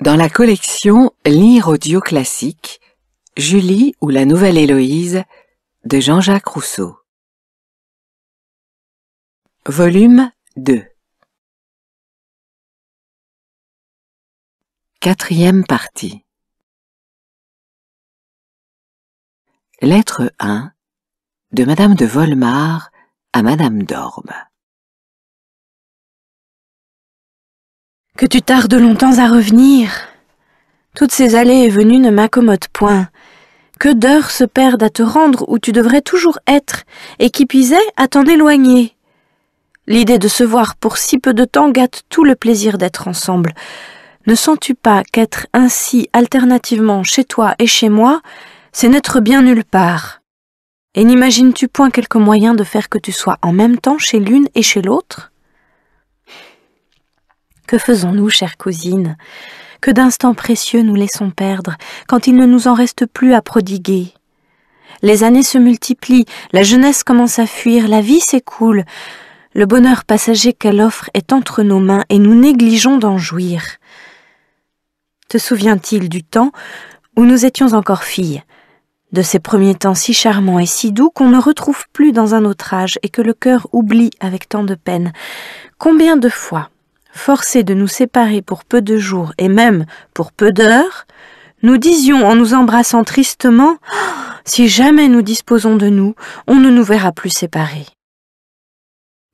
Dans la collection Lire audio classique, Julie ou la nouvelle Héloïse de Jean-Jacques Rousseau. Volume 2 Quatrième partie Lettre 1 de Madame de Volmar à Madame d'Orbe Que tu tardes longtemps à revenir. Toutes ces allées et venues ne m'accommodent point. Que d'heures se perdent à te rendre où tu devrais toujours être, et qui puisait à t'en éloigner. L'idée de se voir pour si peu de temps gâte tout le plaisir d'être ensemble. Ne sens-tu pas qu'être ainsi alternativement chez toi et chez moi, c'est n'être bien nulle part Et n'imagines-tu point quelque moyen de faire que tu sois en même temps chez l'une et chez l'autre que faisons-nous, chère cousine Que d'instants précieux nous laissons perdre quand il ne nous en reste plus à prodiguer Les années se multiplient, la jeunesse commence à fuir, la vie s'écoule. Le bonheur passager qu'elle offre est entre nos mains et nous négligeons d'en jouir. Te souvient-il du temps où nous étions encore filles, de ces premiers temps si charmants et si doux qu'on ne retrouve plus dans un autre âge et que le cœur oublie avec tant de peine. Combien de fois forcés de nous séparer pour peu de jours et même pour peu d'heures, nous disions en nous embrassant tristement ah, Si jamais nous disposons de nous, on ne nous verra plus séparés.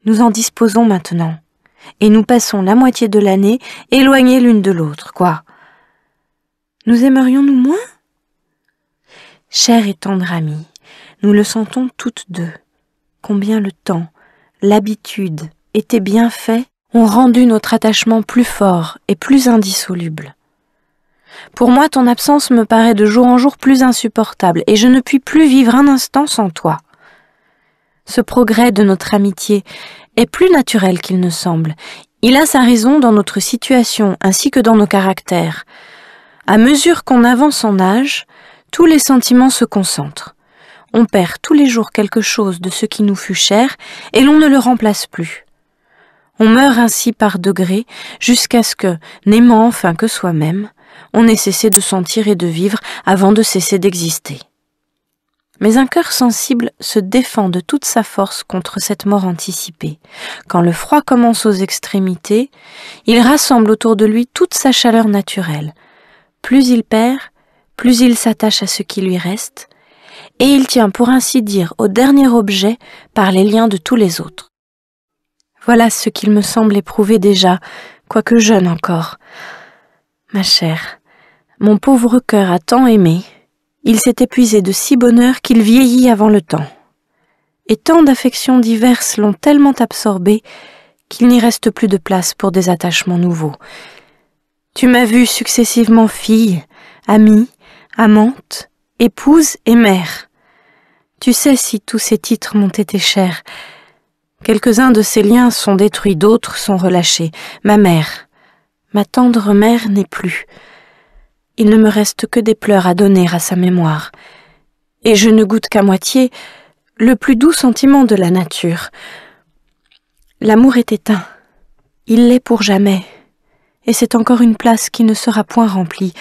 Nous en disposons maintenant, et nous passons la moitié de l'année éloignés l'une de l'autre, quoi. Nous aimerions-nous moins Chère et tendre amie, nous le sentons toutes deux. Combien le temps, l'habitude étaient bien faits ont rendu notre attachement plus fort et plus indissoluble. Pour moi, ton absence me paraît de jour en jour plus insupportable, et je ne puis plus vivre un instant sans toi. Ce progrès de notre amitié est plus naturel qu'il ne semble. Il a sa raison dans notre situation ainsi que dans nos caractères. À mesure qu'on avance en âge, tous les sentiments se concentrent. On perd tous les jours quelque chose de ce qui nous fut cher et l'on ne le remplace plus. On meurt ainsi par degrés, jusqu'à ce que, n'aimant enfin que soi-même, on ait cessé de sentir et de vivre avant de cesser d'exister. Mais un cœur sensible se défend de toute sa force contre cette mort anticipée. Quand le froid commence aux extrémités, il rassemble autour de lui toute sa chaleur naturelle. Plus il perd, plus il s'attache à ce qui lui reste, et il tient pour ainsi dire au dernier objet par les liens de tous les autres. Voilà ce qu'il me semble éprouver déjà, quoique jeune encore. Ma chère, mon pauvre cœur a tant aimé, il s'est épuisé de si bonheur qu'il vieillit avant le temps. Et tant d'affections diverses l'ont tellement absorbé qu'il n'y reste plus de place pour des attachements nouveaux. Tu m'as vue successivement fille, amie, amante, épouse et mère. Tu sais si tous ces titres m'ont été chers, Quelques-uns de ces liens sont détruits, d'autres sont relâchés. Ma mère, ma tendre mère n'est plus. Il ne me reste que des pleurs à donner à sa mémoire. Et je ne goûte qu'à moitié le plus doux sentiment de la nature. L'amour est éteint. Il l'est pour jamais. Et c'est encore une place qui ne sera point remplie.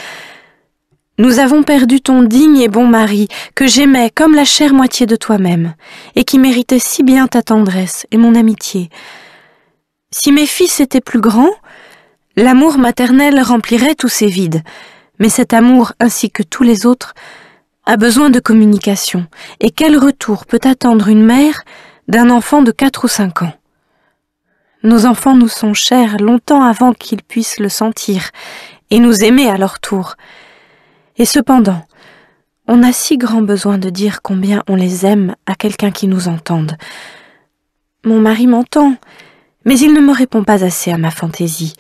Nous avons perdu ton digne et bon mari, que j'aimais comme la chère moitié de toi-même, et qui méritait si bien ta tendresse et mon amitié. Si mes fils étaient plus grands, l'amour maternel remplirait tous ces vides, mais cet amour, ainsi que tous les autres, a besoin de communication, et quel retour peut attendre une mère d'un enfant de quatre ou cinq ans Nos enfants nous sont chers longtemps avant qu'ils puissent le sentir, et nous aimer à leur tour. Et cependant, on a si grand besoin de dire combien on les aime à quelqu'un qui nous entende. Mon mari m'entend, mais il ne me répond pas assez à ma fantaisie.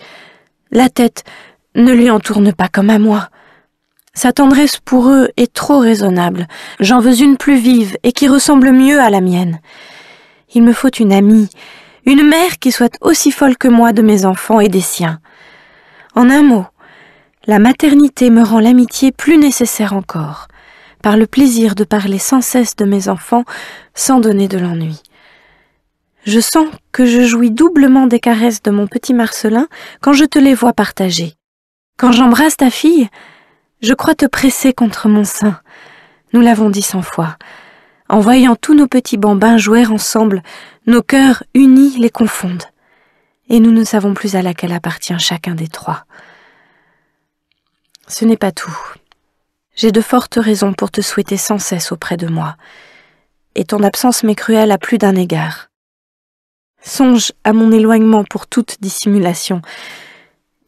La tête ne lui en tourne pas comme à moi. Sa tendresse pour eux est trop raisonnable. J'en veux une plus vive et qui ressemble mieux à la mienne. Il me faut une amie, une mère qui soit aussi folle que moi de mes enfants et des siens. En un mot, la maternité me rend l'amitié plus nécessaire encore, par le plaisir de parler sans cesse de mes enfants sans donner de l'ennui. Je sens que je jouis doublement des caresses de mon petit Marcelin quand je te les vois partager. Quand j'embrasse ta fille, je crois te presser contre mon sein. Nous l'avons dit cent fois. En voyant tous nos petits bambins jouer ensemble, nos cœurs unis les confondent. Et nous ne savons plus à laquelle appartient chacun des trois. Ce n'est pas tout. J'ai de fortes raisons pour te souhaiter sans cesse auprès de moi, et ton absence m'est cruelle à plus d'un égard. Songe à mon éloignement pour toute dissimulation,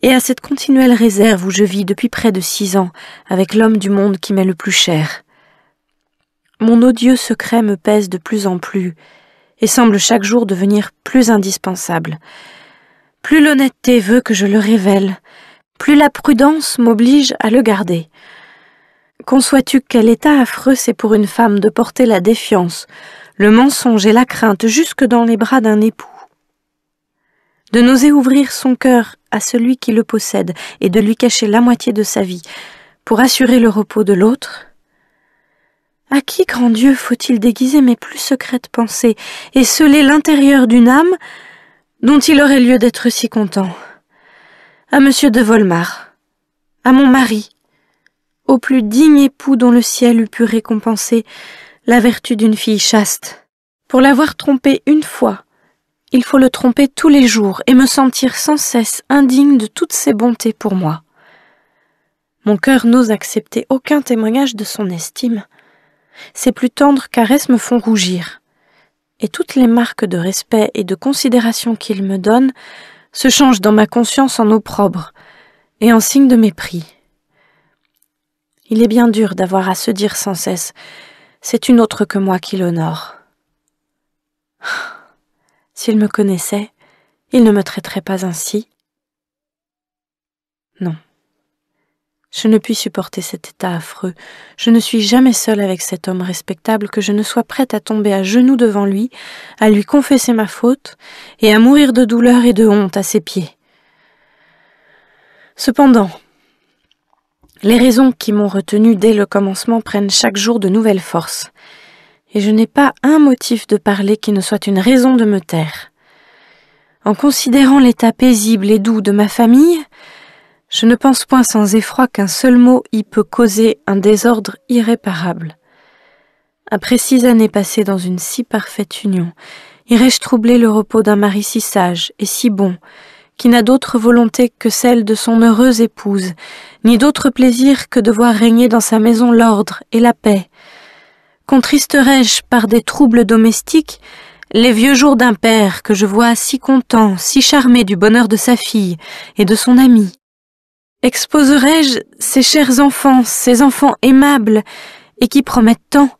et à cette continuelle réserve où je vis depuis près de six ans avec l'homme du monde qui m'est le plus cher. Mon odieux secret me pèse de plus en plus, et semble chaque jour devenir plus indispensable. Plus l'honnêteté veut que je le révèle, plus la prudence m'oblige à le garder. Conçois-tu quel état affreux c'est pour une femme de porter la défiance, le mensonge et la crainte jusque dans les bras d'un époux De n'oser ouvrir son cœur à celui qui le possède et de lui cacher la moitié de sa vie pour assurer le repos de l'autre à qui, grand Dieu, faut-il déguiser mes plus secrètes pensées et sceller l'intérieur d'une âme dont il aurait lieu d'être si content? à M. de Volmar, à mon mari, au plus digne époux dont le ciel eût pu récompenser la vertu d'une fille chaste. Pour l'avoir trompé une fois, il faut le tromper tous les jours et me sentir sans cesse indigne de toutes ses bontés pour moi. Mon cœur n'ose accepter aucun témoignage de son estime. Ses plus tendres caresses me font rougir, et toutes les marques de respect et de considération qu'il me donne se change dans ma conscience en opprobre et en signe de mépris. Il est bien dur d'avoir à se dire sans cesse C'est une autre que moi qui l'honore. S'il me connaissait, il ne me traiterait pas ainsi. Non. Je ne puis supporter cet état affreux. Je ne suis jamais seule avec cet homme respectable que je ne sois prête à tomber à genoux devant lui, à lui confesser ma faute, et à mourir de douleur et de honte à ses pieds. Cependant, les raisons qui m'ont retenue dès le commencement prennent chaque jour de nouvelles forces, et je n'ai pas un motif de parler qui ne soit une raison de me taire. En considérant l'état paisible et doux de ma famille, je ne pense point sans effroi qu'un seul mot y peut causer un désordre irréparable. Après six années passées dans une si parfaite union, irais-je troubler le repos d'un mari si sage et si bon, qui n'a d'autre volonté que celle de son heureuse épouse, ni d'autre plaisir que de voir régner dans sa maison l'ordre et la paix. Contristerais-je par des troubles domestiques les vieux jours d'un père que je vois si content, si charmé du bonheur de sa fille et de son ami Exposerai-je ces chers enfants, ces enfants aimables, et qui promettent tant,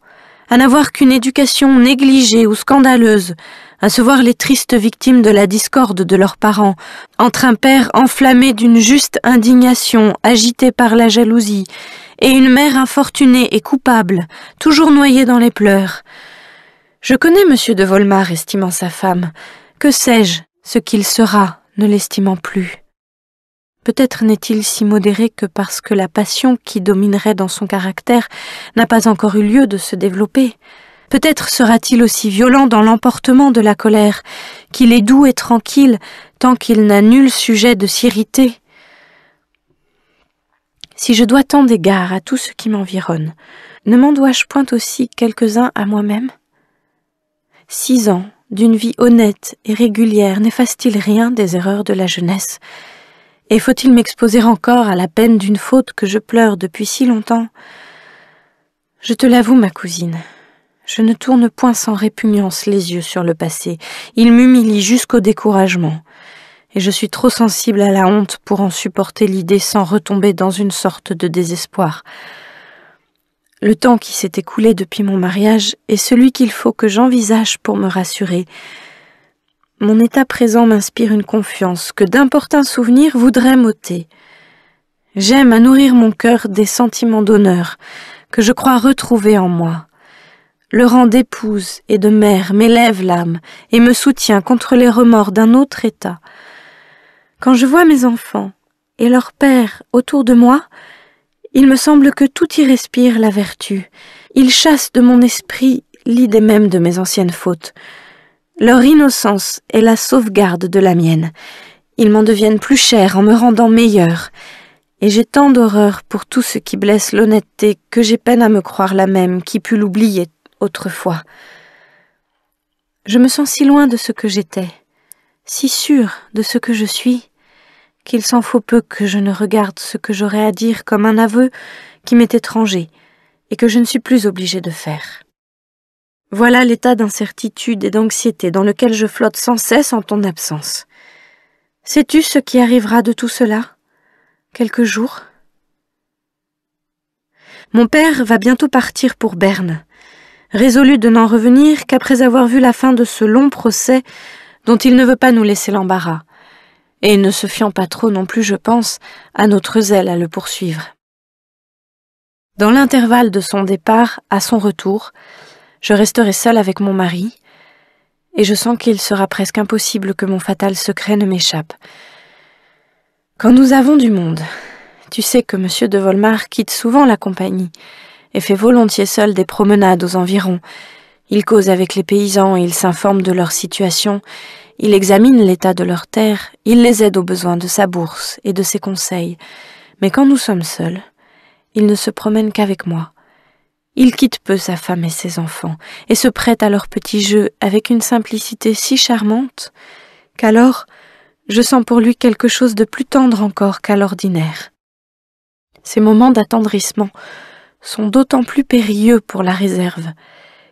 à n'avoir qu'une éducation négligée ou scandaleuse, à se voir les tristes victimes de la discorde de leurs parents, entre un père enflammé d'une juste indignation, agité par la jalousie, et une mère infortunée et coupable, toujours noyée dans les pleurs. Je connais monsieur de Volmar estimant sa femme. Que sais-je ce qu'il sera ne l'estimant plus? Peut-être n'est-il si modéré que parce que la passion qui dominerait dans son caractère n'a pas encore eu lieu de se développer. Peut-être sera-t-il aussi violent dans l'emportement de la colère, qu'il est doux et tranquille tant qu'il n'a nul sujet de s'irriter. Si je dois tant d'égards à tout ce qui m'environne, ne m'en dois-je point aussi quelques-uns à moi-même Six ans d'une vie honnête et régulière n'effacent-ils rien des erreurs de la jeunesse et faut-il m'exposer encore à la peine d'une faute que je pleure depuis si longtemps Je te l'avoue, ma cousine, je ne tourne point sans répugnance les yeux sur le passé. Il m'humilie jusqu'au découragement. Et je suis trop sensible à la honte pour en supporter l'idée sans retomber dans une sorte de désespoir. Le temps qui s'est écoulé depuis mon mariage est celui qu'il faut que j'envisage pour me rassurer, mon état présent m'inspire une confiance que d'importants souvenirs voudraient m'ôter. J'aime à nourrir mon cœur des sentiments d'honneur que je crois retrouver en moi. Le rang d'épouse et de mère m'élève l'âme et me soutient contre les remords d'un autre état. Quand je vois mes enfants et leur père autour de moi, il me semble que tout y respire la vertu. Il chasse de mon esprit l'idée même de mes anciennes fautes. Leur innocence est la sauvegarde de la mienne. Ils m'en deviennent plus chers en me rendant meilleure. Et j'ai tant d'horreur pour tout ce qui blesse l'honnêteté que j'ai peine à me croire la même qui put l'oublier autrefois. Je me sens si loin de ce que j'étais, si sûre de ce que je suis, qu'il s'en faut peu que je ne regarde ce que j'aurais à dire comme un aveu qui m'est étranger, et que je ne suis plus obligée de faire. Voilà l'état d'incertitude et d'anxiété dans lequel je flotte sans cesse en ton absence. Sais-tu ce qui arrivera de tout cela Quelques jours Mon père va bientôt partir pour Berne, résolu de n'en revenir qu'après avoir vu la fin de ce long procès dont il ne veut pas nous laisser l'embarras, et ne se fiant pas trop non plus, je pense, à notre zèle à le poursuivre. Dans l'intervalle de son départ à son retour, je resterai seule avec mon mari, et je sens qu'il sera presque impossible que mon fatal secret ne m'échappe. Quand nous avons du monde, tu sais que monsieur de Volmar quitte souvent la compagnie, et fait volontiers seul des promenades aux environs. Il cause avec les paysans, il s'informe de leur situation, il examine l'état de leurs terres, il les aide aux besoins de sa bourse et de ses conseils. Mais quand nous sommes seuls, il ne se promène qu'avec moi. Il quitte peu sa femme et ses enfants, et se prête à leurs petits jeux avec une simplicité si charmante qu'alors je sens pour lui quelque chose de plus tendre encore qu'à l'ordinaire. Ces moments d'attendrissement sont d'autant plus périlleux pour la réserve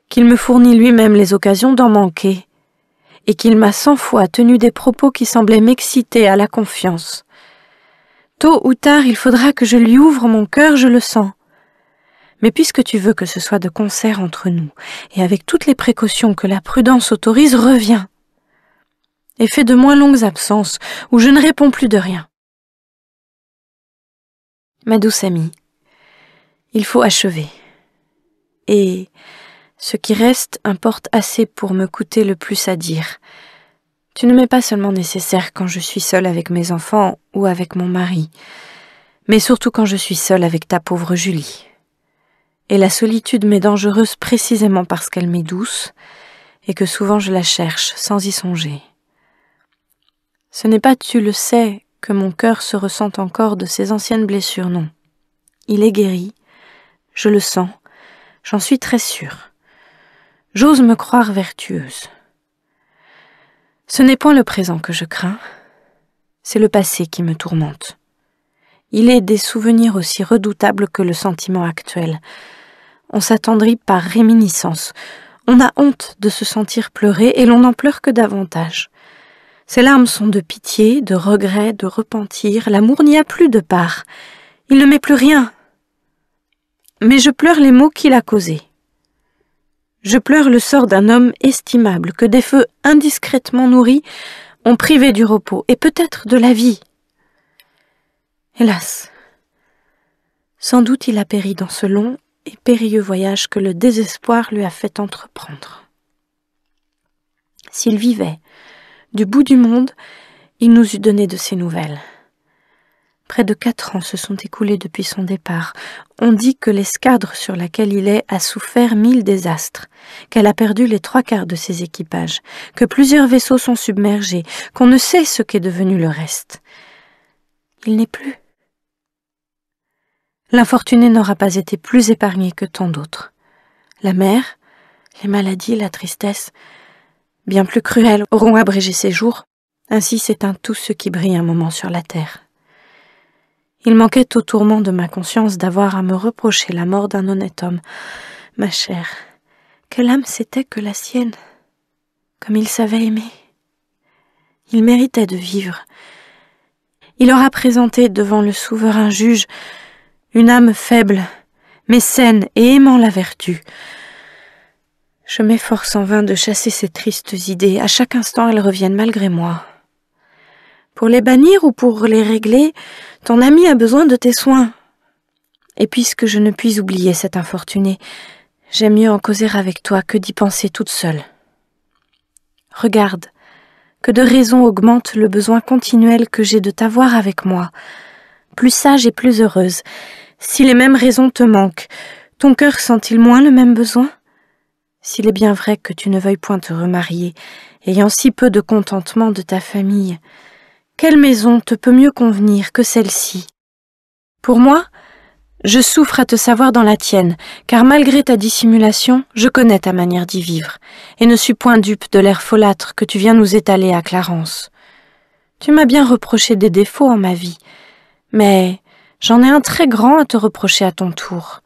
qu'il me fournit lui-même les occasions d'en manquer, et qu'il m'a cent fois tenu des propos qui semblaient m'exciter à la confiance. Tôt ou tard il faudra que je lui ouvre mon cœur, je le sens, mais puisque tu veux que ce soit de concert entre nous, et avec toutes les précautions que la prudence autorise, reviens. Et fais de moins longues absences, où je ne réponds plus de rien. Ma douce amie, il faut achever. Et ce qui reste importe assez pour me coûter le plus à dire. Tu ne m'es pas seulement nécessaire quand je suis seule avec mes enfants ou avec mon mari, mais surtout quand je suis seule avec ta pauvre Julie. Et la solitude m'est dangereuse précisément parce qu'elle m'est douce, et que souvent je la cherche sans y songer. Ce n'est pas tu le sais que mon cœur se ressent encore de ses anciennes blessures, non. Il est guéri, je le sens, j'en suis très sûre. J'ose me croire vertueuse. Ce n'est point le présent que je crains, c'est le passé qui me tourmente. Il est des souvenirs aussi redoutables que le sentiment actuel, on s'attendrit par réminiscence. On a honte de se sentir pleurer et l'on n'en pleure que davantage. Ses larmes sont de pitié, de regret, de repentir. L'amour n'y a plus de part. Il ne met plus rien. Mais je pleure les maux qu'il a causés. Je pleure le sort d'un homme estimable que des feux indiscrètement nourris ont privé du repos et peut-être de la vie. Hélas. Sans doute il a péri dans ce long et périlleux voyage que le désespoir lui a fait entreprendre. S'il vivait, du bout du monde, il nous eût donné de ses nouvelles. Près de quatre ans se sont écoulés depuis son départ. On dit que l'escadre sur laquelle il est a souffert mille désastres, qu'elle a perdu les trois quarts de ses équipages, que plusieurs vaisseaux sont submergés, qu'on ne sait ce qu'est devenu le reste. Il n'est plus. L'infortuné n'aura pas été plus épargné que tant d'autres. La mer, les maladies, la tristesse, bien plus cruelles, auront abrégé ses jours, ainsi s'éteint tout ce qui brille un moment sur la terre. Il manquait au tourment de ma conscience d'avoir à me reprocher la mort d'un honnête homme. Ma chère, quelle âme c'était que la sienne Comme il savait aimer. Il méritait de vivre. Il aura présenté devant le souverain juge une âme faible, mais saine et aimant la vertu. Je m'efforce en vain de chasser ces tristes idées, à chaque instant elles reviennent malgré moi. Pour les bannir ou pour les régler, ton ami a besoin de tes soins. Et puisque je ne puis oublier cette infortunée, j'aime mieux en causer avec toi que d'y penser toute seule. Regarde, que de raisons augmente le besoin continuel que j'ai de t'avoir avec moi, plus sage et plus heureuse, si les mêmes raisons te manquent, ton cœur sent-il moins le même besoin S'il est bien vrai que tu ne veuilles point te remarier, ayant si peu de contentement de ta famille, quelle maison te peut mieux convenir que celle-ci Pour moi, je souffre à te savoir dans la tienne, car malgré ta dissimulation, je connais ta manière d'y vivre, et ne suis point dupe de l'air folâtre que tu viens nous étaler à Clarence. Tu m'as bien reproché des défauts en ma vie, mais j'en ai un très grand à te reprocher à ton tour.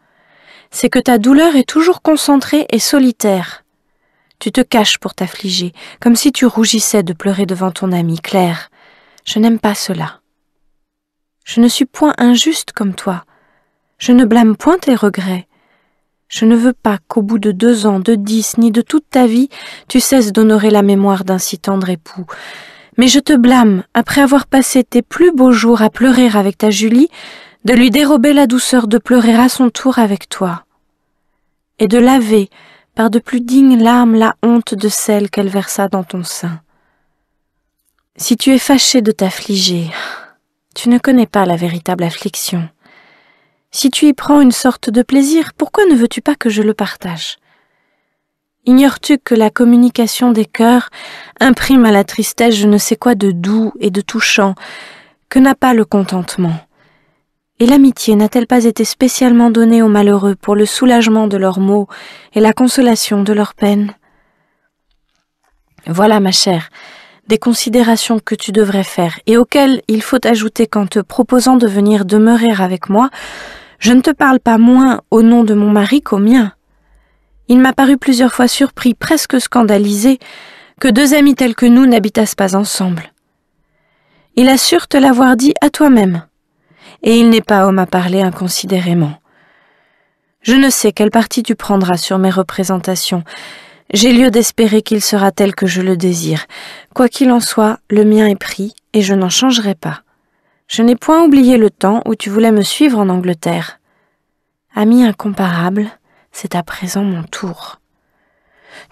C'est que ta douleur est toujours concentrée et solitaire. Tu te caches pour t'affliger, comme si tu rougissais de pleurer devant ton ami Claire. Je n'aime pas cela. Je ne suis point injuste comme toi. Je ne blâme point tes regrets. Je ne veux pas qu'au bout de deux ans, de dix, ni de toute ta vie, tu cesses d'honorer la mémoire d'un si tendre époux. Mais je te blâme, après avoir passé tes plus beaux jours à pleurer avec ta Julie, de lui dérober la douceur de pleurer à son tour avec toi, et de laver par de plus dignes larmes la honte de celle qu'elle versa dans ton sein. Si tu es fâché de t'affliger, tu ne connais pas la véritable affliction. Si tu y prends une sorte de plaisir, pourquoi ne veux-tu pas que je le partage Ignores-tu que la communication des cœurs imprime à la tristesse je ne sais quoi de doux et de touchant, que n'a pas le contentement et l'amitié n'a-t-elle pas été spécialement donnée aux malheureux pour le soulagement de leurs maux et la consolation de leurs peines Voilà, ma chère, des considérations que tu devrais faire et auxquelles il faut ajouter qu'en te proposant de venir demeurer avec moi, je ne te parle pas moins au nom de mon mari qu'au mien. Il m'a paru plusieurs fois surpris, presque scandalisé, que deux amis tels que nous n'habitassent pas ensemble. Il assure te l'avoir dit à toi-même et il n'est pas homme à parler inconsidérément. Je ne sais quelle partie tu prendras sur mes représentations. J'ai lieu d'espérer qu'il sera tel que je le désire. Quoi qu'il en soit, le mien est pris, et je n'en changerai pas. Je n'ai point oublié le temps où tu voulais me suivre en Angleterre. Ami incomparable, c'est à présent mon tour.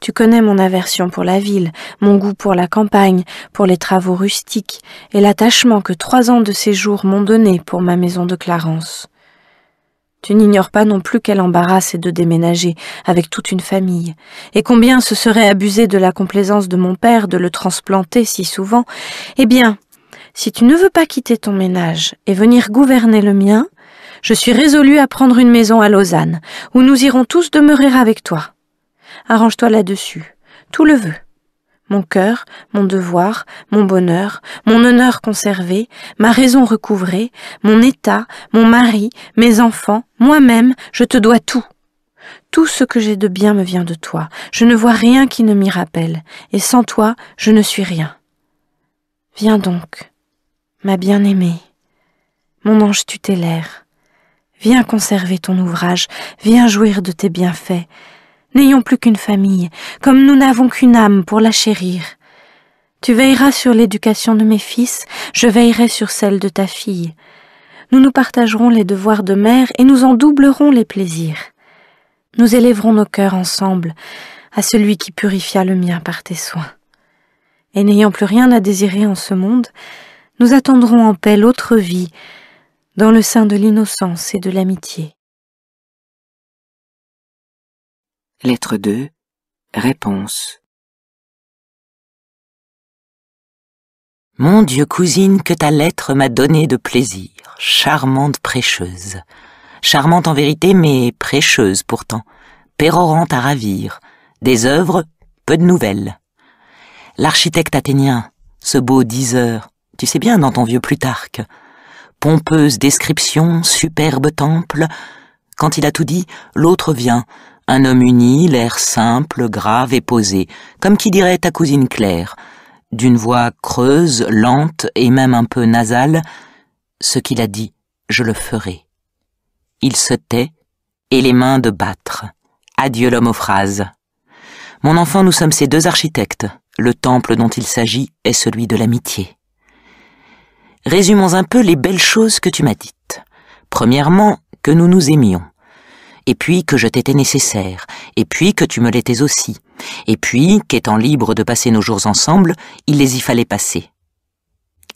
Tu connais mon aversion pour la ville, mon goût pour la campagne, pour les travaux rustiques, et l'attachement que trois ans de séjour m'ont donné pour ma maison de Clarence. Tu n'ignores pas non plus quel embarras c'est de déménager avec toute une famille, et combien ce serait abuser de la complaisance de mon père de le transplanter si souvent. Eh bien, si tu ne veux pas quitter ton ménage et venir gouverner le mien, je suis résolue à prendre une maison à Lausanne, où nous irons tous demeurer avec toi arrange-toi là-dessus. Tout le veut. Mon cœur, mon devoir, mon bonheur, mon honneur conservé, ma raison recouvrée, mon état, mon mari, mes enfants, moi-même, je te dois tout. Tout ce que j'ai de bien me vient de toi. Je ne vois rien qui ne m'y rappelle, et sans toi, je ne suis rien. Viens donc, ma bien-aimée, mon ange tutélaire. Viens conserver ton ouvrage, viens jouir de tes bienfaits, N'ayons plus qu'une famille, comme nous n'avons qu'une âme pour la chérir. Tu veilleras sur l'éducation de mes fils, je veillerai sur celle de ta fille. Nous nous partagerons les devoirs de mère et nous en doublerons les plaisirs. Nous élèverons nos cœurs ensemble à celui qui purifia le mien par tes soins. Et n'ayant plus rien à désirer en ce monde, nous attendrons en paix l'autre vie dans le sein de l'innocence et de l'amitié. Lettre 2. Réponse. Mon Dieu, cousine, que ta lettre m'a donné de plaisir. Charmante prêcheuse. Charmante en vérité, mais prêcheuse pourtant. Pérorante à ravir. Des œuvres, peu de nouvelles. L'architecte athénien, ce beau diseur, tu sais bien dans ton vieux Plutarque. Pompeuse description, superbe temple. Quand il a tout dit, l'autre vient, un homme uni, l'air simple, grave et posé, comme qui dirait ta cousine Claire, d'une voix creuse, lente et même un peu nasale, ce qu'il a dit, je le ferai. Il se tait, et les mains de battre. Adieu l'homme aux phrases. Mon enfant, nous sommes ces deux architectes. Le temple dont il s'agit est celui de l'amitié. Résumons un peu les belles choses que tu m'as dites. Premièrement, que nous nous aimions et puis que je t'étais nécessaire, et puis que tu me l'étais aussi, et puis qu'étant libre de passer nos jours ensemble, il les y fallait passer.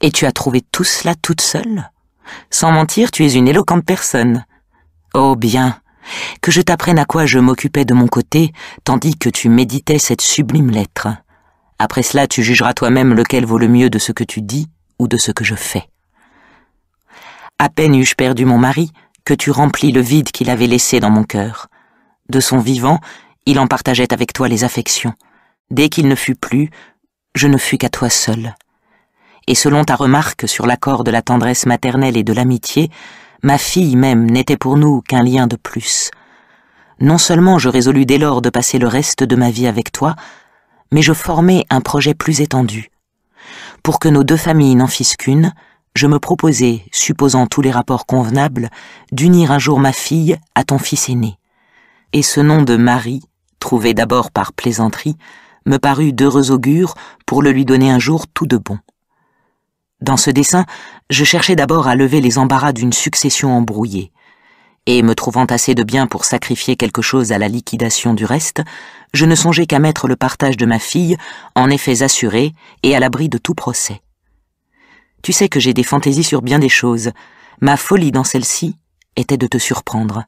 Et tu as trouvé tout cela toute seule Sans mentir, tu es une éloquente personne. Oh bien, que je t'apprenne à quoi je m'occupais de mon côté, tandis que tu méditais cette sublime lettre. Après cela, tu jugeras toi-même lequel vaut le mieux de ce que tu dis ou de ce que je fais. À peine eus-je perdu mon mari que tu remplis le vide qu'il avait laissé dans mon cœur. De son vivant, il en partageait avec toi les affections. Dès qu'il ne fut plus, je ne fus qu'à toi seul. Et selon ta remarque sur l'accord de la tendresse maternelle et de l'amitié, ma fille même n'était pour nous qu'un lien de plus. Non seulement je résolus dès lors de passer le reste de ma vie avec toi, mais je formai un projet plus étendu. Pour que nos deux familles n'en fissent qu'une, je me proposais, supposant tous les rapports convenables, d'unir un jour ma fille à ton fils aîné. Et ce nom de Marie, trouvé d'abord par plaisanterie, me parut d'heureux augure pour le lui donner un jour tout de bon. Dans ce dessin, je cherchais d'abord à lever les embarras d'une succession embrouillée, et me trouvant assez de bien pour sacrifier quelque chose à la liquidation du reste, je ne songeais qu'à mettre le partage de ma fille en effets assurés et à l'abri de tout procès. Tu sais que j'ai des fantaisies sur bien des choses. Ma folie dans celle-ci était de te surprendre.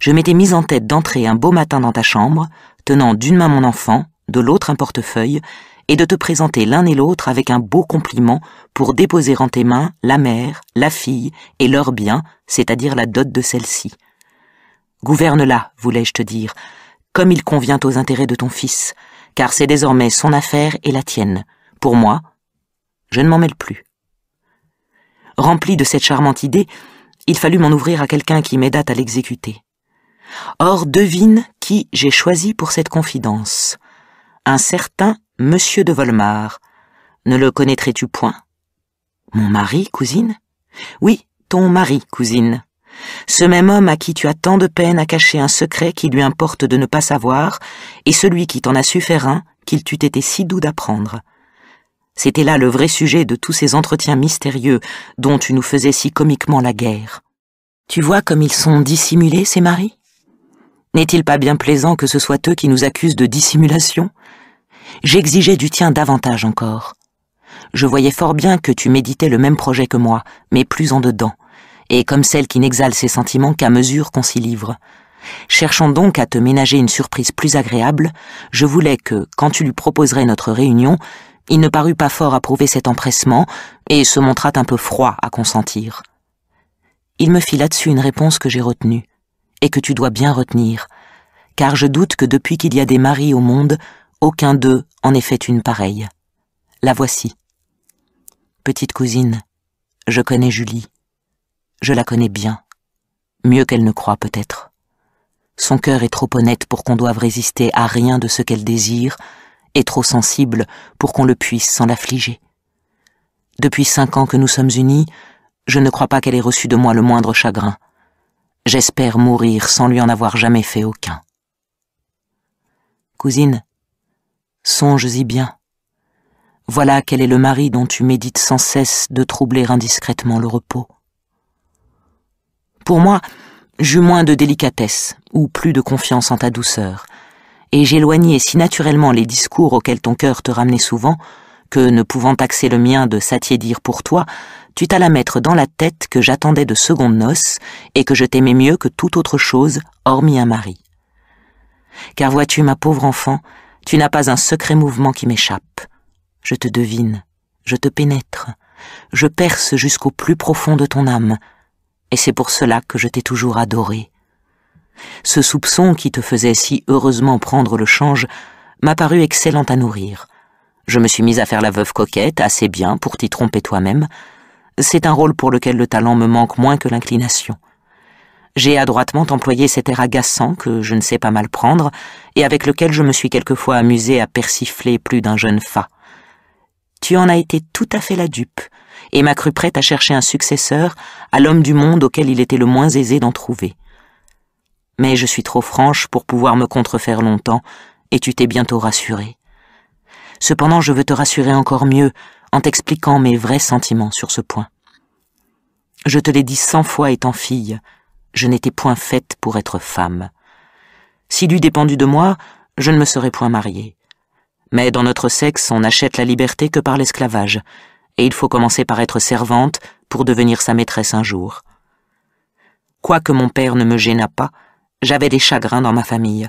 Je m'étais mise en tête d'entrer un beau matin dans ta chambre, tenant d'une main mon enfant, de l'autre un portefeuille, et de te présenter l'un et l'autre avec un beau compliment pour déposer en tes mains la mère, la fille et leur bien, c'est-à-dire la dot de celle-ci. Gouverne-la, voulais-je te dire, comme il convient aux intérêts de ton fils, car c'est désormais son affaire et la tienne. Pour moi, je ne m'en mêle plus. Rempli de cette charmante idée, il fallut m'en ouvrir à quelqu'un qui m'aidât à l'exécuter. Or, devine qui j'ai choisi pour cette confidence. Un certain Monsieur de Volmar. Ne le connaîtrais-tu point Mon mari, cousine Oui, ton mari, cousine. Ce même homme à qui tu as tant de peine à cacher un secret qui lui importe de ne pas savoir, et celui qui t'en a su faire un, qu'il t'eût été si doux d'apprendre. C'était là le vrai sujet de tous ces entretiens mystérieux dont tu nous faisais si comiquement la guerre. Tu vois comme ils sont dissimulés, ces maris N'est-il pas bien plaisant que ce soit eux qui nous accusent de dissimulation J'exigeais du tien davantage encore. Je voyais fort bien que tu méditais le même projet que moi, mais plus en dedans, et comme celle qui n'exhale ses sentiments qu'à mesure qu'on s'y livre. Cherchant donc à te ménager une surprise plus agréable, je voulais que, quand tu lui proposerais notre réunion, il ne parut pas fort approuver cet empressement, et se montra un peu froid à consentir. Il me fit là-dessus une réponse que j'ai retenue, et que tu dois bien retenir, car je doute que depuis qu'il y a des maris au monde, aucun d'eux en ait fait une pareille. La voici. Petite cousine, je connais Julie. Je la connais bien. Mieux qu'elle ne croit peut-être. Son cœur est trop honnête pour qu'on doive résister à rien de ce qu'elle désire, est trop sensible pour qu'on le puisse sans l'affliger. Depuis cinq ans que nous sommes unis, je ne crois pas qu'elle ait reçu de moi le moindre chagrin. J'espère mourir sans lui en avoir jamais fait aucun. Cousine, songes-y bien. Voilà quel est le mari dont tu médites sans cesse de troubler indiscrètement le repos. Pour moi, j'eus moins de délicatesse ou plus de confiance en ta douceur, et j'éloignais si naturellement les discours auxquels ton cœur te ramenait souvent, que, ne pouvant taxer le mien de s'attiédir pour toi, tu t'allas mettre dans la tête que j'attendais de seconde noces, et que je t'aimais mieux que toute autre chose, hormis un mari. Car vois-tu, ma pauvre enfant, tu n'as pas un secret mouvement qui m'échappe. Je te devine, je te pénètre, je perce jusqu'au plus profond de ton âme, et c'est pour cela que je t'ai toujours adoré ce soupçon qui te faisait si heureusement prendre le change m'a paru excellent à nourrir. Je me suis mise à faire la veuve coquette assez bien pour t'y tromper toi-même. C'est un rôle pour lequel le talent me manque moins que l'inclination. J'ai adroitement employé cet air agaçant que je ne sais pas mal prendre et avec lequel je me suis quelquefois amusée à persifler plus d'un jeune fat. Tu en as été tout à fait la dupe et m'a cru prête à chercher un successeur à l'homme du monde auquel il était le moins aisé d'en trouver. Mais je suis trop franche pour pouvoir me contrefaire longtemps, et tu t'es bientôt rassurée. Cependant, je veux te rassurer encore mieux en t'expliquant mes vrais sentiments sur ce point. Je te l'ai dit cent fois étant fille, je n'étais point faite pour être femme. S'il eût dépendu de moi, je ne me serais point mariée. Mais dans notre sexe, on n'achète la liberté que par l'esclavage, et il faut commencer par être servante pour devenir sa maîtresse un jour. Quoique mon père ne me gêna pas, j'avais des chagrins dans ma famille.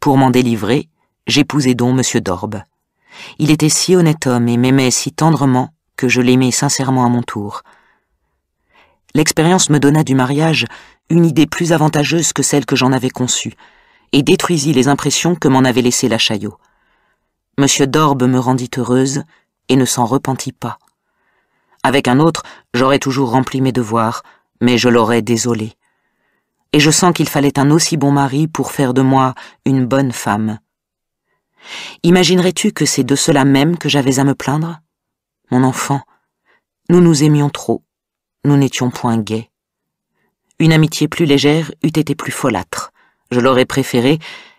Pour m'en délivrer, j'épousai donc M. Dorbe. Il était si honnête homme et m'aimait si tendrement que je l'aimais sincèrement à mon tour. L'expérience me donna du mariage une idée plus avantageuse que celle que j'en avais conçue, et détruisit les impressions que m'en avait laissées la Chaillot. Monsieur Dorbe me rendit heureuse et ne s'en repentit pas. Avec un autre, j'aurais toujours rempli mes devoirs, mais je l'aurais désolé et je sens qu'il fallait un aussi bon mari pour faire de moi une bonne femme. Imaginerais-tu que c'est de cela même que j'avais à me plaindre Mon enfant, nous nous aimions trop, nous n'étions point gais. Une amitié plus légère eût été plus folâtre. Je l'aurais préférée,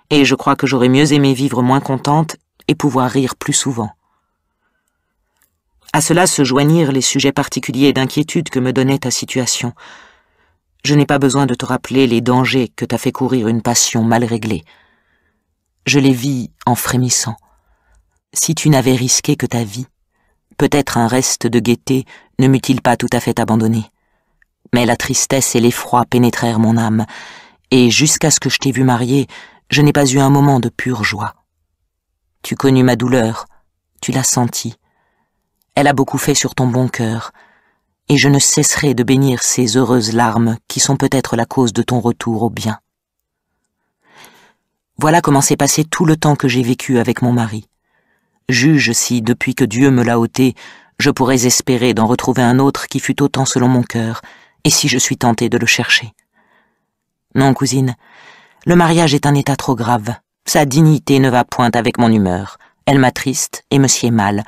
et je crois que j'aurais mieux aimé vivre moins contente et pouvoir rire plus souvent. À cela se joignirent les sujets particuliers d'inquiétude que me donnait ta situation. Je n'ai pas besoin de te rappeler les dangers que t'a fait courir une passion mal réglée. Je les vis en frémissant. Si tu n'avais risqué que ta vie, peut-être un reste de gaieté ne m'eût-il pas tout à fait abandonné. Mais la tristesse et l'effroi pénétrèrent mon âme, et jusqu'à ce que je t'ai vu mariée, je n'ai pas eu un moment de pure joie. Tu connus ma douleur, tu l'as sentie. Elle a beaucoup fait sur ton bon cœur, et je ne cesserai de bénir ces heureuses larmes qui sont peut-être la cause de ton retour au bien. Voilà comment s'est passé tout le temps que j'ai vécu avec mon mari. Juge si, depuis que Dieu me l'a ôté, je pourrais espérer d'en retrouver un autre qui fût autant selon mon cœur, et si je suis tentée de le chercher. Non, cousine, le mariage est un état trop grave. Sa dignité ne va point avec mon humeur. Elle m'attriste et me sied mal,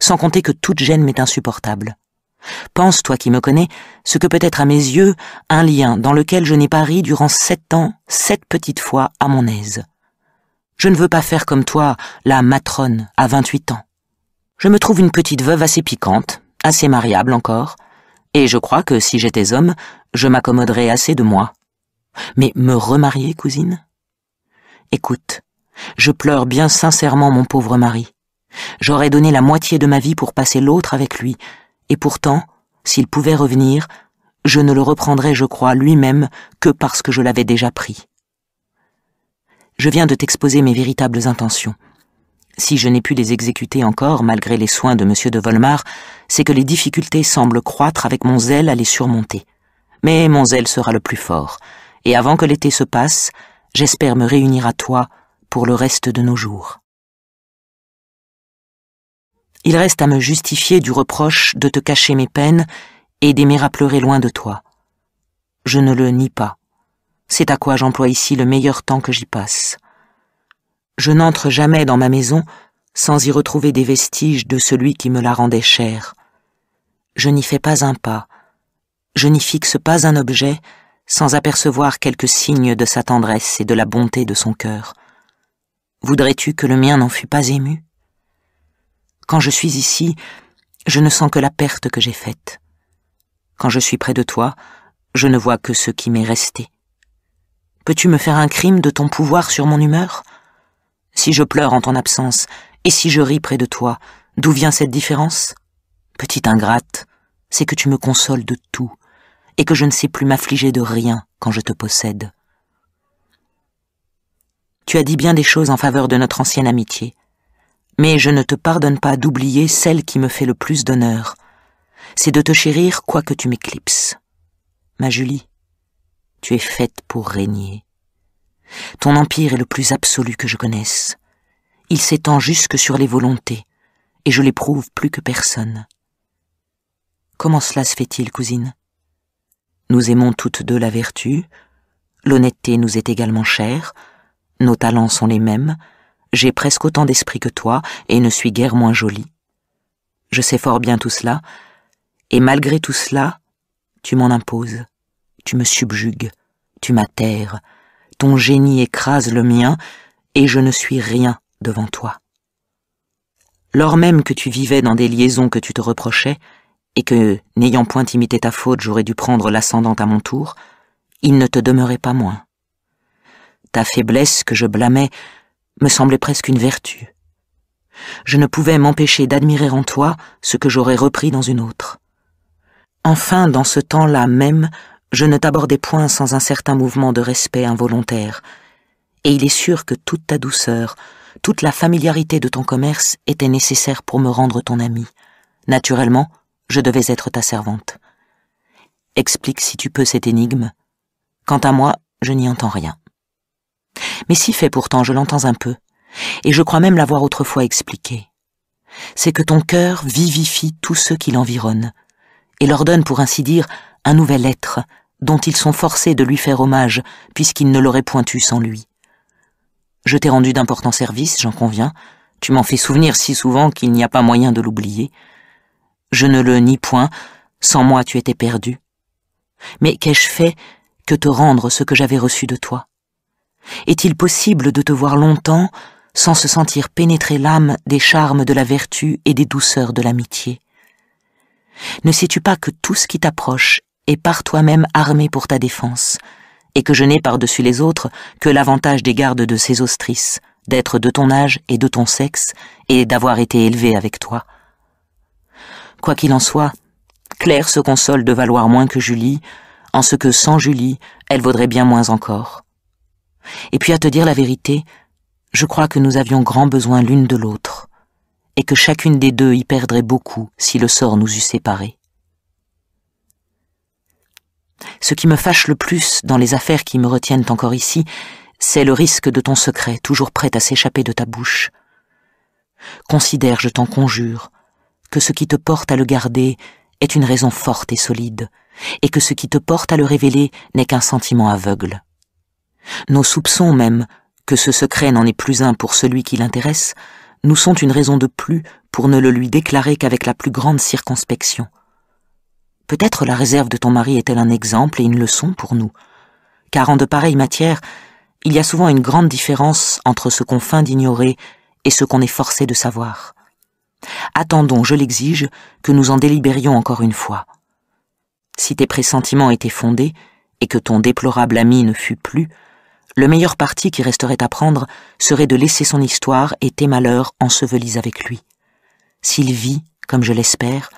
sans compter que toute gêne m'est insupportable. Pense, toi qui me connais, ce que peut être à mes yeux un lien dans lequel je n'ai pas ri durant sept ans, sept petites fois à mon aise. Je ne veux pas faire comme toi, la matrone, à vingt-huit ans. Je me trouve une petite veuve assez piquante, assez mariable encore, et je crois que si j'étais homme, je m'accommoderais assez de moi. Mais me remarier, cousine Écoute, je pleure bien sincèrement mon pauvre mari. J'aurais donné la moitié de ma vie pour passer l'autre avec lui, et pourtant, s'il pouvait revenir, je ne le reprendrais, je crois, lui-même que parce que je l'avais déjà pris. Je viens de t'exposer mes véritables intentions. Si je n'ai pu les exécuter encore, malgré les soins de M. de Volmar, c'est que les difficultés semblent croître avec mon zèle à les surmonter. Mais mon zèle sera le plus fort, et avant que l'été se passe, j'espère me réunir à toi pour le reste de nos jours. Il reste à me justifier du reproche de te cacher mes peines et d'aimer à pleurer loin de toi. Je ne le nie pas. C'est à quoi j'emploie ici le meilleur temps que j'y passe. Je n'entre jamais dans ma maison sans y retrouver des vestiges de celui qui me la rendait chère. Je n'y fais pas un pas, je n'y fixe pas un objet sans apercevoir quelques signes de sa tendresse et de la bonté de son cœur. Voudrais-tu que le mien n'en fût pas ému quand je suis ici, je ne sens que la perte que j'ai faite. Quand je suis près de toi, je ne vois que ce qui m'est resté. Peux-tu me faire un crime de ton pouvoir sur mon humeur Si je pleure en ton absence, et si je ris près de toi, d'où vient cette différence Petite ingrate, c'est que tu me consoles de tout, et que je ne sais plus m'affliger de rien quand je te possède. Tu as dit bien des choses en faveur de notre ancienne amitié. Mais je ne te pardonne pas d'oublier celle qui me fait le plus d'honneur. C'est de te chérir quoi que tu m'éclipses. Ma Julie, tu es faite pour régner. Ton empire est le plus absolu que je connaisse. Il s'étend jusque sur les volontés, et je l'éprouve plus que personne. Comment cela se fait-il, cousine Nous aimons toutes deux la vertu, l'honnêteté nous est également chère, nos talents sont les mêmes, j'ai presque autant d'esprit que toi et ne suis guère moins jolie. Je sais fort bien tout cela, et malgré tout cela, tu m'en imposes, tu me subjugues, tu m'atterres, ton génie écrase le mien, et je ne suis rien devant toi. Lors même que tu vivais dans des liaisons que tu te reprochais, et que, n'ayant point imité ta faute, j'aurais dû prendre l'ascendant à mon tour, il ne te demeurait pas moins. Ta faiblesse que je blâmais me semblait presque une vertu. Je ne pouvais m'empêcher d'admirer en toi ce que j'aurais repris dans une autre. Enfin, dans ce temps-là même, je ne t'abordais point sans un certain mouvement de respect involontaire, et il est sûr que toute ta douceur, toute la familiarité de ton commerce était nécessaire pour me rendre ton ami. Naturellement, je devais être ta servante. Explique si tu peux cette énigme. Quant à moi, je n'y entends rien. Mais si fait pourtant, je l'entends un peu, et je crois même l'avoir autrefois expliqué. C'est que ton cœur vivifie tous ceux qui l'environnent, et leur donne, pour ainsi dire, un nouvel être, dont ils sont forcés de lui faire hommage, puisqu'ils ne l'auraient point eu sans lui. Je t'ai rendu d'importants services, j'en conviens, tu m'en fais souvenir si souvent qu'il n'y a pas moyen de l'oublier. Je ne le nie point, sans moi tu étais perdu. Mais qu'ai-je fait que te rendre ce que j'avais reçu de toi est-il possible de te voir longtemps sans se sentir pénétrer l'âme des charmes de la vertu et des douceurs de l'amitié Ne sais-tu pas que tout ce qui t'approche est par toi-même armé pour ta défense, et que je n'ai par-dessus les autres que l'avantage des gardes de ces ostrices, d'être de ton âge et de ton sexe, et d'avoir été élevé avec toi Quoi qu'il en soit, Claire se console de valoir moins que Julie, en ce que sans Julie, elle vaudrait bien moins encore. Et puis à te dire la vérité, je crois que nous avions grand besoin l'une de l'autre, et que chacune des deux y perdrait beaucoup si le sort nous eût séparés. Ce qui me fâche le plus dans les affaires qui me retiennent encore ici, c'est le risque de ton secret, toujours prêt à s'échapper de ta bouche. Considère, je t'en conjure, que ce qui te porte à le garder est une raison forte et solide, et que ce qui te porte à le révéler n'est qu'un sentiment aveugle. Nos soupçons même que ce secret n'en est plus un pour celui qui l'intéresse nous sont une raison de plus pour ne le lui déclarer qu'avec la plus grande circonspection. Peut-être la réserve de ton mari est-elle un exemple et une leçon pour nous, car en de pareilles matières, il y a souvent une grande différence entre ce qu'on feint d'ignorer et ce qu'on est forcé de savoir. Attendons, je l'exige, que nous en délibérions encore une fois. Si tes pressentiments étaient fondés, et que ton déplorable ami ne fût plus, le meilleur parti qui resterait à prendre serait de laisser son histoire et tes malheurs ensevelis avec lui. S'il vit, comme je l'espère,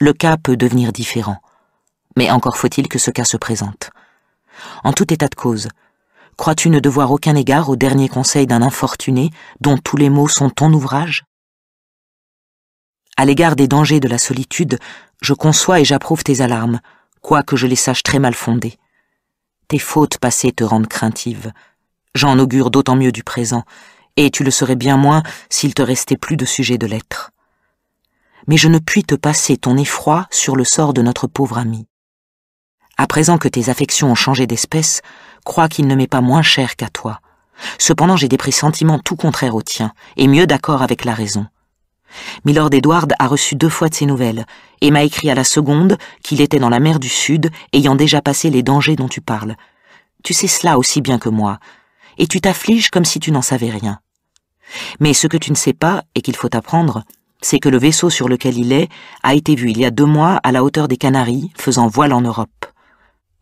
le cas peut devenir différent. Mais encore faut-il que ce cas se présente. En tout état de cause, crois-tu ne devoir aucun égard au dernier conseil d'un infortuné dont tous les mots sont ton ouvrage À l'égard des dangers de la solitude, je conçois et j'approuve tes alarmes, quoique je les sache très mal fondées. Tes fautes passées te rendent craintive. J'en augure d'autant mieux du présent, et tu le serais bien moins s'il te restait plus de sujet de l'être. Mais je ne puis te passer ton effroi sur le sort de notre pauvre ami. À présent que tes affections ont changé d'espèce, crois qu'il ne m'est pas moins cher qu'à toi. Cependant j'ai des pressentiments tout contraires aux tiens, et mieux d'accord avec la raison. Milord Edward a reçu deux fois de ses nouvelles et m'a écrit à la seconde qu'il était dans la mer du Sud, ayant déjà passé les dangers dont tu parles. Tu sais cela aussi bien que moi, et tu t'affliges comme si tu n'en savais rien. Mais ce que tu ne sais pas, et qu'il faut apprendre, c'est que le vaisseau sur lequel il est a été vu il y a deux mois à la hauteur des Canaries, faisant voile en Europe.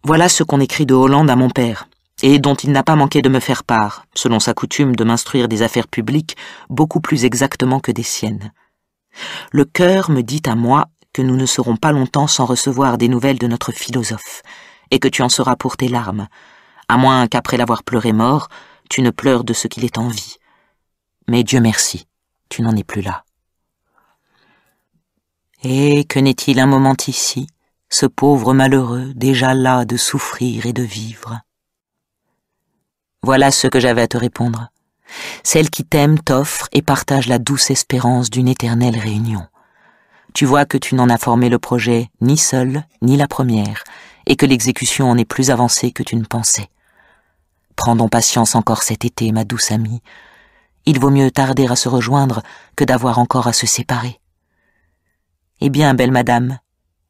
Voilà ce qu'on écrit de Hollande à mon père, et dont il n'a pas manqué de me faire part, selon sa coutume de m'instruire des affaires publiques beaucoup plus exactement que des siennes. Le cœur me dit à moi que nous ne serons pas longtemps sans recevoir des nouvelles de notre philosophe, et que tu en seras pour tes larmes, à moins qu'après l'avoir pleuré mort, tu ne pleures de ce qu'il est en vie. Mais Dieu merci, tu n'en es plus là. Et que n'est-il un moment ici, ce pauvre malheureux, déjà là de souffrir et de vivre Voilà ce que j'avais à te répondre. Celle qui t'aime t'offre et partage la douce espérance d'une éternelle réunion. Tu vois que tu n'en as formé le projet ni seul, ni la première, et que l'exécution en est plus avancée que tu ne pensais. Prends donc patience encore cet été, ma douce amie. Il vaut mieux tarder à se rejoindre que d'avoir encore à se séparer. Eh bien, belle madame,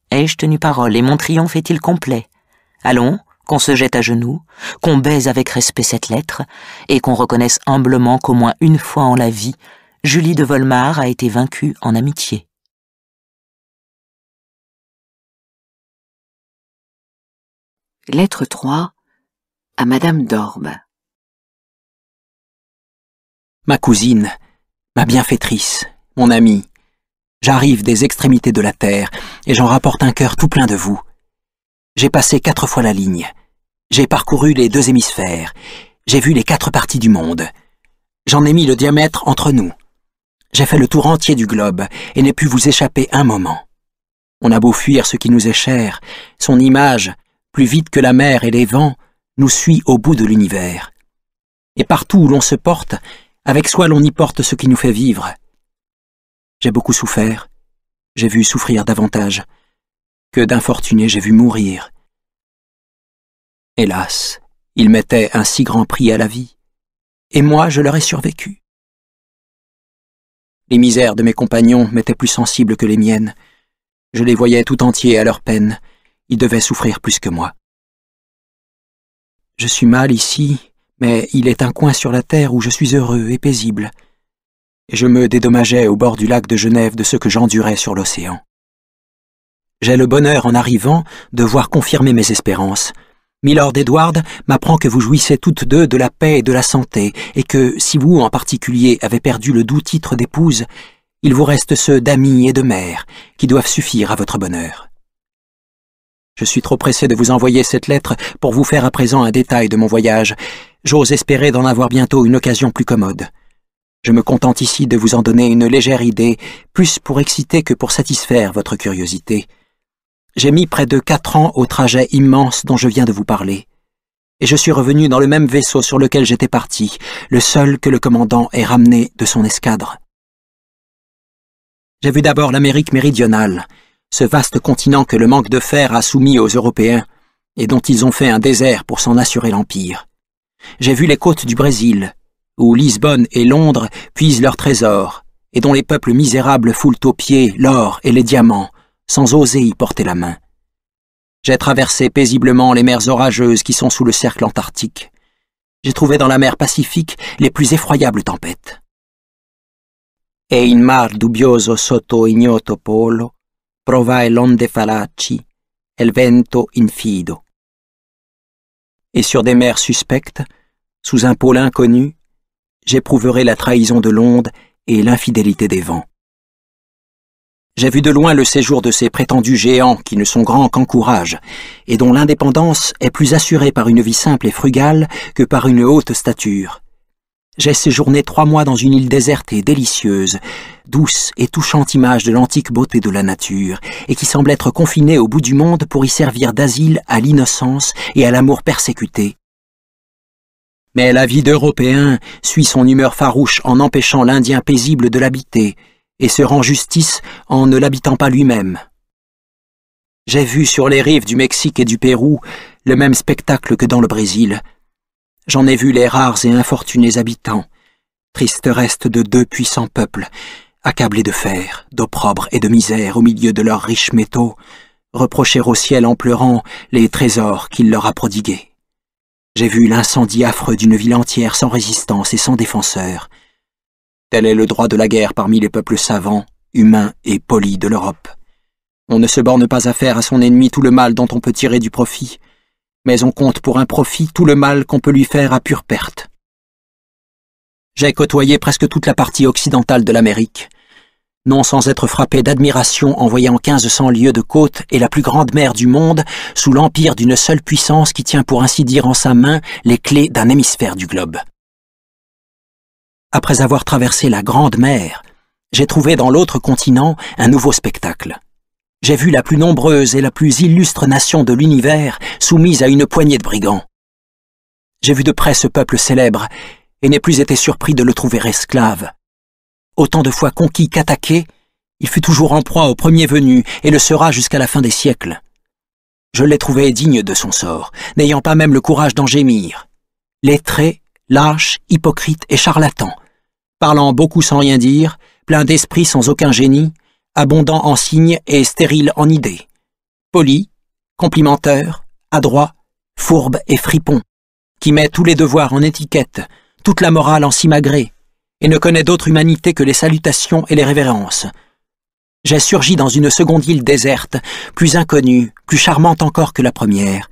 ai-je tenu parole et mon triomphe est-il complet Allons, qu'on se jette à genoux, qu'on baise avec respect cette lettre, et qu'on reconnaisse humblement qu'au moins une fois en la vie, Julie de Volmar a été vaincue en amitié. Lettre 3 à Madame d'Orbe. Ma cousine, ma bienfaitrice, mon amie, j'arrive des extrémités de la terre et j'en rapporte un cœur tout plein de vous. J'ai passé quatre fois la ligne. J'ai parcouru les deux hémisphères. J'ai vu les quatre parties du monde. J'en ai mis le diamètre entre nous. J'ai fait le tour entier du globe et n'ai pu vous échapper un moment. On a beau fuir ce qui nous est cher, son image, plus vite que la mer et les vents, nous suit au bout de l'univers. Et partout où l'on se porte, avec soi l'on y porte ce qui nous fait vivre. J'ai beaucoup souffert, j'ai vu souffrir davantage, que d'infortunés j'ai vu mourir, Hélas, ils mettaient un si grand prix à la vie, et moi je leur ai survécu. Les misères de mes compagnons m'étaient plus sensibles que les miennes. Je les voyais tout entiers à leur peine. Ils devaient souffrir plus que moi. Je suis mal ici, mais il est un coin sur la terre où je suis heureux et paisible. Et je me dédommageais au bord du lac de Genève de ce que j'endurais sur l'océan. J'ai le bonheur en arrivant de voir confirmer mes espérances, Milord Edward m'apprend que vous jouissez toutes deux de la paix et de la santé, et que, si vous en particulier avez perdu le doux titre d'épouse, il vous reste ceux d'amis et de mère, qui doivent suffire à votre bonheur. Je suis trop pressé de vous envoyer cette lettre pour vous faire à présent un détail de mon voyage. J'ose espérer d'en avoir bientôt une occasion plus commode. Je me contente ici de vous en donner une légère idée, plus pour exciter que pour satisfaire votre curiosité. J'ai mis près de quatre ans au trajet immense dont je viens de vous parler, et je suis revenu dans le même vaisseau sur lequel j'étais parti, le seul que le commandant ait ramené de son escadre. J'ai vu d'abord l'Amérique méridionale, ce vaste continent que le manque de fer a soumis aux Européens, et dont ils ont fait un désert pour s'en assurer l'Empire. J'ai vu les côtes du Brésil, où Lisbonne et Londres puisent leurs trésors, et dont les peuples misérables foulent aux pieds l'or et les diamants, sans oser y porter la main. J'ai traversé paisiblement les mers orageuses qui sont sous le cercle antarctique. J'ai trouvé dans la mer Pacifique les plus effroyables tempêtes. E in mar dubbioso sotto ignoto polo, provai l'onde el vento infido. Et sur des mers suspectes, sous un pôle inconnu, j'éprouverai la trahison de l'onde et l'infidélité des vents. J'ai vu de loin le séjour de ces prétendus géants qui ne sont grands qu'en courage, et dont l'indépendance est plus assurée par une vie simple et frugale que par une haute stature. J'ai séjourné trois mois dans une île déserte et délicieuse, douce et touchante image de l'antique beauté de la nature, et qui semble être confinée au bout du monde pour y servir d'asile à l'innocence et à l'amour persécuté. Mais la vie d'Européen suit son humeur farouche en empêchant l'Indien paisible de l'habiter, et se rend justice en ne l'habitant pas lui-même. J'ai vu sur les rives du Mexique et du Pérou le même spectacle que dans le Brésil. J'en ai vu les rares et infortunés habitants, tristes restes de deux puissants peuples, accablés de fer, d'opprobre et de misère au milieu de leurs riches métaux, reprocher au ciel en pleurant les trésors qu'il leur a prodigués. J'ai vu l'incendie affreux d'une ville entière sans résistance et sans défenseur, Tel est le droit de la guerre parmi les peuples savants, humains et polis de l'Europe. On ne se borne pas à faire à son ennemi tout le mal dont on peut tirer du profit, mais on compte pour un profit tout le mal qu'on peut lui faire à pure perte. J'ai côtoyé presque toute la partie occidentale de l'Amérique, non sans être frappé d'admiration en voyant cents lieues de côte et la plus grande mer du monde sous l'empire d'une seule puissance qui tient pour ainsi dire en sa main les clés d'un hémisphère du globe après avoir traversé la Grande Mer, j'ai trouvé dans l'autre continent un nouveau spectacle. J'ai vu la plus nombreuse et la plus illustre nation de l'univers soumise à une poignée de brigands. J'ai vu de près ce peuple célèbre et n'ai plus été surpris de le trouver esclave. Autant de fois conquis qu'attaqué, il fut toujours en proie au premier venu et le sera jusqu'à la fin des siècles. Je l'ai trouvé digne de son sort, n'ayant pas même le courage d'en gémir. Lettré, lâche, hypocrite et charlatan, parlant beaucoup sans rien dire, plein d'esprit sans aucun génie, abondant en signes et stérile en idées. Poli, complimenteur, adroit, fourbe et fripon, qui met tous les devoirs en étiquette, toute la morale en simagrée, et ne connaît d'autre humanité que les salutations et les révérences. J'ai surgi dans une seconde île déserte, plus inconnue, plus charmante encore que la première,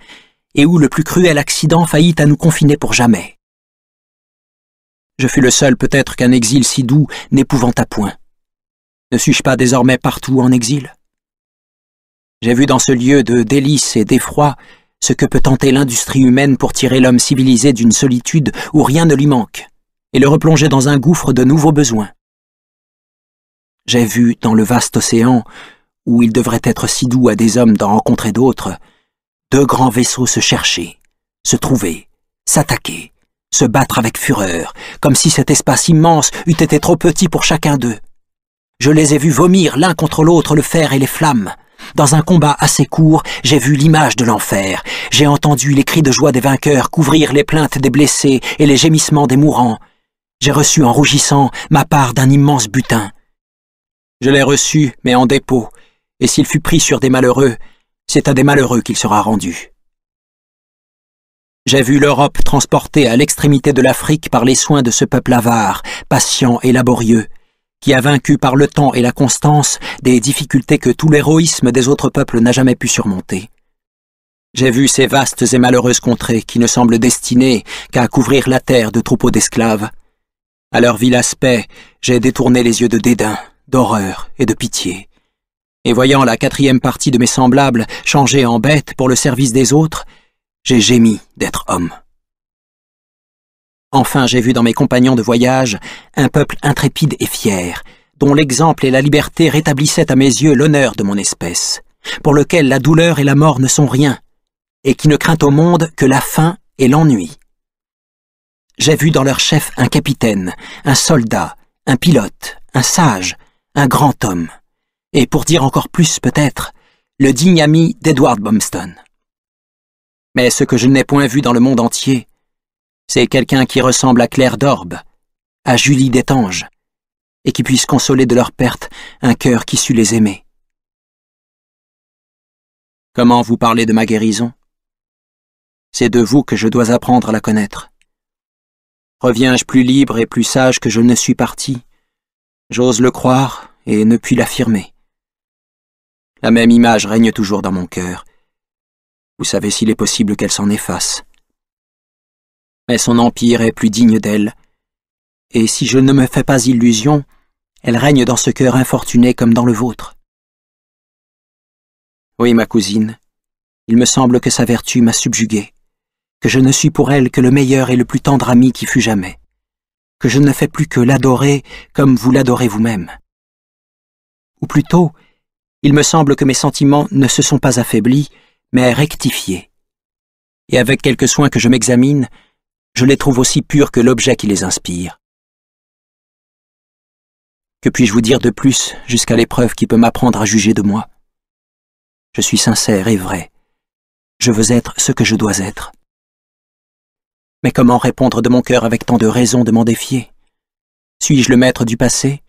et où le plus cruel accident faillit à nous confiner pour jamais. Je fus le seul peut-être qu'un exil si doux n'épouvanta point. Ne suis-je pas désormais partout en exil J'ai vu dans ce lieu de délices et d'effroi ce que peut tenter l'industrie humaine pour tirer l'homme civilisé d'une solitude où rien ne lui manque, et le replonger dans un gouffre de nouveaux besoins. J'ai vu dans le vaste océan, où il devrait être si doux à des hommes d'en rencontrer d'autres, deux grands vaisseaux se chercher, se trouver, s'attaquer, se battre avec fureur, comme si cet espace immense eût été trop petit pour chacun d'eux. Je les ai vus vomir l'un contre l'autre le fer et les flammes. Dans un combat assez court, j'ai vu l'image de l'enfer, j'ai entendu les cris de joie des vainqueurs couvrir les plaintes des blessés et les gémissements des mourants. J'ai reçu en rougissant ma part d'un immense butin. Je l'ai reçu, mais en dépôt, et s'il fut pris sur des malheureux, c'est à des malheureux qu'il sera rendu. J'ai vu l'Europe transportée à l'extrémité de l'Afrique par les soins de ce peuple avare, patient et laborieux, qui a vaincu par le temps et la constance des difficultés que tout l'héroïsme des autres peuples n'a jamais pu surmonter. J'ai vu ces vastes et malheureuses contrées qui ne semblent destinées qu'à couvrir la terre de troupeaux d'esclaves. À leur vil aspect, j'ai détourné les yeux de dédain, d'horreur et de pitié. Et voyant la quatrième partie de mes semblables changer en bêtes pour le service des autres, j'ai gémi d'être homme. Enfin j'ai vu dans mes compagnons de voyage un peuple intrépide et fier, dont l'exemple et la liberté rétablissaient à mes yeux l'honneur de mon espèce, pour lequel la douleur et la mort ne sont rien, et qui ne craint au monde que la faim et l'ennui. J'ai vu dans leur chef un capitaine, un soldat, un pilote, un sage, un grand homme, et pour dire encore plus peut-être, le digne ami d'Edward Bomston. Mais ce que je n'ai point vu dans le monde entier, c'est quelqu'un qui ressemble à Claire d'Orbe, à Julie d'Étange, et qui puisse consoler de leur perte un cœur qui sut les aimer. Comment vous parlez de ma guérison C'est de vous que je dois apprendre à la connaître. Reviens-je plus libre et plus sage que je ne suis parti J'ose le croire et ne puis l'affirmer. La même image règne toujours dans mon cœur, vous savez s'il est possible qu'elle s'en efface. Mais son empire est plus digne d'elle. Et si je ne me fais pas illusion, elle règne dans ce cœur infortuné comme dans le vôtre. Oui, ma cousine, il me semble que sa vertu m'a subjugué, que je ne suis pour elle que le meilleur et le plus tendre ami qui fut jamais, que je ne fais plus que l'adorer comme vous l'adorez vous-même. Ou plutôt, il me semble que mes sentiments ne se sont pas affaiblis, mais rectifié, Et avec quelques soin que je m'examine, je les trouve aussi purs que l'objet qui les inspire. Que puis-je vous dire de plus jusqu'à l'épreuve qui peut m'apprendre à juger de moi Je suis sincère et vrai. Je veux être ce que je dois être. Mais comment répondre de mon cœur avec tant de raisons de m'en défier Suis-je le maître du passé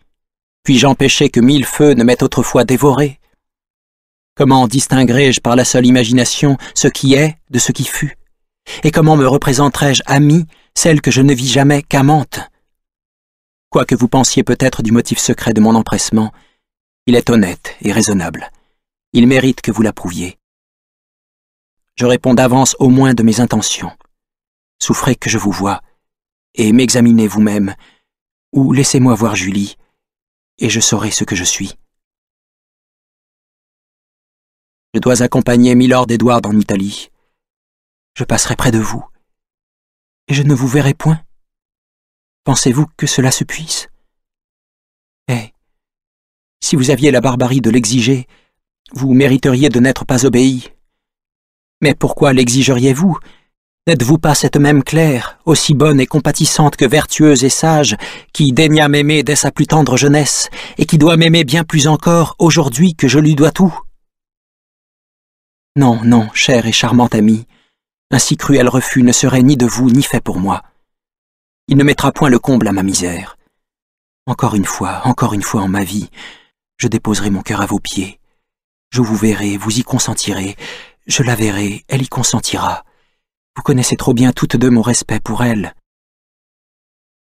Puis-je empêcher que mille feux ne m'aient autrefois dévoré Comment distinguerai-je par la seule imagination ce qui est de ce qui fut Et comment me représenterai-je amie celle que je ne vis jamais qu'amante Quoi que vous pensiez peut-être du motif secret de mon empressement, il est honnête et raisonnable. Il mérite que vous l'approuviez. Je réponds d'avance au moins de mes intentions. Souffrez que je vous voie, et m'examinez vous-même, ou laissez-moi voir Julie, et je saurai ce que je suis. Je dois accompagner Milord Edward en Italie. Je passerai près de vous. Et je ne vous verrai point. Pensez-vous que cela se puisse Eh, si vous aviez la barbarie de l'exiger, vous mériteriez de n'être pas obéi. Mais pourquoi l'exigeriez-vous N'êtes-vous pas cette même Claire, aussi bonne et compatissante que vertueuse et sage, qui daigna m'aimer dès sa plus tendre jeunesse, et qui doit m'aimer bien plus encore aujourd'hui que je lui dois tout non, non, chère et charmante amie, un si cruel refus ne serait ni de vous ni fait pour moi. Il ne mettra point le comble à ma misère. Encore une fois, encore une fois en ma vie, je déposerai mon cœur à vos pieds. Je vous verrai, vous y consentirez, je la verrai, elle y consentira. Vous connaissez trop bien toutes deux mon respect pour elle.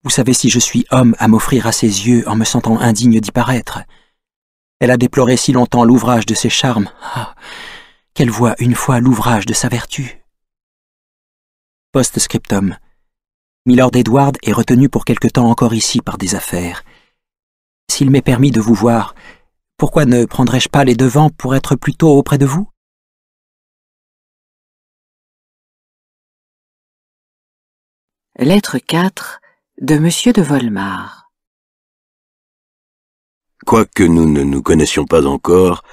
Vous savez si je suis homme à m'offrir à ses yeux en me sentant indigne d'y paraître. Elle a déploré si longtemps l'ouvrage de ses charmes. Ah, qu'elle voit une fois l'ouvrage de sa vertu. Post-scriptum. Milord Edward est retenu pour quelque temps encore ici par des affaires. S'il m'est permis de vous voir, pourquoi ne prendrais-je pas les devants pour être plus tôt auprès de vous Lettre 4 de Monsieur de Volmar Quoique nous ne nous connaissions pas encore,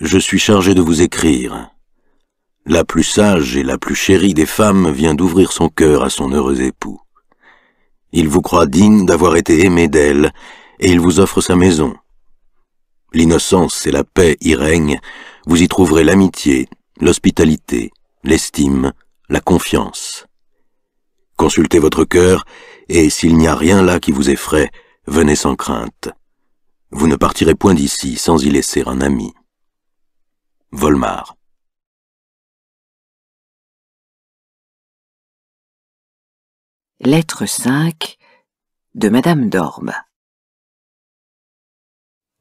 je suis chargé de vous écrire. La plus sage et la plus chérie des femmes vient d'ouvrir son cœur à son heureux époux. Il vous croit digne d'avoir été aimé d'elle, et il vous offre sa maison. L'innocence et la paix y règnent, vous y trouverez l'amitié, l'hospitalité, l'estime, la confiance. Consultez votre cœur, et s'il n'y a rien là qui vous effraie, venez sans crainte. Vous ne partirez point d'ici sans y laisser un ami. Volmar Lettre 5 de Madame d'Orme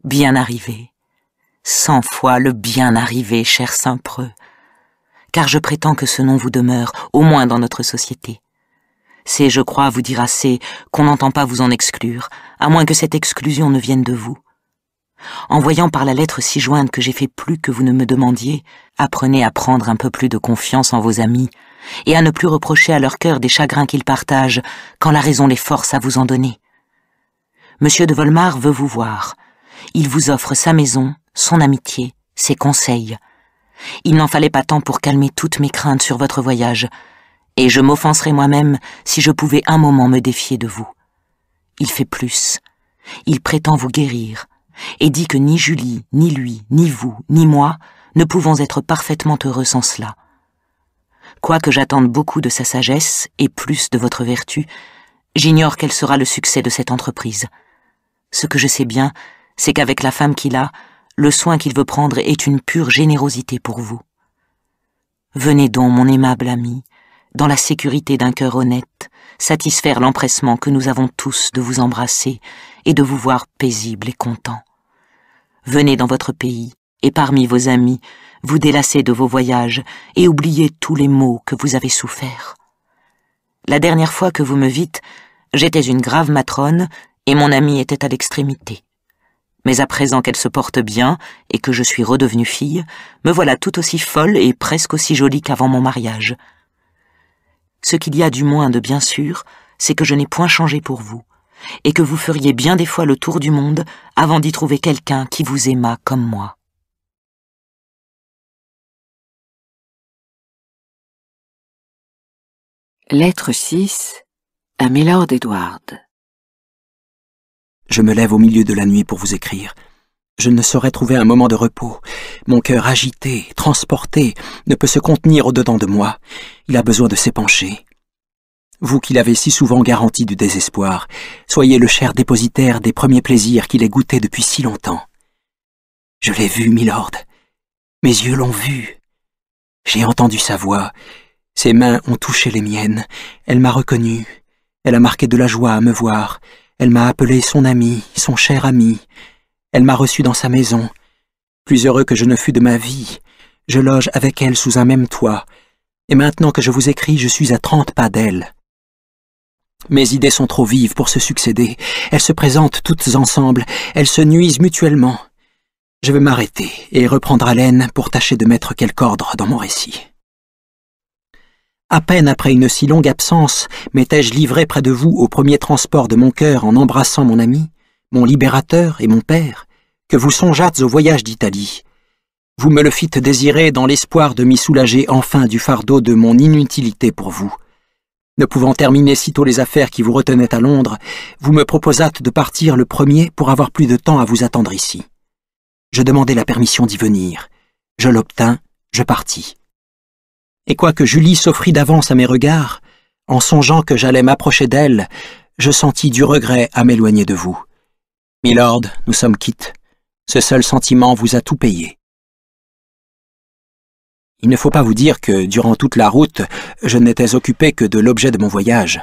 Bien arrivé, cent fois le bien arrivé, cher Saint-Preux, car je prétends que ce nom vous demeure, au moins dans notre société. C'est, je crois, vous dire assez qu'on n'entend pas vous en exclure, à moins que cette exclusion ne vienne de vous. En voyant par la lettre si jointe que j'ai fait plus que vous ne me demandiez, apprenez à prendre un peu plus de confiance en vos amis, et à ne plus reprocher à leur cœur des chagrins qu'ils partagent, quand la raison les force à vous en donner. Monsieur de Volmar veut vous voir. Il vous offre sa maison, son amitié, ses conseils. Il n'en fallait pas tant pour calmer toutes mes craintes sur votre voyage, et je m'offenserais moi-même si je pouvais un moment me défier de vous. Il fait plus. Il prétend vous guérir, et dit que ni Julie, ni lui, ni vous, ni moi ne pouvons être parfaitement heureux sans cela. Quoique j'attende beaucoup de sa sagesse et plus de votre vertu, j'ignore quel sera le succès de cette entreprise. Ce que je sais bien, c'est qu'avec la femme qu'il a, le soin qu'il veut prendre est une pure générosité pour vous. Venez donc, mon aimable ami, dans la sécurité d'un cœur honnête, satisfaire l'empressement que nous avons tous de vous embrasser et de vous voir paisible et content venez dans votre pays, et parmi vos amis, vous délassez de vos voyages, et oubliez tous les maux que vous avez soufferts. La dernière fois que vous me vîtes, j'étais une grave matrone, et mon amie était à l'extrémité. Mais à présent qu'elle se porte bien, et que je suis redevenue fille, me voilà tout aussi folle et presque aussi jolie qu'avant mon mariage. Ce qu'il y a du moins de bien sûr, c'est que je n'ai point changé pour vous et que vous feriez bien des fois le tour du monde avant d'y trouver quelqu'un qui vous aima comme moi. Lettre 6 à Mylord Edward Je me lève au milieu de la nuit pour vous écrire. Je ne saurais trouver un moment de repos. Mon cœur agité, transporté, ne peut se contenir au-dedans de moi. Il a besoin de s'épancher. Vous qui l'avez si souvent garanti du désespoir, soyez le cher dépositaire des premiers plaisirs qu'il ait goûté depuis si longtemps. Je l'ai vu, milord. Mes yeux l'ont vu. J'ai entendu sa voix. Ses mains ont touché les miennes. Elle m'a reconnu. Elle a marqué de la joie à me voir. Elle m'a appelé son ami, son cher ami. Elle m'a reçu dans sa maison. Plus heureux que je ne fus de ma vie, je loge avec elle sous un même toit. Et maintenant que je vous écris, je suis à trente pas d'elle. Mes idées sont trop vives pour se succéder. Elles se présentent toutes ensemble, elles se nuisent mutuellement. Je vais m'arrêter et reprendre haleine pour tâcher de mettre quelque ordre dans mon récit. À peine après une si longue absence, m'étais-je livré près de vous au premier transport de mon cœur en embrassant mon ami, mon libérateur et mon père, que vous songeâtes au voyage d'Italie. Vous me le fîtes désirer dans l'espoir de m'y soulager enfin du fardeau de mon inutilité pour vous. Ne pouvant terminer sitôt les affaires qui vous retenaient à Londres, vous me proposâtes de partir le premier pour avoir plus de temps à vous attendre ici. Je demandai la permission d'y venir. Je l'obtins, je partis. Et quoique Julie s'offrit d'avance à mes regards, en songeant que j'allais m'approcher d'elle, je sentis du regret à m'éloigner de vous. Milord, nous sommes quittes. Ce seul sentiment vous a tout payé. Il ne faut pas vous dire que, durant toute la route, je n'étais occupé que de l'objet de mon voyage.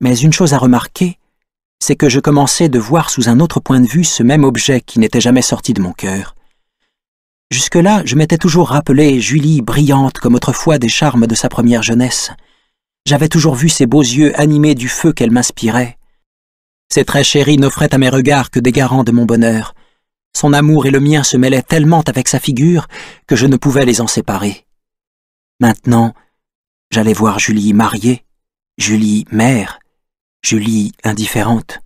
Mais une chose à remarquer, c'est que je commençais de voir sous un autre point de vue ce même objet qui n'était jamais sorti de mon cœur. Jusque-là, je m'étais toujours rappelé Julie brillante comme autrefois des charmes de sa première jeunesse. J'avais toujours vu ses beaux yeux animés du feu qu'elle m'inspirait. Ses traits chéris n'offraient à mes regards que des garants de mon bonheur, son amour et le mien se mêlaient tellement avec sa figure que je ne pouvais les en séparer. Maintenant, j'allais voir Julie mariée, Julie mère, Julie indifférente.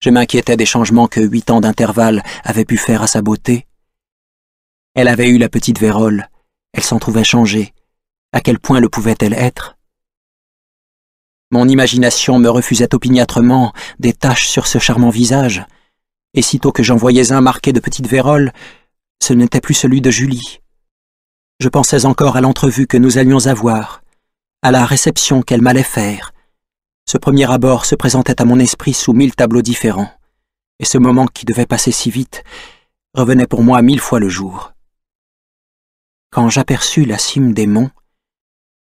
Je m'inquiétais des changements que huit ans d'intervalle avaient pu faire à sa beauté. Elle avait eu la petite vérole, elle s'en trouvait changée. À quel point le pouvait-elle être Mon imagination me refusait opiniâtrement des taches sur ce charmant visage, et sitôt que j'en voyais un marqué de petites vérole, ce n'était plus celui de Julie. Je pensais encore à l'entrevue que nous allions avoir, à la réception qu'elle m'allait faire. Ce premier abord se présentait à mon esprit sous mille tableaux différents, et ce moment qui devait passer si vite revenait pour moi mille fois le jour. Quand j'aperçus la cime des monts,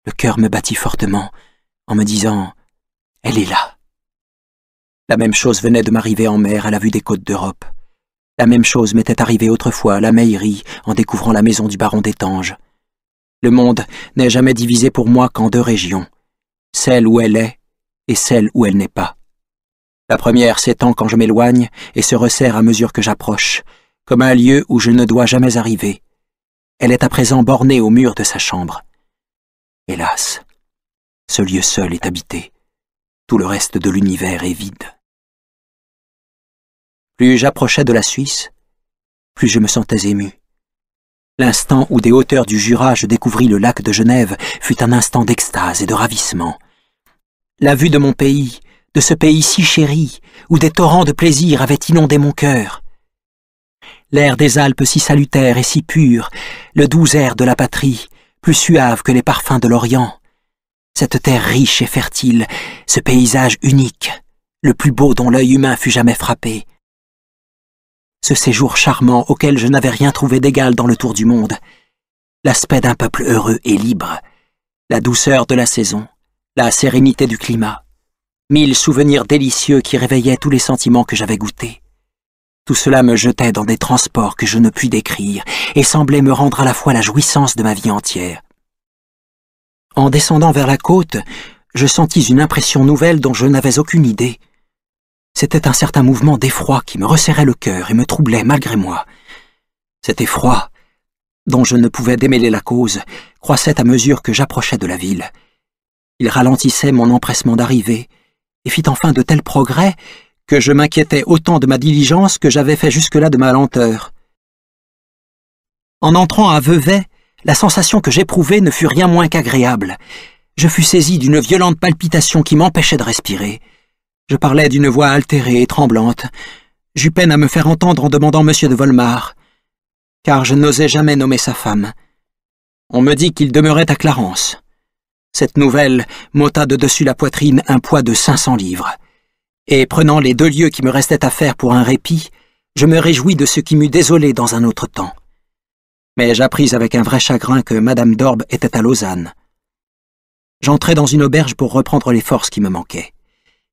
le cœur me battit fortement en me disant ⁇ Elle est là !⁇ la même chose venait de m'arriver en mer à la vue des côtes d'Europe. La même chose m'était arrivée autrefois à la Meillerie en découvrant la maison du baron d'Étanges. Le monde n'est jamais divisé pour moi qu'en deux régions, celle où elle est et celle où elle n'est pas. La première s'étend quand je m'éloigne et se resserre à mesure que j'approche, comme un lieu où je ne dois jamais arriver. Elle est à présent bornée au mur de sa chambre. Hélas, ce lieu seul est habité. Tout le reste de l'univers est vide. Plus j'approchais de la Suisse, plus je me sentais ému. L'instant où des hauteurs du Jura je découvris le lac de Genève fut un instant d'extase et de ravissement. La vue de mon pays, de ce pays si chéri, où des torrents de plaisir avaient inondé mon cœur. L'air des Alpes si salutaire et si pur, le doux air de la patrie, plus suave que les parfums de l'Orient. Cette terre riche et fertile, ce paysage unique, le plus beau dont l'œil humain fut jamais frappé ce séjour charmant auquel je n'avais rien trouvé d'égal dans le tour du monde, l'aspect d'un peuple heureux et libre, la douceur de la saison, la sérénité du climat, mille souvenirs délicieux qui réveillaient tous les sentiments que j'avais goûtés. Tout cela me jetait dans des transports que je ne puis décrire et semblait me rendre à la fois la jouissance de ma vie entière. En descendant vers la côte, je sentis une impression nouvelle dont je n'avais aucune idée. C'était un certain mouvement d'effroi qui me resserrait le cœur et me troublait malgré moi. Cet effroi, dont je ne pouvais démêler la cause, croissait à mesure que j'approchais de la ville. Il ralentissait mon empressement d'arriver, et fit enfin de tels progrès que je m'inquiétais autant de ma diligence que j'avais fait jusque-là de ma lenteur. En entrant à Vevey, la sensation que j'éprouvais ne fut rien moins qu'agréable. Je fus saisi d'une violente palpitation qui m'empêchait de respirer. Je parlais d'une voix altérée et tremblante. J'eus peine à me faire entendre en demandant Monsieur de Volmar, car je n'osais jamais nommer sa femme. On me dit qu'il demeurait à Clarence. Cette nouvelle m'ôta de dessus la poitrine un poids de cinq cents livres. Et prenant les deux lieux qui me restaient à faire pour un répit, je me réjouis de ce qui m'eût désolé dans un autre temps. Mais j'appris avec un vrai chagrin que Madame d'Orbe était à Lausanne. J'entrai dans une auberge pour reprendre les forces qui me manquaient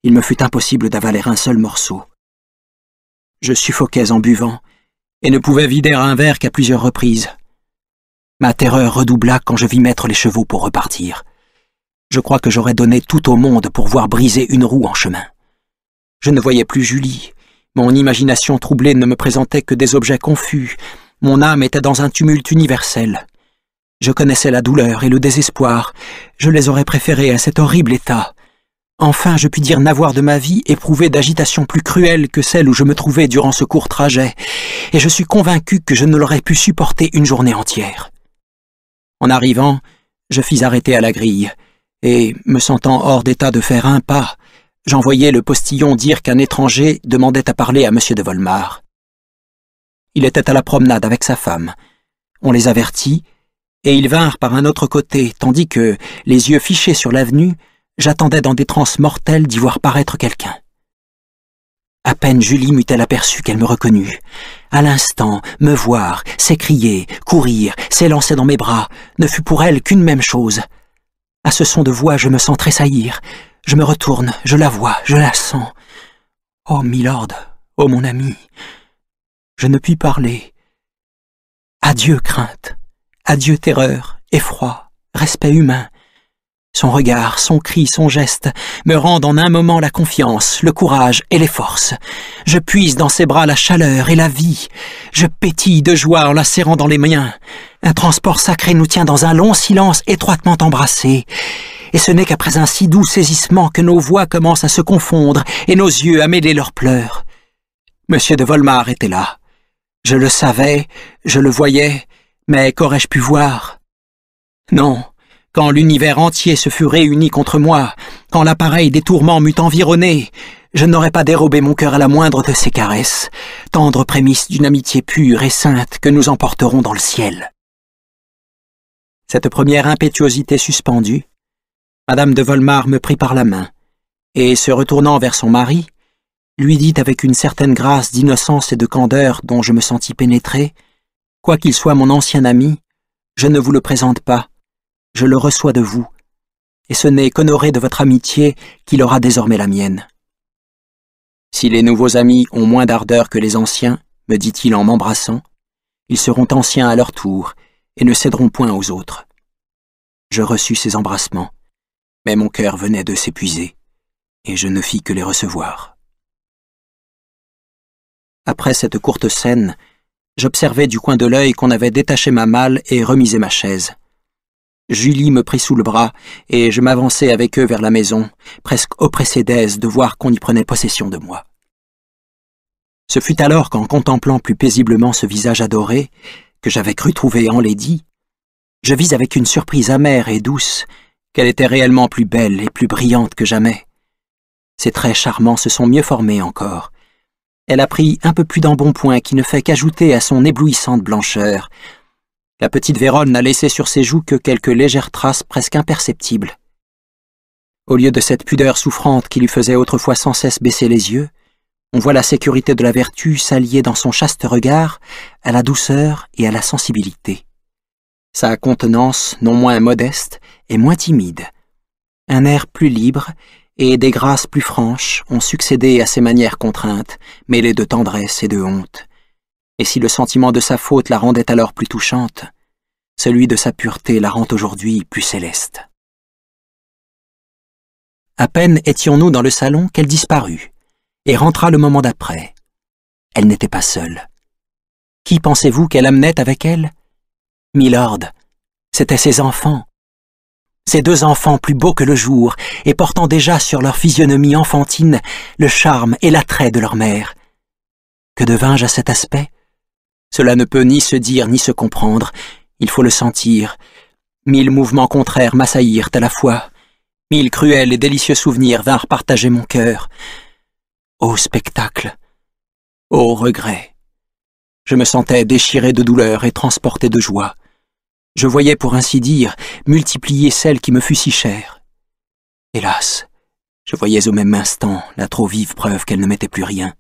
il me fut impossible d'avaler un seul morceau. Je suffoquais en buvant, et ne pouvais vider un verre qu'à plusieurs reprises. Ma terreur redoubla quand je vis mettre les chevaux pour repartir. Je crois que j'aurais donné tout au monde pour voir briser une roue en chemin. Je ne voyais plus Julie, mon imagination troublée ne me présentait que des objets confus, mon âme était dans un tumulte universel. Je connaissais la douleur et le désespoir, je les aurais préférés à cet horrible état. Enfin, je puis dire n'avoir de ma vie éprouvé d'agitation plus cruelle que celle où je me trouvais durant ce court trajet, et je suis convaincu que je ne l'aurais pu supporter une journée entière. En arrivant, je fis arrêter à la grille, et, me sentant hors d'état de faire un pas, j'envoyai le postillon dire qu'un étranger demandait à parler à M. de Volmar. Il était à la promenade avec sa femme. On les avertit, et ils vinrent par un autre côté, tandis que, les yeux fichés sur l'avenue, j'attendais dans des transes mortelles d'y voir paraître quelqu'un. À peine Julie m'eut-elle aperçu qu'elle me reconnut. À l'instant, me voir, s'écrier, courir, s'élancer dans mes bras, ne fut pour elle qu'une même chose. À ce son de voix, je me sens tressaillir. Je me retourne, je la vois, je la sens. Oh, milord, oh mon ami, je ne puis parler. Adieu crainte, adieu terreur, effroi, respect humain, son regard, son cri, son geste me rendent en un moment la confiance, le courage et les forces. Je puise dans ses bras la chaleur et la vie. Je pétille de joie en la serrant dans les miens. Un transport sacré nous tient dans un long silence étroitement embrassé. Et ce n'est qu'après un si doux saisissement que nos voix commencent à se confondre et nos yeux à mêler leurs pleurs. Monsieur de Volmar était là. Je le savais, je le voyais, mais qu'aurais-je pu voir? Non quand l'univers entier se fut réuni contre moi, quand l'appareil des tourments m'eût environné, je n'aurais pas dérobé mon cœur à la moindre de ses caresses, tendre prémisse d'une amitié pure et sainte que nous emporterons dans le ciel. Cette première impétuosité suspendue, Madame de Volmar me prit par la main, et se retournant vers son mari, lui dit avec une certaine grâce d'innocence et de candeur dont je me sentis pénétré, Quoi qu'il soit mon ancien ami, je ne vous le présente pas, je le reçois de vous, et ce n'est qu'honoré de votre amitié qu'il aura désormais la mienne. Si les nouveaux amis ont moins d'ardeur que les anciens, me dit-il en m'embrassant, ils seront anciens à leur tour et ne céderont point aux autres. Je reçus ces embrassements, mais mon cœur venait de s'épuiser, et je ne fis que les recevoir. Après cette courte scène, j'observai du coin de l'œil qu'on avait détaché ma malle et remisé ma chaise. Julie me prit sous le bras, et je m'avançai avec eux vers la maison, presque oppressé d'aise de voir qu'on y prenait possession de moi. Ce fut alors qu'en contemplant plus paisiblement ce visage adoré, que j'avais cru trouver en Lady, je vis avec une surprise amère et douce qu'elle était réellement plus belle et plus brillante que jamais. Ses traits charmants se sont mieux formés encore. Elle a pris un peu plus d'embonpoint qui ne fait qu'ajouter à son éblouissante blancheur, la petite vérole n'a laissé sur ses joues que quelques légères traces presque imperceptibles. Au lieu de cette pudeur souffrante qui lui faisait autrefois sans cesse baisser les yeux, on voit la sécurité de la vertu s'allier dans son chaste regard à la douceur et à la sensibilité. Sa contenance, non moins modeste, est moins timide. Un air plus libre et des grâces plus franches ont succédé à ses manières contraintes, mêlées de tendresse et de honte, et si le sentiment de sa faute la rendait alors plus touchante, celui de sa pureté la rend aujourd'hui plus céleste. À peine étions-nous dans le salon qu'elle disparut, et rentra le moment d'après. Elle n'était pas seule. Qui pensez-vous qu'elle amenait avec elle Milord, c'étaient ses enfants. Ces deux enfants plus beaux que le jour, et portant déjà sur leur physionomie enfantine le charme et l'attrait de leur mère. Que devins-je à cet aspect cela ne peut ni se dire ni se comprendre. Il faut le sentir. Mille mouvements contraires m'assaillirent à la fois. Mille cruels et délicieux souvenirs vinrent partager mon cœur. Ô spectacle Ô regret Je me sentais déchiré de douleur et transporté de joie. Je voyais, pour ainsi dire, multiplier celle qui me fut si chère. Hélas, je voyais au même instant la trop vive preuve qu'elle ne m'était plus rien,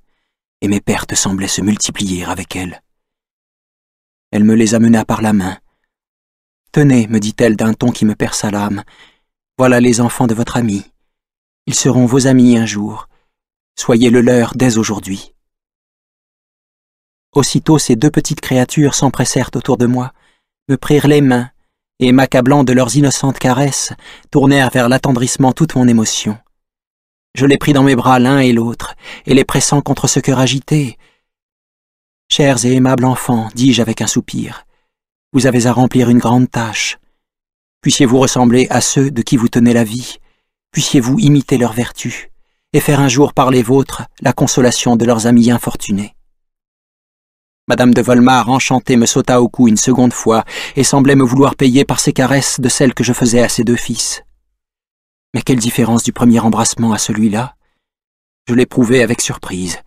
et mes pertes semblaient se multiplier avec elle. Elle me les amena par la main. Tenez, me dit-elle d'un ton qui me perça l'âme, voilà les enfants de votre ami. Ils seront vos amis un jour. Soyez le leur dès aujourd'hui. Aussitôt ces deux petites créatures s'empressèrent autour de moi, me prirent les mains, et m'accablant de leurs innocentes caresses, tournèrent vers l'attendrissement toute mon émotion. Je les pris dans mes bras l'un et l'autre, et les pressant contre ce cœur agité, Chers et aimables enfants, dis-je avec un soupir, vous avez à remplir une grande tâche. Puissiez-vous ressembler à ceux de qui vous tenez la vie, puissiez-vous imiter leurs vertus, et faire un jour par les vôtres la consolation de leurs amis infortunés. Madame de Volmar, enchantée, me sauta au cou une seconde fois, et semblait me vouloir payer par ses caresses de celles que je faisais à ses deux fils. Mais quelle différence du premier embrassement à celui-là Je l'éprouvais avec surprise.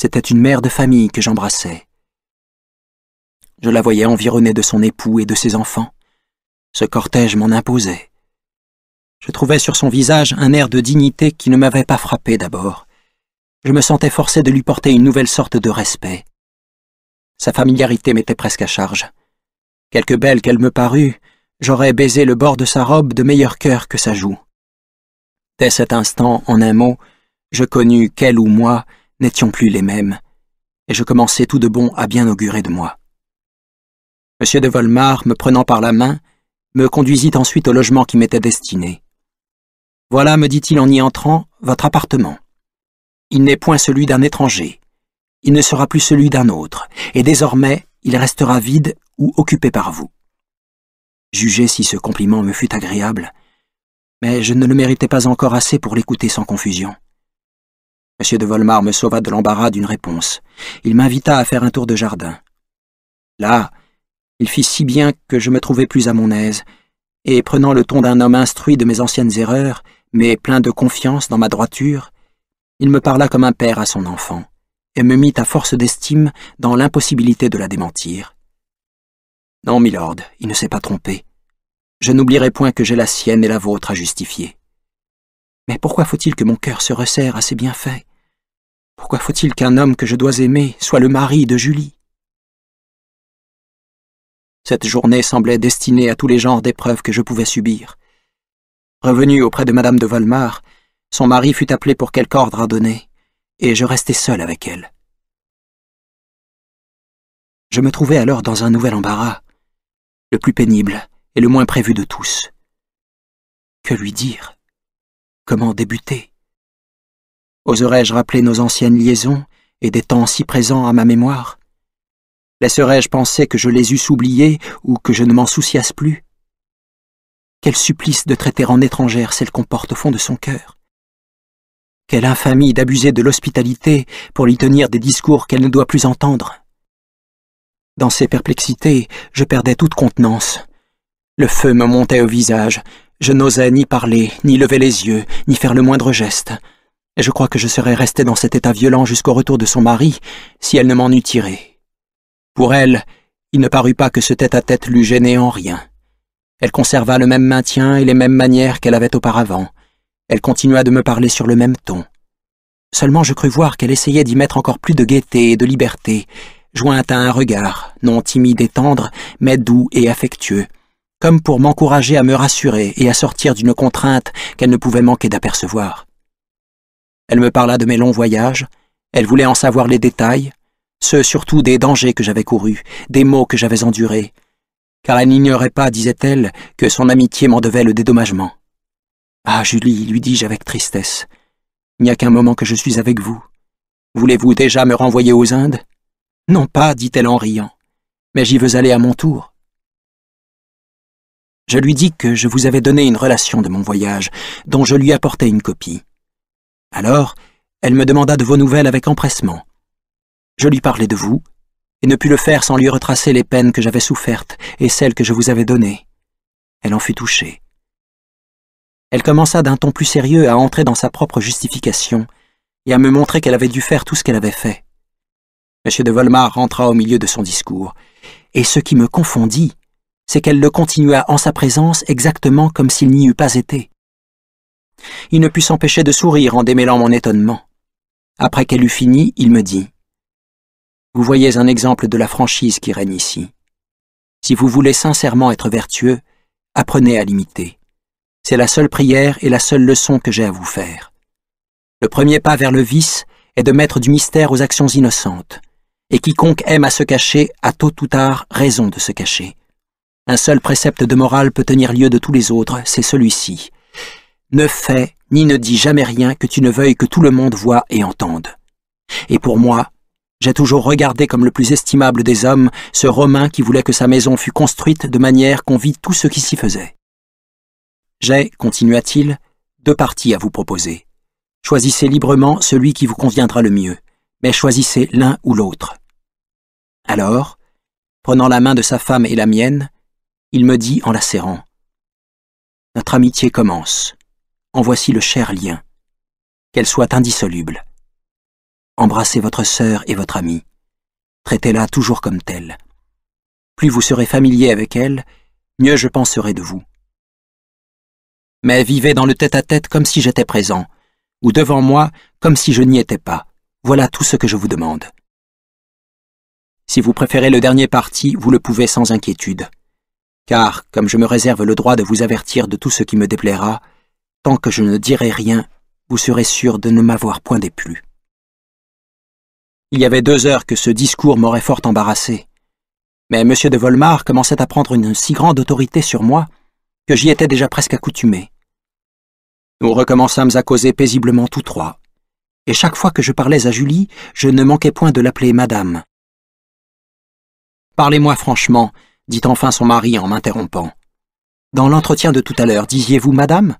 C'était une mère de famille que j'embrassais. Je la voyais environnée de son époux et de ses enfants. Ce cortège m'en imposait. Je trouvais sur son visage un air de dignité qui ne m'avait pas frappé d'abord. Je me sentais forcé de lui porter une nouvelle sorte de respect. Sa familiarité m'était presque à charge. Quelque belle qu'elle me parût, j'aurais baisé le bord de sa robe de meilleur cœur que sa joue. Dès cet instant, en un mot, je connus qu'elle ou moi n'étions plus les mêmes, et je commençais tout de bon à bien augurer de moi. M. de Volmar, me prenant par la main, me conduisit ensuite au logement qui m'était destiné. Voilà, me dit-il en y entrant, votre appartement. Il n'est point celui d'un étranger. Il ne sera plus celui d'un autre, et désormais, il restera vide ou occupé par vous. Jugez si ce compliment me fut agréable, mais je ne le méritais pas encore assez pour l'écouter sans confusion. M. de Volmar me sauva de l'embarras d'une réponse. Il m'invita à faire un tour de jardin. Là, il fit si bien que je me trouvais plus à mon aise, et prenant le ton d'un homme instruit de mes anciennes erreurs, mais plein de confiance dans ma droiture, il me parla comme un père à son enfant, et me mit à force d'estime dans l'impossibilité de la démentir. Non, milord, il ne s'est pas trompé. Je n'oublierai point que j'ai la sienne et la vôtre à justifier. Mais pourquoi faut-il que mon cœur se resserre à ses bienfaits pourquoi faut-il qu'un homme que je dois aimer soit le mari de Julie Cette journée semblait destinée à tous les genres d'épreuves que je pouvais subir. Revenu auprès de Madame de Valmar, son mari fut appelé pour quelque ordre à donner, et je restai seul avec elle. Je me trouvais alors dans un nouvel embarras, le plus pénible et le moins prévu de tous. Que lui dire Comment débuter Oserais-je rappeler nos anciennes liaisons et des temps si présents à ma mémoire Laisserais-je penser que je les eusse oubliées ou que je ne m'en souciasse plus Quel supplice de traiter en étrangère celle qu'on porte au fond de son cœur Quelle infamie d'abuser de l'hospitalité pour lui tenir des discours qu'elle ne doit plus entendre Dans ces perplexités, je perdais toute contenance. Le feu me montait au visage, je n'osais ni parler, ni lever les yeux, ni faire le moindre geste et je crois que je serais restée dans cet état violent jusqu'au retour de son mari si elle ne m'en eût tiré. Pour elle, il ne parut pas que ce tête-à-tête l'eût gênée en rien. Elle conserva le même maintien et les mêmes manières qu'elle avait auparavant. Elle continua de me parler sur le même ton. Seulement je crus voir qu'elle essayait d'y mettre encore plus de gaieté et de liberté, jointe à un regard, non timide et tendre, mais doux et affectueux, comme pour m'encourager à me rassurer et à sortir d'une contrainte qu'elle ne pouvait manquer d'apercevoir. Elle me parla de mes longs voyages, elle voulait en savoir les détails, ceux surtout des dangers que j'avais courus, des maux que j'avais endurés, car elle n'ignorait pas, disait-elle, que son amitié m'en devait le dédommagement. Ah, Julie, lui dis-je avec tristesse, il n'y a qu'un moment que je suis avec vous. Voulez-vous déjà me renvoyer aux Indes Non pas, dit-elle en riant, mais j'y veux aller à mon tour. Je lui dis que je vous avais donné une relation de mon voyage, dont je lui apportais une copie. Alors, elle me demanda de vos nouvelles avec empressement. Je lui parlais de vous, et ne pus le faire sans lui retracer les peines que j'avais souffertes et celles que je vous avais données. Elle en fut touchée. Elle commença d'un ton plus sérieux à entrer dans sa propre justification et à me montrer qu'elle avait dû faire tout ce qu'elle avait fait. Monsieur de Volmar rentra au milieu de son discours, et ce qui me confondit, c'est qu'elle le continua en sa présence exactement comme s'il n'y eût pas été. Il ne put s'empêcher de sourire en démêlant mon étonnement. Après qu'elle eut fini, il me dit « Vous voyez un exemple de la franchise qui règne ici. Si vous voulez sincèrement être vertueux, apprenez à l'imiter. C'est la seule prière et la seule leçon que j'ai à vous faire. Le premier pas vers le vice est de mettre du mystère aux actions innocentes, et quiconque aime à se cacher a tôt ou tard raison de se cacher. Un seul précepte de morale peut tenir lieu de tous les autres, c'est celui-ci. Ne fais ni ne dis jamais rien que tu ne veuilles que tout le monde voie et entende. Et pour moi, j'ai toujours regardé comme le plus estimable des hommes ce Romain qui voulait que sa maison fût construite de manière qu'on vit tout ce qui s'y faisait. J'ai, continua-t-il, deux parties à vous proposer. Choisissez librement celui qui vous conviendra le mieux, mais choisissez l'un ou l'autre. Alors, prenant la main de sa femme et la mienne, il me dit en la serrant. Notre amitié commence en voici le cher lien. Qu'elle soit indissoluble. Embrassez votre sœur et votre amie. Traitez-la toujours comme telle. Plus vous serez familier avec elle, mieux je penserai de vous. Mais vivez dans le tête-à-tête -tête comme si j'étais présent, ou devant moi comme si je n'y étais pas. Voilà tout ce que je vous demande. Si vous préférez le dernier parti, vous le pouvez sans inquiétude. Car, comme je me réserve le droit de vous avertir de tout ce qui me déplaira, que je ne dirai rien, vous serez sûr de ne m'avoir point déplu. Il y avait deux heures que ce discours m'aurait fort embarrassé. Mais M. de Volmar commençait à prendre une si grande autorité sur moi que j'y étais déjà presque accoutumé. Nous recommençâmes à causer paisiblement tous trois, et chaque fois que je parlais à Julie, je ne manquais point de l'appeler Madame. Parlez-moi franchement, dit enfin son mari en m'interrompant. Dans l'entretien de tout à l'heure, disiez-vous Madame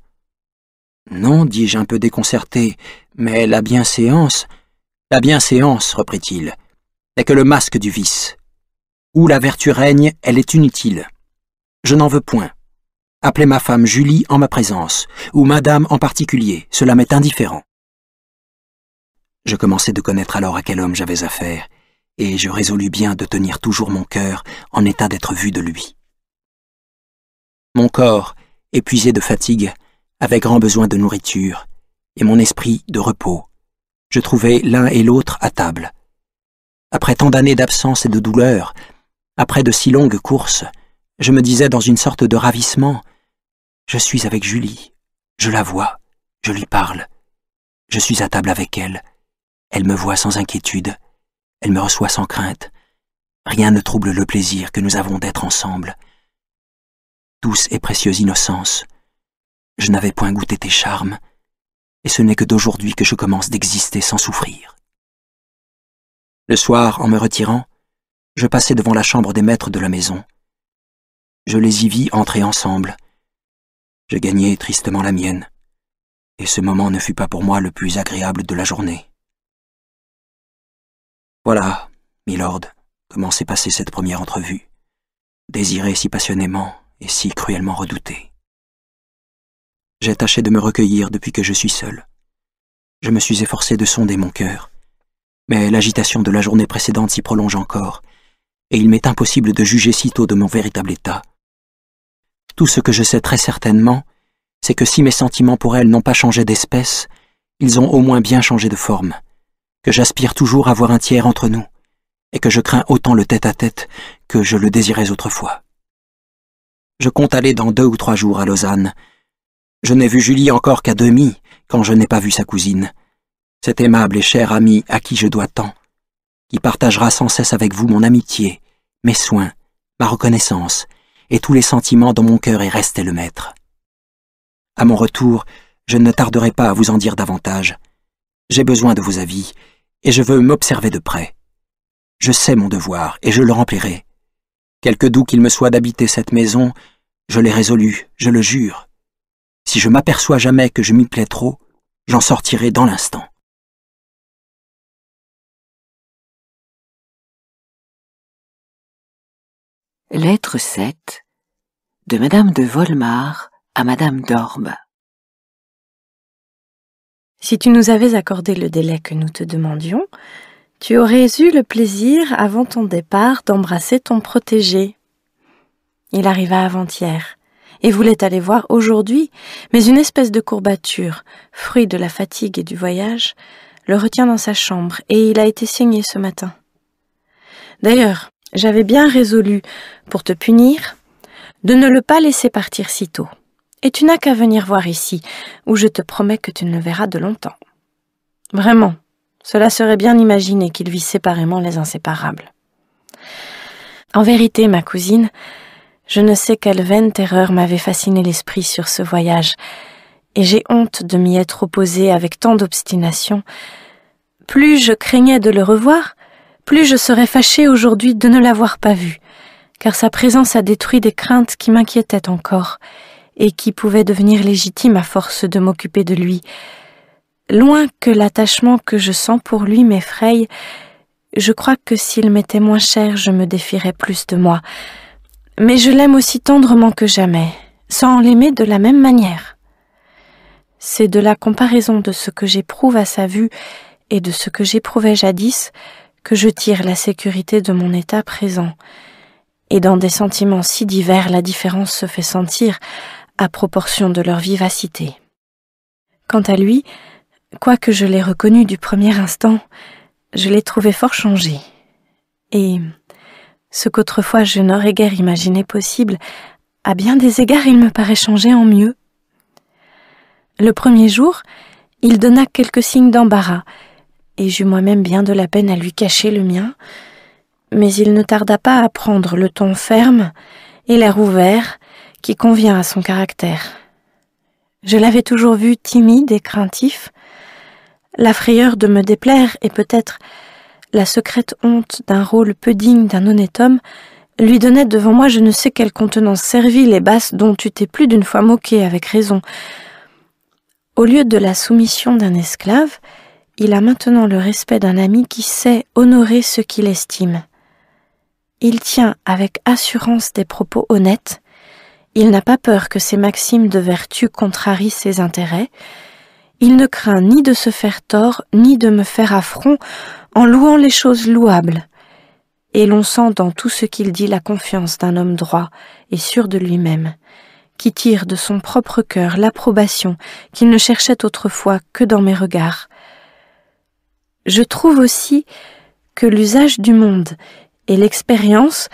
non, dis-je un peu déconcerté, mais la bienséance. La bienséance, reprit-il, n'est que le masque du vice. Où la vertu règne, elle est inutile. Je n'en veux point. Appelez ma femme Julie en ma présence, ou madame en particulier, cela m'est indifférent. Je commençai de connaître alors à quel homme j'avais affaire, et je résolus bien de tenir toujours mon cœur en état d'être vu de lui. Mon corps, épuisé de fatigue, avec grand besoin de nourriture, et mon esprit de repos. Je trouvais l'un et l'autre à table. Après tant d'années d'absence et de douleur, après de si longues courses, je me disais dans une sorte de ravissement, Je suis avec Julie, je la vois, je lui parle, je suis à table avec elle, elle me voit sans inquiétude, elle me reçoit sans crainte, rien ne trouble le plaisir que nous avons d'être ensemble. Douce et précieuse innocence, je n'avais point goûté tes charmes, et ce n'est que d'aujourd'hui que je commence d'exister sans souffrir. Le soir, en me retirant, je passai devant la chambre des maîtres de la maison. Je les y vis entrer ensemble. Je gagnai tristement la mienne, et ce moment ne fut pas pour moi le plus agréable de la journée. Voilà, milord, comment s'est passée cette première entrevue, désirée si passionnément et si cruellement redoutée. J'ai tâché de me recueillir depuis que je suis seul. Je me suis efforcé de sonder mon cœur. Mais l'agitation de la journée précédente s'y prolonge encore, et il m'est impossible de juger sitôt de mon véritable état. Tout ce que je sais très certainement, c'est que si mes sentiments pour elle n'ont pas changé d'espèce, ils ont au moins bien changé de forme, que j'aspire toujours à voir un tiers entre nous, et que je crains autant le tête-à-tête -tête que je le désirais autrefois. Je compte aller dans deux ou trois jours à Lausanne, je n'ai vu Julie encore qu'à demi, quand je n'ai pas vu sa cousine. Cette aimable et chère amie à qui je dois tant, qui partagera sans cesse avec vous mon amitié, mes soins, ma reconnaissance, et tous les sentiments dont mon cœur est resté le maître. À mon retour, je ne tarderai pas à vous en dire davantage. J'ai besoin de vos avis, et je veux m'observer de près. Je sais mon devoir, et je le remplirai. Quelque doux qu'il me soit d'habiter cette maison, je l'ai résolu, je le jure si je m'aperçois jamais que je m'y plais trop, j'en sortirai dans l'instant. Lettre 7 de Madame de Volmar à Madame d'Orbe Si tu nous avais accordé le délai que nous te demandions, tu aurais eu le plaisir, avant ton départ, d'embrasser ton protégé. Il arriva avant-hier et voulait aller voir aujourd'hui, mais une espèce de courbature, fruit de la fatigue et du voyage, le retient dans sa chambre, et il a été saigné ce matin. D'ailleurs, j'avais bien résolu, pour te punir, de ne le pas laisser partir si tôt. Et tu n'as qu'à venir voir ici, où je te promets que tu ne le verras de longtemps. Vraiment, cela serait bien imaginé qu'il vit séparément les inséparables. En vérité, ma cousine, je ne sais quelle vaine terreur m'avait fasciné l'esprit sur ce voyage, et j'ai honte de m'y être opposée avec tant d'obstination. Plus je craignais de le revoir, plus je serais fâchée aujourd'hui de ne l'avoir pas vu, car sa présence a détruit des craintes qui m'inquiétaient encore, et qui pouvaient devenir légitimes à force de m'occuper de lui. Loin que l'attachement que je sens pour lui m'effraye, je crois que s'il m'était moins cher, je me défierais plus de moi mais je l'aime aussi tendrement que jamais, sans l'aimer de la même manière. C'est de la comparaison de ce que j'éprouve à sa vue et de ce que j'éprouvais jadis que je tire la sécurité de mon état présent. Et dans des sentiments si divers, la différence se fait sentir à proportion de leur vivacité. Quant à lui, quoique je l'ai reconnu du premier instant, je l'ai trouvé fort changé. Et ce qu'autrefois je n'aurais guère imaginé possible, à bien des égards il me paraît changé en mieux. Le premier jour, il donna quelques signes d'embarras, et j'eus moi-même bien de la peine à lui cacher le mien, mais il ne tarda pas à prendre le ton ferme et l'air ouvert qui convient à son caractère. Je l'avais toujours vu timide et craintif. La frayeur de me déplaire et peut-être la secrète honte d'un rôle peu digne d'un honnête homme, lui donnait devant moi je ne sais quelle contenance servile et basse dont tu t'es plus d'une fois moqué avec raison. Au lieu de la soumission d'un esclave, il a maintenant le respect d'un ami qui sait honorer ce qu'il estime. Il tient avec assurance des propos honnêtes, il n'a pas peur que ses maximes de vertu contrarient ses intérêts, il ne craint ni de se faire tort, ni de me faire affront en louant les choses louables, et l'on sent dans tout ce qu'il dit la confiance d'un homme droit et sûr de lui-même, qui tire de son propre cœur l'approbation qu'il ne cherchait autrefois que dans mes regards. Je trouve aussi que l'usage du monde et l'expérience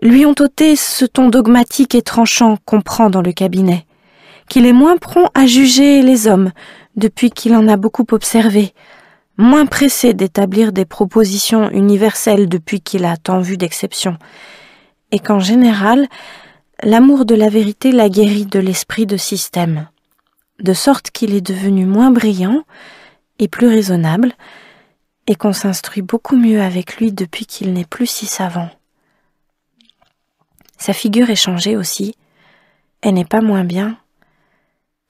lui ont ôté ce ton dogmatique et tranchant qu'on prend dans le cabinet, qu'il est moins prompt à juger les hommes depuis qu'il en a beaucoup observé, moins pressé d'établir des propositions universelles depuis qu'il a tant vu d'exceptions, et qu'en général, l'amour de la vérité l'a guéri de l'esprit de système, de sorte qu'il est devenu moins brillant et plus raisonnable, et qu'on s'instruit beaucoup mieux avec lui depuis qu'il n'est plus si savant. Sa figure est changée aussi, elle n'est pas moins bien,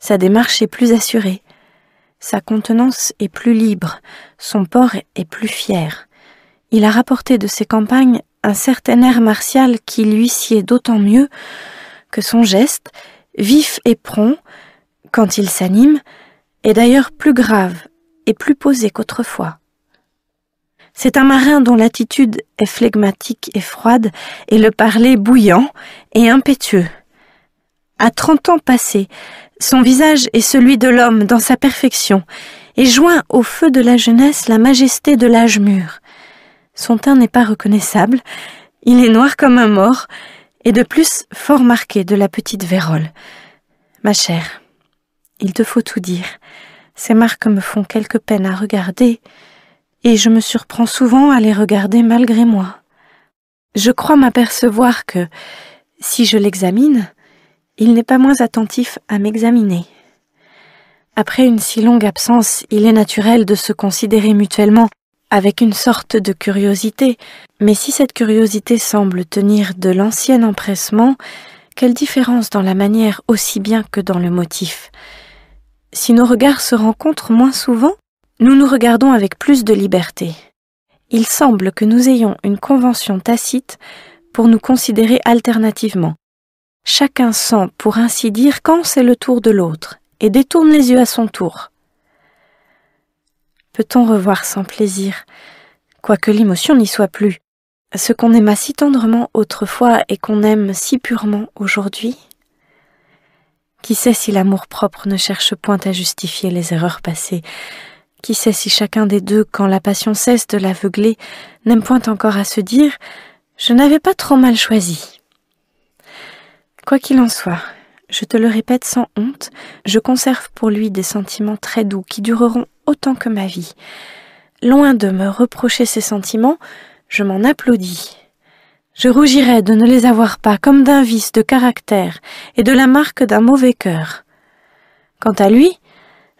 sa démarche est plus assurée, sa contenance est plus libre, son port est plus fier. Il a rapporté de ses campagnes un certain air martial qui lui sied d'autant mieux que son geste, vif et prompt, quand il s'anime, est d'ailleurs plus grave et plus posé qu'autrefois. C'est un marin dont l'attitude est flegmatique et froide, et le parler bouillant et impétueux. À trente ans passés, son visage est celui de l'homme dans sa perfection, et joint au feu de la jeunesse la majesté de l'âge mûr. Son teint n'est pas reconnaissable, il est noir comme un mort, et de plus fort marqué de la petite vérole. Ma chère, il te faut tout dire. Ces marques me font quelque peine à regarder, et je me surprends souvent à les regarder malgré moi. Je crois m'apercevoir que, si je l'examine, il n'est pas moins attentif à m'examiner. Après une si longue absence, il est naturel de se considérer mutuellement avec une sorte de curiosité, mais si cette curiosité semble tenir de l'ancien empressement, quelle différence dans la manière aussi bien que dans le motif. Si nos regards se rencontrent moins souvent, nous nous regardons avec plus de liberté. Il semble que nous ayons une convention tacite pour nous considérer alternativement, Chacun sent, pour ainsi dire, quand c'est le tour de l'autre, et détourne les yeux à son tour. Peut-on revoir sans plaisir, quoique l'émotion n'y soit plus, ce qu'on aima si tendrement autrefois et qu'on aime si purement aujourd'hui Qui sait si l'amour-propre ne cherche point à justifier les erreurs passées Qui sait si chacun des deux, quand la passion cesse de l'aveugler, n'aime point encore à se dire ⁇ Je n'avais pas trop mal choisi ⁇ Quoi qu'il en soit, je te le répète sans honte, je conserve pour lui des sentiments très doux qui dureront autant que ma vie. Loin de me reprocher ces sentiments, je m'en applaudis. Je rougirais de ne les avoir pas comme d'un vice de caractère et de la marque d'un mauvais cœur. Quant à lui,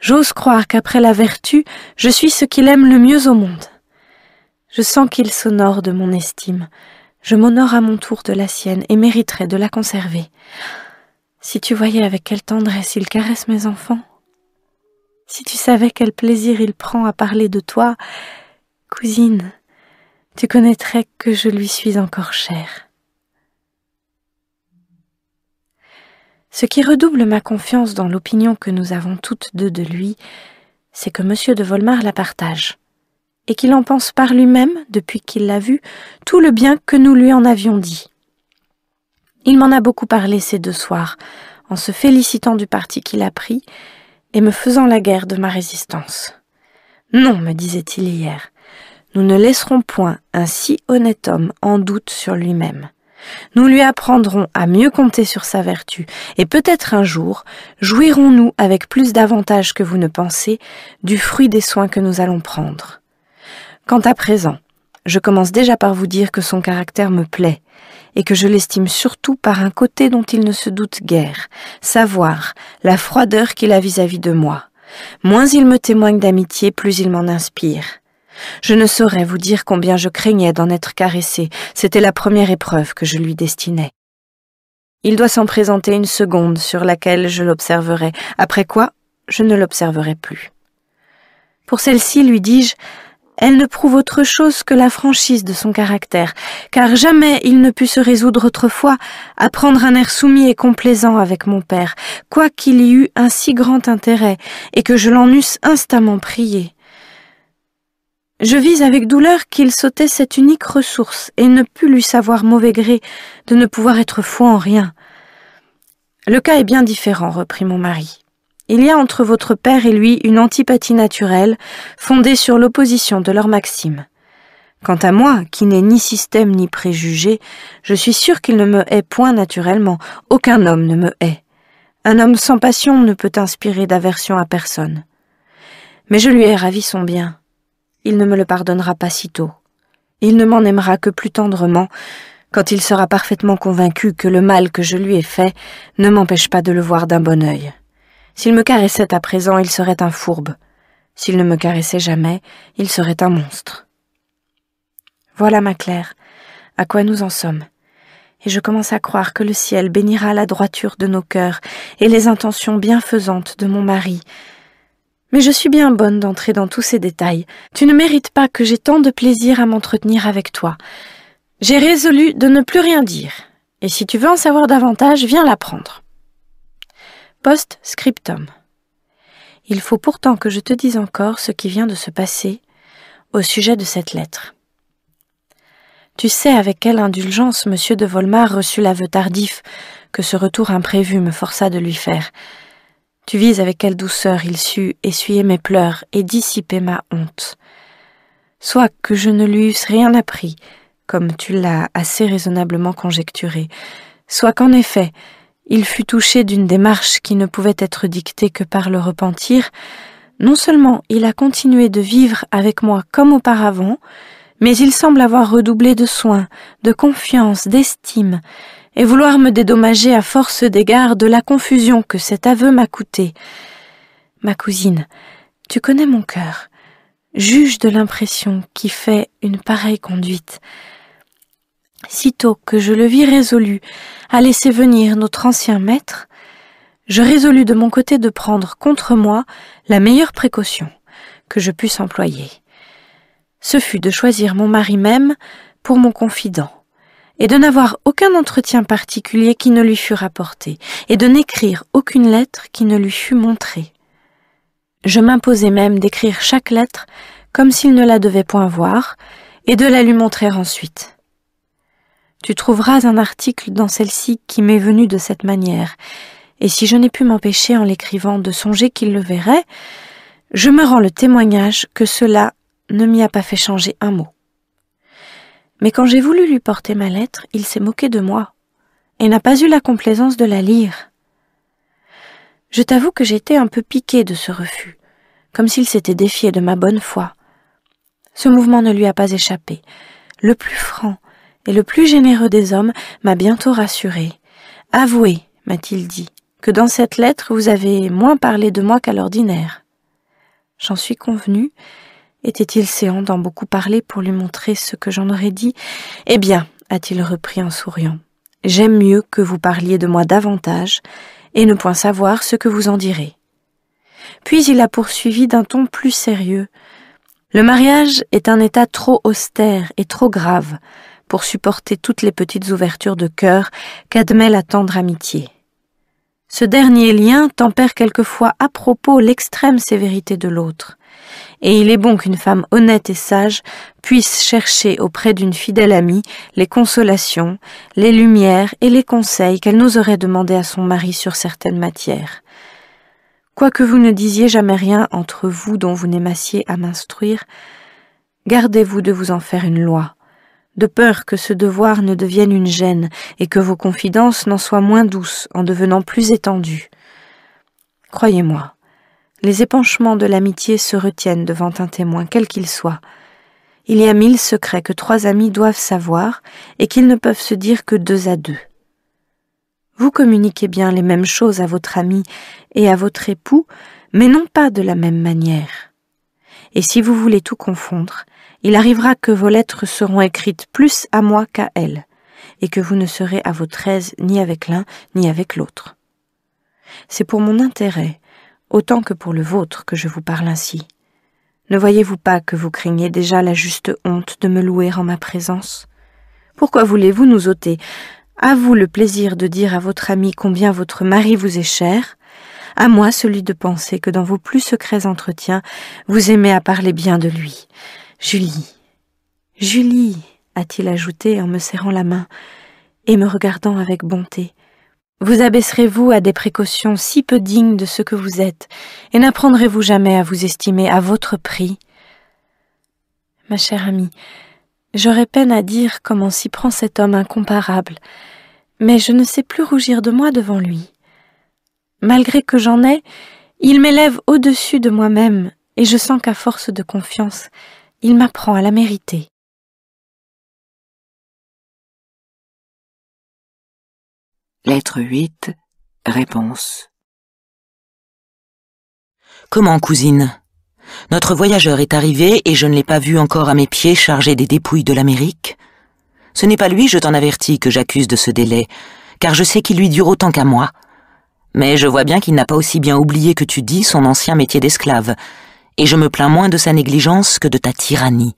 j'ose croire qu'après la vertu, je suis ce qu'il aime le mieux au monde. Je sens qu'il s'honore de mon estime. Je m'honore à mon tour de la sienne et mériterais de la conserver. Si tu voyais avec quelle tendresse il caresse mes enfants, si tu savais quel plaisir il prend à parler de toi, cousine, tu connaîtrais que je lui suis encore chère. Ce qui redouble ma confiance dans l'opinion que nous avons toutes deux de lui, c'est que M. de Volmar la partage et qu'il en pense par lui-même, depuis qu'il l'a vu, tout le bien que nous lui en avions dit. Il m'en a beaucoup parlé ces deux soirs, en se félicitant du parti qu'il a pris et me faisant la guerre de ma résistance. Non, me disait-il hier, nous ne laisserons point un si honnête homme en doute sur lui-même. Nous lui apprendrons à mieux compter sur sa vertu, et peut-être un jour jouirons-nous avec plus d'avantage que vous ne pensez du fruit des soins que nous allons prendre. Quant à présent, je commence déjà par vous dire que son caractère me plaît, et que je l'estime surtout par un côté dont il ne se doute guère, savoir la froideur qu'il a vis-à-vis de moi. Moins il me témoigne d'amitié, plus il m'en inspire. Je ne saurais vous dire combien je craignais d'en être caressée, c'était la première épreuve que je lui destinais. Il doit s'en présenter une seconde sur laquelle je l'observerai, après quoi je ne l'observerai plus. Pour celle-ci, lui dis-je, elle ne prouve autre chose que la franchise de son caractère, car jamais il ne put se résoudre autrefois à prendre un air soumis et complaisant avec mon père, quoiqu'il y eût un si grand intérêt, et que je l'en eusse instamment prié. Je vis avec douleur qu'il sautait cette unique ressource et ne put lui savoir mauvais gré de ne pouvoir être fou en rien. Le cas est bien différent, reprit mon mari. Il y a entre votre père et lui une antipathie naturelle, fondée sur l'opposition de leurs maximes. Quant à moi, qui n'ai ni système ni préjugé, je suis sûr qu'il ne me hait point naturellement, aucun homme ne me hait. Un homme sans passion ne peut inspirer d'aversion à personne. Mais je lui ai ravi son bien. Il ne me le pardonnera pas si tôt. Il ne m'en aimera que plus tendrement, quand il sera parfaitement convaincu que le mal que je lui ai fait ne m'empêche pas de le voir d'un bon œil. S'il me caressait à présent, il serait un fourbe. S'il ne me caressait jamais, il serait un monstre. Voilà, ma Claire, à quoi nous en sommes. Et je commence à croire que le ciel bénira la droiture de nos cœurs et les intentions bienfaisantes de mon mari. Mais je suis bien bonne d'entrer dans tous ces détails. Tu ne mérites pas que j'ai tant de plaisir à m'entretenir avec toi. J'ai résolu de ne plus rien dire. Et si tu veux en savoir davantage, viens l'apprendre. Post-scriptum. Il faut pourtant que je te dise encore ce qui vient de se passer au sujet de cette lettre. Tu sais avec quelle indulgence M. de Volmar reçut l'aveu tardif que ce retour imprévu me força de lui faire. Tu vises avec quelle douceur il sut essuyer mes pleurs et dissiper ma honte. Soit que je ne lui eusse rien appris, comme tu l'as assez raisonnablement conjecturé, soit qu'en effet, il fut touché d'une démarche qui ne pouvait être dictée que par le repentir, non seulement il a continué de vivre avec moi comme auparavant, mais il semble avoir redoublé de soins, de confiance, d'estime, et vouloir me dédommager à force d'égards de la confusion que cet aveu m'a coûté. Ma cousine, tu connais mon cœur. Juge de l'impression qui fait une pareille conduite. Sitôt que je le vis résolu à laisser venir notre ancien maître, je résolus de mon côté de prendre contre moi la meilleure précaution que je pusse employer. Ce fut de choisir mon mari même pour mon confident, et de n'avoir aucun entretien particulier qui ne lui fût rapporté, et de n'écrire aucune lettre qui ne lui fût montrée. Je m'imposai même d'écrire chaque lettre comme s'il ne la devait point voir, et de la lui montrer ensuite. Tu trouveras un article dans celle-ci qui m'est venu de cette manière, et si je n'ai pu m'empêcher en l'écrivant de songer qu'il le verrait, je me rends le témoignage que cela ne m'y a pas fait changer un mot. Mais quand j'ai voulu lui porter ma lettre, il s'est moqué de moi, et n'a pas eu la complaisance de la lire. Je t'avoue que j'étais un peu piquée de ce refus, comme s'il s'était défié de ma bonne foi. Ce mouvement ne lui a pas échappé. Le plus franc, et le plus généreux des hommes m'a bientôt rassuré. Avouez, m'a-t-il dit, que dans cette lettre vous avez moins parlé de moi qu'à l'ordinaire. J'en suis convenu. Était-il séant d'en beaucoup parler pour lui montrer ce que j'en aurais dit Eh bien, a-t-il repris en souriant, j'aime mieux que vous parliez de moi davantage et ne point savoir ce que vous en direz. Puis il a poursuivi d'un ton plus sérieux. Le mariage est un état trop austère et trop grave pour supporter toutes les petites ouvertures de cœur qu'admet la tendre amitié. Ce dernier lien tempère quelquefois à propos l'extrême sévérité de l'autre, et il est bon qu'une femme honnête et sage puisse chercher auprès d'une fidèle amie les consolations, les lumières et les conseils qu'elle n'oserait demander à son mari sur certaines matières. Quoique vous ne disiez jamais rien entre vous dont vous n'aimassiez à m'instruire, gardez-vous de vous en faire une loi, de peur que ce devoir ne devienne une gêne et que vos confidences n'en soient moins douces en devenant plus étendues. Croyez-moi, les épanchements de l'amitié se retiennent devant un témoin, quel qu'il soit. Il y a mille secrets que trois amis doivent savoir et qu'ils ne peuvent se dire que deux à deux. Vous communiquez bien les mêmes choses à votre ami et à votre époux, mais non pas de la même manière. Et si vous voulez tout confondre, il arrivera que vos lettres seront écrites plus à moi qu'à elle, et que vous ne serez à votre aise ni avec l'un ni avec l'autre. C'est pour mon intérêt, autant que pour le vôtre, que je vous parle ainsi. Ne voyez-vous pas que vous craignez déjà la juste honte de me louer en ma présence Pourquoi voulez-vous nous ôter À vous le plaisir de dire à votre ami combien votre mari vous est cher, à moi celui de penser que dans vos plus secrets entretiens, vous aimez à parler bien de lui, Julie, Julie, a-t-il ajouté en me serrant la main et me regardant avec bonté. Vous abaisserez-vous à des précautions si peu dignes de ce que vous êtes, et n'apprendrez-vous jamais à vous estimer à votre prix Ma chère amie, j'aurais peine à dire comment s'y prend cet homme incomparable, mais je ne sais plus rougir de moi devant lui. Malgré que j'en ai, il m'élève au-dessus de moi-même, et je sens qu'à force de confiance, il m'apprend à la mériter. Lettre 8. Réponse. Comment, cousine Notre voyageur est arrivé et je ne l'ai pas vu encore à mes pieds chargé des dépouilles de l'Amérique. Ce n'est pas lui, je t'en avertis, que j'accuse de ce délai, car je sais qu'il lui dure autant qu'à moi. Mais je vois bien qu'il n'a pas aussi bien oublié que tu dis son ancien métier d'esclave, et je me plains moins de sa négligence que de ta tyrannie.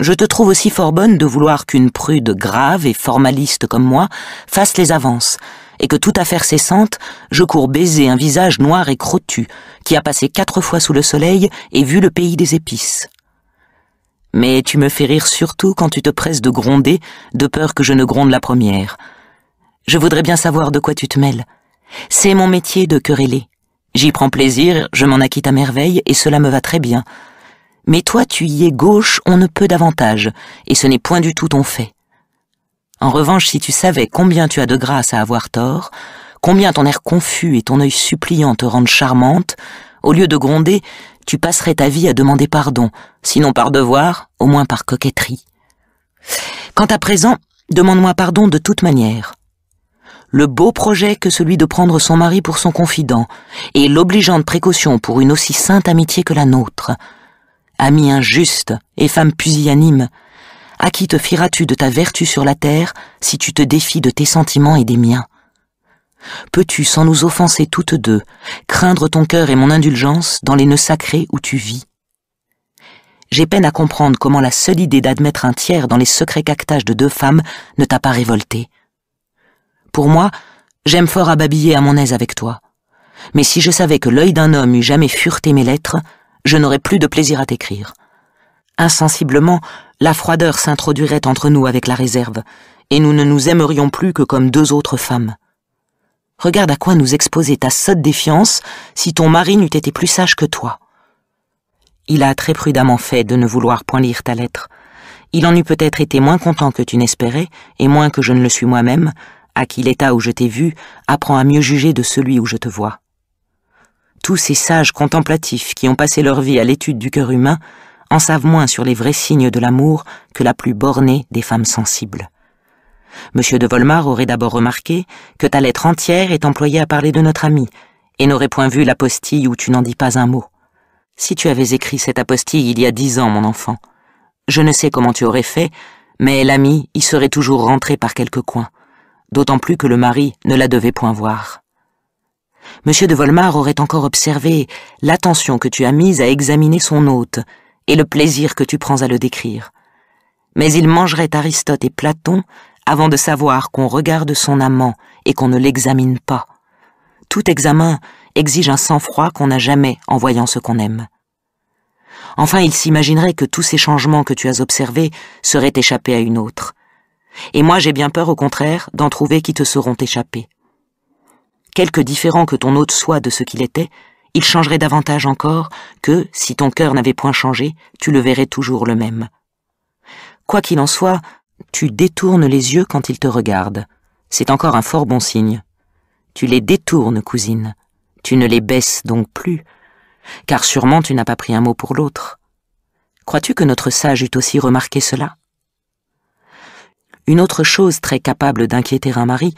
Je te trouve aussi fort bonne de vouloir qu'une prude grave et formaliste comme moi fasse les avances, et que toute affaire cessante, je cours baiser un visage noir et crottu, qui a passé quatre fois sous le soleil et vu le pays des épices. Mais tu me fais rire surtout quand tu te presses de gronder, de peur que je ne gronde la première. Je voudrais bien savoir de quoi tu te mêles. C'est mon métier de quereller. J'y prends plaisir, je m'en acquitte à merveille, et cela me va très bien. Mais toi, tu y es gauche, on ne peut davantage, et ce n'est point du tout ton fait. En revanche, si tu savais combien tu as de grâce à avoir tort, combien ton air confus et ton œil suppliant te rendent charmante, au lieu de gronder, tu passerais ta vie à demander pardon, sinon par devoir, au moins par coquetterie. Quant à présent, demande-moi pardon de toute manière le beau projet que celui de prendre son mari pour son confident, et l'obligeante précaution pour une aussi sainte amitié que la nôtre. Ami injuste et femme pusillanime, à qui te fieras-tu de ta vertu sur la terre si tu te défies de tes sentiments et des miens Peux-tu, sans nous offenser toutes deux, craindre ton cœur et mon indulgence dans les nœuds sacrés où tu vis J'ai peine à comprendre comment la seule idée d'admettre un tiers dans les secrets cactages de deux femmes ne t'a pas révoltée. Pour moi, j'aime fort à babiller à mon aise avec toi. Mais si je savais que l'œil d'un homme eût jamais fureté mes lettres, je n'aurais plus de plaisir à t'écrire. Insensiblement, la froideur s'introduirait entre nous avec la réserve, et nous ne nous aimerions plus que comme deux autres femmes. Regarde à quoi nous exposer ta sotte défiance si ton mari n'eût été plus sage que toi. Il a très prudemment fait de ne vouloir point lire ta lettre. Il en eût peut-être été moins content que tu n'espérais, et moins que je ne le suis moi-même, à qui l'état où je t'ai vu apprend à mieux juger de celui où je te vois. Tous ces sages contemplatifs qui ont passé leur vie à l'étude du cœur humain en savent moins sur les vrais signes de l'amour que la plus bornée des femmes sensibles. Monsieur de Volmar aurait d'abord remarqué que ta lettre entière est employée à parler de notre ami, et n'aurait point vu l'apostille où tu n'en dis pas un mot. Si tu avais écrit cette apostille il y a dix ans, mon enfant, je ne sais comment tu aurais fait, mais l'ami y serait toujours rentré par quelque coin d'autant plus que le mari ne la devait point voir. Monsieur de Volmar aurait encore observé l'attention que tu as mise à examiner son hôte et le plaisir que tu prends à le décrire. Mais il mangerait Aristote et Platon avant de savoir qu'on regarde son amant et qu'on ne l'examine pas. Tout examen exige un sang-froid qu'on n'a jamais en voyant ce qu'on aime. Enfin, il s'imaginerait que tous ces changements que tu as observés seraient échappés à une autre, et moi j'ai bien peur au contraire d'en trouver qui te seront échappés. Quelque différent que ton hôte soit de ce qu'il était, il changerait davantage encore que, si ton cœur n'avait point changé, tu le verrais toujours le même. Quoi qu'il en soit, tu détournes les yeux quand il te regarde. C'est encore un fort bon signe. Tu les détournes, cousine. Tu ne les baisses donc plus, car sûrement tu n'as pas pris un mot pour l'autre. Crois-tu que notre sage eût aussi remarqué cela une autre chose très capable d'inquiéter un mari,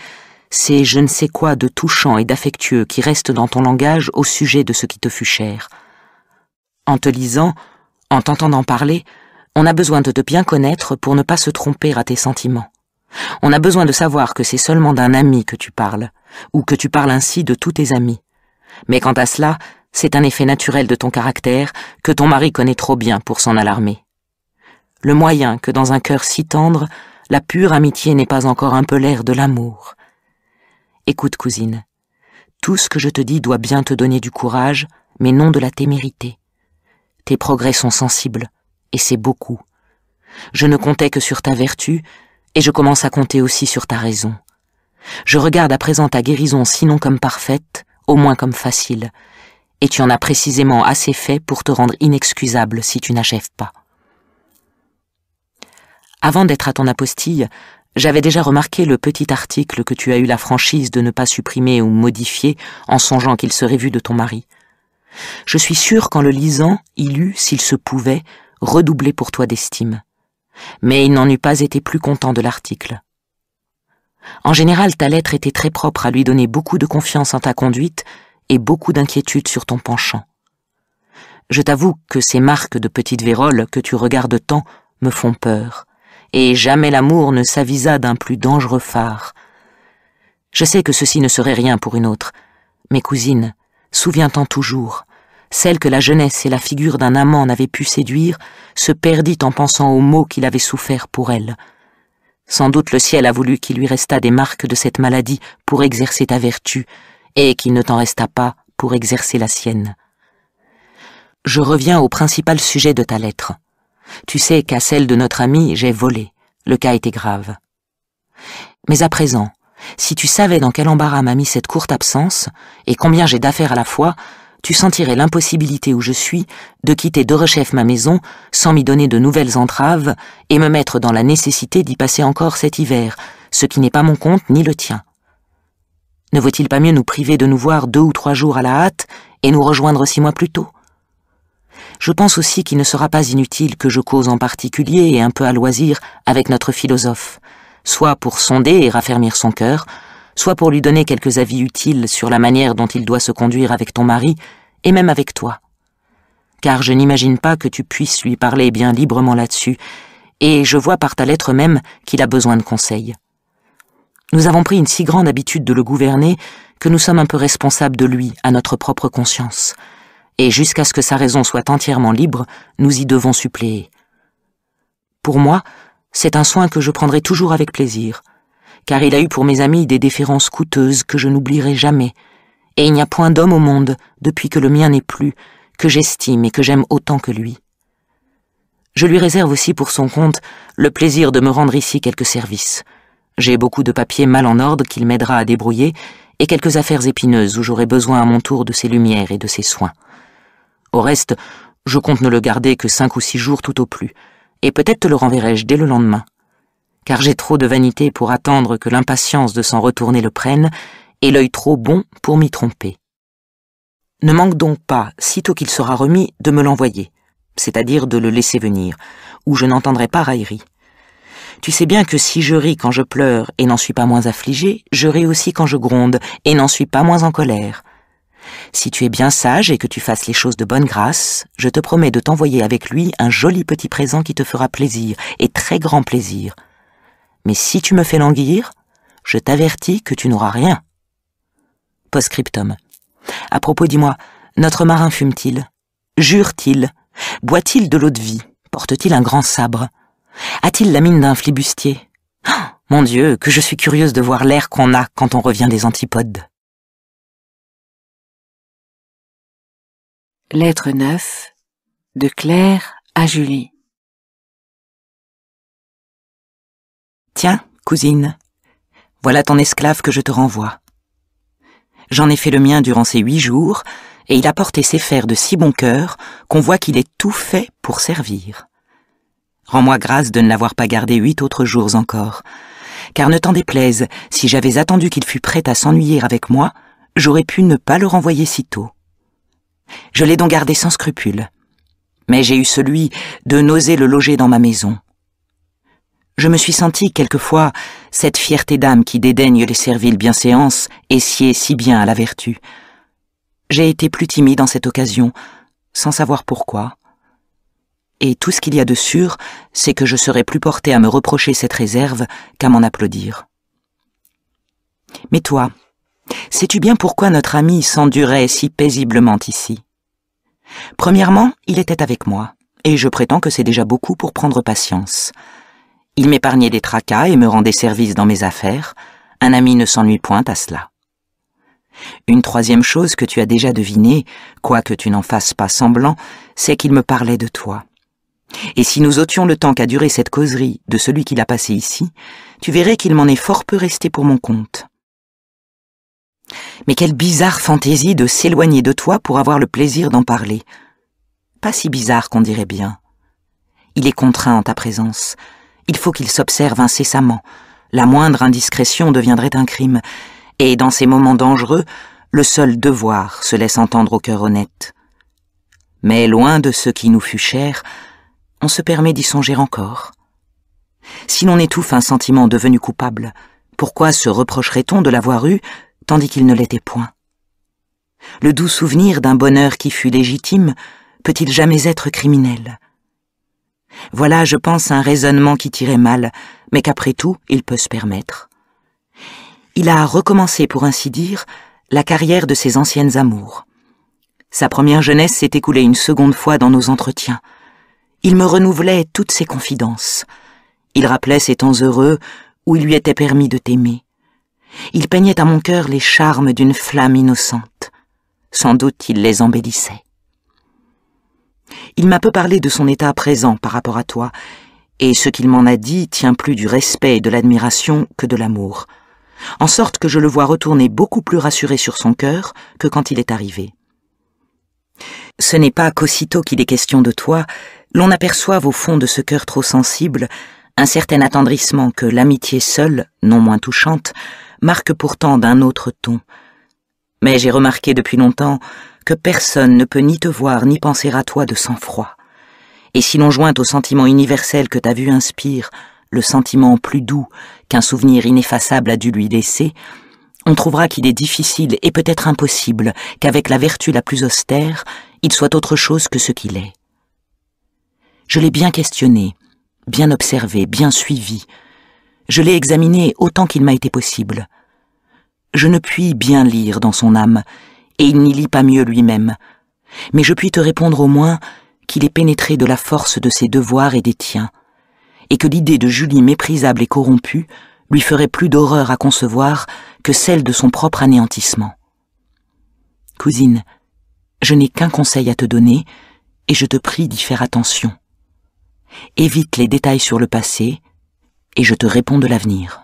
c'est je ne sais quoi de touchant et d'affectueux qui reste dans ton langage au sujet de ce qui te fut cher. En te lisant, en t'entendant parler, on a besoin de te bien connaître pour ne pas se tromper à tes sentiments. On a besoin de savoir que c'est seulement d'un ami que tu parles, ou que tu parles ainsi de tous tes amis. Mais quant à cela, c'est un effet naturel de ton caractère que ton mari connaît trop bien pour s'en alarmer. Le moyen que dans un cœur si tendre, la pure amitié n'est pas encore un peu l'air de l'amour. Écoute, cousine, tout ce que je te dis doit bien te donner du courage, mais non de la témérité. Tes progrès sont sensibles, et c'est beaucoup. Je ne comptais que sur ta vertu, et je commence à compter aussi sur ta raison. Je regarde à présent ta guérison sinon comme parfaite, au moins comme facile, et tu en as précisément assez fait pour te rendre inexcusable si tu n'achèves pas. Avant d'être à ton apostille, j'avais déjà remarqué le petit article que tu as eu la franchise de ne pas supprimer ou modifier en songeant qu'il serait vu de ton mari. Je suis sûr qu'en le lisant, il eut, s'il se pouvait, redoublé pour toi d'estime. Mais il n'en eût pas été plus content de l'article. En général, ta lettre était très propre à lui donner beaucoup de confiance en ta conduite et beaucoup d'inquiétude sur ton penchant. Je t'avoue que ces marques de petite vérole que tu regardes tant me font peur et jamais l'amour ne s'avisa d'un plus dangereux phare. Je sais que ceci ne serait rien pour une autre. Mes cousines, souviens-t'en toujours, celle que la jeunesse et la figure d'un amant n'avaient pu séduire, se perdit en pensant aux maux qu'il avait souffert pour elle. Sans doute le ciel a voulu qu'il lui restât des marques de cette maladie pour exercer ta vertu, et qu'il ne t'en restât pas pour exercer la sienne. Je reviens au principal sujet de ta lettre. Tu sais qu'à celle de notre ami, j'ai volé. Le cas était grave. Mais à présent, si tu savais dans quel embarras m'a mis cette courte absence, et combien j'ai d'affaires à la fois, tu sentirais l'impossibilité où je suis de quitter de rechef ma maison sans m'y donner de nouvelles entraves et me mettre dans la nécessité d'y passer encore cet hiver, ce qui n'est pas mon compte ni le tien. Ne vaut-il pas mieux nous priver de nous voir deux ou trois jours à la hâte et nous rejoindre six mois plus tôt je pense aussi qu'il ne sera pas inutile que je cause en particulier et un peu à loisir avec notre philosophe, soit pour sonder et raffermir son cœur, soit pour lui donner quelques avis utiles sur la manière dont il doit se conduire avec ton mari, et même avec toi. Car je n'imagine pas que tu puisses lui parler bien librement là-dessus, et je vois par ta lettre même qu'il a besoin de conseils. Nous avons pris une si grande habitude de le gouverner que nous sommes un peu responsables de lui à notre propre conscience et jusqu'à ce que sa raison soit entièrement libre, nous y devons suppléer. Pour moi, c'est un soin que je prendrai toujours avec plaisir, car il a eu pour mes amis des déférences coûteuses que je n'oublierai jamais, et il n'y a point d'homme au monde, depuis que le mien n'est plus, que j'estime et que j'aime autant que lui. Je lui réserve aussi pour son compte le plaisir de me rendre ici quelques services. J'ai beaucoup de papiers mal en ordre qu'il m'aidera à débrouiller, et quelques affaires épineuses où j'aurai besoin à mon tour de ses lumières et de ses soins. Au reste, je compte ne le garder que cinq ou six jours tout au plus, et peut-être te le renverrai-je dès le lendemain. Car j'ai trop de vanité pour attendre que l'impatience de s'en retourner le prenne, et l'œil trop bon pour m'y tromper. Ne manque donc pas, sitôt qu'il sera remis, de me l'envoyer, c'est-à-dire de le laisser venir, où je n'entendrai pas raillerie. Tu sais bien que si je ris quand je pleure et n'en suis pas moins affligé, je ris aussi quand je gronde et n'en suis pas moins en colère. Si tu es bien sage et que tu fasses les choses de bonne grâce, je te promets de t'envoyer avec lui un joli petit présent qui te fera plaisir, et très grand plaisir. Mais si tu me fais languir, je t'avertis que tu n'auras rien. Post-scriptum. « À propos, dis-moi, notre marin fume-t-il Jure-t-il Boit-il de l'eau de vie Porte-t-il un grand sabre A-t-il la mine d'un flibustier oh, Mon Dieu, que je suis curieuse de voir l'air qu'on a quand on revient des antipodes. Lettre 9 de Claire à Julie. Tiens, cousine, voilà ton esclave que je te renvoie. J'en ai fait le mien durant ces huit jours, et il a porté ses fers de si bon cœur qu'on voit qu'il est tout fait pour servir. Rends-moi grâce de ne l'avoir pas gardé huit autres jours encore, car ne t'en déplaise, si j'avais attendu qu'il fût prêt à s'ennuyer avec moi, j'aurais pu ne pas le renvoyer si tôt. Je l'ai donc gardé sans scrupule. Mais j'ai eu celui de n'oser le loger dans ma maison. Je me suis senti quelquefois cette fierté d'âme qui dédaigne les serviles bienséances et sied si bien à la vertu. J'ai été plus timide en cette occasion, sans savoir pourquoi. Et tout ce qu'il y a de sûr, c'est que je serais plus porté à me reprocher cette réserve qu'à m'en applaudir. Mais toi, Sais-tu bien pourquoi notre ami s'endurait si paisiblement ici Premièrement, il était avec moi, et je prétends que c'est déjà beaucoup pour prendre patience. Il m'épargnait des tracas et me rendait service dans mes affaires. Un ami ne s'ennuie point à cela. Une troisième chose que tu as déjà devinée, quoique tu n'en fasses pas semblant, c'est qu'il me parlait de toi. Et si nous ôtions le temps qu'a duré cette causerie de celui qui l'a passé ici, tu verrais qu'il m'en est fort peu resté pour mon compte. Mais quelle bizarre fantaisie de s'éloigner de toi pour avoir le plaisir d'en parler. Pas si bizarre qu'on dirait bien. Il est contraint en ta présence. Il faut qu'il s'observe incessamment. La moindre indiscrétion deviendrait un crime. Et dans ces moments dangereux, le seul devoir se laisse entendre au cœur honnête. Mais loin de ce qui nous fut cher, on se permet d'y songer encore. Si l'on étouffe un sentiment devenu coupable, pourquoi se reprocherait-on de l'avoir eu tandis qu'il ne l'était point. Le doux souvenir d'un bonheur qui fut légitime peut-il jamais être criminel Voilà, je pense, un raisonnement qui tirait mal, mais qu'après tout, il peut se permettre. Il a recommencé, pour ainsi dire, la carrière de ses anciennes amours. Sa première jeunesse s'est écoulée une seconde fois dans nos entretiens. Il me renouvelait toutes ses confidences. Il rappelait ses temps heureux où il lui était permis de t'aimer il peignait à mon cœur les charmes d'une flamme innocente. Sans doute il les embellissait. Il m'a peu parlé de son état présent par rapport à toi, et ce qu'il m'en a dit tient plus du respect et de l'admiration que de l'amour, en sorte que je le vois retourner beaucoup plus rassuré sur son cœur que quand il est arrivé. Ce n'est pas qu'aussitôt qu'il est question de toi, l'on aperçoive au fond de ce cœur trop sensible un certain attendrissement que l'amitié seule, non moins touchante, marque pourtant d'un autre ton. Mais j'ai remarqué depuis longtemps que personne ne peut ni te voir ni penser à toi de sang-froid. Et si l'on joint au sentiment universel que ta vue inspire le sentiment plus doux qu'un souvenir ineffaçable a dû lui laisser, on trouvera qu'il est difficile et peut-être impossible qu'avec la vertu la plus austère, il soit autre chose que ce qu'il est. Je l'ai bien questionné, bien observé, bien suivi, je l'ai examiné autant qu'il m'a été possible. Je ne puis bien lire dans son âme, et il n'y lit pas mieux lui-même, mais je puis te répondre au moins qu'il est pénétré de la force de ses devoirs et des tiens, et que l'idée de Julie méprisable et corrompue lui ferait plus d'horreur à concevoir que celle de son propre anéantissement. Cousine, je n'ai qu'un conseil à te donner, et je te prie d'y faire attention. Évite les détails sur le passé, et je te réponds de l'avenir.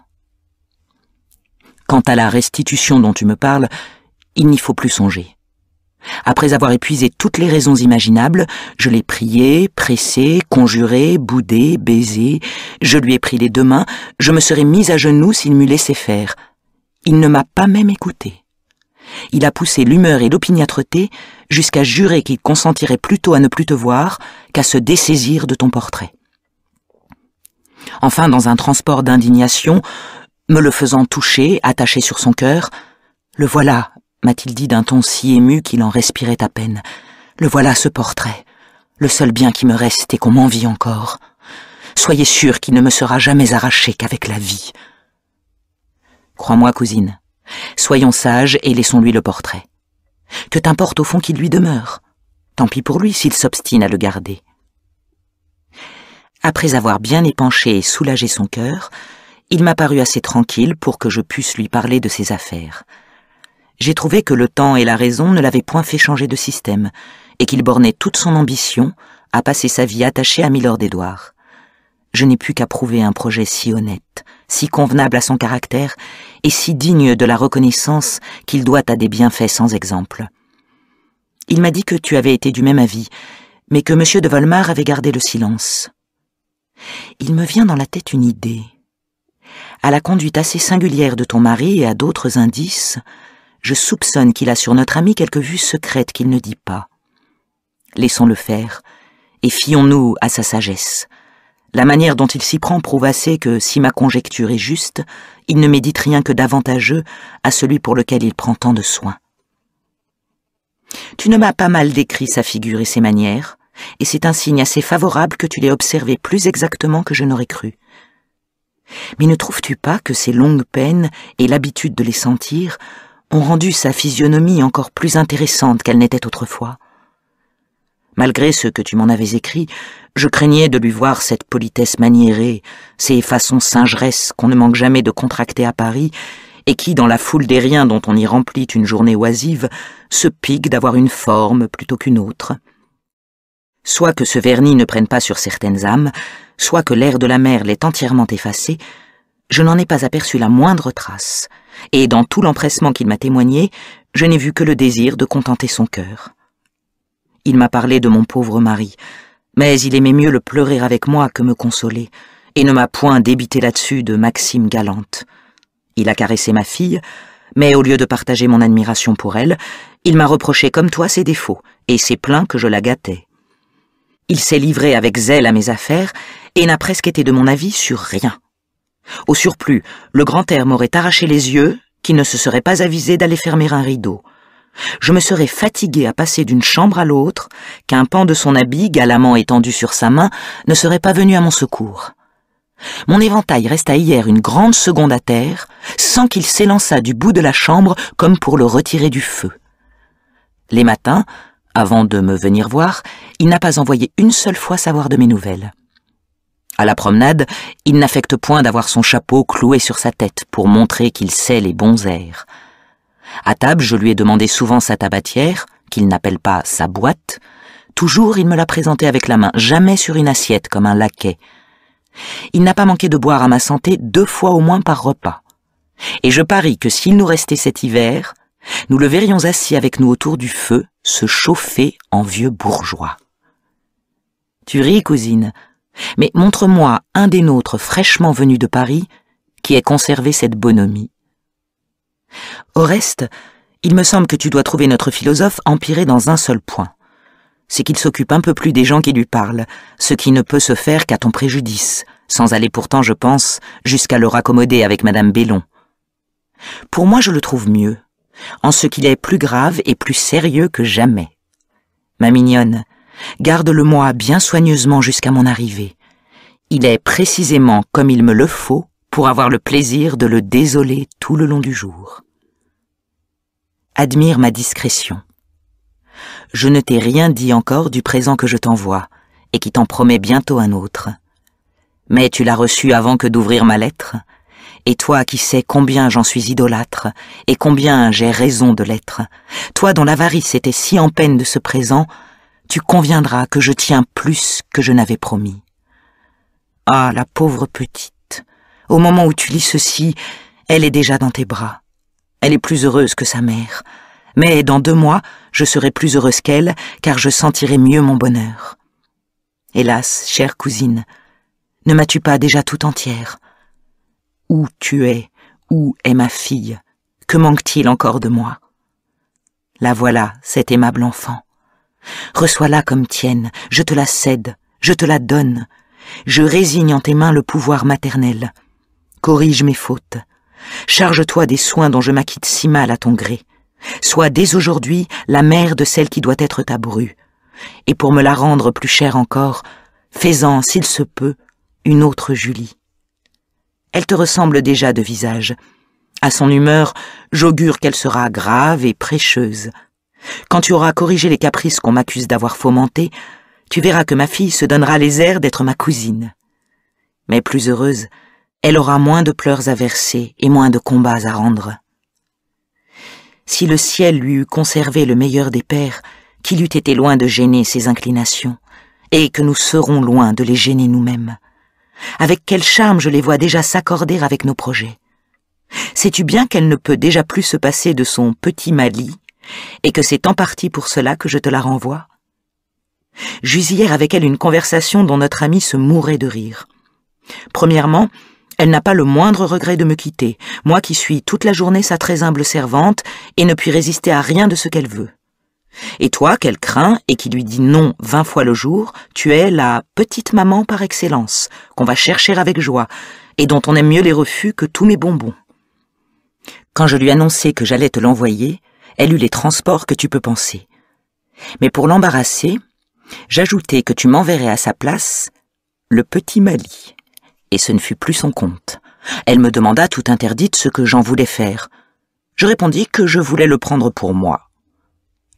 Quant à la restitution dont tu me parles, il n'y faut plus songer. Après avoir épuisé toutes les raisons imaginables, je l'ai prié, pressé, conjuré, boudé, baisé, je lui ai pris les deux mains, je me serais mise à genoux s'il m'eût laissé faire. Il ne m'a pas même écouté. Il a poussé l'humeur et l'opiniâtreté jusqu'à jurer qu'il consentirait plutôt à ne plus te voir qu'à se dessaisir de ton portrait. Enfin, dans un transport d'indignation, me le faisant toucher, attaché sur son cœur, « Le voilà », m'a-t-il dit d'un ton si ému qu'il en respirait à peine. « Le voilà, ce portrait, le seul bien qui me reste et qu'on m'envie encore. Soyez sûr qu'il ne me sera jamais arraché qu'avec la vie. » Crois-moi, cousine, soyons sages et laissons-lui le portrait. Que t'importe au fond qu'il lui demeure Tant pis pour lui s'il s'obstine à le garder. Après avoir bien épanché et soulagé son cœur, il m'a paru assez tranquille pour que je puisse lui parler de ses affaires. J'ai trouvé que le temps et la raison ne l'avaient point fait changer de système, et qu'il bornait toute son ambition à passer sa vie attachée à Milord edouard Je n'ai pu qu'approuver un projet si honnête, si convenable à son caractère, et si digne de la reconnaissance qu'il doit à des bienfaits sans exemple. Il m'a dit que tu avais été du même avis, mais que M. de Volmar avait gardé le silence. Il me vient dans la tête une idée. À la conduite assez singulière de ton mari et à d'autres indices, je soupçonne qu'il a sur notre ami quelques vues secrètes qu'il ne dit pas. Laissons-le faire, et fions-nous à sa sagesse. La manière dont il s'y prend prouve assez que, si ma conjecture est juste, il ne médite rien que d'avantageux à celui pour lequel il prend tant de soin. Tu ne m'as pas mal décrit sa figure et ses manières, et c'est un signe assez favorable que tu l'aies observé plus exactement que je n'aurais cru. Mais ne trouves-tu pas que ces longues peines et l'habitude de les sentir ont rendu sa physionomie encore plus intéressante qu'elle n'était autrefois Malgré ce que tu m'en avais écrit, je craignais de lui voir cette politesse maniérée, ces façons singeresses qu'on ne manque jamais de contracter à Paris, et qui, dans la foule des riens dont on y remplit une journée oisive, se piquent d'avoir une forme plutôt qu'une autre soit que ce vernis ne prenne pas sur certaines âmes, soit que l'air de la mer l'ait entièrement effacé, je n'en ai pas aperçu la moindre trace, et dans tout l'empressement qu'il m'a témoigné, je n'ai vu que le désir de contenter son cœur. Il m'a parlé de mon pauvre mari, mais il aimait mieux le pleurer avec moi que me consoler, et ne m'a point débité là-dessus de Maxime Galante. Il a caressé ma fille, mais au lieu de partager mon admiration pour elle, il m'a reproché comme toi ses défauts, et s'est plaint que je la gâtais. Il s'est livré avec zèle à mes affaires et n'a presque été de mon avis sur rien. Au surplus, le grand air m'aurait arraché les yeux, qui ne se serait pas avisé d'aller fermer un rideau. Je me serais fatigué à passer d'une chambre à l'autre, qu'un pan de son habit, galamment étendu sur sa main, ne serait pas venu à mon secours. Mon éventail resta hier une grande seconde à terre, sans qu'il s'élançât du bout de la chambre comme pour le retirer du feu. Les matins, avant de me venir voir, il n'a pas envoyé une seule fois savoir de mes nouvelles. À la promenade, il n'affecte point d'avoir son chapeau cloué sur sa tête pour montrer qu'il sait les bons airs. À table, je lui ai demandé souvent sa tabatière, qu'il n'appelle pas sa boîte. Toujours, il me l'a présentée avec la main, jamais sur une assiette comme un laquais. Il n'a pas manqué de boire à ma santé deux fois au moins par repas. Et je parie que s'il nous restait cet hiver, nous le verrions assis avec nous autour du feu, se chauffer en vieux bourgeois. Tu ris, cousine, mais montre-moi un des nôtres fraîchement venu de Paris qui ait conservé cette bonhomie. Au reste, il me semble que tu dois trouver notre philosophe empiré dans un seul point. C'est qu'il s'occupe un peu plus des gens qui lui parlent, ce qui ne peut se faire qu'à ton préjudice, sans aller pourtant, je pense, jusqu'à le raccommoder avec madame Bellon. Pour moi, je le trouve mieux en ce qu'il est plus grave et plus sérieux que jamais. Ma mignonne, garde-le-moi bien soigneusement jusqu'à mon arrivée. Il est précisément comme il me le faut pour avoir le plaisir de le désoler tout le long du jour. Admire ma discrétion. Je ne t'ai rien dit encore du présent que je t'envoie, et qui t'en promet bientôt un autre. Mais tu l'as reçu avant que d'ouvrir ma lettre, et toi qui sais combien j'en suis idolâtre, et combien j'ai raison de l'être, toi dont l'avarice était si en peine de ce présent, tu conviendras que je tiens plus que je n'avais promis. Ah, la pauvre petite, au moment où tu lis ceci, elle est déjà dans tes bras. Elle est plus heureuse que sa mère. Mais dans deux mois, je serai plus heureuse qu'elle, car je sentirai mieux mon bonheur. Hélas, chère cousine, ne m'as-tu pas déjà tout entière où tu es Où est ma fille Que manque-t-il encore de moi La voilà, cette aimable enfant. Reçois-la comme tienne, je te la cède, je te la donne. Je résigne en tes mains le pouvoir maternel. Corrige mes fautes. Charge-toi des soins dont je m'acquitte si mal à ton gré. Sois dès aujourd'hui la mère de celle qui doit être ta bru. Et pour me la rendre plus chère encore, fais-en, s'il se peut, une autre Julie, elle te ressemble déjà de visage. À son humeur, j'augure qu'elle sera grave et prêcheuse. Quand tu auras corrigé les caprices qu'on m'accuse d'avoir fomentés, tu verras que ma fille se donnera les airs d'être ma cousine. Mais plus heureuse, elle aura moins de pleurs à verser et moins de combats à rendre. Si le ciel lui eût conservé le meilleur des pères, qu'il eût été loin de gêner ses inclinations, et que nous serons loin de les gêner nous-mêmes. Avec quel charme je les vois déjà s'accorder avec nos projets. Sais-tu bien qu'elle ne peut déjà plus se passer de son petit Mali, et que c'est en partie pour cela que je te la renvoie J'eus hier avec elle une conversation dont notre amie se mourait de rire. Premièrement, elle n'a pas le moindre regret de me quitter, moi qui suis toute la journée sa très humble servante et ne puis résister à rien de ce qu'elle veut. Et toi, qu'elle craint et qui lui dit non vingt fois le jour, tu es la petite maman par excellence, qu'on va chercher avec joie, et dont on aime mieux les refus que tous mes bonbons. Quand je lui annonçai que j'allais te l'envoyer, elle eut les transports que tu peux penser. Mais pour l'embarrasser, j'ajoutai que tu m'enverrais à sa place le petit Mali. Et ce ne fut plus son compte. Elle me demanda tout interdite ce que j'en voulais faire. Je répondis que je voulais le prendre pour moi,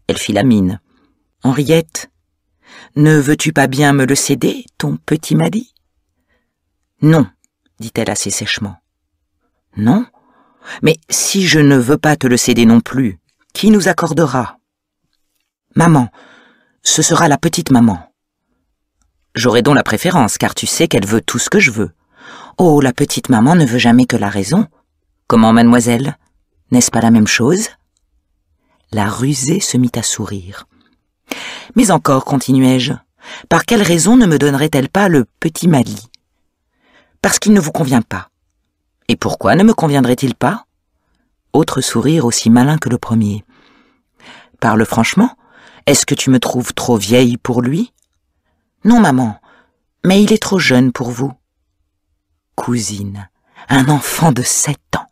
elle fit la mine. Henriette, ne veux-tu pas bien me le céder, ton petit Mali Non, dit-elle assez sèchement. Non Mais si je ne veux pas te le céder non plus, qui nous accordera Maman, ce sera la petite maman. J'aurai donc la préférence, car tu sais qu'elle veut tout ce que je veux. Oh, la petite maman ne veut jamais que la raison. Comment, mademoiselle N'est-ce pas la même chose la rusée se mit à sourire. Mais encore, continuai-je, par quelle raison ne me donnerait-elle pas le petit Mali Parce qu'il ne vous convient pas. Et pourquoi ne me conviendrait-il pas Autre sourire aussi malin que le premier. Parle franchement, est-ce que tu me trouves trop vieille pour lui Non, maman, mais il est trop jeune pour vous. Cousine, un enfant de sept ans.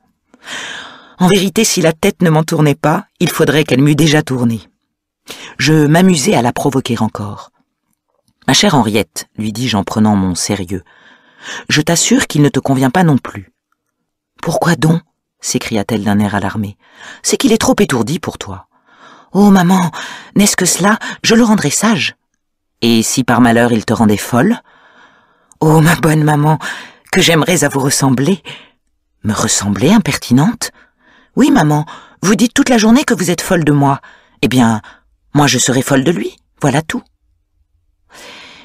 En vérité, si la tête ne m'en tournait pas, il faudrait qu'elle m'eût déjà tourné. Je m'amusais à la provoquer encore. Ma chère Henriette, lui dis-je en prenant mon sérieux, je t'assure qu'il ne te convient pas non plus. Pourquoi donc s'écria-t-elle d'un air alarmé. C'est qu'il est trop étourdi pour toi. Oh, maman, n'est-ce que cela Je le rendrai sage. Et si par malheur il te rendait folle Oh, ma bonne maman, que j'aimerais à vous ressembler. Me ressembler impertinente oui, maman, vous dites toute la journée que vous êtes folle de moi. Eh bien, moi je serai folle de lui, voilà tout.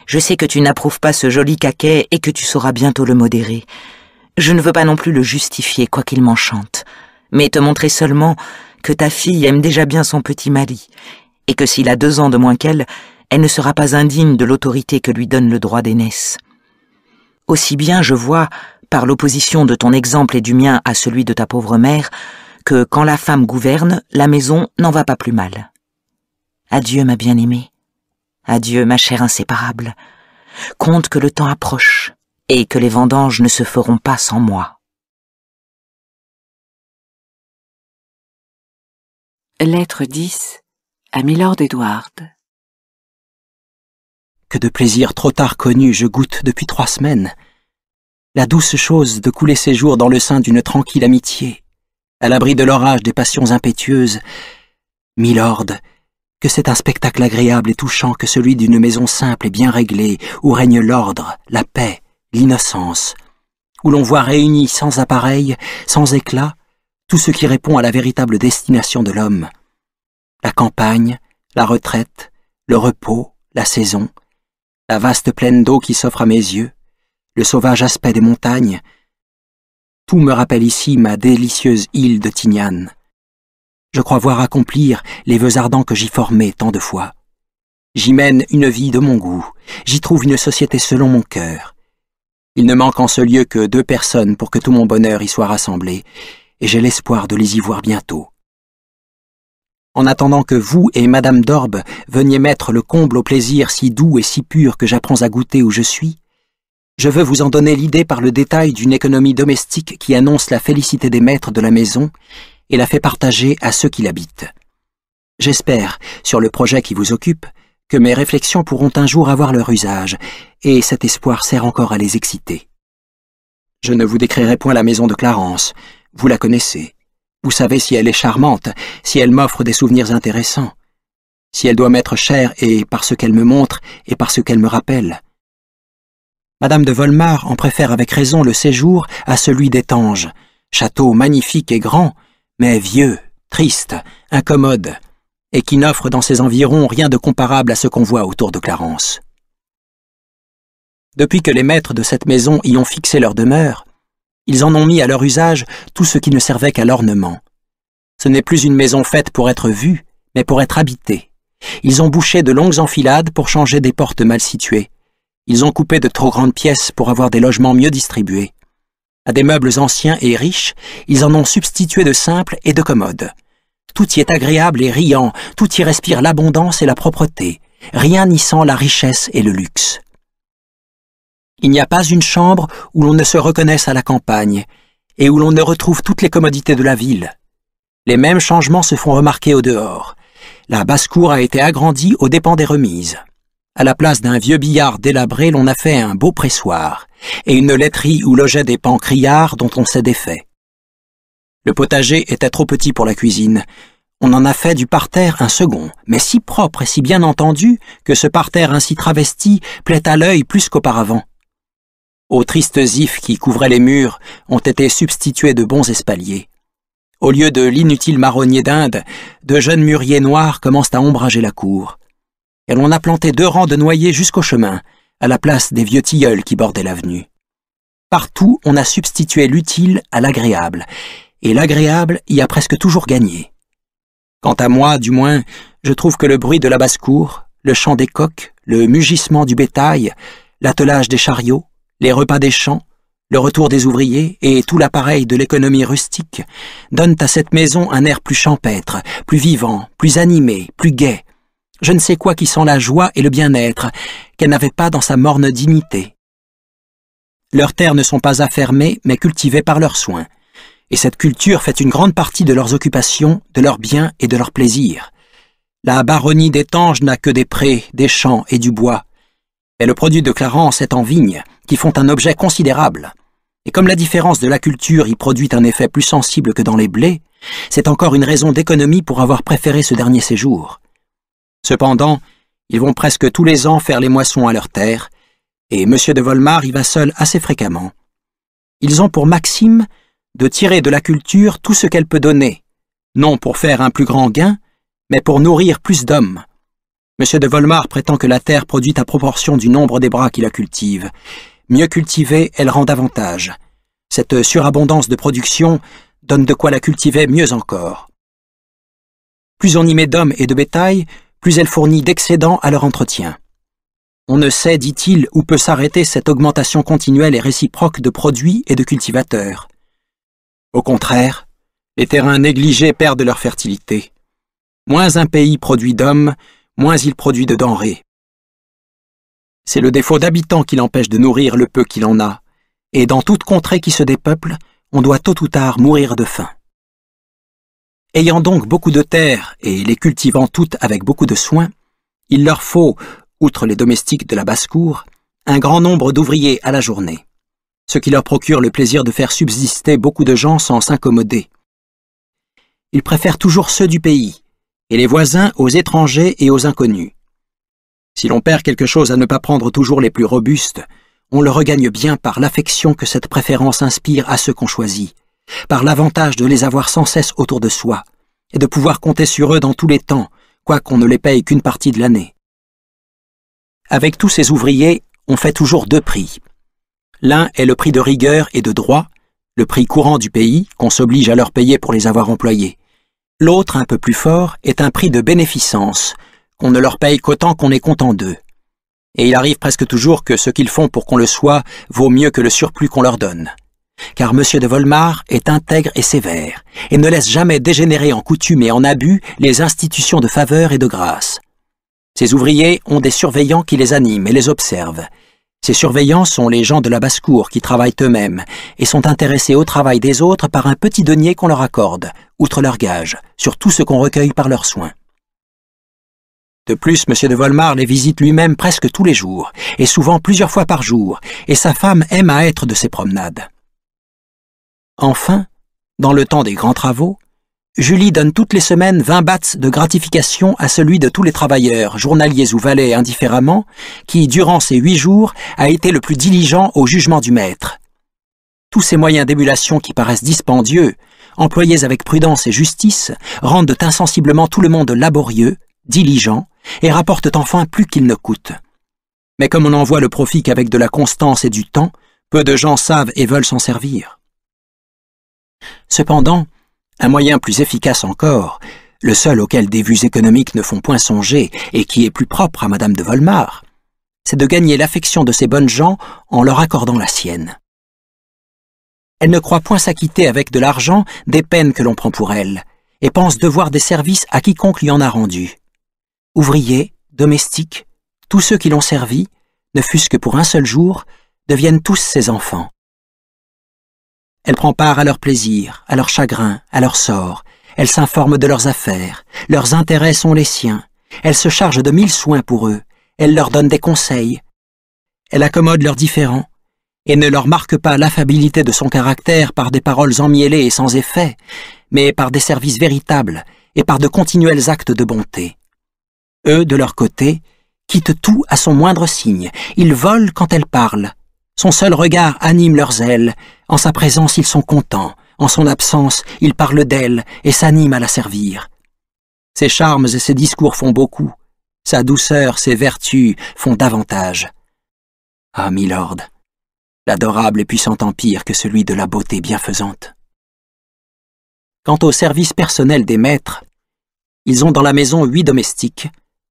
Je sais que tu n'approuves pas ce joli caquet et que tu sauras bientôt le modérer. Je ne veux pas non plus le justifier, quoi qu'il m'enchante, mais te montrer seulement que ta fille aime déjà bien son petit Mali, et que s'il a deux ans de moins qu'elle, elle ne sera pas indigne de l'autorité que lui donne le droit d'aînesse. Aussi bien je vois, par l'opposition de ton exemple et du mien à celui de ta pauvre mère, que quand la femme gouverne, la maison n'en va pas plus mal. Adieu, ma bien-aimée. Adieu, ma chère inséparable. Compte que le temps approche et que les vendanges ne se feront pas sans moi. Lettre 10 à Milord Edward Que de plaisirs trop tard connus je goûte depuis trois semaines. La douce chose de couler ces jours dans le sein d'une tranquille amitié, à l'abri de l'orage des passions impétueuses. Milord, que c'est un spectacle agréable et touchant que celui d'une maison simple et bien réglée, où règne l'ordre, la paix, l'innocence, où l'on voit réunis sans appareil, sans éclat, tout ce qui répond à la véritable destination de l'homme. La campagne, la retraite, le repos, la saison, la vaste plaine d'eau qui s'offre à mes yeux, le sauvage aspect des montagnes, tout me rappelle ici ma délicieuse île de Tignane. Je crois voir accomplir les vœux ardents que j'y formais tant de fois. J'y mène une vie de mon goût, j'y trouve une société selon mon cœur. Il ne manque en ce lieu que deux personnes pour que tout mon bonheur y soit rassemblé, et j'ai l'espoir de les y voir bientôt. En attendant que vous et Madame d'Orbe veniez mettre le comble au plaisir si doux et si pur que j'apprends à goûter où je suis, je veux vous en donner l'idée par le détail d'une économie domestique qui annonce la félicité des maîtres de la maison et la fait partager à ceux qui l'habitent. J'espère, sur le projet qui vous occupe, que mes réflexions pourront un jour avoir leur usage, et cet espoir sert encore à les exciter. Je ne vous décrirai point la maison de Clarence, vous la connaissez. Vous savez si elle est charmante, si elle m'offre des souvenirs intéressants, si elle doit m'être chère et par ce qu'elle me montre et par ce qu'elle me rappelle. Madame de Volmar en préfère avec raison le séjour à celui d'Étange, château magnifique et grand, mais vieux, triste, incommode, et qui n'offre dans ses environs rien de comparable à ce qu'on voit autour de Clarence. Depuis que les maîtres de cette maison y ont fixé leur demeure, ils en ont mis à leur usage tout ce qui ne servait qu'à l'ornement. Ce n'est plus une maison faite pour être vue, mais pour être habitée. Ils ont bouché de longues enfilades pour changer des portes mal situées. Ils ont coupé de trop grandes pièces pour avoir des logements mieux distribués. À des meubles anciens et riches, ils en ont substitué de simples et de commodes. Tout y est agréable et riant, tout y respire l'abondance et la propreté, rien n'y sent la richesse et le luxe. Il n'y a pas une chambre où l'on ne se reconnaisse à la campagne, et où l'on ne retrouve toutes les commodités de la ville. Les mêmes changements se font remarquer au dehors. La basse-cour a été agrandie au dépens des remises. À la place d'un vieux billard délabré, l'on a fait un beau pressoir, et une laiterie où logeaient des pans criards dont on s'est défait. Le potager était trop petit pour la cuisine. On en a fait du parterre un second, mais si propre et si bien entendu que ce parterre ainsi travesti plaît à l'œil plus qu'auparavant. Aux tristes ifs qui couvraient les murs ont été substitués de bons espaliers. Au lieu de l'inutile marronnier d'Inde, de jeunes mûriers noirs commencent à ombrager la cour et l'on a planté deux rangs de noyers jusqu'au chemin, à la place des vieux tilleuls qui bordaient l'avenue. Partout, on a substitué l'utile à l'agréable, et l'agréable y a presque toujours gagné. Quant à moi, du moins, je trouve que le bruit de la basse-cour, le chant des coqs, le mugissement du bétail, l'attelage des chariots, les repas des champs, le retour des ouvriers et tout l'appareil de l'économie rustique donnent à cette maison un air plus champêtre, plus vivant, plus animé, plus gai, je ne sais quoi qui sent la joie et le bien-être, qu'elle n'avait pas dans sa morne dignité. Leurs terres ne sont pas affermées, mais cultivées par leurs soins, et cette culture fait une grande partie de leurs occupations, de leurs biens et de leurs plaisirs. La baronnie d'Étanges n'a que des prés, des champs et du bois, et le produit de Clarence est en vigne, qui font un objet considérable. Et comme la différence de la culture y produit un effet plus sensible que dans les blés, c'est encore une raison d'économie pour avoir préféré ce dernier séjour. Cependant, ils vont presque tous les ans faire les moissons à leur terre, et M. de Volmar y va seul assez fréquemment. Ils ont pour maxime de tirer de la culture tout ce qu'elle peut donner, non pour faire un plus grand gain, mais pour nourrir plus d'hommes. M. de Volmar prétend que la terre produit à proportion du nombre des bras qui la cultivent. Mieux cultivée, elle rend davantage. Cette surabondance de production donne de quoi la cultiver mieux encore. Plus on y met d'hommes et de bétail, plus elle fournit d'excédents à leur entretien. On ne sait, dit-il, où peut s'arrêter cette augmentation continuelle et réciproque de produits et de cultivateurs. Au contraire, les terrains négligés perdent leur fertilité. Moins un pays produit d'hommes, moins il produit de denrées. C'est le défaut d'habitants qui l'empêche de nourrir le peu qu'il en a, et dans toute contrée qui se dépeuple, on doit tôt ou tard mourir de faim. Ayant donc beaucoup de terres et les cultivant toutes avec beaucoup de soin, il leur faut, outre les domestiques de la basse-cour, un grand nombre d'ouvriers à la journée, ce qui leur procure le plaisir de faire subsister beaucoup de gens sans s'incommoder. Ils préfèrent toujours ceux du pays, et les voisins aux étrangers et aux inconnus. Si l'on perd quelque chose à ne pas prendre toujours les plus robustes, on le regagne bien par l'affection que cette préférence inspire à ceux qu'on choisit, par l'avantage de les avoir sans cesse autour de soi, et de pouvoir compter sur eux dans tous les temps, quoiqu'on ne les paye qu'une partie de l'année. Avec tous ces ouvriers, on fait toujours deux prix. L'un est le prix de rigueur et de droit, le prix courant du pays qu'on s'oblige à leur payer pour les avoir employés. L'autre, un peu plus fort, est un prix de bénéficence, qu'on ne leur paye qu'autant qu'on est content d'eux. Et il arrive presque toujours que ce qu'ils font pour qu'on le soit vaut mieux que le surplus qu'on leur donne car M. de Volmar est intègre et sévère, et ne laisse jamais dégénérer en coutume et en abus les institutions de faveur et de grâce. Ses ouvriers ont des surveillants qui les animent et les observent. Ces surveillants sont les gens de la basse-cour qui travaillent eux-mêmes et sont intéressés au travail des autres par un petit denier qu'on leur accorde, outre leur gage, sur tout ce qu'on recueille par leurs soins. De plus, M. de Volmar les visite lui-même presque tous les jours, et souvent plusieurs fois par jour, et sa femme aime à être de ses promenades. Enfin, dans le temps des grands travaux, Julie donne toutes les semaines 20 bats de gratification à celui de tous les travailleurs, journaliers ou valets indifféremment, qui, durant ces huit jours, a été le plus diligent au jugement du maître. Tous ces moyens d'émulation qui paraissent dispendieux, employés avec prudence et justice, rendent insensiblement tout le monde laborieux, diligent, et rapportent enfin plus qu'ils ne coûtent. Mais comme on en voit le profit qu'avec de la constance et du temps, peu de gens savent et veulent s'en servir. Cependant, un moyen plus efficace encore, le seul auquel des vues économiques ne font point songer et qui est plus propre à Madame de Volmar, c'est de gagner l'affection de ces bonnes gens en leur accordant la sienne. Elle ne croit point s'acquitter avec de l'argent des peines que l'on prend pour elle, et pense devoir des services à quiconque lui en a rendu. Ouvriers, domestiques, tous ceux qui l'ont servi, ne fût-ce que pour un seul jour, deviennent tous ses enfants. Elle prend part à leurs plaisirs, à leurs chagrins, à leur sort. Elle s'informe de leurs affaires. Leurs intérêts sont les siens. Elle se charge de mille soins pour eux. Elle leur donne des conseils. Elle accommode leurs différends et ne leur marque pas l'affabilité de son caractère par des paroles emmiellées et sans effet, mais par des services véritables et par de continuels actes de bonté. Eux, de leur côté, quittent tout à son moindre signe. Ils volent quand elle parle, son seul regard anime leurs ailes. En sa présence, ils sont contents. En son absence, ils parlent d'elle et s'animent à la servir. Ses charmes et ses discours font beaucoup. Sa douceur, ses vertus font davantage. Ah, milord, l'adorable et puissant empire que celui de la beauté bienfaisante. Quant au service personnel des maîtres, ils ont dans la maison huit domestiques,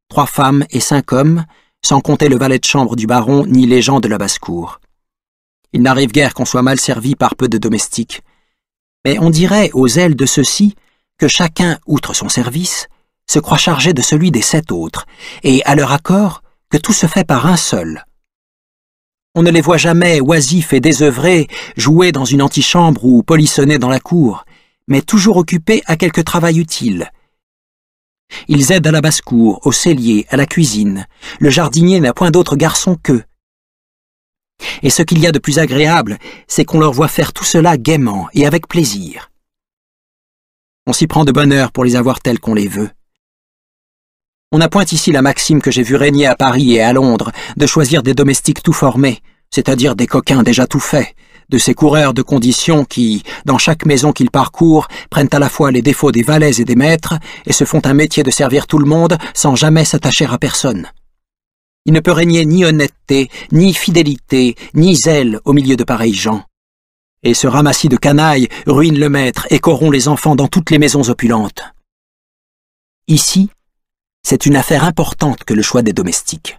trois femmes et cinq hommes, sans compter le valet de chambre du baron ni les gens de la basse-cour. Il n'arrive guère qu'on soit mal servi par peu de domestiques. Mais on dirait aux ailes de ceux-ci que chacun, outre son service, se croit chargé de celui des sept autres, et à leur accord que tout se fait par un seul. On ne les voit jamais oisifs et désœuvrés, jouer dans une antichambre ou polissonner dans la cour, mais toujours occupés à quelque travail utile. Ils aident à la basse-cour, au cellier, à la cuisine. Le jardinier n'a point d'autre garçon qu'eux. Et ce qu'il y a de plus agréable, c'est qu'on leur voit faire tout cela gaiement et avec plaisir. On s'y prend de bonne heure pour les avoir tels qu'on les veut. On point ici la maxime que j'ai vue régner à Paris et à Londres, de choisir des domestiques tout formés, c'est-à-dire des coquins déjà tout faits, de ces coureurs de conditions qui, dans chaque maison qu'ils parcourent, prennent à la fois les défauts des valets et des maîtres, et se font un métier de servir tout le monde sans jamais s'attacher à personne. Il ne peut régner ni honnêteté, ni fidélité, ni zèle au milieu de pareils gens. Et ce ramassis de canailles ruine le maître et corrompt les enfants dans toutes les maisons opulentes. Ici, c'est une affaire importante que le choix des domestiques.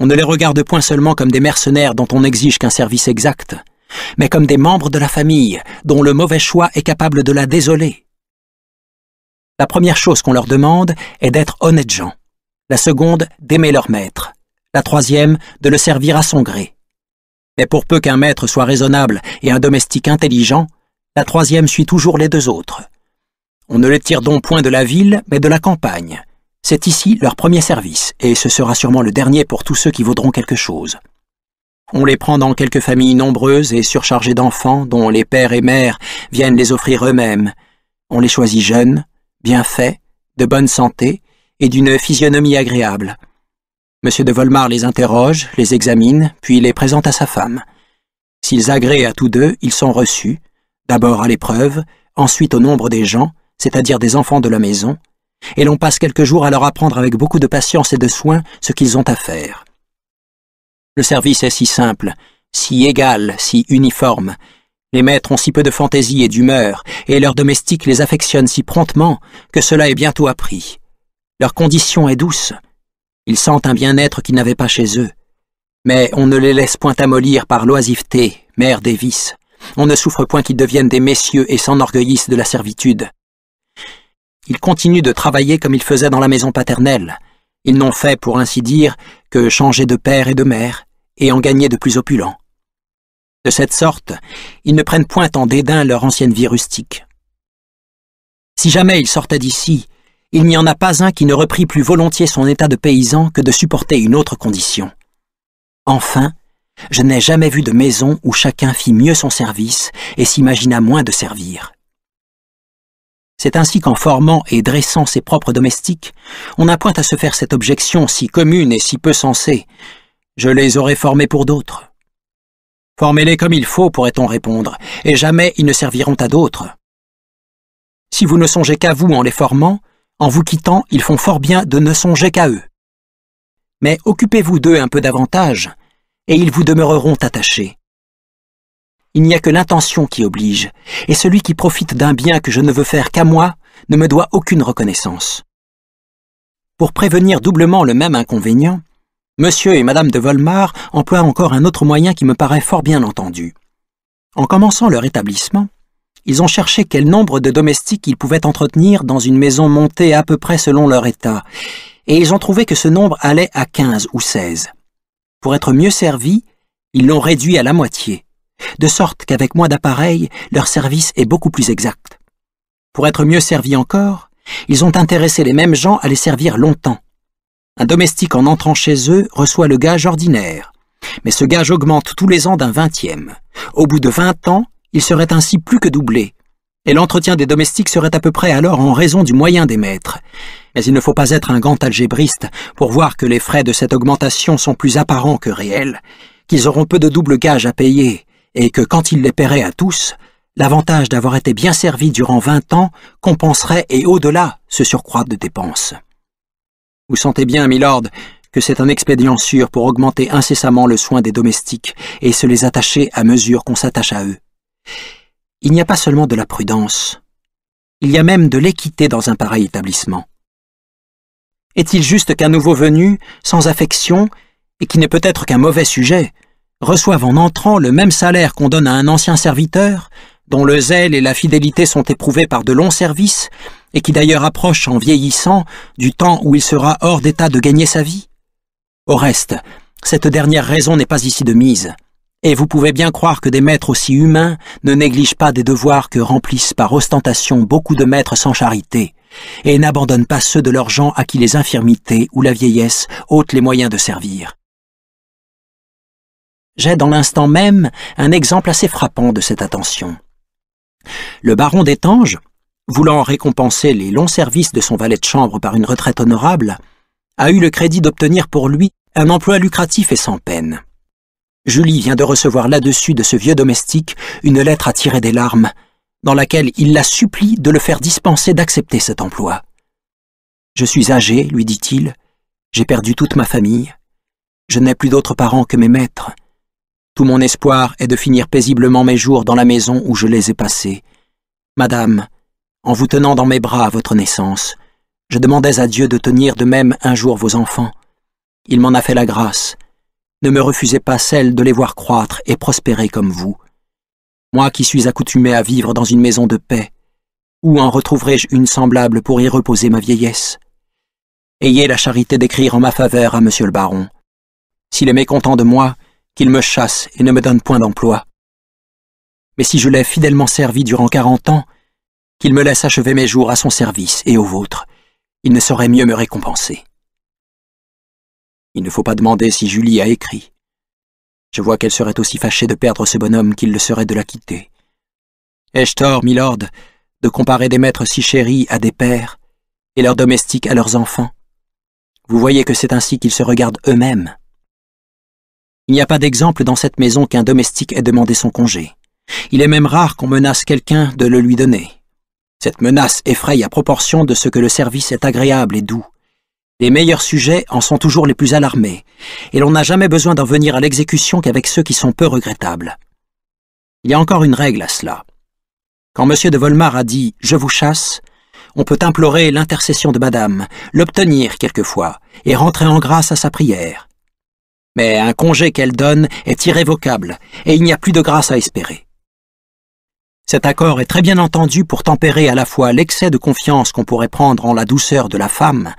On ne les regarde point seulement comme des mercenaires dont on n'exige qu'un service exact, mais comme des membres de la famille dont le mauvais choix est capable de la désoler. La première chose qu'on leur demande est d'être honnêtes gens la seconde d'aimer leur maître, la troisième de le servir à son gré. Mais pour peu qu'un maître soit raisonnable et un domestique intelligent, la troisième suit toujours les deux autres. On ne les tire donc point de la ville, mais de la campagne. C'est ici leur premier service, et ce sera sûrement le dernier pour tous ceux qui vaudront quelque chose. On les prend dans quelques familles nombreuses et surchargées d'enfants dont les pères et mères viennent les offrir eux-mêmes. On les choisit jeunes, bien faits, de bonne santé, et d'une physionomie agréable. M. de Volmar les interroge, les examine, puis les présente à sa femme. S'ils agréent à tous deux, ils sont reçus, d'abord à l'épreuve, ensuite au nombre des gens, c'est-à-dire des enfants de la maison, et l'on passe quelques jours à leur apprendre avec beaucoup de patience et de soin ce qu'ils ont à faire. Le service est si simple, si égal, si uniforme. Les maîtres ont si peu de fantaisie et d'humeur, et leurs domestiques les affectionnent si promptement, que cela est bientôt appris. Leur condition est douce. Ils sentent un bien-être qu'ils n'avaient pas chez eux. Mais on ne les laisse point amollir par l'oisiveté, mère des vices. On ne souffre point qu'ils deviennent des messieurs et s'enorgueillissent de la servitude. Ils continuent de travailler comme ils faisaient dans la maison paternelle. Ils n'ont fait, pour ainsi dire, que changer de père et de mère, et en gagner de plus opulents. De cette sorte, ils ne prennent point en dédain leur ancienne vie rustique. Si jamais ils sortaient d'ici, il n'y en a pas un qui ne reprit plus volontiers son état de paysan que de supporter une autre condition. Enfin, je n'ai jamais vu de maison où chacun fit mieux son service et s'imagina moins de servir. C'est ainsi qu'en formant et dressant ses propres domestiques, on n'a point à se faire cette objection si commune et si peu sensée. Je les aurais formés pour d'autres. Formez-les comme il faut, pourrait-on répondre, et jamais ils ne serviront à d'autres. Si vous ne songez qu'à vous en les formant, en vous quittant, ils font fort bien de ne songer qu'à eux. Mais occupez-vous d'eux un peu davantage, et ils vous demeureront attachés. Il n'y a que l'intention qui oblige, et celui qui profite d'un bien que je ne veux faire qu'à moi ne me doit aucune reconnaissance. Pour prévenir doublement le même inconvénient, Monsieur et Madame de Volmar emploient encore un autre moyen qui me paraît fort bien entendu. En commençant leur établissement, ils ont cherché quel nombre de domestiques ils pouvaient entretenir dans une maison montée à peu près selon leur état, et ils ont trouvé que ce nombre allait à 15 ou 16. Pour être mieux servis, ils l'ont réduit à la moitié, de sorte qu'avec moins d'appareils, leur service est beaucoup plus exact. Pour être mieux servis encore, ils ont intéressé les mêmes gens à les servir longtemps. Un domestique en entrant chez eux reçoit le gage ordinaire, mais ce gage augmente tous les ans d'un vingtième. Au bout de vingt ans, il serait ainsi plus que doublé, et l'entretien des domestiques serait à peu près alors en raison du moyen des maîtres. Mais il ne faut pas être un grand algébriste pour voir que les frais de cette augmentation sont plus apparents que réels, qu'ils auront peu de double gage à payer, et que quand ils les paieraient à tous, l'avantage d'avoir été bien servi durant vingt ans compenserait et au-delà ce surcroît de dépenses. Vous sentez bien, milord, que c'est un expédient sûr pour augmenter incessamment le soin des domestiques et se les attacher à mesure qu'on s'attache à eux. Il n'y a pas seulement de la prudence, il y a même de l'équité dans un pareil établissement. Est-il juste qu'un nouveau venu, sans affection, et qui n'est peut-être qu'un mauvais sujet, reçoive en entrant le même salaire qu'on donne à un ancien serviteur, dont le zèle et la fidélité sont éprouvés par de longs services, et qui d'ailleurs approche en vieillissant du temps où il sera hors d'état de gagner sa vie Au reste, cette dernière raison n'est pas ici de mise et vous pouvez bien croire que des maîtres aussi humains ne négligent pas des devoirs que remplissent par ostentation beaucoup de maîtres sans charité, et n'abandonnent pas ceux de leurs gens à qui les infirmités ou la vieillesse ôtent les moyens de servir. J'ai dans l'instant même un exemple assez frappant de cette attention. Le baron d'Étanges, voulant récompenser les longs services de son valet de chambre par une retraite honorable, a eu le crédit d'obtenir pour lui un emploi lucratif et sans peine. Julie vient de recevoir là-dessus de ce vieux domestique une lettre à tirer des larmes, dans laquelle il la supplie de le faire dispenser d'accepter cet emploi. Je suis âgé, lui dit-il, j'ai perdu toute ma famille, je n'ai plus d'autres parents que mes maîtres. Tout mon espoir est de finir paisiblement mes jours dans la maison où je les ai passés. Madame, en vous tenant dans mes bras à votre naissance, je demandais à Dieu de tenir de même un jour vos enfants. Il m'en a fait la grâce ne me refusez pas celle de les voir croître et prospérer comme vous. Moi qui suis accoutumé à vivre dans une maison de paix, où en retrouverai-je une semblable pour y reposer ma vieillesse Ayez la charité d'écrire en ma faveur à monsieur le baron. S'il est mécontent de moi, qu'il me chasse et ne me donne point d'emploi. Mais si je l'ai fidèlement servi durant quarante ans, qu'il me laisse achever mes jours à son service et au vôtre. Il ne saurait mieux me récompenser. Il ne faut pas demander si Julie a écrit. Je vois qu'elle serait aussi fâchée de perdre ce bonhomme qu'il le serait de la quitter. Ai-je tort, milord, de comparer des maîtres si chéris à des pères, et leurs domestiques à leurs enfants Vous voyez que c'est ainsi qu'ils se regardent eux-mêmes. Il n'y a pas d'exemple dans cette maison qu'un domestique ait demandé son congé. Il est même rare qu'on menace quelqu'un de le lui donner. Cette menace effraye à proportion de ce que le service est agréable et doux. Les meilleurs sujets en sont toujours les plus alarmés, et l'on n'a jamais besoin d'en venir à l'exécution qu'avec ceux qui sont peu regrettables. Il y a encore une règle à cela. Quand M. de Volmar a dit « Je vous chasse », on peut implorer l'intercession de Madame, l'obtenir quelquefois, et rentrer en grâce à sa prière. Mais un congé qu'elle donne est irrévocable, et il n'y a plus de grâce à espérer. Cet accord est très bien entendu pour tempérer à la fois l'excès de confiance qu'on pourrait prendre en la douceur de la femme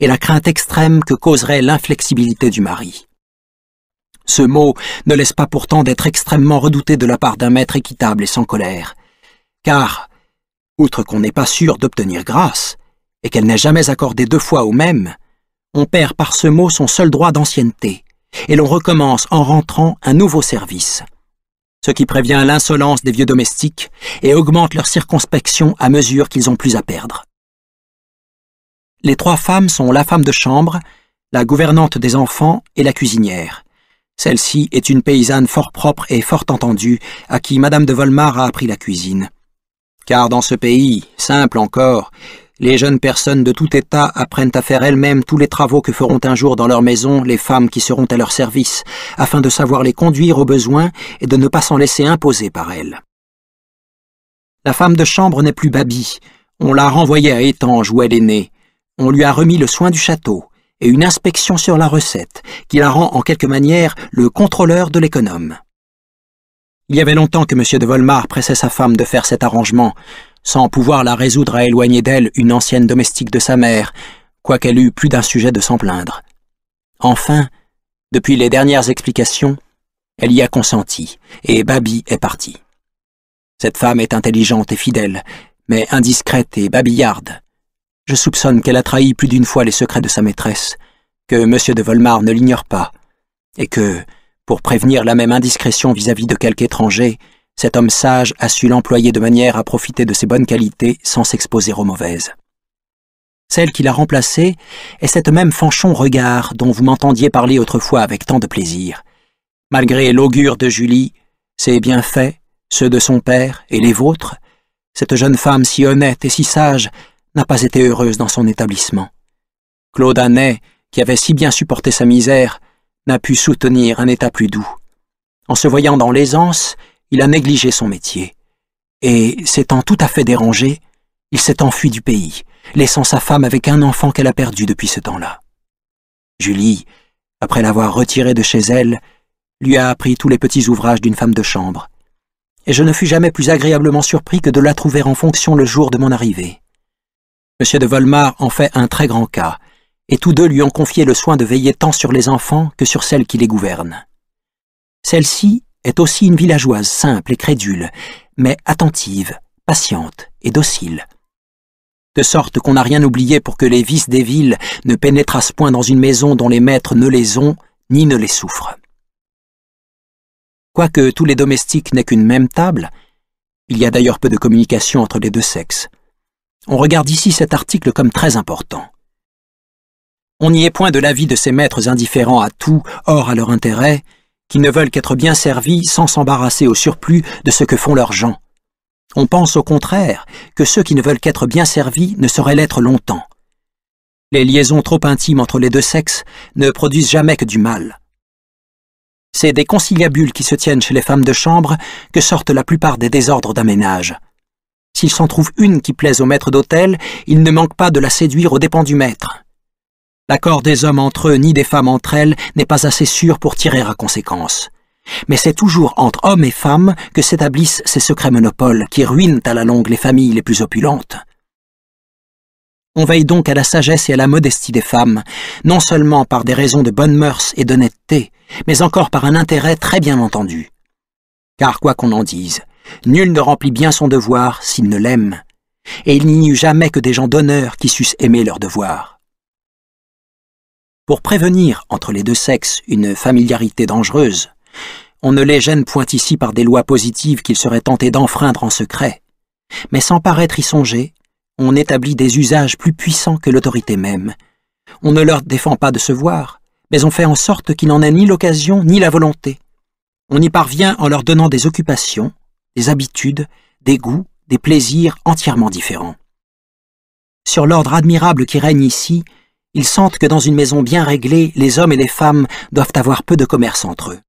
et la crainte extrême que causerait l'inflexibilité du mari. Ce mot ne laisse pas pourtant d'être extrêmement redouté de la part d'un maître équitable et sans colère, car, outre qu'on n'est pas sûr d'obtenir grâce, et qu'elle n'est jamais accordée deux fois au même, on perd par ce mot son seul droit d'ancienneté, et l'on recommence en rentrant un nouveau service, ce qui prévient l'insolence des vieux domestiques et augmente leur circonspection à mesure qu'ils ont plus à perdre. Les trois femmes sont la femme de chambre, la gouvernante des enfants et la cuisinière. Celle-ci est une paysanne fort propre et fort entendue, à qui Madame de Volmar a appris la cuisine. Car dans ce pays, simple encore, les jeunes personnes de tout état apprennent à faire elles-mêmes tous les travaux que feront un jour dans leur maison les femmes qui seront à leur service, afin de savoir les conduire aux besoins et de ne pas s'en laisser imposer par elles. La femme de chambre n'est plus Babi, on l'a renvoyée à Étange où elle est née, on lui a remis le soin du château et une inspection sur la recette, qui la rend en quelque manière le contrôleur de l'économe. Il y avait longtemps que M. de Volmar pressait sa femme de faire cet arrangement, sans pouvoir la résoudre à éloigner d'elle une ancienne domestique de sa mère, quoiqu'elle eût plus d'un sujet de s'en plaindre. Enfin, depuis les dernières explications, elle y a consenti, et Babi est partie. Cette femme est intelligente et fidèle, mais indiscrète et babillarde, je soupçonne qu'elle a trahi plus d'une fois les secrets de sa maîtresse, que M. de Volmar ne l'ignore pas, et que, pour prévenir la même indiscrétion vis-à-vis -vis de quelque étranger, cet homme sage a su l'employer de manière à profiter de ses bonnes qualités sans s'exposer aux mauvaises. Celle qui l'a remplacée est cette même fanchon regard dont vous m'entendiez parler autrefois avec tant de plaisir. Malgré l'augure de Julie, ses bienfaits, ceux de son père et les vôtres, cette jeune femme si honnête et si sage n'a pas été heureuse dans son établissement. Claude Anet, qui avait si bien supporté sa misère, n'a pu soutenir un état plus doux. En se voyant dans l'aisance, il a négligé son métier. Et, s'étant tout à fait dérangé, il s'est enfui du pays, laissant sa femme avec un enfant qu'elle a perdu depuis ce temps-là. Julie, après l'avoir retirée de chez elle, lui a appris tous les petits ouvrages d'une femme de chambre, et je ne fus jamais plus agréablement surpris que de la trouver en fonction le jour de mon arrivée. M. de Volmar en fait un très grand cas, et tous deux lui ont confié le soin de veiller tant sur les enfants que sur celles qui les gouvernent. Celle-ci est aussi une villageoise simple et crédule, mais attentive, patiente et docile. De sorte qu'on n'a rien oublié pour que les vices des villes ne pénétrassent point dans une maison dont les maîtres ne les ont ni ne les souffrent. Quoique tous les domestiques n'aient qu'une même table, il y a d'ailleurs peu de communication entre les deux sexes, on regarde ici cet article comme très important. On n'y est point de l'avis de ces maîtres indifférents à tout, hors à leur intérêt, qui ne veulent qu'être bien servis sans s'embarrasser au surplus de ce que font leurs gens. On pense au contraire que ceux qui ne veulent qu'être bien servis ne sauraient l'être longtemps. Les liaisons trop intimes entre les deux sexes ne produisent jamais que du mal. C'est des conciliabules qui se tiennent chez les femmes de chambre que sortent la plupart des désordres d'aménage. S'il s'en trouve une qui plaise au maître d'hôtel, il ne manque pas de la séduire aux dépens du maître. L'accord des hommes entre eux ni des femmes entre elles n'est pas assez sûr pour tirer à conséquence. Mais c'est toujours entre hommes et femmes que s'établissent ces secrets monopoles qui ruinent à la longue les familles les plus opulentes. On veille donc à la sagesse et à la modestie des femmes, non seulement par des raisons de bonne mœurs et d'honnêteté, mais encore par un intérêt très bien entendu. Car quoi qu'on en dise, Nul ne remplit bien son devoir s'il ne l'aime, et il n'y eut jamais que des gens d'honneur qui sussent aimer leur devoir. Pour prévenir entre les deux sexes une familiarité dangereuse, on ne les gêne point ici par des lois positives qu'ils seraient tentés d'enfreindre en secret, mais sans paraître y songer, on établit des usages plus puissants que l'autorité même. On ne leur défend pas de se voir, mais on fait en sorte qu'il n'en ait ni l'occasion ni la volonté. On y parvient en leur donnant des occupations, des habitudes, des goûts, des plaisirs entièrement différents. Sur l'ordre admirable qui règne ici, ils sentent que dans une maison bien réglée, les hommes et les femmes doivent avoir peu de commerce entre eux.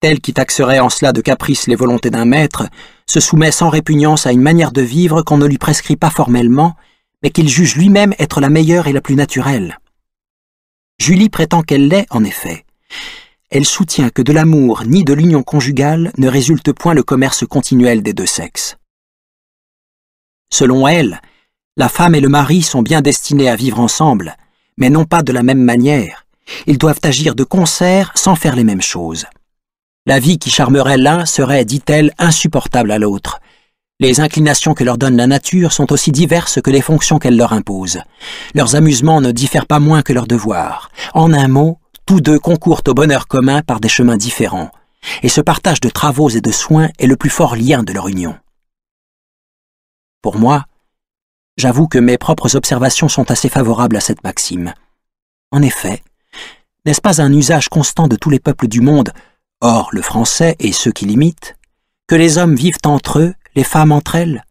Tel qui taxerait en cela de caprice les volontés d'un maître se soumet sans répugnance à une manière de vivre qu'on ne lui prescrit pas formellement, mais qu'il juge lui-même être la meilleure et la plus naturelle. Julie prétend qu'elle l'est, en effet, elle soutient que de l'amour ni de l'union conjugale ne résulte point le commerce continuel des deux sexes. Selon elle, la femme et le mari sont bien destinés à vivre ensemble, mais non pas de la même manière. Ils doivent agir de concert sans faire les mêmes choses. La vie qui charmerait l'un serait, dit-elle, insupportable à l'autre. Les inclinations que leur donne la nature sont aussi diverses que les fonctions qu'elle leur impose. Leurs amusements ne diffèrent pas moins que leurs devoirs. En un mot, tous deux concourent au bonheur commun par des chemins différents, et ce partage de travaux et de soins est le plus fort lien de leur union. Pour moi, j'avoue que mes propres observations sont assez favorables à cette maxime. En effet, n'est-ce pas un usage constant de tous les peuples du monde, hors le français et ceux qui l'imitent, que les hommes vivent entre eux, les femmes entre elles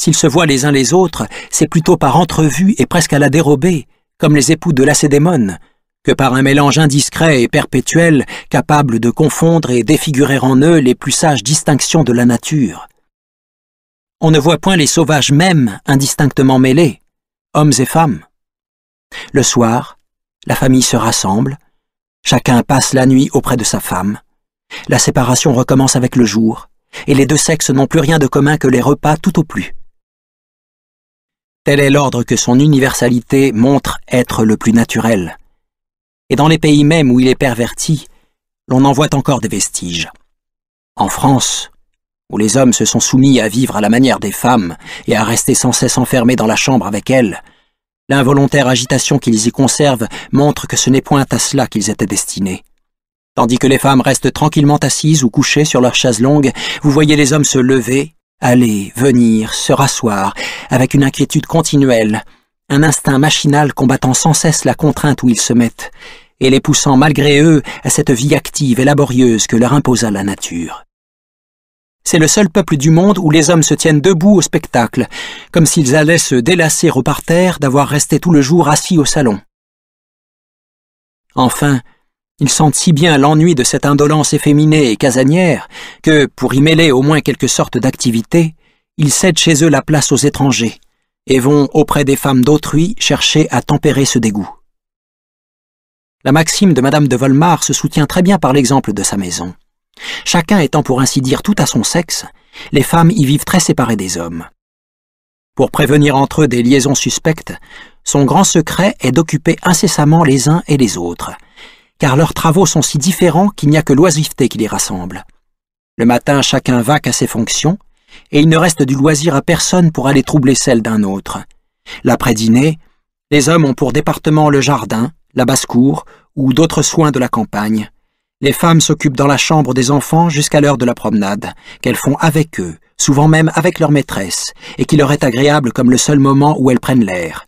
S'ils se voient les uns les autres, c'est plutôt par entrevue et presque à la dérobée, comme les époux de Lacédémone, que par un mélange indiscret et perpétuel capable de confondre et défigurer en eux les plus sages distinctions de la nature. On ne voit point les sauvages mêmes indistinctement mêlés, hommes et femmes. Le soir, la famille se rassemble, chacun passe la nuit auprès de sa femme, la séparation recommence avec le jour, et les deux sexes n'ont plus rien de commun que les repas tout au plus. Tel est l'ordre que son universalité montre être le plus naturel, et dans les pays mêmes où il est perverti, l'on en voit encore des vestiges. En France, où les hommes se sont soumis à vivre à la manière des femmes et à rester sans cesse enfermés dans la chambre avec elles, l'involontaire agitation qu'ils y conservent montre que ce n'est point à cela qu'ils étaient destinés. Tandis que les femmes restent tranquillement assises ou couchées sur leurs chaises longues, vous voyez les hommes se lever, aller, venir, se rasseoir, avec une inquiétude continuelle, un instinct machinal combattant sans cesse la contrainte où ils se mettent, et les poussant malgré eux à cette vie active et laborieuse que leur imposa la nature. C'est le seul peuple du monde où les hommes se tiennent debout au spectacle, comme s'ils allaient se délasser au parterre d'avoir resté tout le jour assis au salon. Enfin, ils sentent si bien l'ennui de cette indolence efféminée et casanière que, pour y mêler au moins quelque sorte d'activité, ils cèdent chez eux la place aux étrangers, et vont auprès des femmes d'autrui chercher à tempérer ce dégoût. La maxime de Madame de Volmar se soutient très bien par l'exemple de sa maison. Chacun étant pour ainsi dire tout à son sexe, les femmes y vivent très séparées des hommes. Pour prévenir entre eux des liaisons suspectes, son grand secret est d'occuper incessamment les uns et les autres, car leurs travaux sont si différents qu'il n'y a que l'oisiveté qui les rassemble. Le matin, chacun va qu'à ses fonctions, et il ne reste du loisir à personne pour aller troubler celle d'un autre. L'après-dîner, les hommes ont pour département le jardin, la basse-cour ou d'autres soins de la campagne. Les femmes s'occupent dans la chambre des enfants jusqu'à l'heure de la promenade, qu'elles font avec eux, souvent même avec leur maîtresse, et qui leur est agréable comme le seul moment où elles prennent l'air.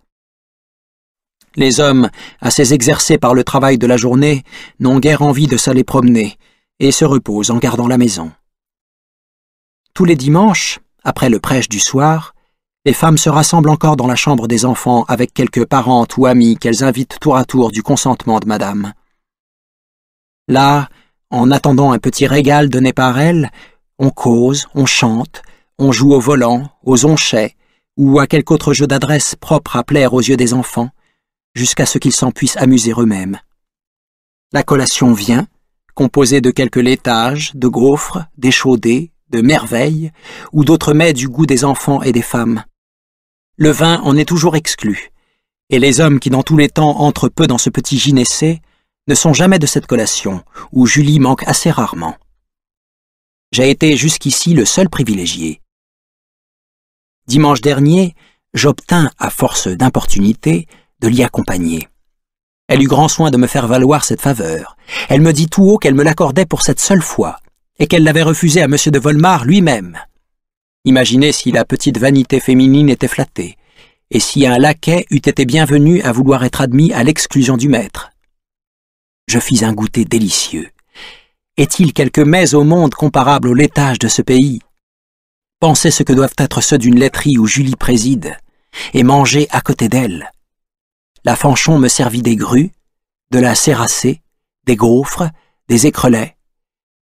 Les hommes, assez exercés par le travail de la journée, n'ont guère envie de s'aller promener, et se reposent en gardant la maison. Tous les dimanches, après le prêche du soir, les femmes se rassemblent encore dans la chambre des enfants avec quelques parentes ou amies qu'elles invitent tour à tour du consentement de madame. Là, en attendant un petit régal donné par elles, on cause, on chante, on joue au volant, aux onchets, ou à quelque autre jeu d'adresse propre à plaire aux yeux des enfants, jusqu'à ce qu'ils s'en puissent amuser eux-mêmes. La collation vient, composée de quelques laitages, de gaufres, d'échaudés, de merveilles ou d'autres mets du goût des enfants et des femmes. Le vin en est toujours exclu, et les hommes qui dans tous les temps entrent peu dans ce petit gynécée ne sont jamais de cette collation, où Julie manque assez rarement. J'ai été jusqu'ici le seul privilégié. Dimanche dernier, j'obtins, à force d'importunité, de l'y accompagner. Elle eut grand soin de me faire valoir cette faveur. Elle me dit tout haut qu'elle me l'accordait pour cette seule fois, et qu'elle l'avait refusé à M. de Volmar lui-même. Imaginez si la petite vanité féminine était flattée, et si un laquais eût été bienvenu à vouloir être admis à l'exclusion du maître. Je fis un goûter délicieux. Est-il quelque mets au monde comparable au laitage de ce pays Pensez ce que doivent être ceux d'une laiterie où Julie préside, et manger à côté d'elle. La fanchon me servit des grues, de la céracée, des gaufres, des écrelets,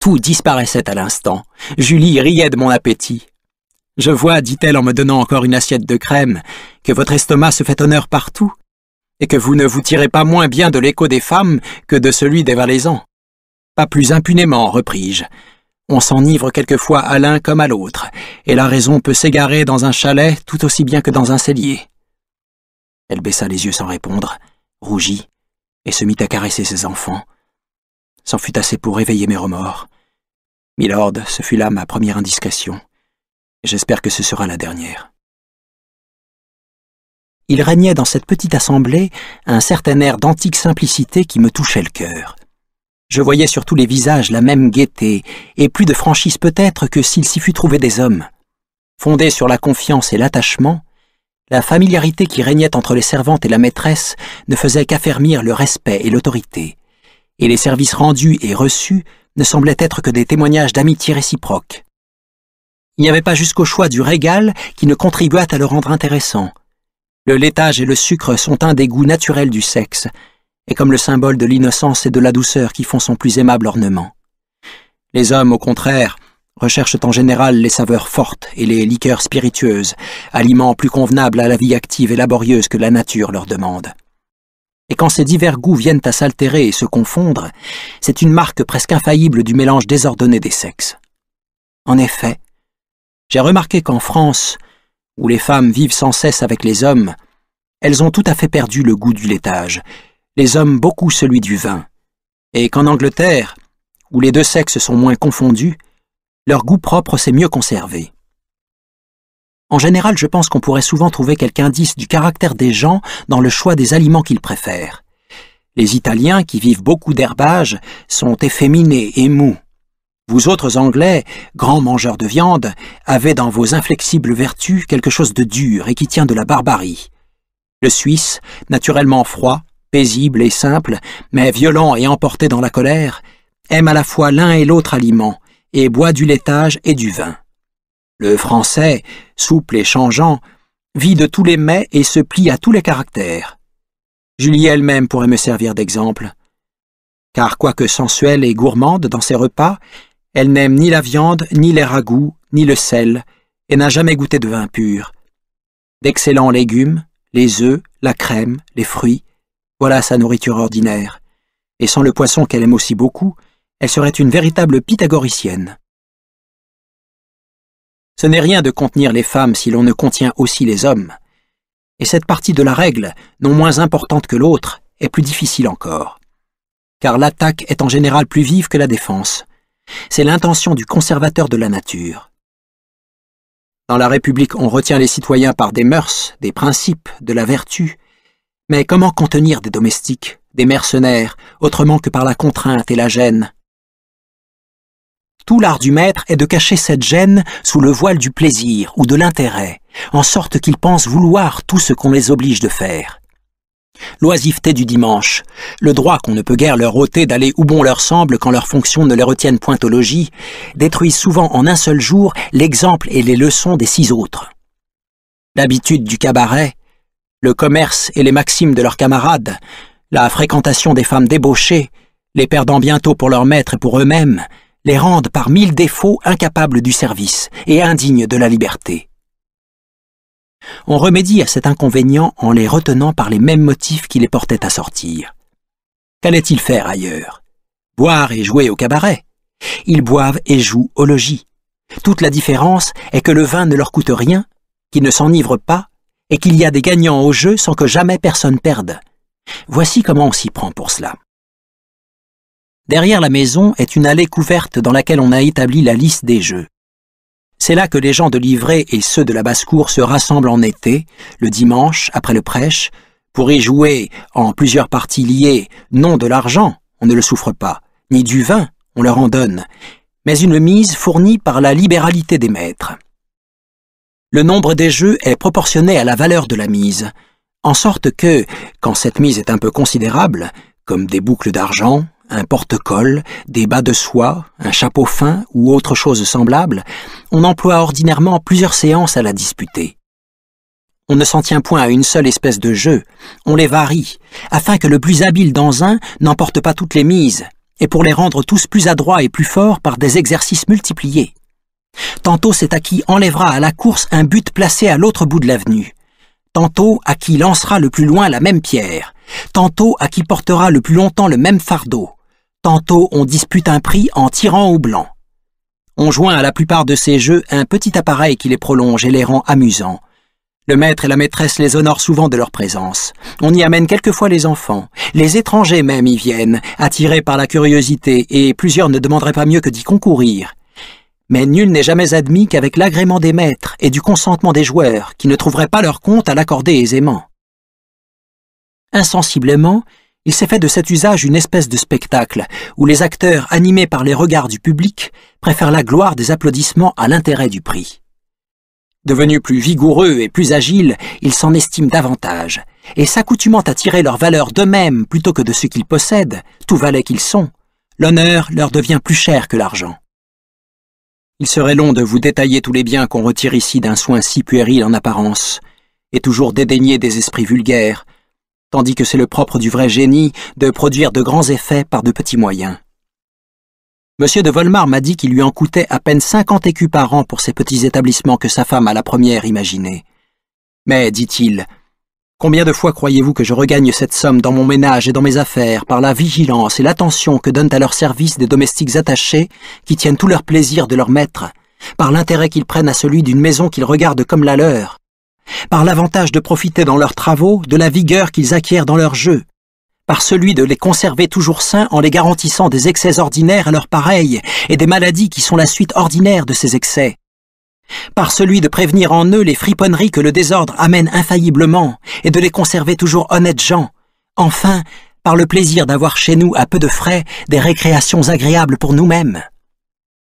tout disparaissait à l'instant. Julie riait de mon appétit. Je vois, dit-elle en me donnant encore une assiette de crème, que votre estomac se fait honneur partout, et que vous ne vous tirez pas moins bien de l'écho des femmes que de celui des Valaisans. Pas plus impunément, repris-je. On s'enivre quelquefois à l'un comme à l'autre, et la raison peut s'égarer dans un chalet tout aussi bien que dans un cellier. Elle baissa les yeux sans répondre, rougit, et se mit à caresser ses enfants. C'en fut assez pour éveiller mes remords. Milord, ce fut là ma première indiscrétion. J'espère que ce sera la dernière. Il régnait dans cette petite assemblée un certain air d'antique simplicité qui me touchait le cœur. Je voyais sur tous les visages la même gaieté, et plus de franchise peut-être que s'il s'y fût trouvé des hommes. Fondée sur la confiance et l'attachement, la familiarité qui régnait entre les servantes et la maîtresse ne faisait qu'affermir le respect et l'autorité, et les services rendus et reçus ne semblaient être que des témoignages d'amitié réciproque. Il n'y avait pas jusqu'au choix du régal qui ne contribuât à le rendre intéressant. Le laitage et le sucre sont un des goûts naturels du sexe, et comme le symbole de l'innocence et de la douceur qui font son plus aimable ornement. Les hommes, au contraire, recherchent en général les saveurs fortes et les liqueurs spiritueuses, aliments plus convenables à la vie active et laborieuse que la nature leur demande et quand ces divers goûts viennent à s'altérer et se confondre, c'est une marque presque infaillible du mélange désordonné des sexes. En effet, j'ai remarqué qu'en France, où les femmes vivent sans cesse avec les hommes, elles ont tout à fait perdu le goût du laitage, les hommes beaucoup celui du vin, et qu'en Angleterre, où les deux sexes sont moins confondus, leur goût propre s'est mieux conservé. En général, je pense qu'on pourrait souvent trouver quelque indice du caractère des gens dans le choix des aliments qu'ils préfèrent. Les Italiens, qui vivent beaucoup d'herbage, sont efféminés et mous. Vous autres Anglais, grands mangeurs de viande, avez dans vos inflexibles vertus quelque chose de dur et qui tient de la barbarie. Le Suisse, naturellement froid, paisible et simple, mais violent et emporté dans la colère, aime à la fois l'un et l'autre aliment, et boit du laitage et du vin. Le français, souple et changeant, vit de tous les mets et se plie à tous les caractères. Julie elle-même pourrait me servir d'exemple. Car quoique sensuelle et gourmande dans ses repas, elle n'aime ni la viande, ni les ragoûts, ni le sel, et n'a jamais goûté de vin pur. D'excellents légumes, les œufs, la crème, les fruits, voilà sa nourriture ordinaire. Et sans le poisson qu'elle aime aussi beaucoup, elle serait une véritable pythagoricienne. Ce n'est rien de contenir les femmes si l'on ne contient aussi les hommes. Et cette partie de la règle, non moins importante que l'autre, est plus difficile encore. Car l'attaque est en général plus vive que la défense. C'est l'intention du conservateur de la nature. Dans la République, on retient les citoyens par des mœurs, des principes, de la vertu. Mais comment contenir des domestiques, des mercenaires, autrement que par la contrainte et la gêne tout l'art du maître est de cacher cette gêne sous le voile du plaisir ou de l'intérêt, en sorte qu'ils pensent vouloir tout ce qu'on les oblige de faire. L'oisiveté du dimanche, le droit qu'on ne peut guère leur ôter d'aller où bon leur semble quand leurs fonctions ne les retiennent point au logis, détruisent souvent en un seul jour l'exemple et les leçons des six autres. L'habitude du cabaret, le commerce et les maximes de leurs camarades, la fréquentation des femmes débauchées, les perdant bientôt pour leur maître et pour eux-mêmes, les rendent par mille défauts incapables du service et indignes de la liberté. On remédie à cet inconvénient en les retenant par les mêmes motifs qui les portaient à sortir. Qu'allait-il faire ailleurs Boire et jouer au cabaret. Ils boivent et jouent au logis. Toute la différence est que le vin ne leur coûte rien, qu'ils ne s'enivrent pas, et qu'il y a des gagnants au jeu sans que jamais personne perde. Voici comment on s'y prend pour cela. Derrière la maison est une allée couverte dans laquelle on a établi la liste des jeux. C'est là que les gens de livrée et ceux de la basse-cour se rassemblent en été, le dimanche, après le prêche, pour y jouer en plusieurs parties liées, non de l'argent, on ne le souffre pas, ni du vin, on leur en donne, mais une mise fournie par la libéralité des maîtres. Le nombre des jeux est proportionné à la valeur de la mise, en sorte que, quand cette mise est un peu considérable, comme des boucles d'argent, un porte-colle, des bas de soie, un chapeau fin ou autre chose semblable, on emploie ordinairement plusieurs séances à la disputer. On ne s'en tient point à une seule espèce de jeu, on les varie, afin que le plus habile dans un n'emporte pas toutes les mises, et pour les rendre tous plus adroits et plus forts par des exercices multipliés. Tantôt c'est à qui enlèvera à la course un but placé à l'autre bout de l'avenue, tantôt à qui lancera le plus loin la même pierre, tantôt à qui portera le plus longtemps le même fardeau, tantôt on dispute un prix en tirant au blanc. On joint à la plupart de ces jeux un petit appareil qui les prolonge et les rend amusants. Le maître et la maîtresse les honorent souvent de leur présence. On y amène quelquefois les enfants. Les étrangers même y viennent, attirés par la curiosité, et plusieurs ne demanderaient pas mieux que d'y concourir. Mais nul n'est jamais admis qu'avec l'agrément des maîtres et du consentement des joueurs, qui ne trouveraient pas leur compte à l'accorder aisément. Insensiblement, il s'est fait de cet usage une espèce de spectacle, où les acteurs, animés par les regards du public, préfèrent la gloire des applaudissements à l'intérêt du prix. Devenus plus vigoureux et plus agiles, ils s'en estiment davantage, et s'accoutumant à tirer leur valeur d'eux-mêmes plutôt que de ce qu'ils possèdent, tout valet qu'ils sont, l'honneur leur devient plus cher que l'argent. Il serait long de vous détailler tous les biens qu'on retire ici d'un soin si puéril en apparence, et toujours dédaigné des esprits vulgaires, tandis que c'est le propre du vrai génie de produire de grands effets par de petits moyens. Monsieur de Volmar m'a dit qu'il lui en coûtait à peine cinquante écus par an pour ces petits établissements que sa femme a la première imaginés. Mais, dit-il, combien de fois croyez-vous que je regagne cette somme dans mon ménage et dans mes affaires par la vigilance et l'attention que donnent à leur service des domestiques attachés qui tiennent tout leur plaisir de leur maître, par l'intérêt qu'ils prennent à celui d'une maison qu'ils regardent comme la leur, par l'avantage de profiter dans leurs travaux de la vigueur qu'ils acquièrent dans leur jeux. par celui de les conserver toujours sains en les garantissant des excès ordinaires à leurs pareils et des maladies qui sont la suite ordinaire de ces excès, par celui de prévenir en eux les friponneries que le désordre amène infailliblement et de les conserver toujours honnêtes gens, enfin par le plaisir d'avoir chez nous à peu de frais des récréations agréables pour nous-mêmes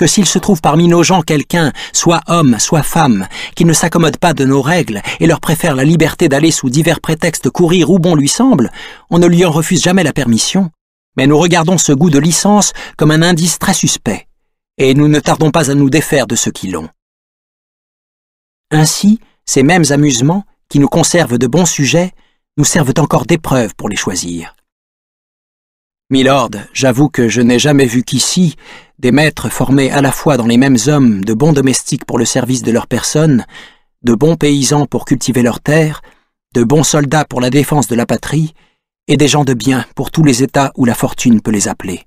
que s'il se trouve parmi nos gens quelqu'un, soit homme, soit femme, qui ne s'accommode pas de nos règles et leur préfère la liberté d'aller sous divers prétextes courir où bon lui semble, on ne lui en refuse jamais la permission, mais nous regardons ce goût de licence comme un indice très suspect, et nous ne tardons pas à nous défaire de ceux qui l'ont. Ainsi, ces mêmes amusements, qui nous conservent de bons sujets, nous servent encore d'épreuve pour les choisir. Milord, j'avoue que je n'ai jamais vu qu'ici des maîtres formés à la fois dans les mêmes hommes de bons domestiques pour le service de leurs personnes, de bons paysans pour cultiver leurs terres, de bons soldats pour la défense de la patrie, et des gens de bien pour tous les états où la fortune peut les appeler.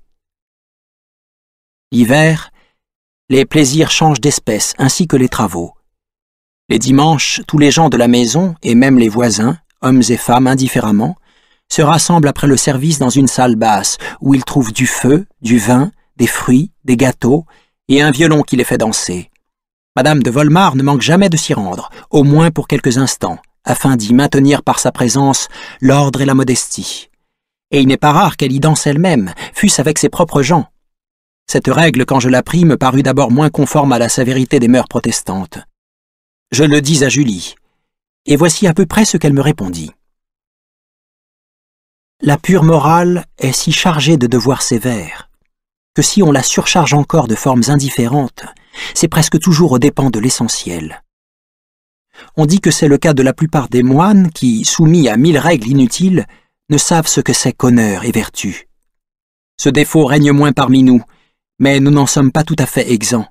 L'hiver, les plaisirs changent d'espèce ainsi que les travaux. Les dimanches, tous les gens de la maison, et même les voisins, hommes et femmes indifféremment, se rassemblent après le service dans une salle basse, où ils trouvent du feu, du vin, des fruits, des gâteaux, et un violon qui les fait danser. Madame de Volmar ne manque jamais de s'y rendre, au moins pour quelques instants, afin d'y maintenir par sa présence l'ordre et la modestie. Et il n'est pas rare qu'elle y danse elle-même, fût-ce avec ses propres gens. Cette règle, quand je l'appris, me parut d'abord moins conforme à la sévérité des mœurs protestantes. Je le dis à Julie, et voici à peu près ce qu'elle me répondit. La pure morale est si chargée de devoirs sévères que si on la surcharge encore de formes indifférentes, c'est presque toujours au dépens de l'essentiel. On dit que c'est le cas de la plupart des moines qui, soumis à mille règles inutiles, ne savent ce que c'est qu'honneur et vertu. Ce défaut règne moins parmi nous, mais nous n'en sommes pas tout à fait exempts.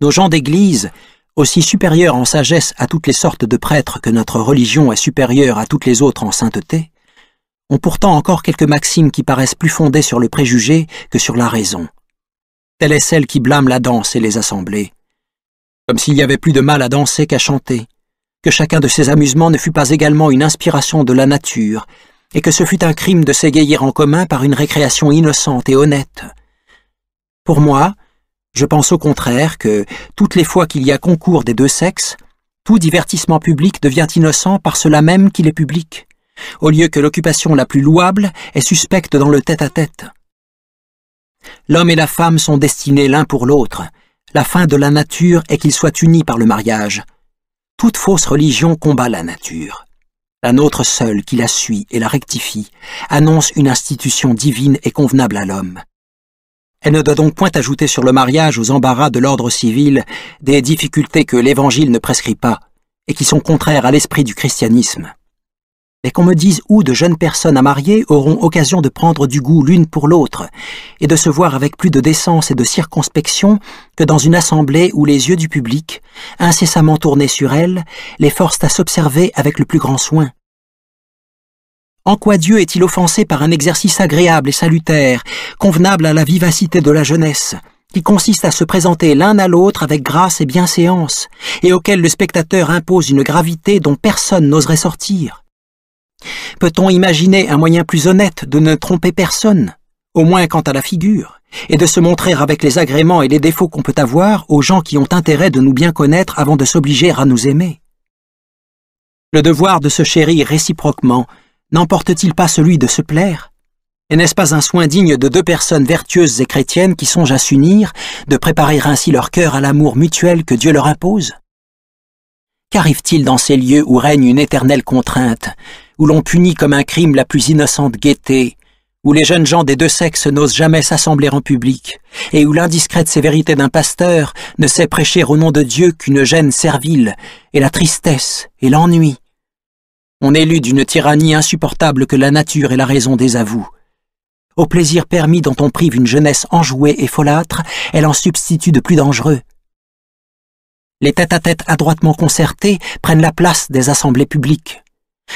Nos gens d'Église, aussi supérieurs en sagesse à toutes les sortes de prêtres que notre religion est supérieure à toutes les autres en sainteté, ont pourtant encore quelques maximes qui paraissent plus fondées sur le préjugé que sur la raison. Telle est celle qui blâme la danse et les assemblées. Comme s'il y avait plus de mal à danser qu'à chanter, que chacun de ces amusements ne fût pas également une inspiration de la nature, et que ce fût un crime de s'égayer en commun par une récréation innocente et honnête. Pour moi, je pense au contraire que, toutes les fois qu'il y a concours des deux sexes, tout divertissement public devient innocent par cela même qu'il est public au lieu que l'occupation la plus louable est suspecte dans le tête-à-tête. L'homme et la femme sont destinés l'un pour l'autre. La fin de la nature est qu'ils soient unis par le mariage. Toute fausse religion combat la nature. La nôtre seule, qui la suit et la rectifie, annonce une institution divine et convenable à l'homme. Elle ne doit donc point ajouter sur le mariage aux embarras de l'ordre civil des difficultés que l'Évangile ne prescrit pas et qui sont contraires à l'esprit du christianisme mais qu'on me dise où de jeunes personnes à marier auront occasion de prendre du goût l'une pour l'autre, et de se voir avec plus de décence et de circonspection que dans une assemblée où les yeux du public, incessamment tournés sur elles, les forcent à s'observer avec le plus grand soin. En quoi Dieu est-il offensé par un exercice agréable et salutaire, convenable à la vivacité de la jeunesse, qui consiste à se présenter l'un à l'autre avec grâce et bienséance, et auquel le spectateur impose une gravité dont personne n'oserait sortir Peut-on imaginer un moyen plus honnête de ne tromper personne, au moins quant à la figure, et de se montrer avec les agréments et les défauts qu'on peut avoir aux gens qui ont intérêt de nous bien connaître avant de s'obliger à nous aimer Le devoir de se chérir réciproquement n'emporte-t-il pas celui de se plaire Et n'est-ce pas un soin digne de deux personnes vertueuses et chrétiennes qui songent à s'unir, de préparer ainsi leur cœur à l'amour mutuel que Dieu leur impose Qu'arrive-t-il dans ces lieux où règne une éternelle contrainte, où l'on punit comme un crime la plus innocente gaieté, où les jeunes gens des deux sexes n'osent jamais s'assembler en public, et où l'indiscrète sévérité d'un pasteur ne sait prêcher au nom de Dieu qu'une gêne servile, et la tristesse, et l'ennui. On élu d'une tyrannie insupportable que la nature et la raison désavouent. Au plaisir permis dont on prive une jeunesse enjouée et folâtre, elle en substitue de plus dangereux. Les tête-à-tête -tête adroitement concertés prennent la place des assemblées publiques.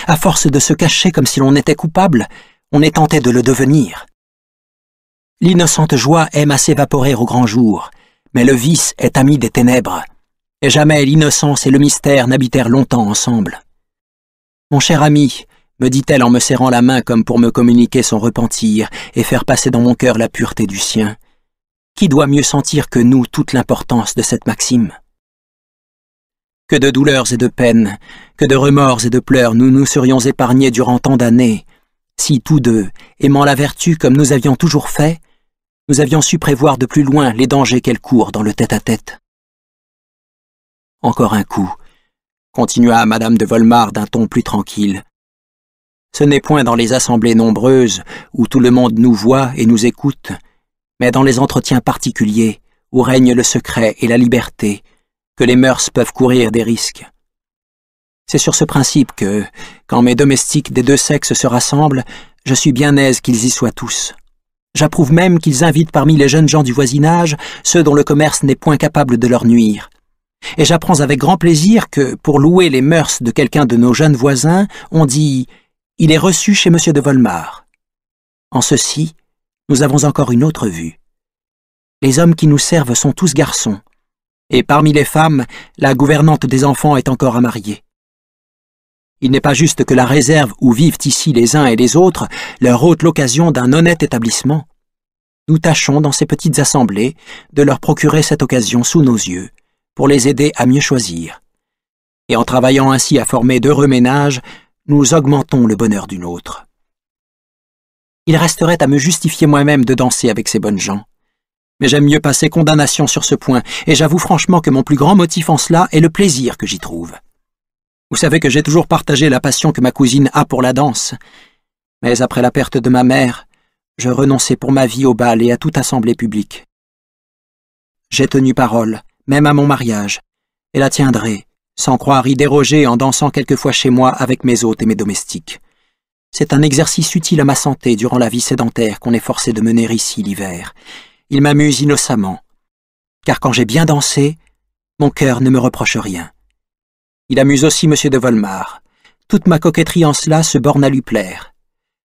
À force de se cacher comme si l'on était coupable, on est tenté de le devenir. L'innocente joie aime à s'évaporer au grand jour, mais le vice est ami des ténèbres, et jamais l'innocence et le mystère n'habitèrent longtemps ensemble. Mon cher ami, me dit-elle en me serrant la main comme pour me communiquer son repentir et faire passer dans mon cœur la pureté du sien, qui doit mieux sentir que nous toute l'importance de cette maxime que de douleurs et de peines, que de remords et de pleurs nous nous serions épargnés durant tant d'années, si tous deux, aimant la vertu comme nous avions toujours fait, nous avions su prévoir de plus loin les dangers qu'elle court dans le tête-à-tête. Encore un coup, continua Madame de Volmar d'un ton plus tranquille. Ce n'est point dans les assemblées nombreuses, où tout le monde nous voit et nous écoute, mais dans les entretiens particuliers, où règne le secret et la liberté, que les mœurs peuvent courir des risques. C'est sur ce principe que, quand mes domestiques des deux sexes se rassemblent, je suis bien aise qu'ils y soient tous. J'approuve même qu'ils invitent parmi les jeunes gens du voisinage ceux dont le commerce n'est point capable de leur nuire. Et j'apprends avec grand plaisir que, pour louer les mœurs de quelqu'un de nos jeunes voisins, on dit « il est reçu chez M. de Volmar ». En ceci, nous avons encore une autre vue. Les hommes qui nous servent sont tous garçons, et parmi les femmes, la gouvernante des enfants est encore à marier. Il n'est pas juste que la réserve où vivent ici les uns et les autres leur ôte l'occasion d'un honnête établissement. Nous tâchons dans ces petites assemblées de leur procurer cette occasion sous nos yeux, pour les aider à mieux choisir. Et en travaillant ainsi à former d'heureux ménages, nous augmentons le bonheur d'une autre. Il resterait à me justifier moi-même de danser avec ces bonnes gens mais j'aime mieux passer condamnation sur ce point, et j'avoue franchement que mon plus grand motif en cela est le plaisir que j'y trouve. Vous savez que j'ai toujours partagé la passion que ma cousine a pour la danse, mais après la perte de ma mère, je renonçais pour ma vie au bal et à toute assemblée publique. J'ai tenu parole, même à mon mariage, et la tiendrai, sans croire y déroger en dansant quelquefois chez moi avec mes hôtes et mes domestiques. C'est un exercice utile à ma santé durant la vie sédentaire qu'on est forcé de mener ici l'hiver, il m'amuse innocemment, car quand j'ai bien dansé, mon cœur ne me reproche rien. Il amuse aussi M. de Volmar. Toute ma coquetterie en cela se borne à lui plaire.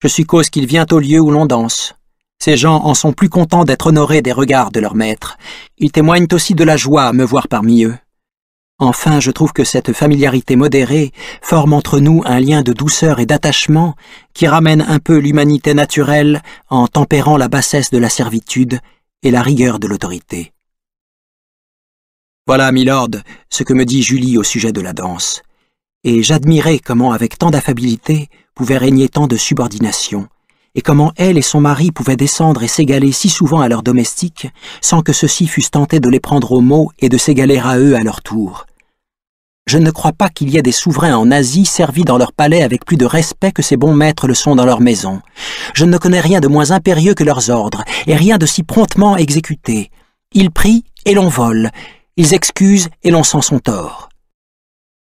Je suis cause qu'il vient au lieu où l'on danse. Ces gens en sont plus contents d'être honorés des regards de leur maître. Ils témoignent aussi de la joie à me voir parmi eux. Enfin, je trouve que cette familiarité modérée forme entre nous un lien de douceur et d'attachement qui ramène un peu l'humanité naturelle en tempérant la bassesse de la servitude et la rigueur de l'autorité. Voilà, milord, ce que me dit Julie au sujet de la danse. Et j'admirais comment, avec tant d'affabilité, pouvait régner tant de subordination, et comment elle et son mari pouvaient descendre et s'égaler si souvent à leurs domestiques, sans que ceux-ci fussent tentés de les prendre au mot et de s'égaler à eux à leur tour, je ne crois pas qu'il y ait des souverains en Asie servis dans leur palais avec plus de respect que ces bons maîtres le sont dans leur maison. Je ne connais rien de moins impérieux que leurs ordres, et rien de si promptement exécuté. Ils prient et l'on vole, ils excusent et l'on sent son tort.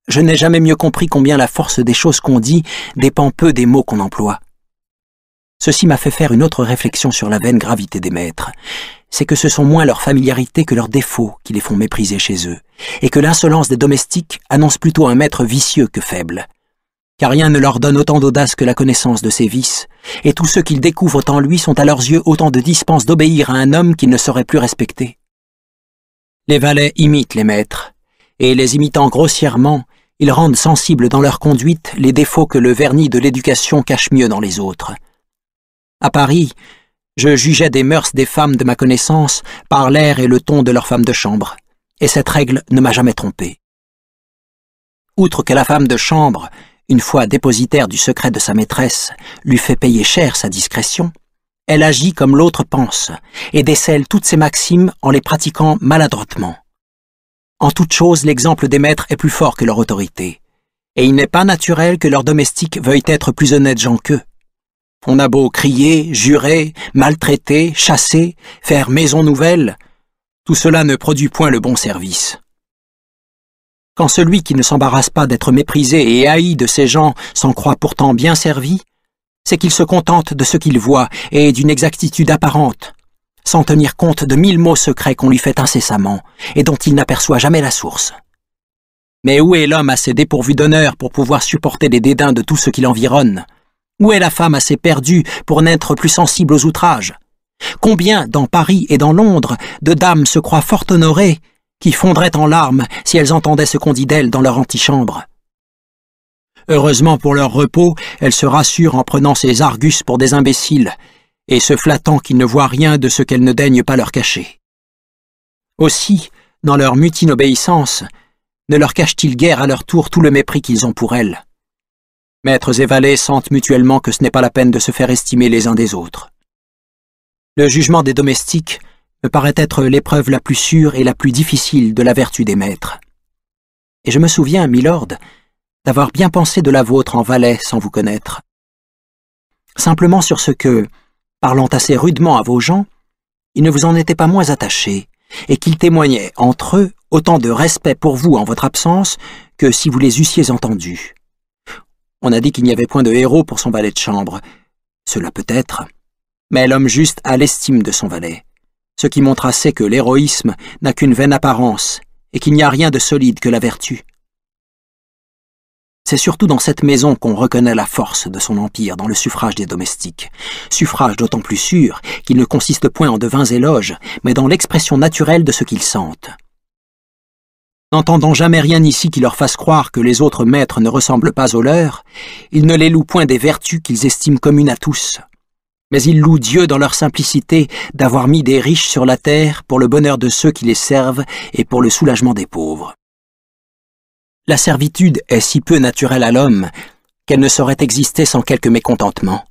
Je n'ai jamais mieux compris combien la force des choses qu'on dit dépend peu des mots qu'on emploie. Ceci m'a fait faire une autre réflexion sur la vaine gravité des maîtres c'est que ce sont moins leur familiarité que leurs défauts qui les font mépriser chez eux, et que l'insolence des domestiques annonce plutôt un maître vicieux que faible. Car rien ne leur donne autant d'audace que la connaissance de ses vices, et tous ceux qu'ils découvrent en lui sont à leurs yeux autant de dispenses d'obéir à un homme qu'ils ne sauraient plus respecter. Les valets imitent les maîtres, et les imitant grossièrement, ils rendent sensibles dans leur conduite les défauts que le vernis de l'éducation cache mieux dans les autres. À Paris, je jugeais des mœurs des femmes de ma connaissance par l'air et le ton de leur femme de chambre, et cette règle ne m'a jamais trompé. Outre que la femme de chambre, une fois dépositaire du secret de sa maîtresse, lui fait payer cher sa discrétion, elle agit comme l'autre pense, et décèle toutes ses maximes en les pratiquant maladroitement. En toute chose, l'exemple des maîtres est plus fort que leur autorité, et il n'est pas naturel que leurs domestiques veuillent être plus honnêtes gens qu'eux. On a beau crier, jurer, maltraiter, chasser, faire maison nouvelle, tout cela ne produit point le bon service. Quand celui qui ne s'embarrasse pas d'être méprisé et haï de ses gens s'en croit pourtant bien servi, c'est qu'il se contente de ce qu'il voit et d'une exactitude apparente, sans tenir compte de mille mots secrets qu'on lui fait incessamment et dont il n'aperçoit jamais la source. Mais où est l'homme assez dépourvu d'honneur pour pouvoir supporter les dédains de tout ce qui l'environne où est la femme assez perdue pour n'être plus sensible aux outrages Combien, dans Paris et dans Londres, de dames se croient fort honorées, qui fondraient en larmes si elles entendaient ce qu'on dit d'elles dans leur antichambre Heureusement pour leur repos, elles se rassurent en prenant ces argus pour des imbéciles, et se flattant qu'ils ne voient rien de ce qu'elles ne daignent pas leur cacher. Aussi, dans leur mutine obéissance, ne leur cachent-ils guère à leur tour tout le mépris qu'ils ont pour elles. Maîtres et valets sentent mutuellement que ce n'est pas la peine de se faire estimer les uns des autres. Le jugement des domestiques me paraît être l'épreuve la plus sûre et la plus difficile de la vertu des maîtres. Et je me souviens, milord, d'avoir bien pensé de la vôtre en valet sans vous connaître. Simplement sur ce que, parlant assez rudement à vos gens, ils ne vous en étaient pas moins attachés, et qu'ils témoignaient entre eux autant de respect pour vous en votre absence que si vous les eussiez entendus. On a dit qu'il n'y avait point de héros pour son valet de chambre. Cela peut être. Mais l'homme juste a l'estime de son valet. Ce qui montre assez que l'héroïsme n'a qu'une vaine apparence et qu'il n'y a rien de solide que la vertu. C'est surtout dans cette maison qu'on reconnaît la force de son empire dans le suffrage des domestiques. Suffrage d'autant plus sûr qu'il ne consiste point en de vains éloges, mais dans l'expression naturelle de ce qu'ils sentent. N'entendant jamais rien ici qui leur fasse croire que les autres maîtres ne ressemblent pas aux leurs, ils ne les louent point des vertus qu'ils estiment communes à tous. Mais ils louent Dieu dans leur simplicité d'avoir mis des riches sur la terre pour le bonheur de ceux qui les servent et pour le soulagement des pauvres. La servitude est si peu naturelle à l'homme qu'elle ne saurait exister sans quelque mécontentement.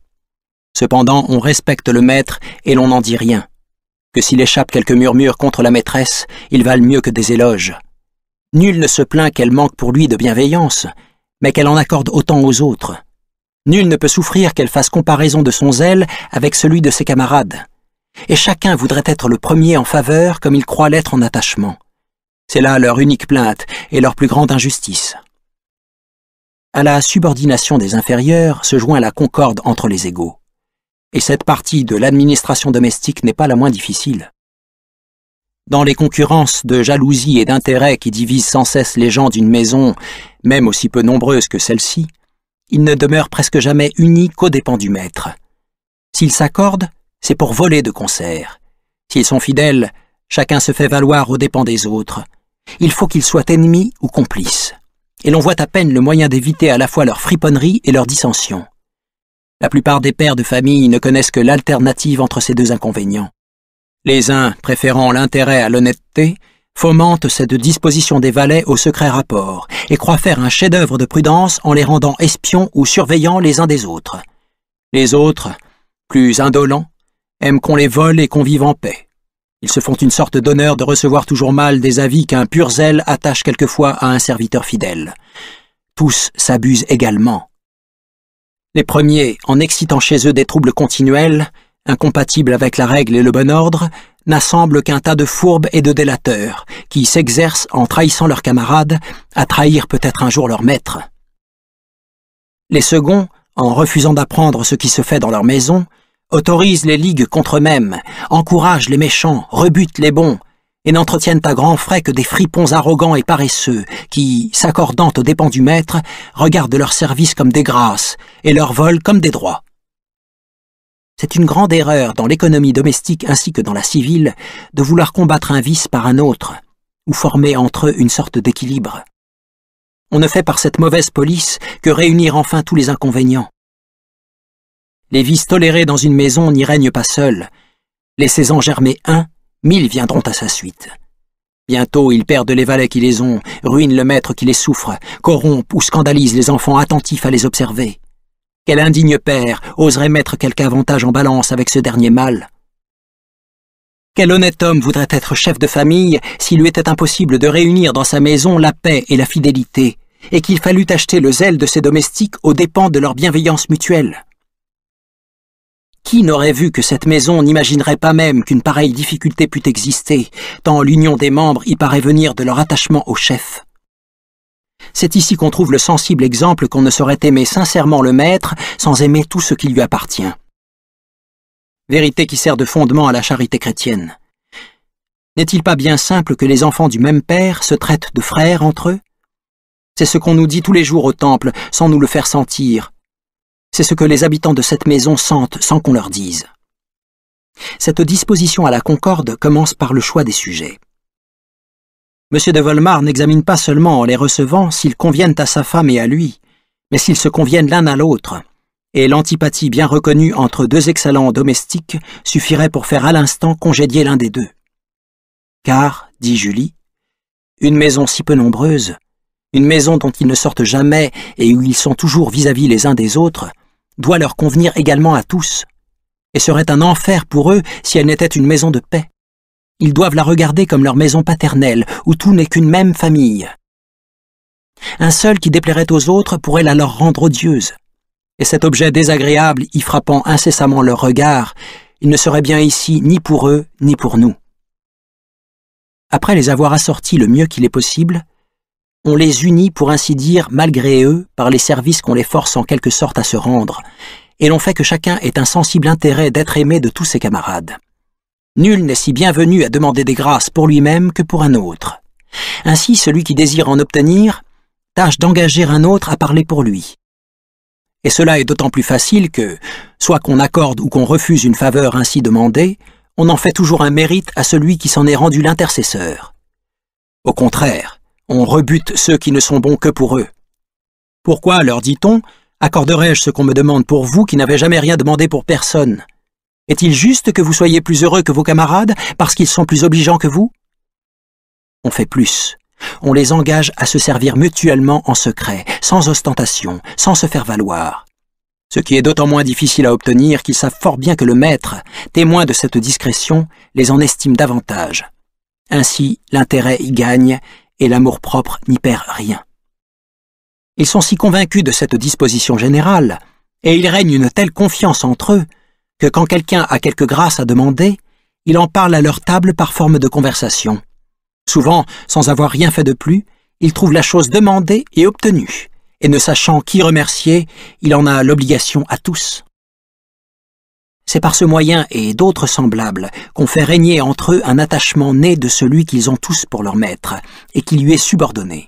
Cependant, on respecte le maître et l'on n'en dit rien. Que s'il échappe quelques murmures contre la maîtresse, ils valent mieux que des éloges. Nul ne se plaint qu'elle manque pour lui de bienveillance, mais qu'elle en accorde autant aux autres. Nul ne peut souffrir qu'elle fasse comparaison de son zèle avec celui de ses camarades. Et chacun voudrait être le premier en faveur comme il croit l'être en attachement. C'est là leur unique plainte et leur plus grande injustice. À la subordination des inférieurs se joint la concorde entre les égaux. Et cette partie de l'administration domestique n'est pas la moins difficile. Dans les concurrences de jalousie et d'intérêt qui divisent sans cesse les gens d'une maison, même aussi peu nombreuse que celle-ci, ils ne demeurent presque jamais unis qu'aux dépens du maître. S'ils s'accordent, c'est pour voler de concert. S'ils sont fidèles, chacun se fait valoir aux dépens des autres. Il faut qu'ils soient ennemis ou complices. Et l'on voit à peine le moyen d'éviter à la fois leur friponnerie et leur dissension. La plupart des pères de famille ne connaissent que l'alternative entre ces deux inconvénients. Les uns, préférant l'intérêt à l'honnêteté, fomentent cette disposition des valets au secret rapport et croient faire un chef-d'œuvre de prudence en les rendant espions ou surveillants les uns des autres. Les autres, plus indolents, aiment qu'on les vole et qu'on vive en paix. Ils se font une sorte d'honneur de recevoir toujours mal des avis qu'un pur zèle attache quelquefois à un serviteur fidèle. Tous s'abusent également. Les premiers, en excitant chez eux des troubles continuels, incompatible avec la règle et le bon ordre, n'assemble qu'un tas de fourbes et de délateurs, qui s'exercent, en trahissant leurs camarades, à trahir peut-être un jour leur maître. Les seconds, en refusant d'apprendre ce qui se fait dans leur maison, autorisent les ligues contre eux-mêmes, encouragent les méchants, rebutent les bons, et n'entretiennent à grands frais que des fripons arrogants et paresseux, qui, s'accordant aux dépens du maître, regardent leurs services comme des grâces, et leur vol comme des droits. C'est une grande erreur dans l'économie domestique ainsi que dans la civile de vouloir combattre un vice par un autre, ou former entre eux une sorte d'équilibre. On ne fait par cette mauvaise police que réunir enfin tous les inconvénients. Les vices tolérés dans une maison n'y règnent pas seuls. Laissez-en germer un, mille viendront à sa suite. Bientôt, ils perdent les valets qui les ont, ruinent le maître qui les souffre, corrompent ou scandalisent les enfants attentifs à les observer. Quel indigne père oserait mettre quelque avantage en balance avec ce dernier mal Quel honnête homme voudrait être chef de famille s'il lui était impossible de réunir dans sa maison la paix et la fidélité, et qu'il fallût acheter le zèle de ses domestiques aux dépens de leur bienveillance mutuelle Qui n'aurait vu que cette maison n'imaginerait pas même qu'une pareille difficulté pût exister, tant l'union des membres y paraît venir de leur attachement au chef c'est ici qu'on trouve le sensible exemple qu'on ne saurait aimer sincèrement le maître sans aimer tout ce qui lui appartient. Vérité qui sert de fondement à la charité chrétienne. N'est-il pas bien simple que les enfants du même père se traitent de frères entre eux C'est ce qu'on nous dit tous les jours au temple, sans nous le faire sentir. C'est ce que les habitants de cette maison sentent sans qu'on leur dise. Cette disposition à la concorde commence par le choix des sujets. M. de Volmar n'examine pas seulement en les recevant s'ils conviennent à sa femme et à lui, mais s'ils se conviennent l'un à l'autre, et l'antipathie bien reconnue entre deux excellents domestiques suffirait pour faire à l'instant congédier l'un des deux. Car, dit Julie, une maison si peu nombreuse, une maison dont ils ne sortent jamais et où ils sont toujours vis à -vis les uns des autres, doit leur convenir également à tous, et serait un enfer pour eux si elle n'était une maison de paix. Ils doivent la regarder comme leur maison paternelle, où tout n'est qu'une même famille. Un seul qui déplairait aux autres pourrait la leur rendre odieuse. Et cet objet désagréable y frappant incessamment leur regard, il ne serait bien ici ni pour eux ni pour nous. Après les avoir assortis le mieux qu'il est possible, on les unit pour ainsi dire malgré eux par les services qu'on les force en quelque sorte à se rendre, et l'on fait que chacun ait un sensible intérêt d'être aimé de tous ses camarades. Nul n'est si bienvenu à demander des grâces pour lui-même que pour un autre. Ainsi, celui qui désire en obtenir tâche d'engager un autre à parler pour lui. Et cela est d'autant plus facile que, soit qu'on accorde ou qu'on refuse une faveur ainsi demandée, on en fait toujours un mérite à celui qui s'en est rendu l'intercesseur. Au contraire, on rebute ceux qui ne sont bons que pour eux. Pourquoi, leur dit-on, accorderais je ce qu'on me demande pour vous qui n'avez jamais rien demandé pour personne est-il juste que vous soyez plus heureux que vos camarades parce qu'ils sont plus obligeants que vous On fait plus. On les engage à se servir mutuellement en secret, sans ostentation, sans se faire valoir. Ce qui est d'autant moins difficile à obtenir qu'ils savent fort bien que le maître, témoin de cette discrétion, les en estime davantage. Ainsi, l'intérêt y gagne et l'amour-propre n'y perd rien. Ils sont si convaincus de cette disposition générale, et il règne une telle confiance entre eux, que quand quelqu'un a quelque grâce à demander, il en parle à leur table par forme de conversation. Souvent, sans avoir rien fait de plus, il trouve la chose demandée et obtenue, et ne sachant qui remercier, il en a l'obligation à tous. C'est par ce moyen et d'autres semblables qu'on fait régner entre eux un attachement né de celui qu'ils ont tous pour leur maître, et qui lui est subordonné.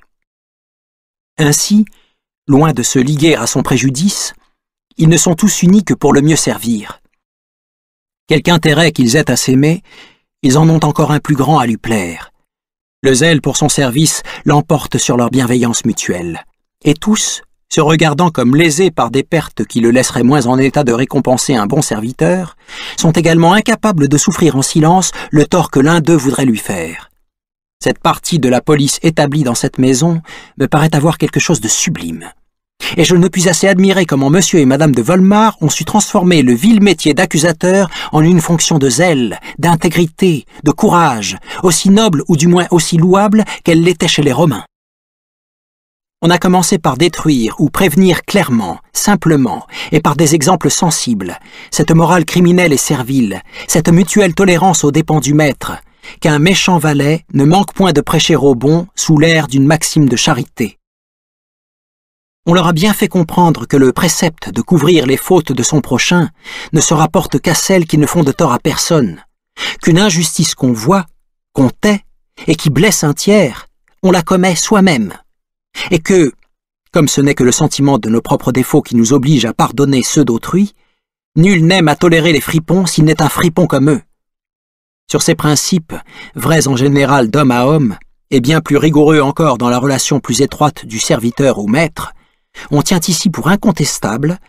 Ainsi, loin de se liguer à son préjudice, ils ne sont tous unis que pour le mieux servir, Quelque intérêt qu'ils aient à s'aimer, ils en ont encore un plus grand à lui plaire. Le zèle pour son service l'emporte sur leur bienveillance mutuelle. Et tous, se regardant comme lésés par des pertes qui le laisseraient moins en état de récompenser un bon serviteur, sont également incapables de souffrir en silence le tort que l'un d'eux voudrait lui faire. Cette partie de la police établie dans cette maison me paraît avoir quelque chose de sublime et je ne puis assez admirer comment monsieur et madame de Volmar ont su transformer le vil métier d'accusateur en une fonction de zèle, d'intégrité, de courage, aussi noble ou du moins aussi louable qu'elle l'était chez les Romains. On a commencé par détruire ou prévenir clairement, simplement, et par des exemples sensibles, cette morale criminelle et servile, cette mutuelle tolérance aux dépens du maître, qu'un méchant valet ne manque point de prêcher au bon sous l'air d'une maxime de charité. On leur a bien fait comprendre que le précepte de couvrir les fautes de son prochain ne se rapporte qu'à celles qui ne font de tort à personne, qu'une injustice qu'on voit, qu'on tait, et qui blesse un tiers, on la commet soi-même, et que, comme ce n'est que le sentiment de nos propres défauts qui nous oblige à pardonner ceux d'autrui, nul n'aime à tolérer les fripons s'il n'est un fripon comme eux. Sur ces principes, vrais en général d'homme à homme, et bien plus rigoureux encore dans la relation plus étroite du serviteur au maître, on tient ici pour incontestable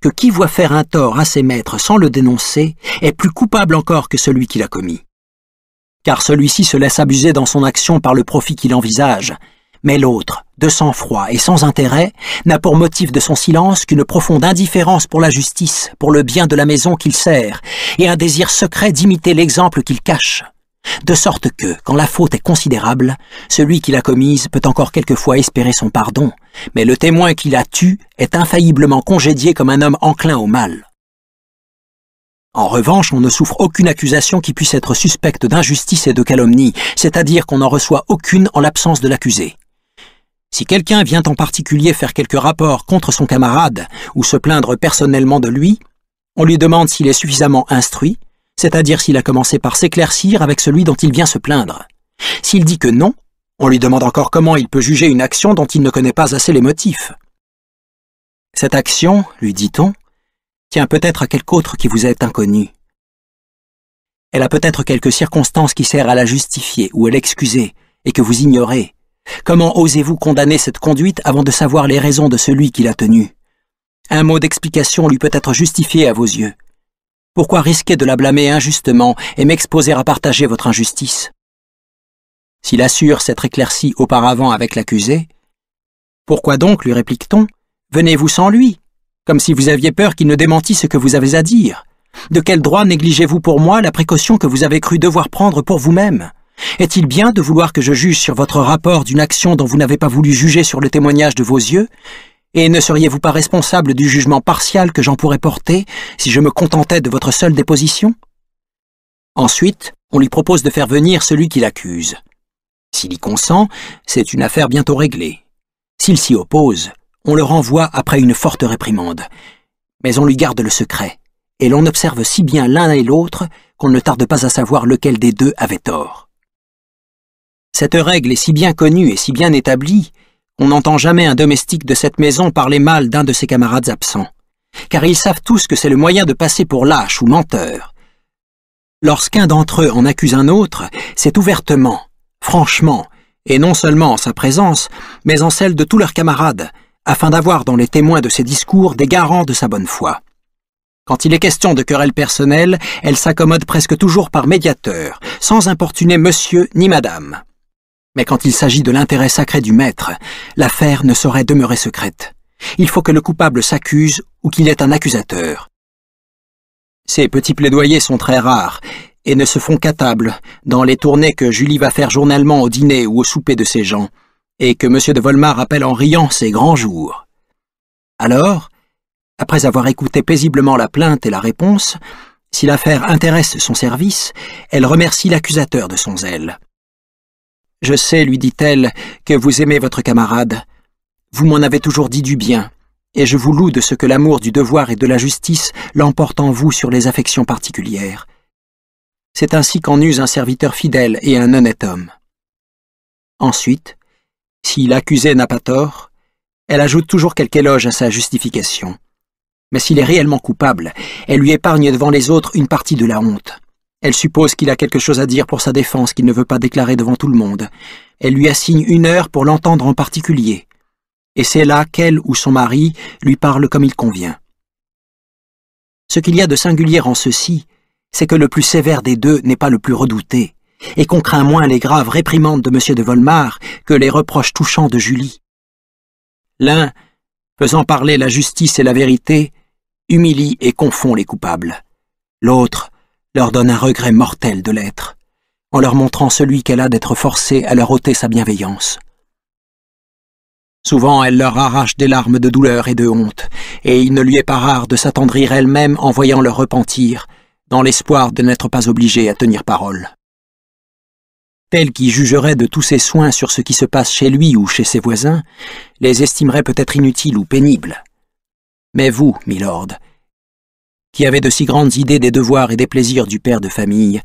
que qui voit faire un tort à ses maîtres sans le dénoncer est plus coupable encore que celui qui l'a commis. Car celui-ci se laisse abuser dans son action par le profit qu'il envisage, mais l'autre, de sang-froid et sans intérêt, n'a pour motif de son silence qu'une profonde indifférence pour la justice, pour le bien de la maison qu'il sert, et un désir secret d'imiter l'exemple qu'il cache de sorte que, quand la faute est considérable, celui qui l'a commise peut encore quelquefois espérer son pardon, mais le témoin qui la tue est infailliblement congédié comme un homme enclin au mal. En revanche, on ne souffre aucune accusation qui puisse être suspecte d'injustice et de calomnie, c'est-à-dire qu'on n'en reçoit aucune en l'absence de l'accusé. Si quelqu'un vient en particulier faire quelques rapports contre son camarade ou se plaindre personnellement de lui, on lui demande s'il est suffisamment instruit, c'est-à-dire s'il a commencé par s'éclaircir avec celui dont il vient se plaindre. S'il dit que non, on lui demande encore comment il peut juger une action dont il ne connaît pas assez les motifs. Cette action, lui dit-on, tient peut-être à quelque autre qui vous est inconnu. Elle a peut-être quelque circonstance qui sert à la justifier ou à l'excuser, et que vous ignorez. Comment osez-vous condamner cette conduite avant de savoir les raisons de celui qui l'a tenue Un mot d'explication lui peut être justifié à vos yeux, pourquoi risquer de la blâmer injustement et m'exposer à partager votre injustice S'il assure s'être éclairci auparavant avec l'accusé, pourquoi donc, lui réplique-t-on, venez-vous sans lui, comme si vous aviez peur qu'il ne démentisse ce que vous avez à dire De quel droit négligez-vous pour moi la précaution que vous avez cru devoir prendre pour vous-même est-il bien de vouloir que je juge sur votre rapport d'une action dont vous n'avez pas voulu juger sur le témoignage de vos yeux et ne seriez-vous pas responsable du jugement partial que j'en pourrais porter si je me contentais de votre seule déposition Ensuite, on lui propose de faire venir celui qui l'accuse. S'il y consent, c'est une affaire bientôt réglée. S'il s'y oppose, on le renvoie après une forte réprimande. Mais on lui garde le secret, et l'on observe si bien l'un et l'autre qu'on ne tarde pas à savoir lequel des deux avait tort. Cette règle est si bien connue et si bien établie on n'entend jamais un domestique de cette maison parler mal d'un de ses camarades absents, car ils savent tous que c'est le moyen de passer pour lâche ou menteur. Lorsqu'un d'entre eux en accuse un autre, c'est ouvertement, franchement, et non seulement en sa présence, mais en celle de tous leurs camarades, afin d'avoir dans les témoins de ses discours des garants de sa bonne foi. Quand il est question de querelles personnelles, elle s'accommode presque toujours par médiateur, sans importuner monsieur ni madame. Mais quand il s'agit de l'intérêt sacré du maître, l'affaire ne saurait demeurer secrète. Il faut que le coupable s'accuse ou qu'il ait un accusateur. Ces petits plaidoyers sont très rares et ne se font qu'à table, dans les tournées que Julie va faire journalement au dîner ou au souper de ses gens, et que M. de Volmar appelle en riant ses grands jours. Alors, après avoir écouté paisiblement la plainte et la réponse, si l'affaire intéresse son service, elle remercie l'accusateur de son zèle. Je sais, lui dit-elle, que vous aimez votre camarade. Vous m'en avez toujours dit du bien, et je vous loue de ce que l'amour du devoir et de la justice l'emporte en vous sur les affections particulières. C'est ainsi qu'en use un serviteur fidèle et un honnête homme. Ensuite, si l'accusé n'a pas tort, elle ajoute toujours quelque éloge à sa justification. Mais s'il est réellement coupable, elle lui épargne devant les autres une partie de la honte. Elle suppose qu'il a quelque chose à dire pour sa défense qu'il ne veut pas déclarer devant tout le monde. Elle lui assigne une heure pour l'entendre en particulier. Et c'est là qu'elle ou son mari lui parle comme il convient. Ce qu'il y a de singulier en ceci, c'est que le plus sévère des deux n'est pas le plus redouté, et qu'on craint moins les graves réprimandes de M. de Volmar que les reproches touchants de Julie. L'un, faisant parler la justice et la vérité, humilie et confond les coupables. L'autre, leur donne un regret mortel de l'être, en leur montrant celui qu'elle a d'être forcée à leur ôter sa bienveillance. Souvent, elle leur arrache des larmes de douleur et de honte, et il ne lui est pas rare de s'attendrir elle-même en voyant leur repentir, dans l'espoir de n'être pas obligée à tenir parole. Telle qui jugerait de tous ses soins sur ce qui se passe chez lui ou chez ses voisins, les estimerait peut-être inutiles ou pénibles. Mais vous, milord, qui avait de si grandes idées des devoirs et des plaisirs du père de famille,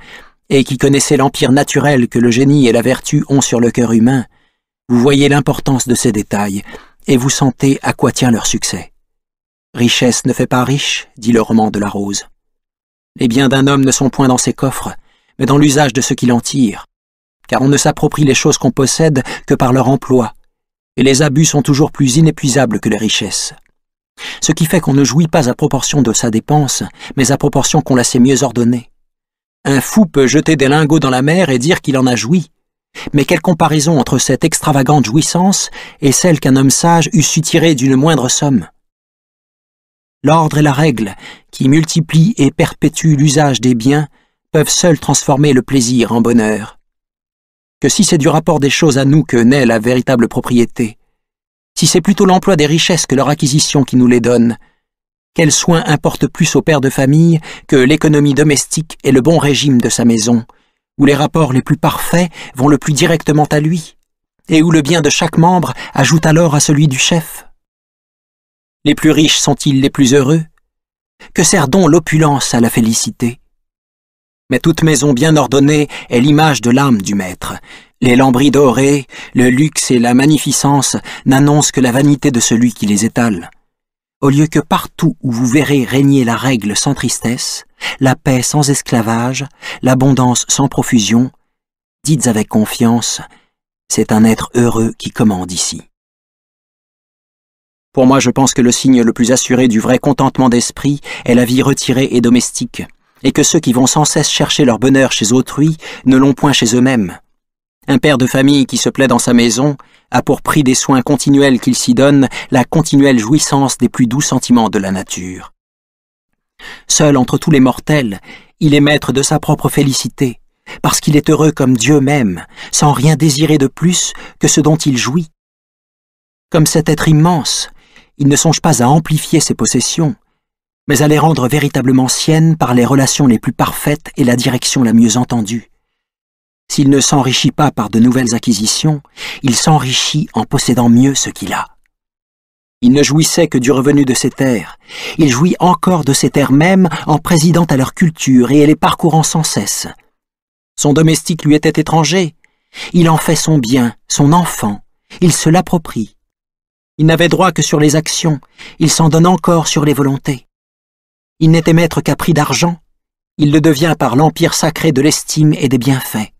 et qui connaissait l'empire naturel que le génie et la vertu ont sur le cœur humain, vous voyez l'importance de ces détails, et vous sentez à quoi tient leur succès. Richesse ne fait pas riche, dit le roman de la rose. Les biens d'un homme ne sont point dans ses coffres, mais dans l'usage de ce qu'il en tire, car on ne s'approprie les choses qu'on possède que par leur emploi, et les abus sont toujours plus inépuisables que les richesses ce qui fait qu'on ne jouit pas à proportion de sa dépense, mais à proportion qu'on la sait mieux ordonner. Un fou peut jeter des lingots dans la mer et dire qu'il en a joui, mais quelle comparaison entre cette extravagante jouissance et celle qu'un homme sage eût su tirer d'une moindre somme L'ordre et la règle, qui multiplient et perpétuent l'usage des biens, peuvent seuls transformer le plaisir en bonheur. Que si c'est du rapport des choses à nous que naît la véritable propriété, si c'est plutôt l'emploi des richesses que leur acquisition qui nous les donne quels soins importent plus au père de famille que l'économie domestique et le bon régime de sa maison, où les rapports les plus parfaits vont le plus directement à lui, et où le bien de chaque membre ajoute alors à celui du chef Les plus riches sont-ils les plus heureux Que sert donc l'opulence à la félicité mais toute maison bien ordonnée est l'image de l'âme du maître, les lambris dorés, le luxe et la magnificence n'annoncent que la vanité de celui qui les étale. Au lieu que partout où vous verrez régner la règle sans tristesse, la paix sans esclavage, l'abondance sans profusion, dites avec confiance, c'est un être heureux qui commande ici. Pour moi, je pense que le signe le plus assuré du vrai contentement d'esprit est la vie retirée et domestique, et que ceux qui vont sans cesse chercher leur bonheur chez autrui ne l'ont point chez eux-mêmes. Un père de famille qui se plaît dans sa maison a pour prix des soins continuels qu'il s'y donne la continuelle jouissance des plus doux sentiments de la nature. Seul entre tous les mortels, il est maître de sa propre félicité, parce qu'il est heureux comme Dieu même, sans rien désirer de plus que ce dont il jouit. Comme cet être immense, il ne songe pas à amplifier ses possessions, mais à les rendre véritablement siennes par les relations les plus parfaites et la direction la mieux entendue. S'il ne s'enrichit pas par de nouvelles acquisitions, il s'enrichit en possédant mieux ce qu'il a. Il ne jouissait que du revenu de ses terres. Il jouit encore de ses terres mêmes en présidant à leur culture et à les parcourant sans cesse. Son domestique lui était étranger. Il en fait son bien, son enfant. Il se l'approprie. Il n'avait droit que sur les actions. Il s'en donne encore sur les volontés. Il n'était maître qu'à prix d'argent. Il le devient par l'empire sacré de l'estime et des bienfaits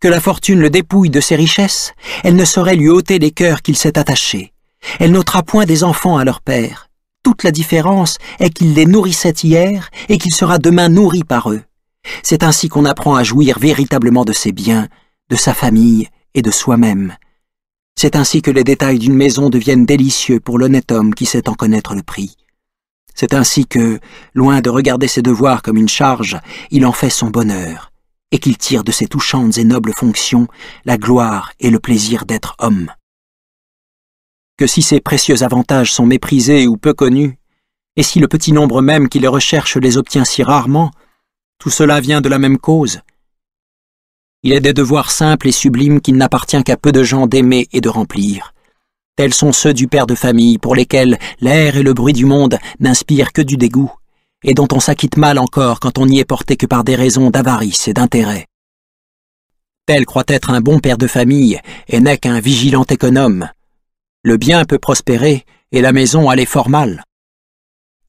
que la fortune le dépouille de ses richesses, elle ne saurait lui ôter les cœurs qu'il s'est attachés. Elle n'ôtera point des enfants à leur père. Toute la différence est qu'il les nourrissait hier et qu'il sera demain nourri par eux. C'est ainsi qu'on apprend à jouir véritablement de ses biens, de sa famille et de soi-même. C'est ainsi que les détails d'une maison deviennent délicieux pour l'honnête homme qui sait en connaître le prix. C'est ainsi que, loin de regarder ses devoirs comme une charge, il en fait son bonheur et qu'il tire de ses touchantes et nobles fonctions la gloire et le plaisir d'être homme. Que si ces précieux avantages sont méprisés ou peu connus, et si le petit nombre même qui les recherche les obtient si rarement, tout cela vient de la même cause. Il est des devoirs simples et sublimes qu'il n'appartient qu'à peu de gens d'aimer et de remplir. Tels sont ceux du père de famille pour lesquels l'air et le bruit du monde n'inspirent que du dégoût et dont on s'acquitte mal encore quand on n'y est porté que par des raisons d'avarice et d'intérêt. Tel croit être un bon père de famille et n'est qu'un vigilant économe. Le bien peut prospérer et la maison aller fort mal.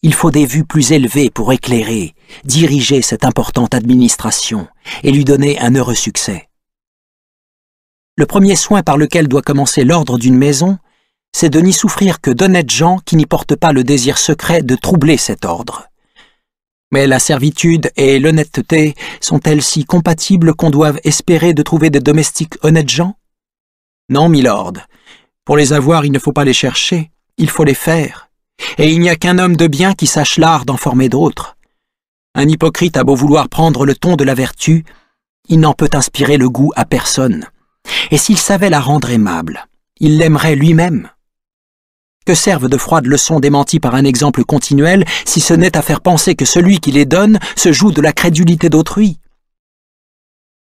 Il faut des vues plus élevées pour éclairer, diriger cette importante administration et lui donner un heureux succès. Le premier soin par lequel doit commencer l'ordre d'une maison, c'est de n'y souffrir que d'honnêtes gens qui n'y portent pas le désir secret de troubler cet ordre mais la servitude et l'honnêteté sont-elles si compatibles qu'on doive espérer de trouver des domestiques honnêtes gens Non, milord. Pour les avoir, il ne faut pas les chercher, il faut les faire. Et il n'y a qu'un homme de bien qui sache l'art d'en former d'autres. Un hypocrite a beau vouloir prendre le ton de la vertu, il n'en peut inspirer le goût à personne. Et s'il savait la rendre aimable, il l'aimerait lui-même que servent de froides leçons démenties par un exemple continuel si ce n'est à faire penser que celui qui les donne se joue de la crédulité d'autrui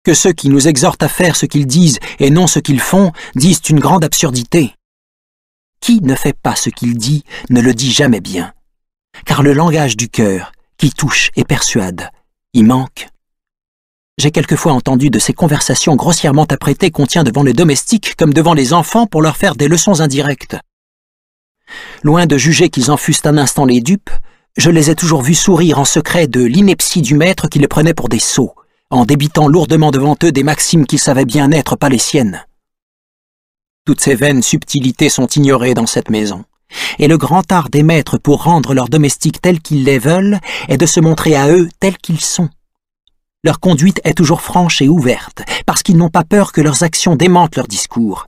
Que ceux qui nous exhortent à faire ce qu'ils disent et non ce qu'ils font disent une grande absurdité. Qui ne fait pas ce qu'il dit ne le dit jamais bien. Car le langage du cœur, qui touche et persuade, y manque. J'ai quelquefois entendu de ces conversations grossièrement apprêtées qu'on tient devant les domestiques comme devant les enfants pour leur faire des leçons indirectes. Loin de juger qu'ils en fussent un instant les dupes, je les ai toujours vus sourire en secret de l'ineptie du maître qui les prenait pour des sots, en débitant lourdement devant eux des maximes qu'ils savaient bien n'être pas les siennes. Toutes ces vaines subtilités sont ignorées dans cette maison, et le grand art des maîtres pour rendre leurs domestiques tels qu'ils les veulent est de se montrer à eux tels qu'ils sont. Leur conduite est toujours franche et ouverte, parce qu'ils n'ont pas peur que leurs actions démentent leurs discours,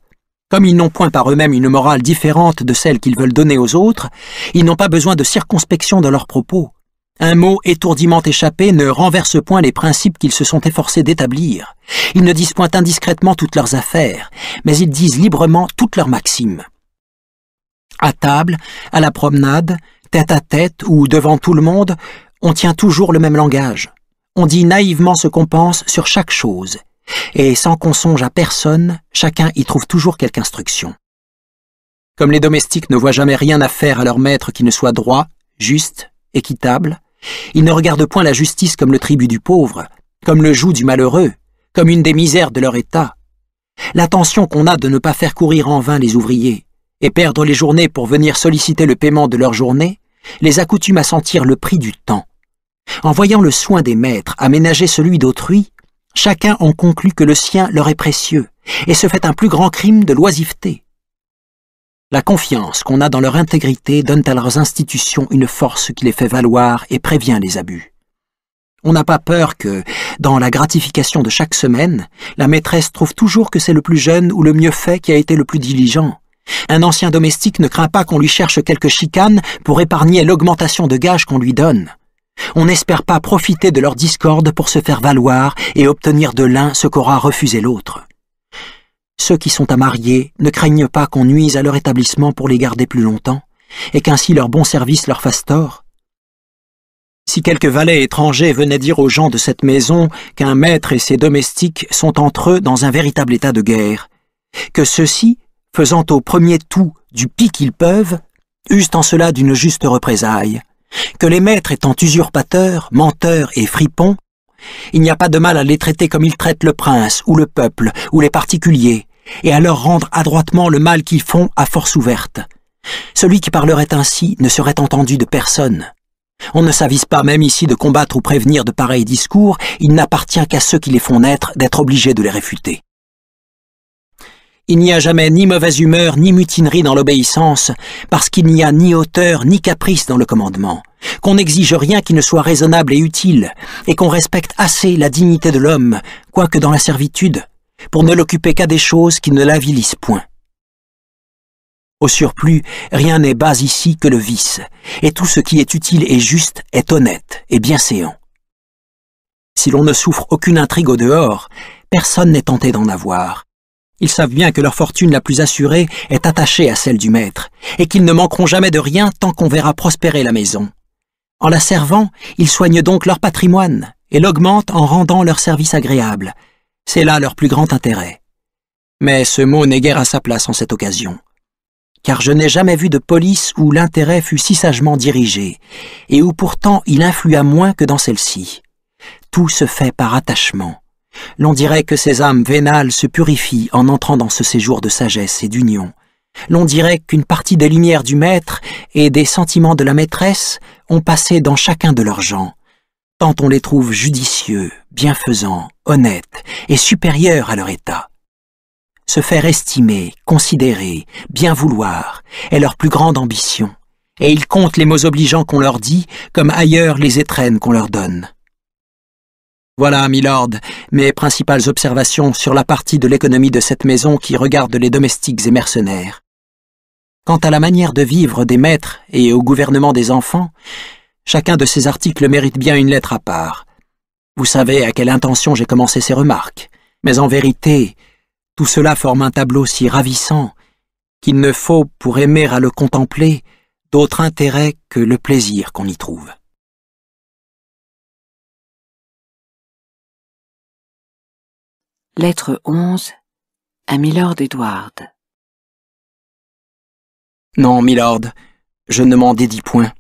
comme ils n'ont point par eux-mêmes une morale différente de celle qu'ils veulent donner aux autres, ils n'ont pas besoin de circonspection de leurs propos. Un mot étourdiment échappé ne renverse point les principes qu'ils se sont efforcés d'établir. Ils ne disent point indiscrètement toutes leurs affaires, mais ils disent librement toutes leurs maximes. À table, à la promenade, tête à tête ou devant tout le monde, on tient toujours le même langage. On dit naïvement ce qu'on pense sur chaque chose, et sans qu'on songe à personne, chacun y trouve toujours quelque instruction. Comme les domestiques ne voient jamais rien à faire à leur maître qui ne soit droit, juste, équitable, ils ne regardent point la justice comme le tribut du pauvre, comme le joug du malheureux, comme une des misères de leur état. L'attention qu'on a de ne pas faire courir en vain les ouvriers, et perdre les journées pour venir solliciter le paiement de leur journée, les accoutume à sentir le prix du temps. En voyant le soin des maîtres aménager celui d'autrui, Chacun en conclut que le sien leur est précieux, et se fait un plus grand crime de l'oisiveté. La confiance qu'on a dans leur intégrité donne à leurs institutions une force qui les fait valoir et prévient les abus. On n'a pas peur que, dans la gratification de chaque semaine, la maîtresse trouve toujours que c'est le plus jeune ou le mieux fait qui a été le plus diligent. Un ancien domestique ne craint pas qu'on lui cherche quelques chicanes pour épargner l'augmentation de gages qu'on lui donne. On n'espère pas profiter de leur discorde pour se faire valoir et obtenir de l'un ce qu'aura refusé l'autre. Ceux qui sont à marier ne craignent pas qu'on nuise à leur établissement pour les garder plus longtemps, et qu'ainsi leur bon service leur fasse tort. Si quelques valets étrangers venaient dire aux gens de cette maison qu'un maître et ses domestiques sont entre eux dans un véritable état de guerre, que ceux-ci, faisant au premier tout du pis qu'ils peuvent, eussent en cela d'une juste représaille, que les maîtres étant usurpateurs, menteurs et fripons, il n'y a pas de mal à les traiter comme ils traitent le prince, ou le peuple, ou les particuliers, et à leur rendre adroitement le mal qu'ils font à force ouverte. Celui qui parlerait ainsi ne serait entendu de personne. On ne s'avise pas même ici de combattre ou prévenir de pareils discours, il n'appartient qu'à ceux qui les font naître d'être obligés de les réfuter. Il n'y a jamais ni mauvaise humeur, ni mutinerie dans l'obéissance, parce qu'il n'y a ni hauteur, ni caprice dans le commandement, qu'on n'exige rien qui ne soit raisonnable et utile, et qu'on respecte assez la dignité de l'homme, quoique dans la servitude, pour ne l'occuper qu'à des choses qui ne l'avilissent point. Au surplus, rien n'est bas ici que le vice, et tout ce qui est utile et juste est honnête et bien séant. Si l'on ne souffre aucune intrigue au dehors, personne n'est tenté d'en avoir, ils savent bien que leur fortune la plus assurée est attachée à celle du maître, et qu'ils ne manqueront jamais de rien tant qu'on verra prospérer la maison. En la servant, ils soignent donc leur patrimoine, et l'augmentent en rendant leur service agréable. C'est là leur plus grand intérêt. Mais ce mot n'est guère à sa place en cette occasion. Car je n'ai jamais vu de police où l'intérêt fut si sagement dirigé, et où pourtant il influa moins que dans celle-ci. Tout se fait par attachement, l'on dirait que ces âmes vénales se purifient en entrant dans ce séjour de sagesse et d'union. L'on dirait qu'une partie des lumières du maître et des sentiments de la maîtresse ont passé dans chacun de leurs gens, tant on les trouve judicieux, bienfaisants, honnêtes et supérieurs à leur état. Se faire estimer, considérer, bien vouloir est leur plus grande ambition, et ils comptent les mots obligeants qu'on leur dit comme ailleurs les étrennes qu'on leur donne. Voilà, milord, mes principales observations sur la partie de l'économie de cette maison qui regarde les domestiques et mercenaires. Quant à la manière de vivre des maîtres et au gouvernement des enfants, chacun de ces articles mérite bien une lettre à part. Vous savez à quelle intention j'ai commencé ces remarques, mais en vérité, tout cela forme un tableau si ravissant qu'il ne faut, pour aimer à le contempler, d'autre intérêt que le plaisir qu'on y trouve. Lettre 11 à Milord Edward. Non, Milord, je ne m'en dédie point.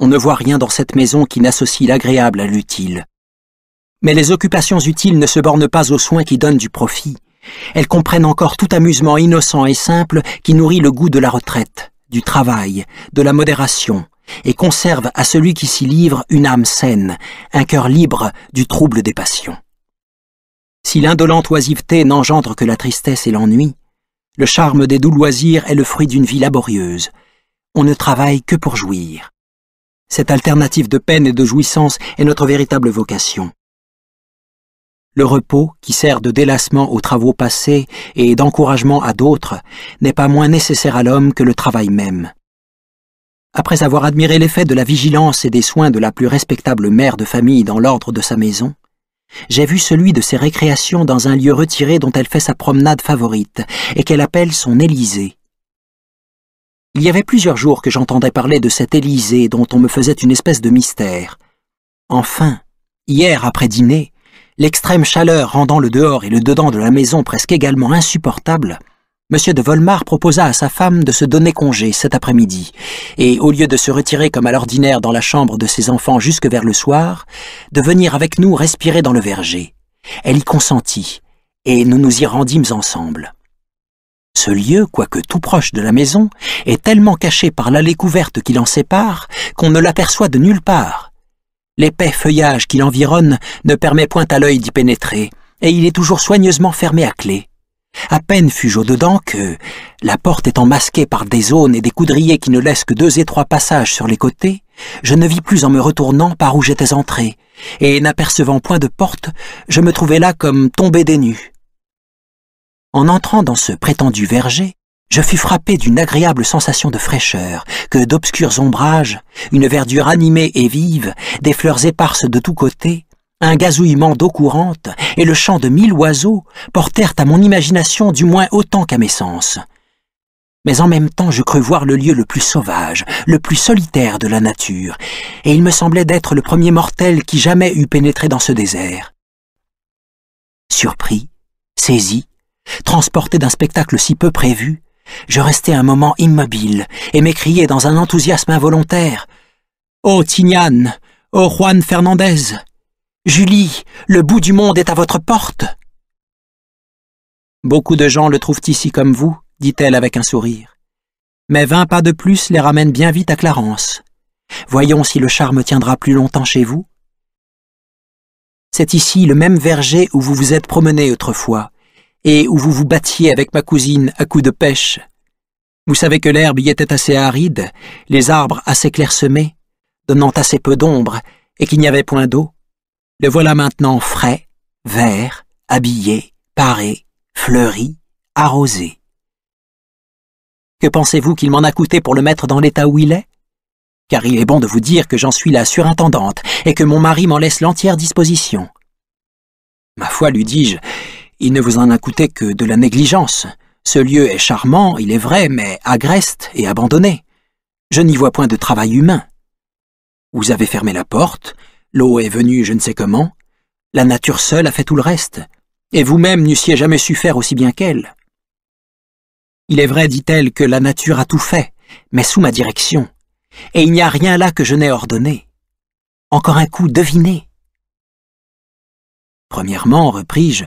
On ne voit rien dans cette maison qui n'associe l'agréable à l'utile. Mais les occupations utiles ne se bornent pas aux soins qui donnent du profit. Elles comprennent encore tout amusement innocent et simple qui nourrit le goût de la retraite, du travail, de la modération, et conserve à celui qui s'y livre une âme saine, un cœur libre du trouble des passions. Si l'indolente oisiveté n'engendre que la tristesse et l'ennui, le charme des doux loisirs est le fruit d'une vie laborieuse. On ne travaille que pour jouir. Cette alternative de peine et de jouissance est notre véritable vocation. Le repos, qui sert de délassement aux travaux passés et d'encouragement à d'autres, n'est pas moins nécessaire à l'homme que le travail même. Après avoir admiré l'effet de la vigilance et des soins de la plus respectable mère de famille dans l'ordre de sa maison, j'ai vu celui de ses récréations dans un lieu retiré dont elle fait sa promenade favorite et qu'elle appelle son Élysée. Il y avait plusieurs jours que j'entendais parler de cet Élysée dont on me faisait une espèce de mystère. Enfin, hier après dîner, l'extrême chaleur rendant le dehors et le dedans de la maison presque également insupportable, M. de Volmar proposa à sa femme de se donner congé cet après-midi, et au lieu de se retirer comme à l'ordinaire dans la chambre de ses enfants jusque vers le soir, de venir avec nous respirer dans le verger. Elle y consentit, et nous nous y rendîmes ensemble. Ce lieu, quoique tout proche de la maison, est tellement caché par l'allée couverte qui l'en sépare qu'on ne l'aperçoit de nulle part. L'épais feuillage qui l'environne ne permet point à l'œil d'y pénétrer, et il est toujours soigneusement fermé à clé. À peine fus-je au-dedans que, la porte étant masquée par des zones et des coudriers qui ne laissent que deux étroits passages sur les côtés, je ne vis plus en me retournant par où j'étais entré, et n'apercevant point de porte, je me trouvai là comme tombé des nues. En entrant dans ce prétendu verger, je fus frappé d'une agréable sensation de fraîcheur, que d'obscurs ombrages, une verdure animée et vive, des fleurs éparses de tous côtés, un gazouillement d'eau courante et le chant de mille oiseaux portèrent à mon imagination du moins autant qu'à mes sens. Mais en même temps je crus voir le lieu le plus sauvage, le plus solitaire de la nature, et il me semblait d'être le premier mortel qui jamais eût pénétré dans ce désert. Surpris, saisi, transporté d'un spectacle si peu prévu, je restai un moment immobile et m'écriai dans un enthousiasme involontaire. Ô oh, Tinian, ô oh, Juan Fernandez, Julie, le bout du monde est à votre porte. Beaucoup de gens le trouvent ici comme vous, dit-elle avec un sourire. Mais vingt pas de plus les ramènent bien vite à Clarence. Voyons si le charme tiendra plus longtemps chez vous. C'est ici le même verger où vous vous êtes promené autrefois, et où vous vous battiez avec ma cousine à coups de pêche. Vous savez que l'herbe y était assez aride, les arbres assez clairsemés, donnant assez peu d'ombre, et qu'il n'y avait point d'eau. Le voilà maintenant frais, vert, habillé, paré, fleuri, arrosé. Que pensez-vous qu'il m'en a coûté pour le mettre dans l'état où il est Car il est bon de vous dire que j'en suis la surintendante et que mon mari m'en laisse l'entière disposition. Ma foi, lui dis-je, il ne vous en a coûté que de la négligence. Ce lieu est charmant, il est vrai, mais agreste et abandonné. Je n'y vois point de travail humain. Vous avez fermé la porte, L'eau est venue je ne sais comment, la nature seule a fait tout le reste, et vous-même n'eussiez jamais su faire aussi bien qu'elle. Il est vrai, dit-elle, que la nature a tout fait, mais sous ma direction, et il n'y a rien là que je n'ai ordonné. Encore un coup, devinez. Premièrement, repris-je,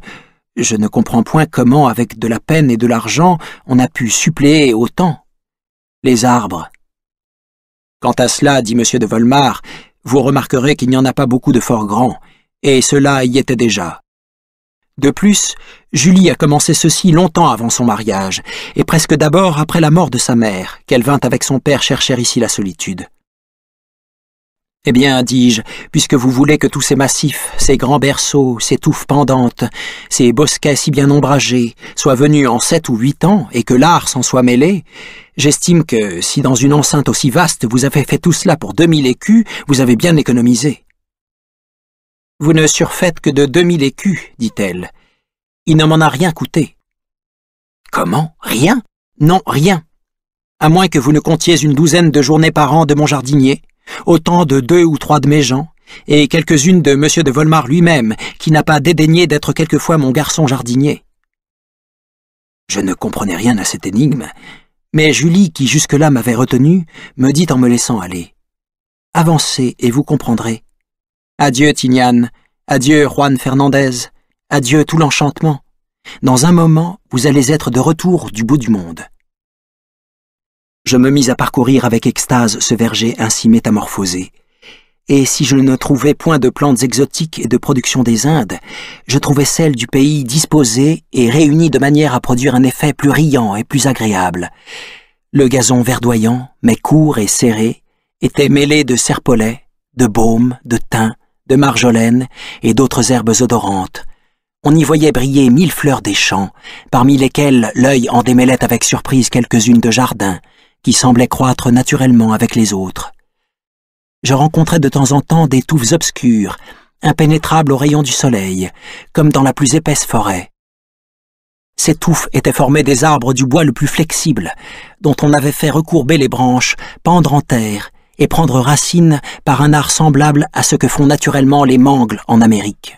je ne comprends point comment, avec de la peine et de l'argent, on a pu suppléer autant. Les arbres. Quant à cela, dit M. de Volmar, vous remarquerez qu'il n'y en a pas beaucoup de fort grands, et cela y était déjà. De plus, Julie a commencé ceci longtemps avant son mariage, et presque d'abord après la mort de sa mère, qu'elle vint avec son père chercher ici la solitude. Eh bien, dis-je, puisque vous voulez que tous ces massifs, ces grands berceaux, ces touffes pendantes, ces bosquets si bien ombragés, soient venus en sept ou huit ans, et que l'art s'en soit mêlé, J'estime que si dans une enceinte aussi vaste vous avez fait tout cela pour deux mille écus, vous avez bien économisé. Vous ne surfaites que de mille écus, dit-elle. Il ne m'en a rien coûté. Comment Rien Non, rien. À moins que vous ne comptiez une douzaine de journées par an de mon jardinier, autant de deux ou trois de mes gens, et quelques-unes de M. de Volmar lui-même, qui n'a pas dédaigné d'être quelquefois mon garçon jardinier. Je ne comprenais rien à cette énigme, mais Julie, qui jusque-là m'avait retenu, me dit en me laissant aller. Avancez et vous comprendrez. Adieu Tinian, adieu Juan Fernandez, adieu tout l'enchantement. Dans un moment, vous allez être de retour du bout du monde. Je me mis à parcourir avec extase ce verger ainsi métamorphosé et si je ne trouvais point de plantes exotiques et de production des Indes, je trouvais celles du pays disposées et réunies de manière à produire un effet plus riant et plus agréable. Le gazon verdoyant, mais court et serré, était mêlé de serpolets, de baumes, de thym, de marjolaine et d'autres herbes odorantes. On y voyait briller mille fleurs des champs, parmi lesquelles l'œil en démêlait avec surprise quelques-unes de jardin, qui semblaient croître naturellement avec les autres je rencontrais de temps en temps des touffes obscures, impénétrables aux rayons du soleil, comme dans la plus épaisse forêt. Ces touffes étaient formées des arbres du bois le plus flexible, dont on avait fait recourber les branches, pendre en terre et prendre racine par un art semblable à ce que font naturellement les mangles en Amérique.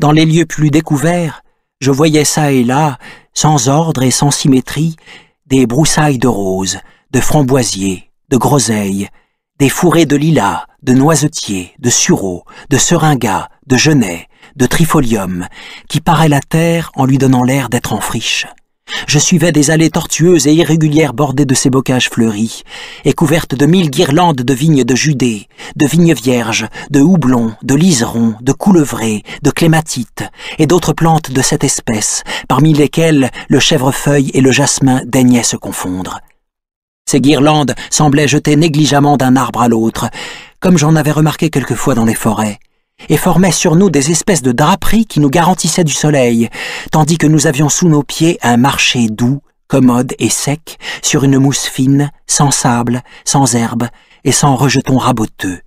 Dans les lieux plus découverts, je voyais ça et là, sans ordre et sans symétrie, des broussailles de roses, de framboisiers, de groseilles, des fourrés de lilas, de noisetiers, de sureaux, de seringas, de genêts, de trifolium, qui paraient la terre en lui donnant l'air d'être en friche. Je suivais des allées tortueuses et irrégulières bordées de ces bocages fleuris, et couvertes de mille guirlandes de vignes de Judée, de vignes vierges, de houblons, de liserons, de coulevrés, de clématites, et d'autres plantes de cette espèce, parmi lesquelles le chèvrefeuille et le jasmin daignaient se confondre. Ces guirlandes semblaient jeter négligemment d'un arbre à l'autre, comme j'en avais remarqué quelquefois dans les forêts, et formaient sur nous des espèces de draperies qui nous garantissaient du soleil, tandis que nous avions sous nos pieds un marché doux, commode et sec, sur une mousse fine, sans sable, sans herbe et sans rejetons raboteux.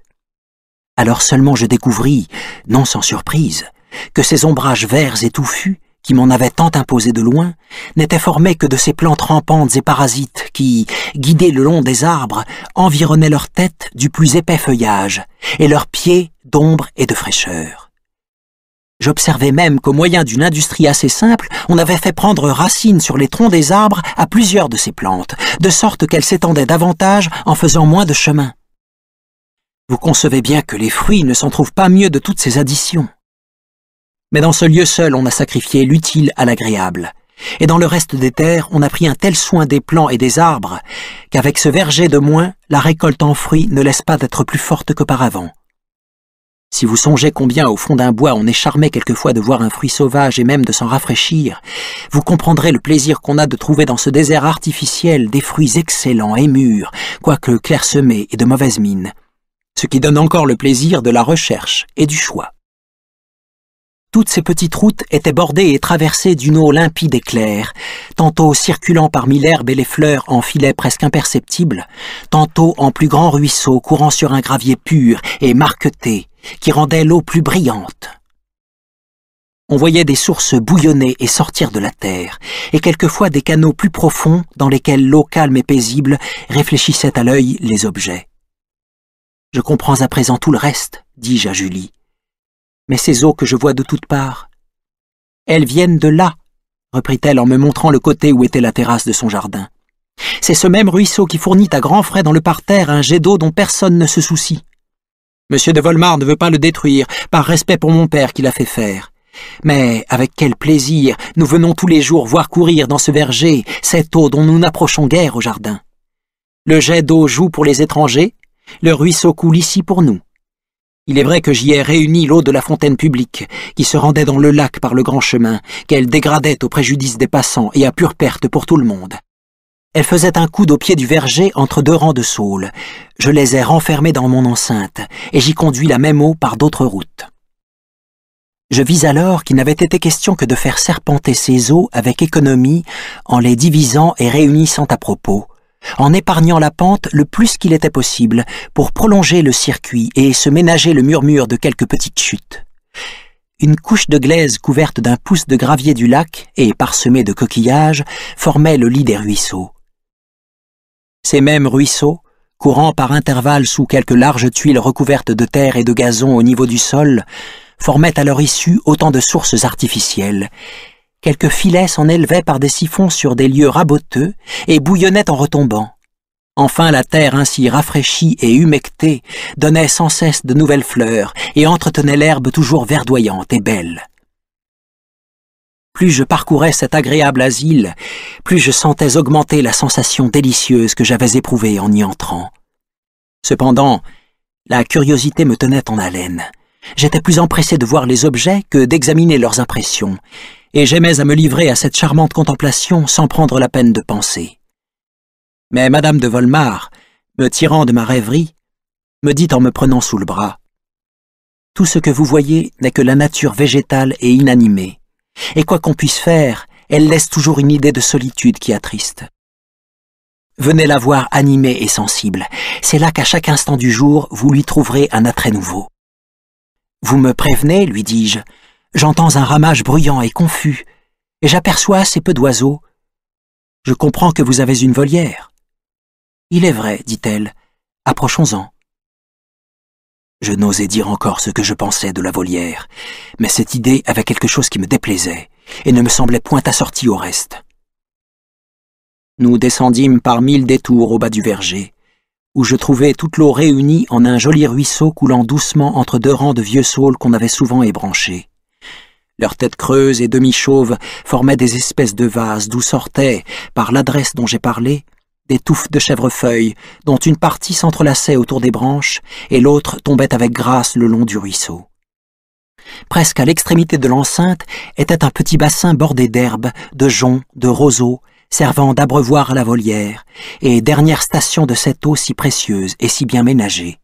Alors seulement je découvris, non sans surprise, que ces ombrages verts et touffus qui m'en avait tant imposé de loin, n'était formés que de ces plantes rampantes et parasites qui, guidées le long des arbres, environnaient leur tête du plus épais feuillage, et leurs pieds d'ombre et de fraîcheur. J'observais même qu'au moyen d'une industrie assez simple, on avait fait prendre racine sur les troncs des arbres à plusieurs de ces plantes, de sorte qu'elles s'étendaient davantage en faisant moins de chemin. Vous concevez bien que les fruits ne s'en trouvent pas mieux de toutes ces additions. Mais dans ce lieu seul, on a sacrifié l'utile à l'agréable. Et dans le reste des terres, on a pris un tel soin des plants et des arbres qu'avec ce verger de moins, la récolte en fruits ne laisse pas d'être plus forte qu'auparavant. Si vous songez combien au fond d'un bois on est charmé quelquefois de voir un fruit sauvage et même de s'en rafraîchir, vous comprendrez le plaisir qu'on a de trouver dans ce désert artificiel des fruits excellents et mûrs, quoique clairsemés et de mauvaise mine, ce qui donne encore le plaisir de la recherche et du choix. Toutes ces petites routes étaient bordées et traversées d'une eau limpide et claire, tantôt circulant parmi l'herbe et les fleurs en filets presque imperceptibles, tantôt en plus grands ruisseaux courant sur un gravier pur et marqueté, qui rendait l'eau plus brillante. On voyait des sources bouillonner et sortir de la terre, et quelquefois des canaux plus profonds dans lesquels l'eau calme et paisible réfléchissait à l'œil les objets. Je comprends à présent tout le reste, dis-je à Julie mais ces eaux que je vois de toutes parts. Elles viennent de là, reprit-elle en me montrant le côté où était la terrasse de son jardin. C'est ce même ruisseau qui fournit à grands frais dans le parterre un jet d'eau dont personne ne se soucie. Monsieur de Volmar ne veut pas le détruire, par respect pour mon père qui l'a fait faire. Mais avec quel plaisir nous venons tous les jours voir courir dans ce verger cette eau dont nous n'approchons guère au jardin. Le jet d'eau joue pour les étrangers, le ruisseau coule ici pour nous. Il est vrai que j'y ai réuni l'eau de la fontaine publique, qui se rendait dans le lac par le grand chemin, qu'elle dégradait au préjudice des passants et à pure perte pour tout le monde. Elle faisait un coude au pied du verger entre deux rangs de saules. Je les ai renfermés dans mon enceinte, et j'y conduis la même eau par d'autres routes. Je vis alors qu'il n'avait été question que de faire serpenter ces eaux avec économie en les divisant et réunissant à propos, en épargnant la pente le plus qu'il était possible pour prolonger le circuit et se ménager le murmure de quelques petites chutes. Une couche de glaise couverte d'un pouce de gravier du lac et parsemée de coquillages formait le lit des ruisseaux. Ces mêmes ruisseaux, courant par intervalles sous quelques larges tuiles recouvertes de terre et de gazon au niveau du sol, formaient à leur issue autant de sources artificielles Quelques filets s'en élevaient par des siphons sur des lieux raboteux et bouillonnaient en retombant. Enfin la terre ainsi rafraîchie et humectée donnait sans cesse de nouvelles fleurs et entretenait l'herbe toujours verdoyante et belle. Plus je parcourais cet agréable asile, plus je sentais augmenter la sensation délicieuse que j'avais éprouvée en y entrant. Cependant, la curiosité me tenait en haleine. J'étais plus empressé de voir les objets que d'examiner leurs impressions, et j'aimais à me livrer à cette charmante contemplation sans prendre la peine de penser. Mais madame de Volmar, me tirant de ma rêverie, me dit en me prenant sous le bras Tout ce que vous voyez n'est que la nature végétale et inanimée, et quoi qu'on puisse faire, elle laisse toujours une idée de solitude qui attriste. Venez la voir animée et sensible, c'est là qu'à chaque instant du jour vous lui trouverez un attrait nouveau. Vous me prévenez, lui dis-je, J'entends un ramage bruyant et confus, et j'aperçois assez peu d'oiseaux. Je comprends que vous avez une volière. Il est vrai, dit-elle, approchons-en. Je n'osais dire encore ce que je pensais de la volière, mais cette idée avait quelque chose qui me déplaisait, et ne me semblait point assortie au reste. Nous descendîmes par mille détours au bas du verger, où je trouvais toute l'eau réunie en un joli ruisseau coulant doucement entre deux rangs de vieux saules qu'on avait souvent ébranchés. Leurs têtes creuses et demi-chauves formaient des espèces de vases d'où sortaient, par l'adresse dont j'ai parlé, des touffes de chèvrefeuilles dont une partie s'entrelaçait autour des branches et l'autre tombait avec grâce le long du ruisseau. Presque à l'extrémité de l'enceinte était un petit bassin bordé d'herbes, de joncs, de roseaux, servant d'abreuvoir à la volière, et dernière station de cette eau si précieuse et si bien ménagée.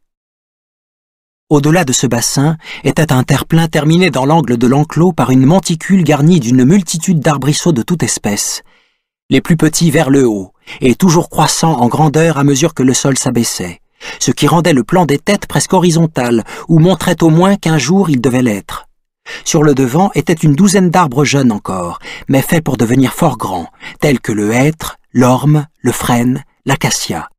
Au-delà de ce bassin était un terre-plein terminé dans l'angle de l'enclos par une monticule garnie d'une multitude d'arbrisseaux de toute espèce, les plus petits vers le haut, et toujours croissant en grandeur à mesure que le sol s'abaissait, ce qui rendait le plan des têtes presque horizontal, ou montrait au moins qu'un jour il devait l'être. Sur le devant était une douzaine d'arbres jeunes encore, mais faits pour devenir fort grands, tels que le hêtre, l'orme, le frêne, l'acacia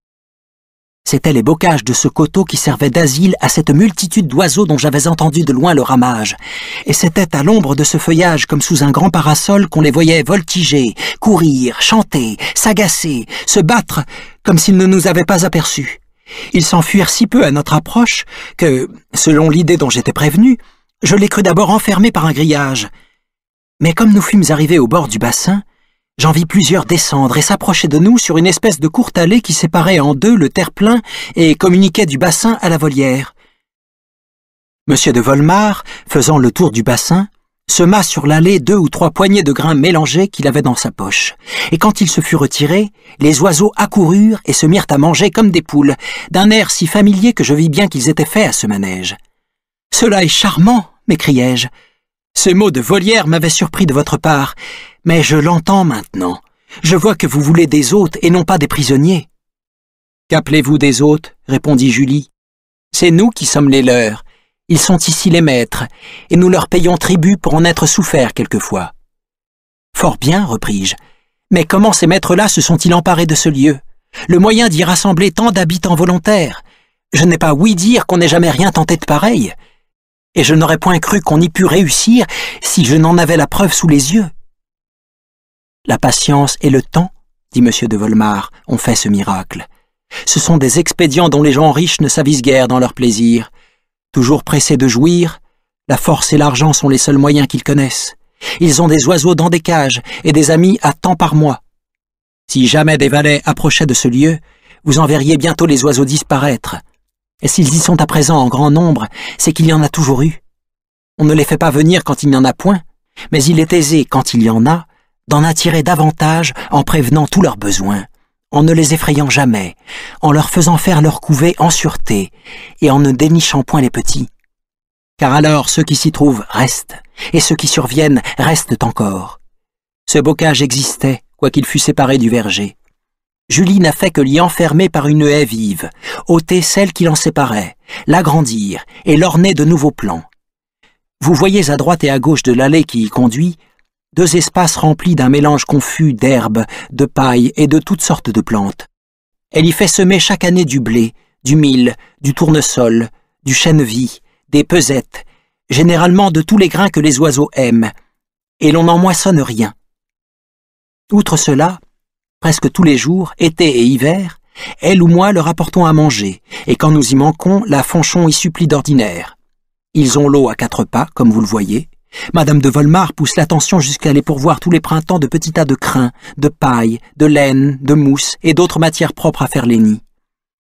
c'étaient les bocages de ce coteau qui servait d'asile à cette multitude d'oiseaux dont j'avais entendu de loin le ramage. Et c'était à l'ombre de ce feuillage, comme sous un grand parasol, qu'on les voyait voltiger, courir, chanter, s'agacer, se battre, comme s'ils ne nous avaient pas aperçus. Ils s'enfuirent si peu à notre approche que, selon l'idée dont j'étais prévenu, je les crus d'abord enfermés par un grillage. Mais comme nous fûmes arrivés au bord du bassin, J'en vis plusieurs descendre et s'approcher de nous sur une espèce de courte allée qui séparait en deux le terre-plein et communiquait du bassin à la volière. Monsieur de Volmar, faisant le tour du bassin, sema sur l'allée deux ou trois poignées de grains mélangés qu'il avait dans sa poche. Et quand il se fut retiré, les oiseaux accoururent et se mirent à manger comme des poules, d'un air si familier que je vis bien qu'ils étaient faits à ce manège. Cela est charmant, m'écriai-je. Ces mot de volière m'avaient surpris de votre part, mais je l'entends maintenant. Je vois que vous voulez des hôtes et non pas des prisonniers. Qu'appelez-vous des hôtes répondit Julie. C'est nous qui sommes les leurs. Ils sont ici les maîtres, et nous leur payons tribut pour en être souffert quelquefois. Fort bien, repris-je. Mais comment ces maîtres-là se sont-ils emparés de ce lieu Le moyen d'y rassembler tant d'habitants volontaires Je n'ai pas oui dire qu'on n'ait jamais rien tenté de pareil. Et je n'aurais point cru qu'on y pût réussir si je n'en avais la preuve sous les yeux. La patience et le temps, dit M. de Volmar, ont fait ce miracle. Ce sont des expédients dont les gens riches ne s'avisent guère dans leur plaisir. Toujours pressés de jouir, la force et l'argent sont les seuls moyens qu'ils connaissent. Ils ont des oiseaux dans des cages et des amis à temps par mois. Si jamais des valets approchaient de ce lieu, vous en verriez bientôt les oiseaux disparaître. Et s'ils y sont à présent en grand nombre, c'est qu'il y en a toujours eu. On ne les fait pas venir quand il n'y en a point, mais il est aisé, quand il y en a, d'en attirer davantage en prévenant tous leurs besoins, en ne les effrayant jamais, en leur faisant faire leur couvée en sûreté, et en ne dénichant point les petits. Car alors ceux qui s'y trouvent restent, et ceux qui surviennent restent encore. Ce bocage existait, quoiqu'il fût séparé du verger. Julie n'a fait que l'y enfermer par une haie vive, ôter celle qui l'en séparait, l'agrandir et l'orner de nouveaux plans. Vous voyez à droite et à gauche de l'allée qui y conduit deux espaces remplis d'un mélange confus d'herbes, de paille et de toutes sortes de plantes. Elle y fait semer chaque année du blé, du mil, du tournesol, du chênevis, des pesettes, généralement de tous les grains que les oiseaux aiment, et l'on n'en moissonne rien. Outre cela, presque tous les jours, été et hiver, elle ou moi leur apportons à manger, et quand nous y manquons, la Fanchon y supplie d'ordinaire. Ils ont l'eau à quatre pas, comme vous le voyez, Madame de Volmar pousse l'attention jusqu'à les pourvoir tous les printemps de petits tas de crins, de paille, de laine, de mousse et d'autres matières propres à faire les nids.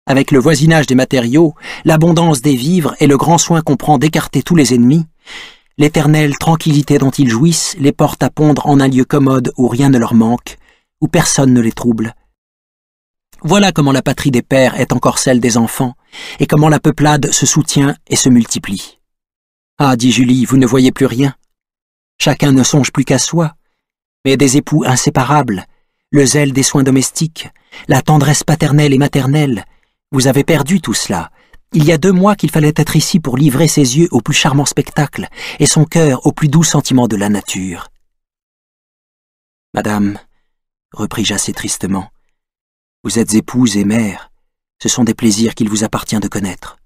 Avec le voisinage des matériaux, l'abondance des vivres et le grand soin qu'on prend d'écarter tous les ennemis, l'éternelle tranquillité dont ils jouissent les porte à pondre en un lieu commode où rien ne leur manque, où personne ne les trouble. Voilà comment la patrie des pères est encore celle des enfants, et comment la peuplade se soutient et se multiplie. Ah, dit Julie, vous ne voyez plus rien. Chacun ne songe plus qu'à soi, mais des époux inséparables, le zèle des soins domestiques, la tendresse paternelle et maternelle, vous avez perdu tout cela. Il y a deux mois qu'il fallait être ici pour livrer ses yeux au plus charmant spectacle et son cœur au plus doux sentiment de la nature. Madame, repris-je assez tristement, vous êtes épouse et mère, ce sont des plaisirs qu'il vous appartient de connaître.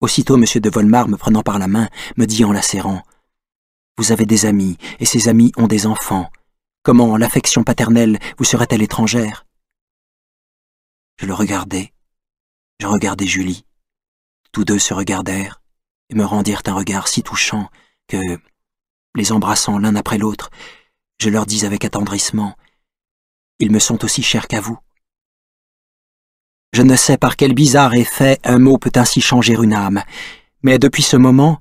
Aussitôt, Monsieur de Volmar, me prenant par la main, me dit en la serrant Vous avez des amis, et ces amis ont des enfants. Comment l'affection paternelle vous serait-elle étrangère Je le regardais. Je regardais Julie. Tous deux se regardèrent et me rendirent un regard si touchant que, les embrassant l'un après l'autre, je leur dis avec attendrissement Ils me sont aussi chers qu'à vous. Je ne sais par quel bizarre effet un mot peut ainsi changer une âme, mais depuis ce moment,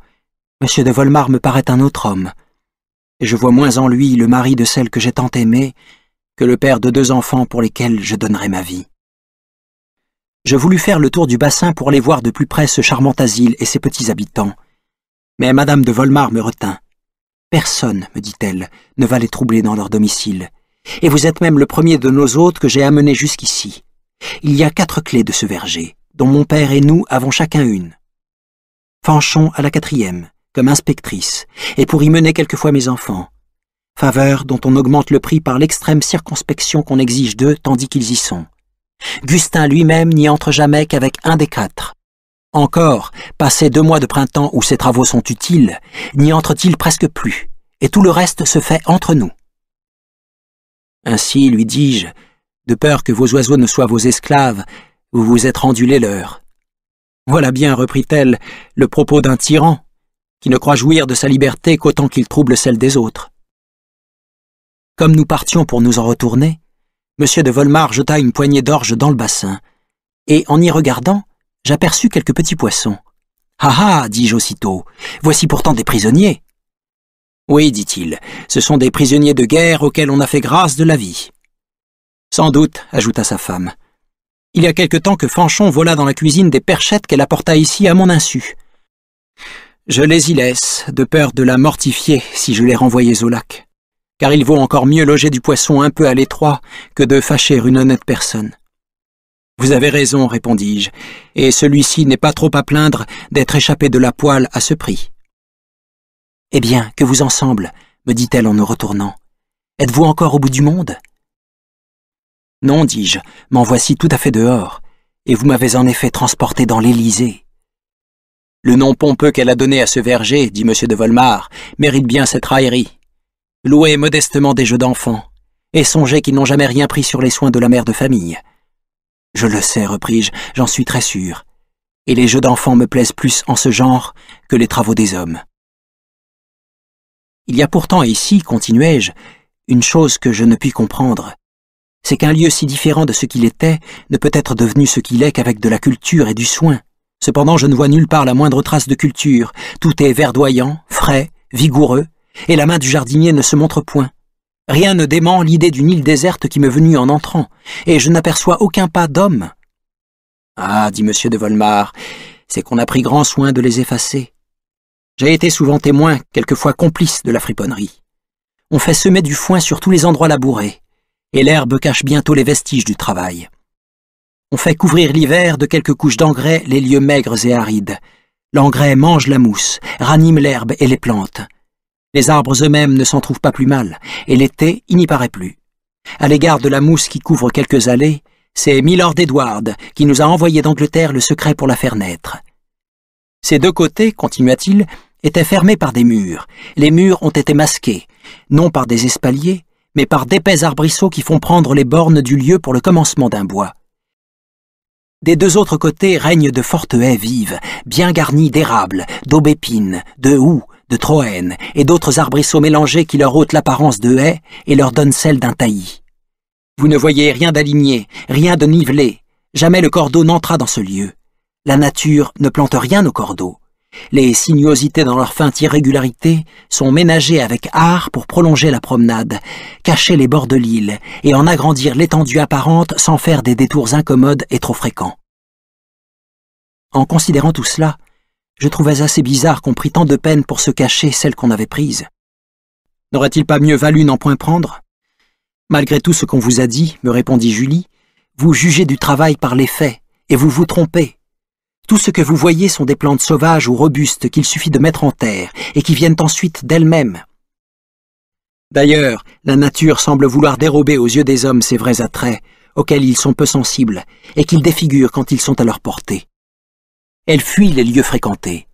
M. de Volmar me paraît un autre homme, et je vois moins en lui le mari de celle que j'ai tant aimée que le père de deux enfants pour lesquels je donnerais ma vie. Je voulus faire le tour du bassin pour aller voir de plus près ce charmant asile et ses petits habitants, mais Madame de Volmar me retint. Personne, me dit-elle, ne va les troubler dans leur domicile, et vous êtes même le premier de nos hôtes que j'ai amené jusqu'ici. Il y a quatre clés de ce verger, dont mon père et nous avons chacun une. Fanchon à la quatrième, comme inspectrice, et pour y mener quelquefois mes enfants. Faveur dont on augmente le prix par l'extrême circonspection qu'on exige d'eux tandis qu'ils y sont. Gustin lui-même n'y entre jamais qu'avec un des quatre. Encore, passé deux mois de printemps où ses travaux sont utiles, n'y entre-t-il presque plus, et tout le reste se fait entre nous. Ainsi, lui dis-je, de peur que vos oiseaux ne soient vos esclaves, vous vous êtes rendus les leurs. Voilà bien, reprit-elle, le propos d'un tyran, qui ne croit jouir de sa liberté qu'autant qu'il trouble celle des autres. Comme nous partions pour nous en retourner, M. de Volmar jeta une poignée d'orge dans le bassin, et en y regardant, j'aperçus quelques petits poissons. Ah ah dis-je aussitôt, voici pourtant des prisonniers. Oui, dit-il, ce sont des prisonniers de guerre auxquels on a fait grâce de la vie. Sans doute, ajouta sa femme. Il y a quelque temps que Fanchon vola dans la cuisine des perchettes qu'elle apporta ici à mon insu. Je les y laisse, de peur de la mortifier si je les renvoyais au lac, car il vaut encore mieux loger du poisson un peu à l'étroit que de fâcher une honnête personne. Vous avez raison, répondis-je, et celui-ci n'est pas trop à plaindre d'être échappé de la poêle à ce prix. Eh bien, que vous ensemble, me dit-elle en me retournant. Êtes-vous encore au bout du monde non, dis-je, m'en voici tout à fait dehors, et vous m'avez en effet transporté dans l'Élysée. Le nom pompeux qu'elle a donné à ce verger, dit M. de Volmar, mérite bien cette raillerie. Louez modestement des jeux d'enfants, et songez qu'ils n'ont jamais rien pris sur les soins de la mère de famille. Je le sais, repris-je, j'en suis très sûr, et les jeux d'enfants me plaisent plus en ce genre que les travaux des hommes. Il y a pourtant ici, continuai-je, une chose que je ne puis comprendre c'est qu'un lieu si différent de ce qu'il était ne peut être devenu ce qu'il est qu'avec de la culture et du soin. Cependant, je ne vois nulle part la moindre trace de culture. Tout est verdoyant, frais, vigoureux, et la main du jardinier ne se montre point. Rien ne dément l'idée d'une île déserte qui m'est venue en entrant, et je n'aperçois aucun pas d'homme. Ah, dit M. de Volmar, c'est qu'on a pris grand soin de les effacer. J'ai été souvent témoin, quelquefois complice de la friponnerie. On fait semer du foin sur tous les endroits labourés et l'herbe cache bientôt les vestiges du travail. On fait couvrir l'hiver de quelques couches d'engrais les lieux maigres et arides. L'engrais mange la mousse, ranime l'herbe et les plantes. Les arbres eux-mêmes ne s'en trouvent pas plus mal, et l'été, il n'y paraît plus. À l'égard de la mousse qui couvre quelques allées, c'est Milord Edward qui nous a envoyé d'Angleterre le secret pour la faire naître. Ces deux côtés, continua-t-il, étaient fermés par des murs. Les murs ont été masqués, non par des espaliers, mais par d'épais arbrisseaux qui font prendre les bornes du lieu pour le commencement d'un bois. Des deux autres côtés règnent de fortes haies vives, bien garnies d'érables, d'aubépines, de houx, de troènes et d'autres arbrisseaux mélangés qui leur ôtent l'apparence de haies et leur donnent celle d'un taillis. Vous ne voyez rien d'aligné, rien de nivelé. Jamais le cordeau n'entra dans ce lieu. La nature ne plante rien au cordeau. Les sinuosités dans leur feinte irrégularité sont ménagées avec art pour prolonger la promenade, cacher les bords de l'île et en agrandir l'étendue apparente sans faire des détours incommodes et trop fréquents. En considérant tout cela, je trouvais assez bizarre qu'on prît tant de peine pour se cacher celle qu'on avait prise. N'aurait-il pas mieux valu n'en point prendre Malgré tout ce qu'on vous a dit, me répondit Julie, vous jugez du travail par les faits, et vous vous trompez. Tout ce que vous voyez sont des plantes sauvages ou robustes qu'il suffit de mettre en terre et qui viennent ensuite d'elles-mêmes. D'ailleurs, la nature semble vouloir dérober aux yeux des hommes ses vrais attraits, auxquels ils sont peu sensibles, et qu'ils défigurent quand ils sont à leur portée. Elle fuit les lieux fréquentés.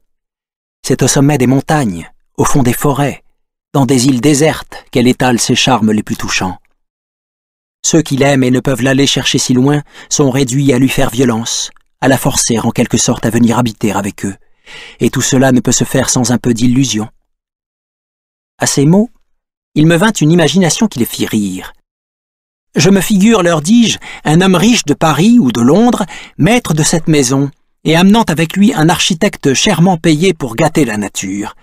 C'est au sommet des montagnes, au fond des forêts, dans des îles désertes qu'elle étale ses charmes les plus touchants. Ceux qui l'aiment et ne peuvent l'aller chercher si loin sont réduits à lui faire violence, à la forcer en quelque sorte à venir habiter avec eux, et tout cela ne peut se faire sans un peu d'illusion. À ces mots, il me vint une imagination qui les fit rire. Je me figure, leur dis-je, un homme riche de Paris ou de Londres, maître de cette maison, et amenant avec lui un architecte chèrement payé pour gâter la nature.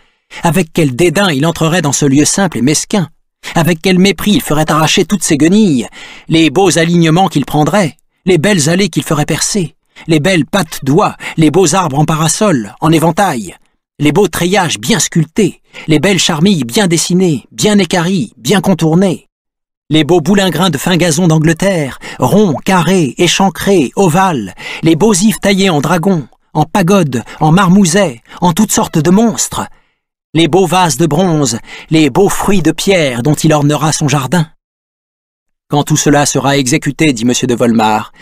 Avec quel dédain il entrerait dans ce lieu simple et mesquin Avec quel mépris il ferait arracher toutes ses guenilles, les beaux alignements qu'il prendrait, les belles allées qu'il ferait percer les belles pattes d'oie, les beaux arbres en parasol, en éventail, les beaux treillages bien sculptés, les belles charmilles bien dessinées, bien équarries, bien contournées, les beaux boulingrins de fin gazon d'Angleterre, ronds, carrés, échancrés, ovales, les beaux ifs taillés en dragons, en pagodes, en marmousets, en toutes sortes de monstres, les beaux vases de bronze, les beaux fruits de pierre dont il ornera son jardin, quand tout cela sera exécuté, dit M. de Volmar,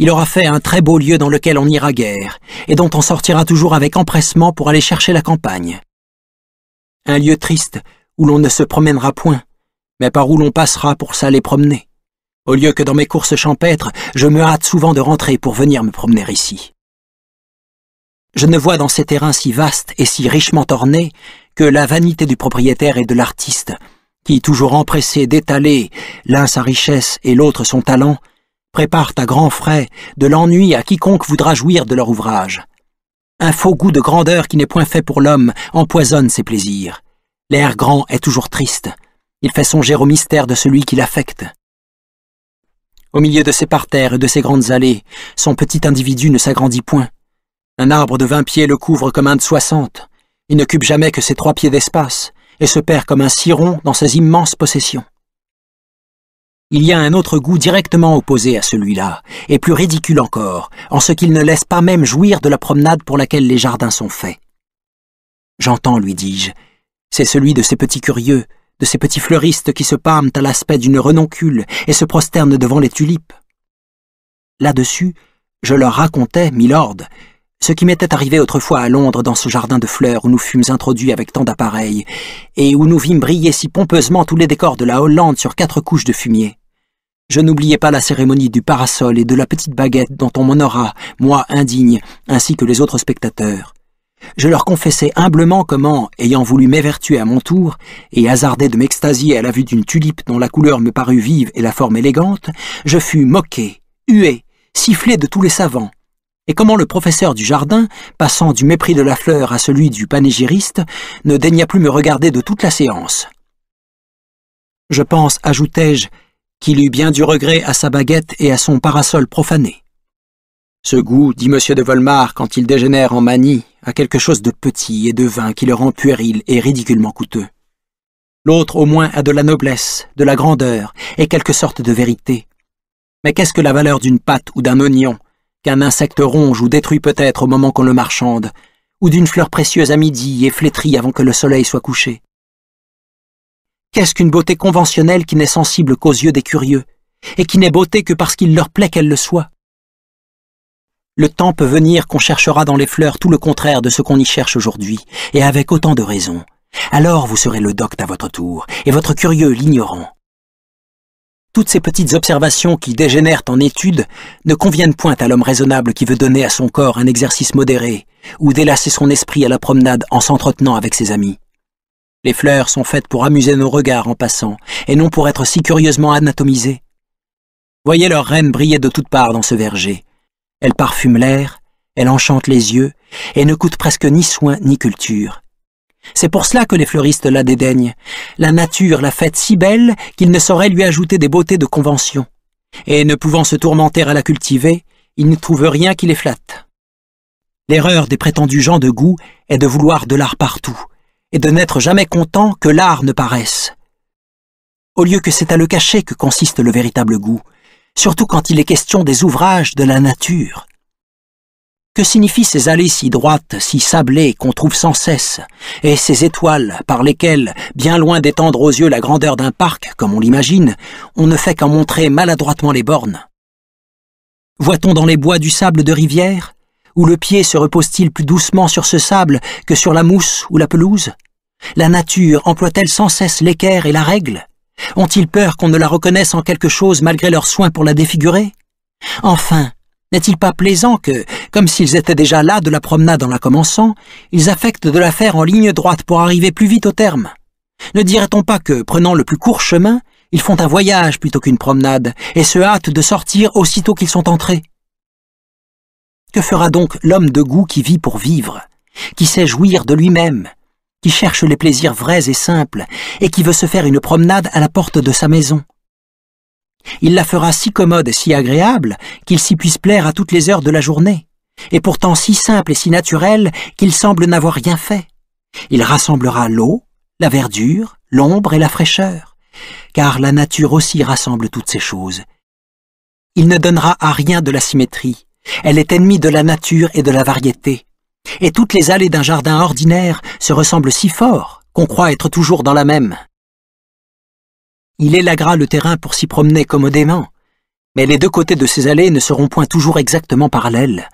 il aura fait un très beau lieu dans lequel on ira guère, et dont on sortira toujours avec empressement pour aller chercher la campagne. Un lieu triste, où l'on ne se promènera point, mais par où l'on passera pour s'aller promener. Au lieu que dans mes courses champêtres, je me hâte souvent de rentrer pour venir me promener ici. Je ne vois dans ces terrains si vastes et si richement ornés que la vanité du propriétaire et de l'artiste, qui, toujours empressés d'étaler l'un sa richesse et l'autre son talent, préparent à grands frais de l'ennui à quiconque voudra jouir de leur ouvrage. Un faux goût de grandeur qui n'est point fait pour l'homme empoisonne ses plaisirs. L'air grand est toujours triste. Il fait songer au mystère de celui qui l'affecte. Au milieu de ses parterres et de ses grandes allées, son petit individu ne s'agrandit point. Un arbre de vingt pieds le couvre comme un de soixante. Il n'occupe jamais que ses trois pieds d'espace et se perd comme un ciron dans ses immenses possessions. Il y a un autre goût directement opposé à celui-là, et plus ridicule encore, en ce qu'il ne laisse pas même jouir de la promenade pour laquelle les jardins sont faits. J'entends, lui dis-je, c'est celui de ces petits curieux, de ces petits fleuristes qui se pâment à l'aspect d'une renoncule et se prosternent devant les tulipes. Là-dessus, je leur racontais, milord, ce qui m'était arrivé autrefois à Londres dans ce jardin de fleurs où nous fûmes introduits avec tant d'appareils, et où nous vîmes briller si pompeusement tous les décors de la Hollande sur quatre couches de fumier. Je n'oubliais pas la cérémonie du parasol et de la petite baguette dont on m'honora, moi indigne, ainsi que les autres spectateurs. Je leur confessais humblement comment, ayant voulu m'évertuer à mon tour, et hasardé de m'extasier à la vue d'une tulipe dont la couleur me parut vive et la forme élégante, je fus moqué, hué, sifflé de tous les savants, et comment le professeur du jardin, passant du mépris de la fleur à celui du panégyriste, ne daigna plus me regarder de toute la séance. Je pense, ajoutai-je, qu'il eut bien du regret à sa baguette et à son parasol profané. Ce goût, dit M. de Volmar quand il dégénère en manie, a quelque chose de petit et de vain qui le rend puéril et ridiculement coûteux. L'autre au moins a de la noblesse, de la grandeur et quelque sorte de vérité. Mais qu'est-ce que la valeur d'une pâte ou d'un oignon qu'un insecte ronge ou détruit peut-être au moment qu'on le marchande, ou d'une fleur précieuse à midi et flétrie avant que le soleil soit couché. Qu'est-ce qu'une beauté conventionnelle qui n'est sensible qu'aux yeux des curieux, et qui n'est beauté que parce qu'il leur plaît qu'elle le soit Le temps peut venir qu'on cherchera dans les fleurs tout le contraire de ce qu'on y cherche aujourd'hui, et avec autant de raison. Alors vous serez le docte à votre tour, et votre curieux l'ignorant. Toutes ces petites observations qui dégénèrent en études ne conviennent point à l'homme raisonnable qui veut donner à son corps un exercice modéré ou délasser son esprit à la promenade en s'entretenant avec ses amis. Les fleurs sont faites pour amuser nos regards en passant et non pour être si curieusement anatomisées. Voyez leur reine briller de toutes parts dans ce verger. Elle parfume l'air, elle enchante les yeux et ne coûte presque ni soin ni culture. C'est pour cela que les fleuristes la dédaignent. La nature l'a faite si belle qu'ils ne sauraient lui ajouter des beautés de convention. Et ne pouvant se tourmenter à la cultiver, ils ne trouvent rien qui les flatte. L'erreur des prétendus gens de goût est de vouloir de l'art partout, et de n'être jamais content que l'art ne paraisse. Au lieu que c'est à le cacher que consiste le véritable goût, surtout quand il est question des ouvrages de la nature. Que signifient ces allées si droites, si sablées, qu'on trouve sans cesse, et ces étoiles par lesquelles, bien loin d'étendre aux yeux la grandeur d'un parc, comme on l'imagine, on ne fait qu'en montrer maladroitement les bornes Voit-on dans les bois du sable de rivière Où le pied se repose-t-il plus doucement sur ce sable que sur la mousse ou la pelouse La nature emploie-t-elle sans cesse l'équerre et la règle Ont-ils peur qu'on ne la reconnaisse en quelque chose malgré leurs soins pour la défigurer Enfin, n'est-il pas plaisant que, comme s'ils étaient déjà là de la promenade en la commençant, ils affectent de la faire en ligne droite pour arriver plus vite au terme. Ne dirait-on pas que, prenant le plus court chemin, ils font un voyage plutôt qu'une promenade, et se hâtent de sortir aussitôt qu'ils sont entrés Que fera donc l'homme de goût qui vit pour vivre, qui sait jouir de lui-même, qui cherche les plaisirs vrais et simples, et qui veut se faire une promenade à la porte de sa maison il la fera si commode et si agréable qu'il s'y puisse plaire à toutes les heures de la journée et pourtant si simple et si naturel qu'il semble n'avoir rien fait. Il rassemblera l'eau, la verdure, l'ombre et la fraîcheur, car la nature aussi rassemble toutes ces choses. Il ne donnera à rien de la symétrie, elle est ennemie de la nature et de la variété, et toutes les allées d'un jardin ordinaire se ressemblent si fort qu'on croit être toujours dans la même. Il élagera le terrain pour s'y promener commodément, mais les deux côtés de ces allées ne seront point toujours exactement parallèles,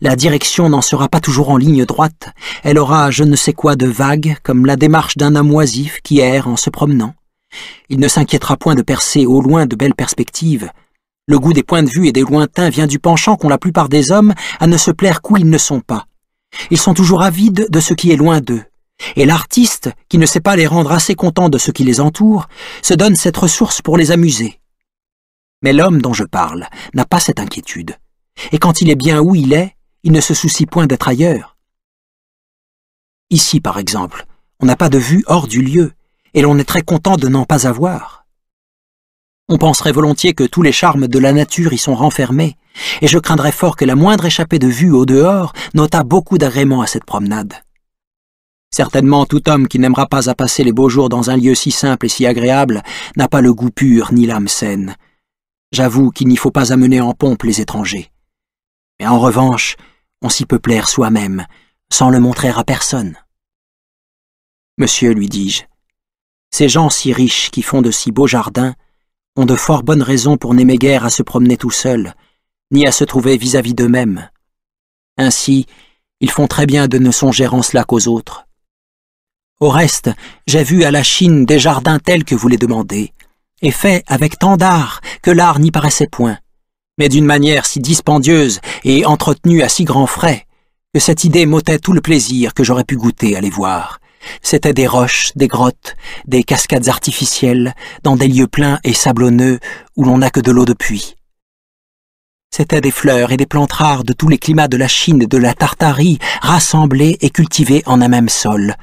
la direction n'en sera pas toujours en ligne droite, elle aura je ne sais quoi de vague, comme la démarche d'un homme oisif qui erre en se promenant. Il ne s'inquiétera point de percer au loin de belles perspectives. Le goût des points de vue et des lointains vient du penchant qu'ont la plupart des hommes à ne se plaire qu'où ils ne sont pas. Ils sont toujours avides de ce qui est loin d'eux. Et l'artiste, qui ne sait pas les rendre assez contents de ce qui les entoure, se donne cette ressource pour les amuser. Mais l'homme dont je parle n'a pas cette inquiétude. Et quand il est bien où il est, il ne se soucie point d'être ailleurs. Ici, par exemple, on n'a pas de vue hors du lieu, et l'on est très content de n'en pas avoir. On penserait volontiers que tous les charmes de la nature y sont renfermés, et je craindrais fort que la moindre échappée de vue au dehors notât beaucoup d'agrément à cette promenade. Certainement tout homme qui n'aimera pas à passer les beaux jours dans un lieu si simple et si agréable n'a pas le goût pur ni l'âme saine. J'avoue qu'il n'y faut pas amener en pompe les étrangers. Mais en revanche, on s'y peut plaire soi-même, sans le montrer à personne. Monsieur, lui dis-je, ces gens si riches qui font de si beaux jardins ont de fort bonnes raisons pour n'aimer guère à se promener tout seuls, ni à se trouver vis-à-vis d'eux-mêmes. Ainsi, ils font très bien de ne songer en cela qu'aux autres. Au reste, j'ai vu à la Chine des jardins tels que vous les demandez, et faits avec tant d'art que l'art n'y paraissait point, mais d'une manière si dispendieuse et entretenue à si grands frais, que cette idée m'ôtait tout le plaisir que j'aurais pu goûter à les voir. C'étaient des roches, des grottes, des cascades artificielles, dans des lieux pleins et sablonneux où l'on n'a que de l'eau de puits. C'étaient des fleurs et des plantes rares de tous les climats de la Chine et de la Tartarie, rassemblées et cultivées en un même sol.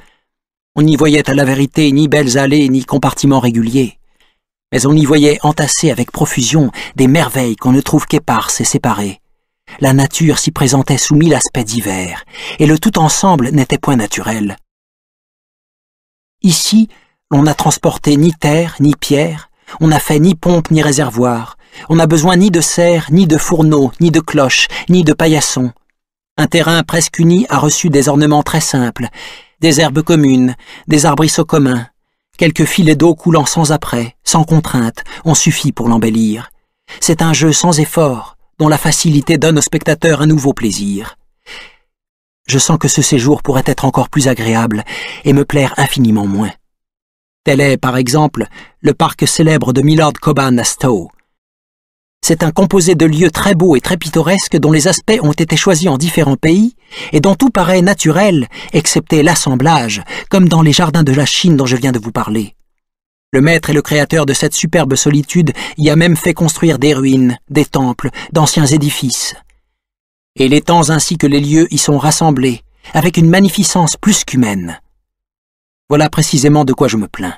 On n'y voyait à la vérité ni belles allées ni compartiments réguliers mais on y voyait entassées avec profusion des merveilles qu'on ne trouve qu'éparses et séparées. La nature s'y présentait sous mille aspects divers, et le tout ensemble n'était point naturel. Ici, on n'a transporté ni terre, ni pierre, on n'a fait ni pompe, ni réservoir, on n'a besoin ni de serre, ni de fourneaux, ni de cloches, ni de paillasson. Un terrain presque uni a reçu des ornements très simples, des herbes communes, des arbrisseaux communs, Quelques filets d'eau coulant sans apprêt, sans contrainte, ont suffi pour l'embellir. C'est un jeu sans effort, dont la facilité donne au spectateur un nouveau plaisir. Je sens que ce séjour pourrait être encore plus agréable et me plaire infiniment moins. Tel est, par exemple, le parc célèbre de Millard Coban à Stowe, c'est un composé de lieux très beaux et très pittoresques dont les aspects ont été choisis en différents pays et dont tout paraît naturel, excepté l'assemblage, comme dans les jardins de la Chine dont je viens de vous parler. Le maître et le créateur de cette superbe solitude y a même fait construire des ruines, des temples, d'anciens édifices. Et les temps ainsi que les lieux y sont rassemblés, avec une magnificence plus qu'humaine. Voilà précisément de quoi je me plains.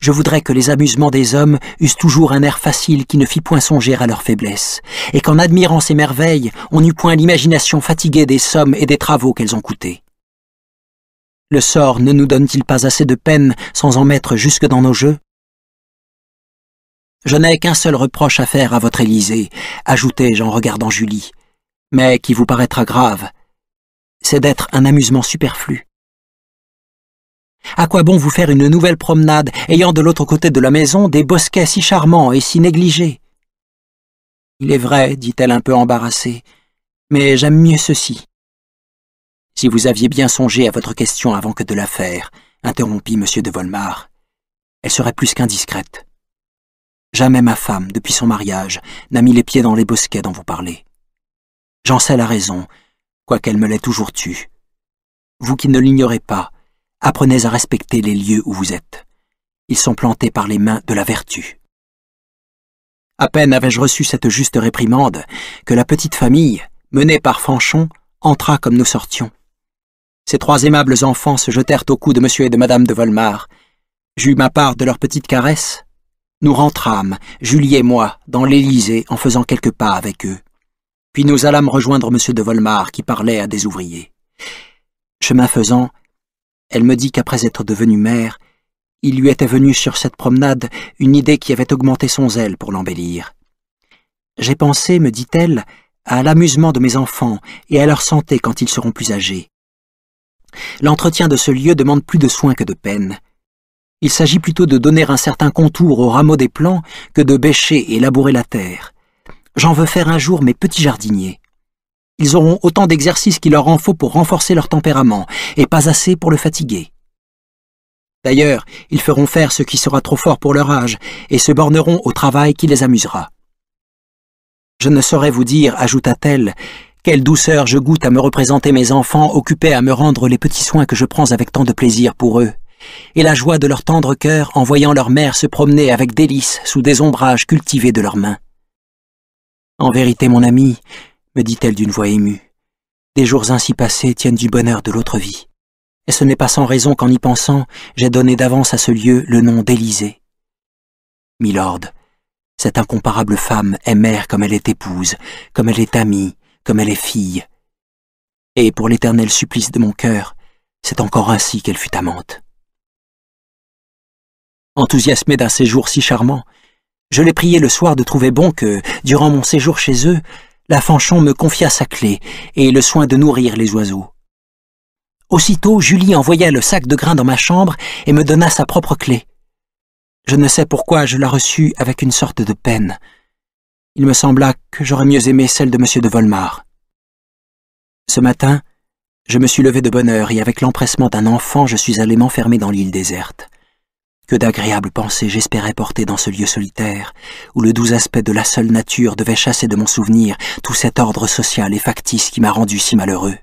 Je voudrais que les amusements des hommes eussent toujours un air facile qui ne fit point songer à leur faiblesse, et qu'en admirant ces merveilles, on n'eût point l'imagination fatiguée des sommes et des travaux qu'elles ont coûté. Le sort ne nous donne-t-il pas assez de peine sans en mettre jusque dans nos jeux Je n'ai qu'un seul reproche à faire à votre Élysée, ajoutai-je en regardant Julie, mais qui vous paraîtra grave, c'est d'être un amusement superflu. À quoi bon vous faire une nouvelle promenade, ayant de l'autre côté de la maison des bosquets si charmants et si négligés Il est vrai, dit-elle un peu embarrassée, mais j'aime mieux ceci. Si vous aviez bien songé à votre question avant que de la faire, interrompit M. de Volmar, elle serait plus qu'indiscrète. Jamais ma femme, depuis son mariage, n'a mis les pieds dans les bosquets dont vous parlez. J'en sais la raison, quoiqu'elle me l'ait toujours tue. Vous qui ne l'ignorez pas, Apprenez à respecter les lieux où vous êtes. Ils sont plantés par les mains de la vertu. À peine avais-je reçu cette juste réprimande que la petite famille, menée par Fanchon, entra comme nous sortions. Ces trois aimables enfants se jetèrent au cou de monsieur et de madame de Volmar. J'eus ma part de leurs petites caresses. Nous rentrâmes, Julie et moi, dans l'Élysée en faisant quelques pas avec eux. Puis nous allâmes rejoindre monsieur de Volmar qui parlait à des ouvriers. Chemin faisant, elle me dit qu'après être devenue mère, il lui était venu sur cette promenade une idée qui avait augmenté son zèle pour l'embellir. J'ai pensé, me dit-elle, à l'amusement de mes enfants et à leur santé quand ils seront plus âgés. L'entretien de ce lieu demande plus de soins que de peine. Il s'agit plutôt de donner un certain contour aux rameaux des plants que de bêcher et labourer la terre. J'en veux faire un jour mes petits jardiniers. Ils auront autant d'exercices qu'il leur en faut pour renforcer leur tempérament, et pas assez pour le fatiguer. D'ailleurs, ils feront faire ce qui sera trop fort pour leur âge, et se borneront au travail qui les amusera. Je ne saurais vous dire, ajouta-t-elle, quelle douceur je goûte à me représenter mes enfants occupés à me rendre les petits soins que je prends avec tant de plaisir pour eux, et la joie de leur tendre cœur en voyant leur mère se promener avec délices sous des ombrages cultivés de leurs mains. En vérité, mon ami, me dit-elle d'une voix émue. Des jours ainsi passés tiennent du bonheur de l'autre vie. Et ce n'est pas sans raison qu'en y pensant, j'ai donné d'avance à ce lieu le nom d'Élysée. Milord, cette incomparable femme est mère comme elle est épouse, comme elle est amie, comme elle est fille. Et pour l'éternel supplice de mon cœur, c'est encore ainsi qu'elle fut amante. Enthousiasmé d'un séjour si charmant, je l'ai prié le soir de trouver bon que, durant mon séjour chez eux, la Fanchon me confia sa clé et le soin de nourrir les oiseaux. Aussitôt, Julie envoya le sac de grains dans ma chambre et me donna sa propre clé. Je ne sais pourquoi je la reçus avec une sorte de peine. Il me sembla que j'aurais mieux aimé celle de M. de Volmar. Ce matin, je me suis levé de bonne heure et avec l'empressement d'un enfant, je suis allé m'enfermer dans l'île déserte. Que d'agréables pensées j'espérais porter dans ce lieu solitaire, où le doux aspect de la seule nature devait chasser de mon souvenir tout cet ordre social et factice qui m'a rendu si malheureux.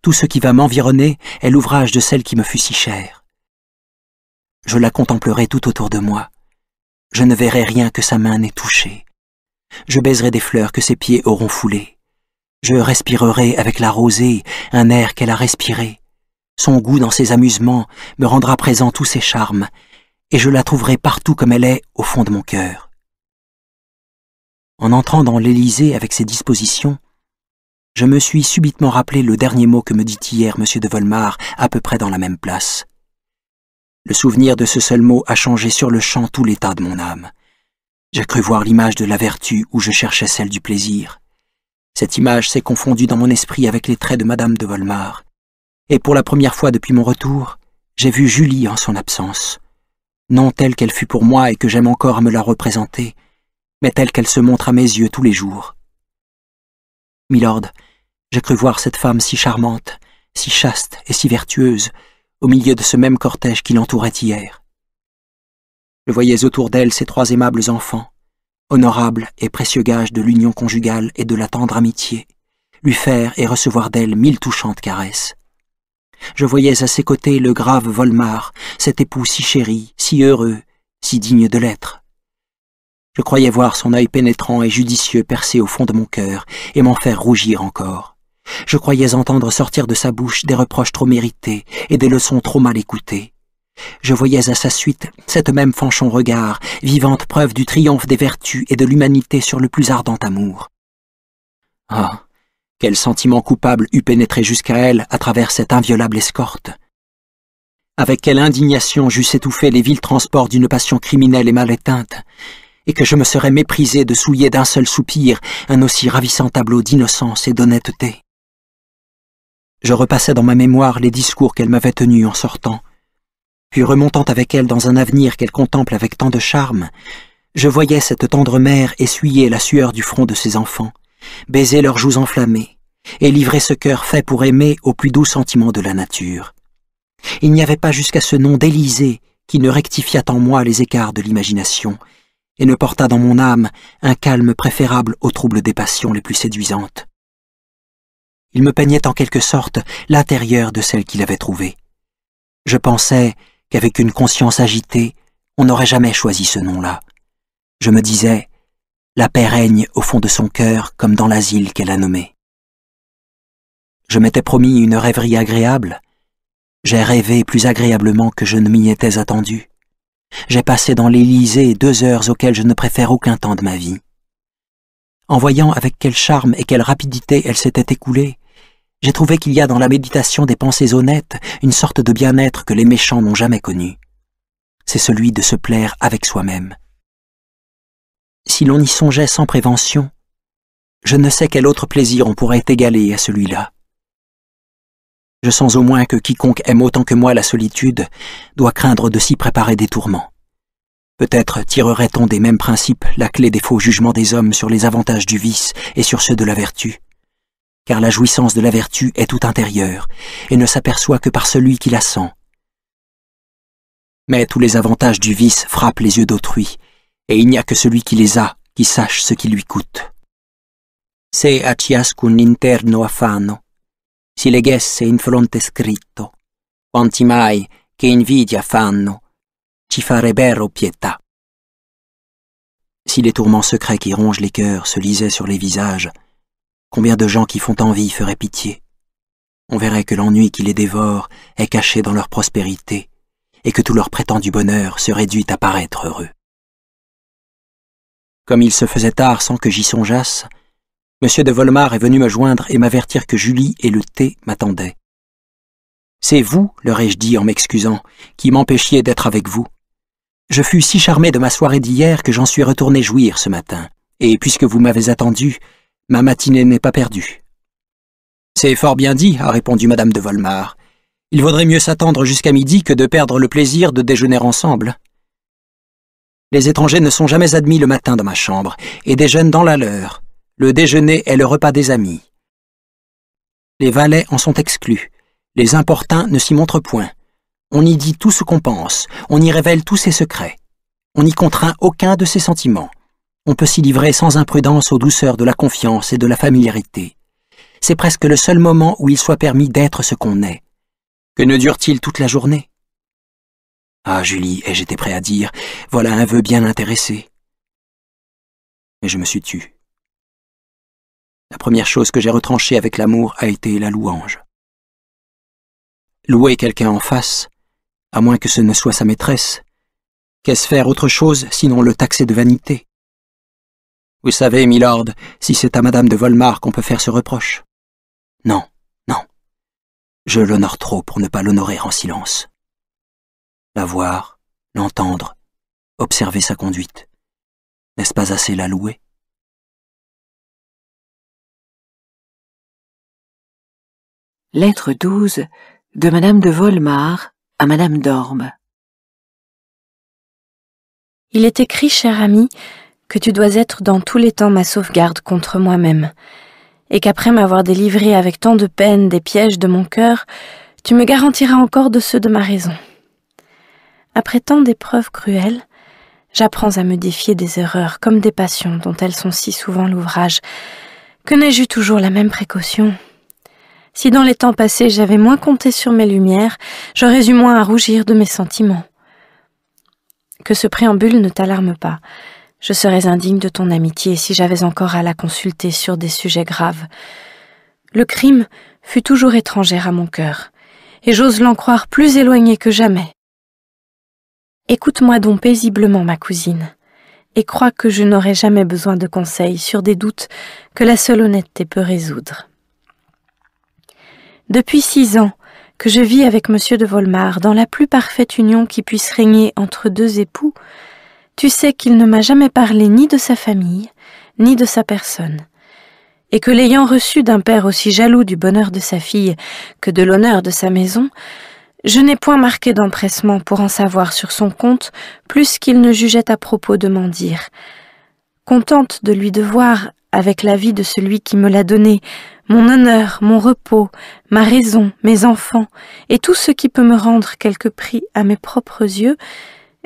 Tout ce qui va m'environner est l'ouvrage de celle qui me fut si chère. Je la contemplerai tout autour de moi. Je ne verrai rien que sa main n'ait touché. Je baiserai des fleurs que ses pieds auront foulées. Je respirerai avec la rosée un air qu'elle a respiré. Son goût dans ses amusements me rendra présent tous ses charmes, et je la trouverai partout comme elle est au fond de mon cœur. En entrant dans l'Élysée avec ses dispositions, je me suis subitement rappelé le dernier mot que me dit hier M. de Volmar, à peu près dans la même place. Le souvenir de ce seul mot a changé sur le champ tout l'état de mon âme. J'ai cru voir l'image de la vertu où je cherchais celle du plaisir. Cette image s'est confondue dans mon esprit avec les traits de Mme de Volmar et pour la première fois depuis mon retour, j'ai vu Julie en son absence. Non telle qu'elle fut pour moi et que j'aime encore me la représenter, mais telle qu'elle se montre à mes yeux tous les jours. Milord, j'ai cru voir cette femme si charmante, si chaste et si vertueuse, au milieu de ce même cortège qui l'entourait hier. Je voyais autour d'elle ces trois aimables enfants, honorables et précieux gages de l'union conjugale et de la tendre amitié, lui faire et recevoir d'elle mille touchantes caresses. Je voyais à ses côtés le grave Volmar, cet époux si chéri, si heureux, si digne de l'être. Je croyais voir son œil pénétrant et judicieux percer au fond de mon cœur et m'en faire rougir encore. Je croyais entendre sortir de sa bouche des reproches trop mérités et des leçons trop mal écoutées. Je voyais à sa suite cette même fanchon regard, vivante preuve du triomphe des vertus et de l'humanité sur le plus ardent amour. Ah, quel sentiment coupable eût pénétré jusqu'à elle à travers cette inviolable escorte Avec quelle indignation j'eusse étouffé les vils transports d'une passion criminelle et mal éteinte, et que je me serais méprisé de souiller d'un seul soupir un aussi ravissant tableau d'innocence et d'honnêteté. Je repassais dans ma mémoire les discours qu'elle m'avait tenus en sortant, puis remontant avec elle dans un avenir qu'elle contemple avec tant de charme, je voyais cette tendre mère essuyer la sueur du front de ses enfants, baiser leurs joues enflammées, et livrer ce cœur fait pour aimer aux plus doux sentiments de la nature. Il n'y avait pas jusqu'à ce nom d'Élysée qui ne rectifiât en moi les écarts de l'imagination, et ne porta dans mon âme un calme préférable aux troubles des passions les plus séduisantes. Il me peignait en quelque sorte l'intérieur de celle qu'il avait trouvée. Je pensais qu'avec une conscience agitée, on n'aurait jamais choisi ce nom-là. Je me disais, la paix règne au fond de son cœur comme dans l'asile qu'elle a nommé. Je m'étais promis une rêverie agréable, j'ai rêvé plus agréablement que je ne m'y étais attendu. J'ai passé dans l'Élysée deux heures auxquelles je ne préfère aucun temps de ma vie. En voyant avec quel charme et quelle rapidité elle s'était écoulée, j'ai trouvé qu'il y a dans la méditation des pensées honnêtes une sorte de bien-être que les méchants n'ont jamais connu. C'est celui de se plaire avec soi-même, si l'on y songeait sans prévention, je ne sais quel autre plaisir on pourrait égaler à celui-là. Je sens au moins que quiconque aime autant que moi la solitude doit craindre de s'y préparer des tourments. Peut-être tirerait-on des mêmes principes la clé des faux jugements des hommes sur les avantages du vice et sur ceux de la vertu. Car la jouissance de la vertu est tout intérieure et ne s'aperçoit que par celui qui la sent. Mais tous les avantages du vice frappent les yeux d'autrui et il n'y a que celui qui les a qui sache ce qui lui coûte. Se a ciascun interno affanno, si in fronte scritto, quanti mai che invidia fanno, ci farebbero pietà. Si les tourments secrets qui rongent les cœurs se lisaient sur les visages, combien de gens qui font envie feraient pitié. On verrait que l'ennui qui les dévore est caché dans leur prospérité, et que tout leur prétendu bonheur se réduit à paraître heureux. Comme il se faisait tard sans que j'y songeasse, M. de Volmar est venu me joindre et m'avertir que Julie et le thé m'attendaient. C'est vous, leur ai-je dit en m'excusant, qui m'empêchiez d'être avec vous. Je fus si charmé de ma soirée d'hier que j'en suis retourné jouir ce matin, et puisque vous m'avez attendu, ma matinée n'est pas perdue. C'est fort bien dit, a répondu madame de Volmar. Il vaudrait mieux s'attendre jusqu'à midi que de perdre le plaisir de déjeuner ensemble. Les étrangers ne sont jamais admis le matin dans ma chambre et déjeunent dans la leur. Le déjeuner est le repas des amis. Les valets en sont exclus. Les importuns ne s'y montrent point. On y dit tout ce qu'on pense, on y révèle tous ses secrets. On n'y contraint aucun de ses sentiments. On peut s'y livrer sans imprudence aux douceurs de la confiance et de la familiarité. C'est presque le seul moment où il soit permis d'être ce qu'on est. Que ne dure-t-il toute la journée ah, Julie, ai-je été prêt à dire, voilà un vœu bien intéressé. Mais je me suis tu. La première chose que j'ai retranchée avec l'amour a été la louange. Louer quelqu'un en face, à moins que ce ne soit sa maîtresse, qu'est-ce faire autre chose sinon le taxer de vanité Vous savez, milord, si c'est à madame de Volmar qu'on peut faire ce reproche. Non, non. Je l'honore trop pour ne pas l'honorer en silence la voir, l'entendre, observer sa conduite. N'est-ce pas assez la louer Lettre 12 de Madame de Volmar à Madame d'Orme. Il est écrit, cher ami, que tu dois être dans tous les temps ma sauvegarde contre moi-même, et qu'après m'avoir délivré avec tant de peine des pièges de mon cœur, tu me garantiras encore de ceux de ma raison. Après tant d'épreuves cruelles, j'apprends à me défier des erreurs comme des passions dont elles sont si souvent l'ouvrage. Que n'ai-je eu toujours la même précaution Si dans les temps passés j'avais moins compté sur mes lumières, j'aurais eu moins à rougir de mes sentiments. Que ce préambule ne t'alarme pas. Je serais indigne de ton amitié si j'avais encore à la consulter sur des sujets graves. Le crime fut toujours étrangère à mon cœur, et j'ose l'en croire plus éloigné que jamais. Écoute-moi donc paisiblement, ma cousine, et crois que je n'aurai jamais besoin de conseils sur des doutes que la seule honnêteté peut résoudre. Depuis six ans que je vis avec M. de Volmar dans la plus parfaite union qui puisse régner entre deux époux, tu sais qu'il ne m'a jamais parlé ni de sa famille, ni de sa personne, et que l'ayant reçu d'un père aussi jaloux du bonheur de sa fille que de l'honneur de sa maison, je n'ai point marqué d'empressement pour en savoir sur son compte plus qu'il ne jugeait à propos de m'en dire. Contente de lui devoir, avec la vie de celui qui me l'a donné, mon honneur, mon repos, ma raison, mes enfants, et tout ce qui peut me rendre quelque prix à mes propres yeux,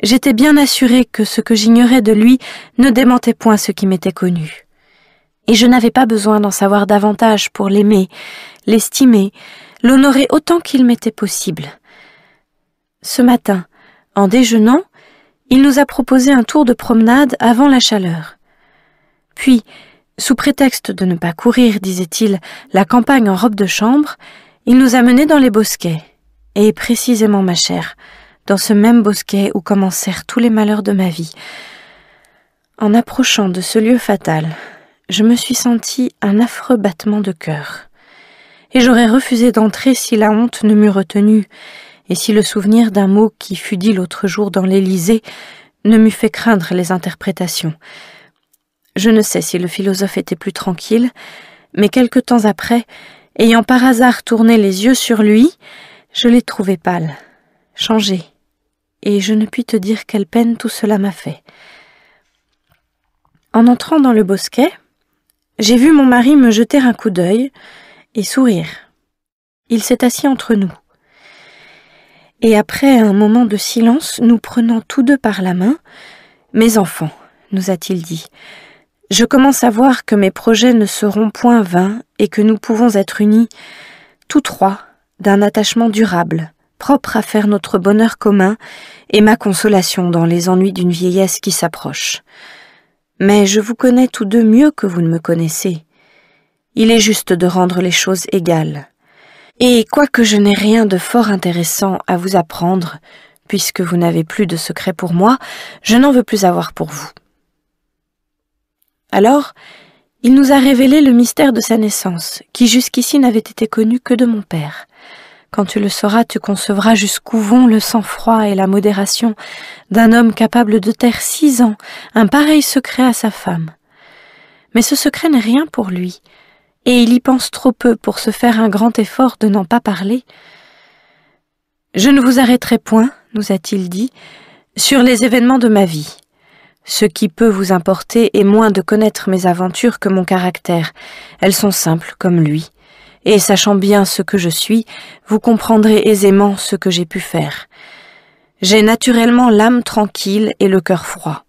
j'étais bien assurée que ce que j'ignorais de lui ne démentait point ce qui m'était connu. Et je n'avais pas besoin d'en savoir davantage pour l'aimer, l'estimer, l'honorer autant qu'il m'était possible. Ce matin, en déjeunant, il nous a proposé un tour de promenade avant la chaleur. Puis, sous prétexte de ne pas courir, disait-il, la campagne en robe de chambre, il nous a menés dans les bosquets. Et précisément, ma chère, dans ce même bosquet où commencèrent tous les malheurs de ma vie. En approchant de ce lieu fatal, je me suis senti un affreux battement de cœur. Et j'aurais refusé d'entrer si la honte ne m'eût retenue, et si le souvenir d'un mot qui fut dit l'autre jour dans l'Élysée ne m'eût fait craindre les interprétations. Je ne sais si le philosophe était plus tranquille, mais quelque temps après, ayant par hasard tourné les yeux sur lui, je l'ai trouvé pâle, changé, et je ne puis te dire quelle peine tout cela m'a fait. En entrant dans le bosquet, j'ai vu mon mari me jeter un coup d'œil et sourire. Il s'est assis entre nous et après un moment de silence, nous prenant tous deux par la main, Mes enfants, nous a-t-il dit, je commence à voir que mes projets ne seront point vains et que nous pouvons être unis, tous trois, d'un attachement durable, propre à faire notre bonheur commun et ma consolation dans les ennuis d'une vieillesse qui s'approche. Mais je vous connais tous deux mieux que vous ne me connaissez. Il est juste de rendre les choses égales. Et quoique je n'ai rien de fort intéressant à vous apprendre, puisque vous n'avez plus de secret pour moi, je n'en veux plus avoir pour vous. Alors, il nous a révélé le mystère de sa naissance, qui jusqu'ici n'avait été connu que de mon père. Quand tu le sauras, tu concevras jusqu'où vont le sang-froid et la modération d'un homme capable de taire six ans un pareil secret à sa femme. Mais ce secret n'est rien pour lui, et il y pense trop peu pour se faire un grand effort de n'en pas parler. Je ne vous arrêterai point, nous a-t-il dit, sur les événements de ma vie. Ce qui peut vous importer est moins de connaître mes aventures que mon caractère. Elles sont simples comme lui. Et sachant bien ce que je suis, vous comprendrez aisément ce que j'ai pu faire. J'ai naturellement l'âme tranquille et le cœur froid.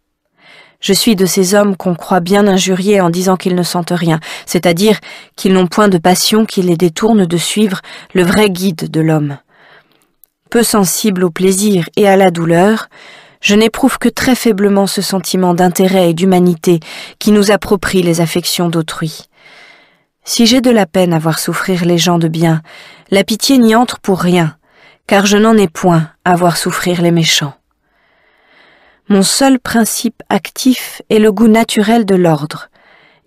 Je suis de ces hommes qu'on croit bien injuriés en disant qu'ils ne sentent rien, c'est-à-dire qu'ils n'ont point de passion qui les détourne de suivre le vrai guide de l'homme. Peu sensible au plaisir et à la douleur, je n'éprouve que très faiblement ce sentiment d'intérêt et d'humanité qui nous approprie les affections d'autrui. Si j'ai de la peine à voir souffrir les gens de bien, la pitié n'y entre pour rien, car je n'en ai point à voir souffrir les méchants. Mon seul principe actif est le goût naturel de l'ordre,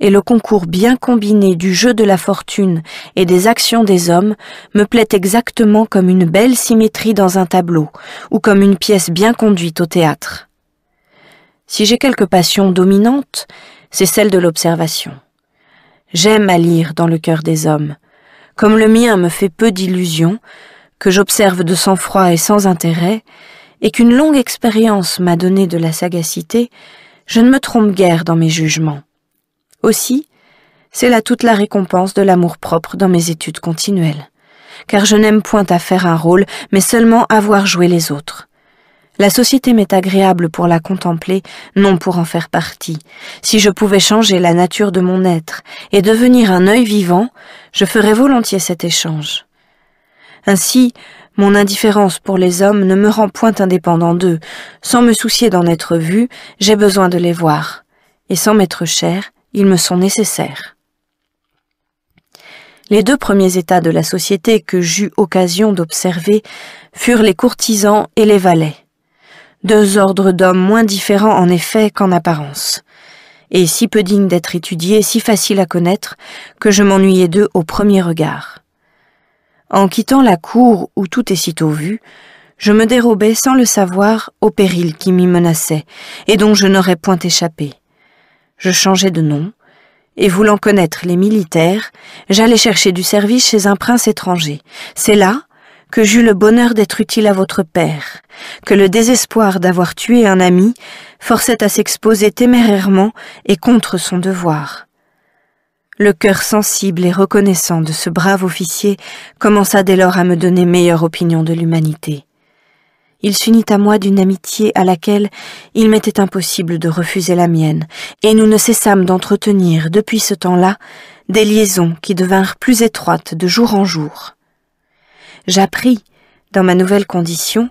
et le concours bien combiné du jeu de la fortune et des actions des hommes me plaît exactement comme une belle symétrie dans un tableau, ou comme une pièce bien conduite au théâtre. Si j'ai quelque passion dominante, c'est celle de l'observation. J'aime à lire dans le cœur des hommes. Comme le mien me fait peu d'illusions, que j'observe de sang-froid et sans intérêt, et qu'une longue expérience m'a donné de la sagacité, je ne me trompe guère dans mes jugements. Aussi, c'est là toute la récompense de l'amour-propre dans mes études continuelles, car je n'aime point à faire un rôle, mais seulement avoir joué les autres. La société m'est agréable pour la contempler, non pour en faire partie. Si je pouvais changer la nature de mon être et devenir un œil vivant, je ferais volontiers cet échange. Ainsi, mon indifférence pour les hommes ne me rend point indépendant d'eux. Sans me soucier d'en être vu, j'ai besoin de les voir. Et sans m'être cher, ils me sont nécessaires. Les deux premiers états de la société que j'eus occasion d'observer furent les courtisans et les valets. Deux ordres d'hommes moins différents en effet qu'en apparence et si peu dignes d'être étudiés, si faciles à connaître, que je m'ennuyais d'eux au premier regard. En quittant la cour où tout est sitôt vu, je me dérobais sans le savoir au péril qui m'y menaçait et dont je n'aurais point échappé. Je changeais de nom, et voulant connaître les militaires, j'allais chercher du service chez un prince étranger. C'est là que j'eus le bonheur d'être utile à votre père, que le désespoir d'avoir tué un ami forçait à s'exposer témérairement et contre son devoir. Le cœur sensible et reconnaissant de ce brave officier commença dès lors à me donner meilleure opinion de l'humanité. Il s'unit à moi d'une amitié à laquelle il m'était impossible de refuser la mienne, et nous ne cessâmes d'entretenir, depuis ce temps-là, des liaisons qui devinrent plus étroites de jour en jour. J'appris, dans ma nouvelle condition,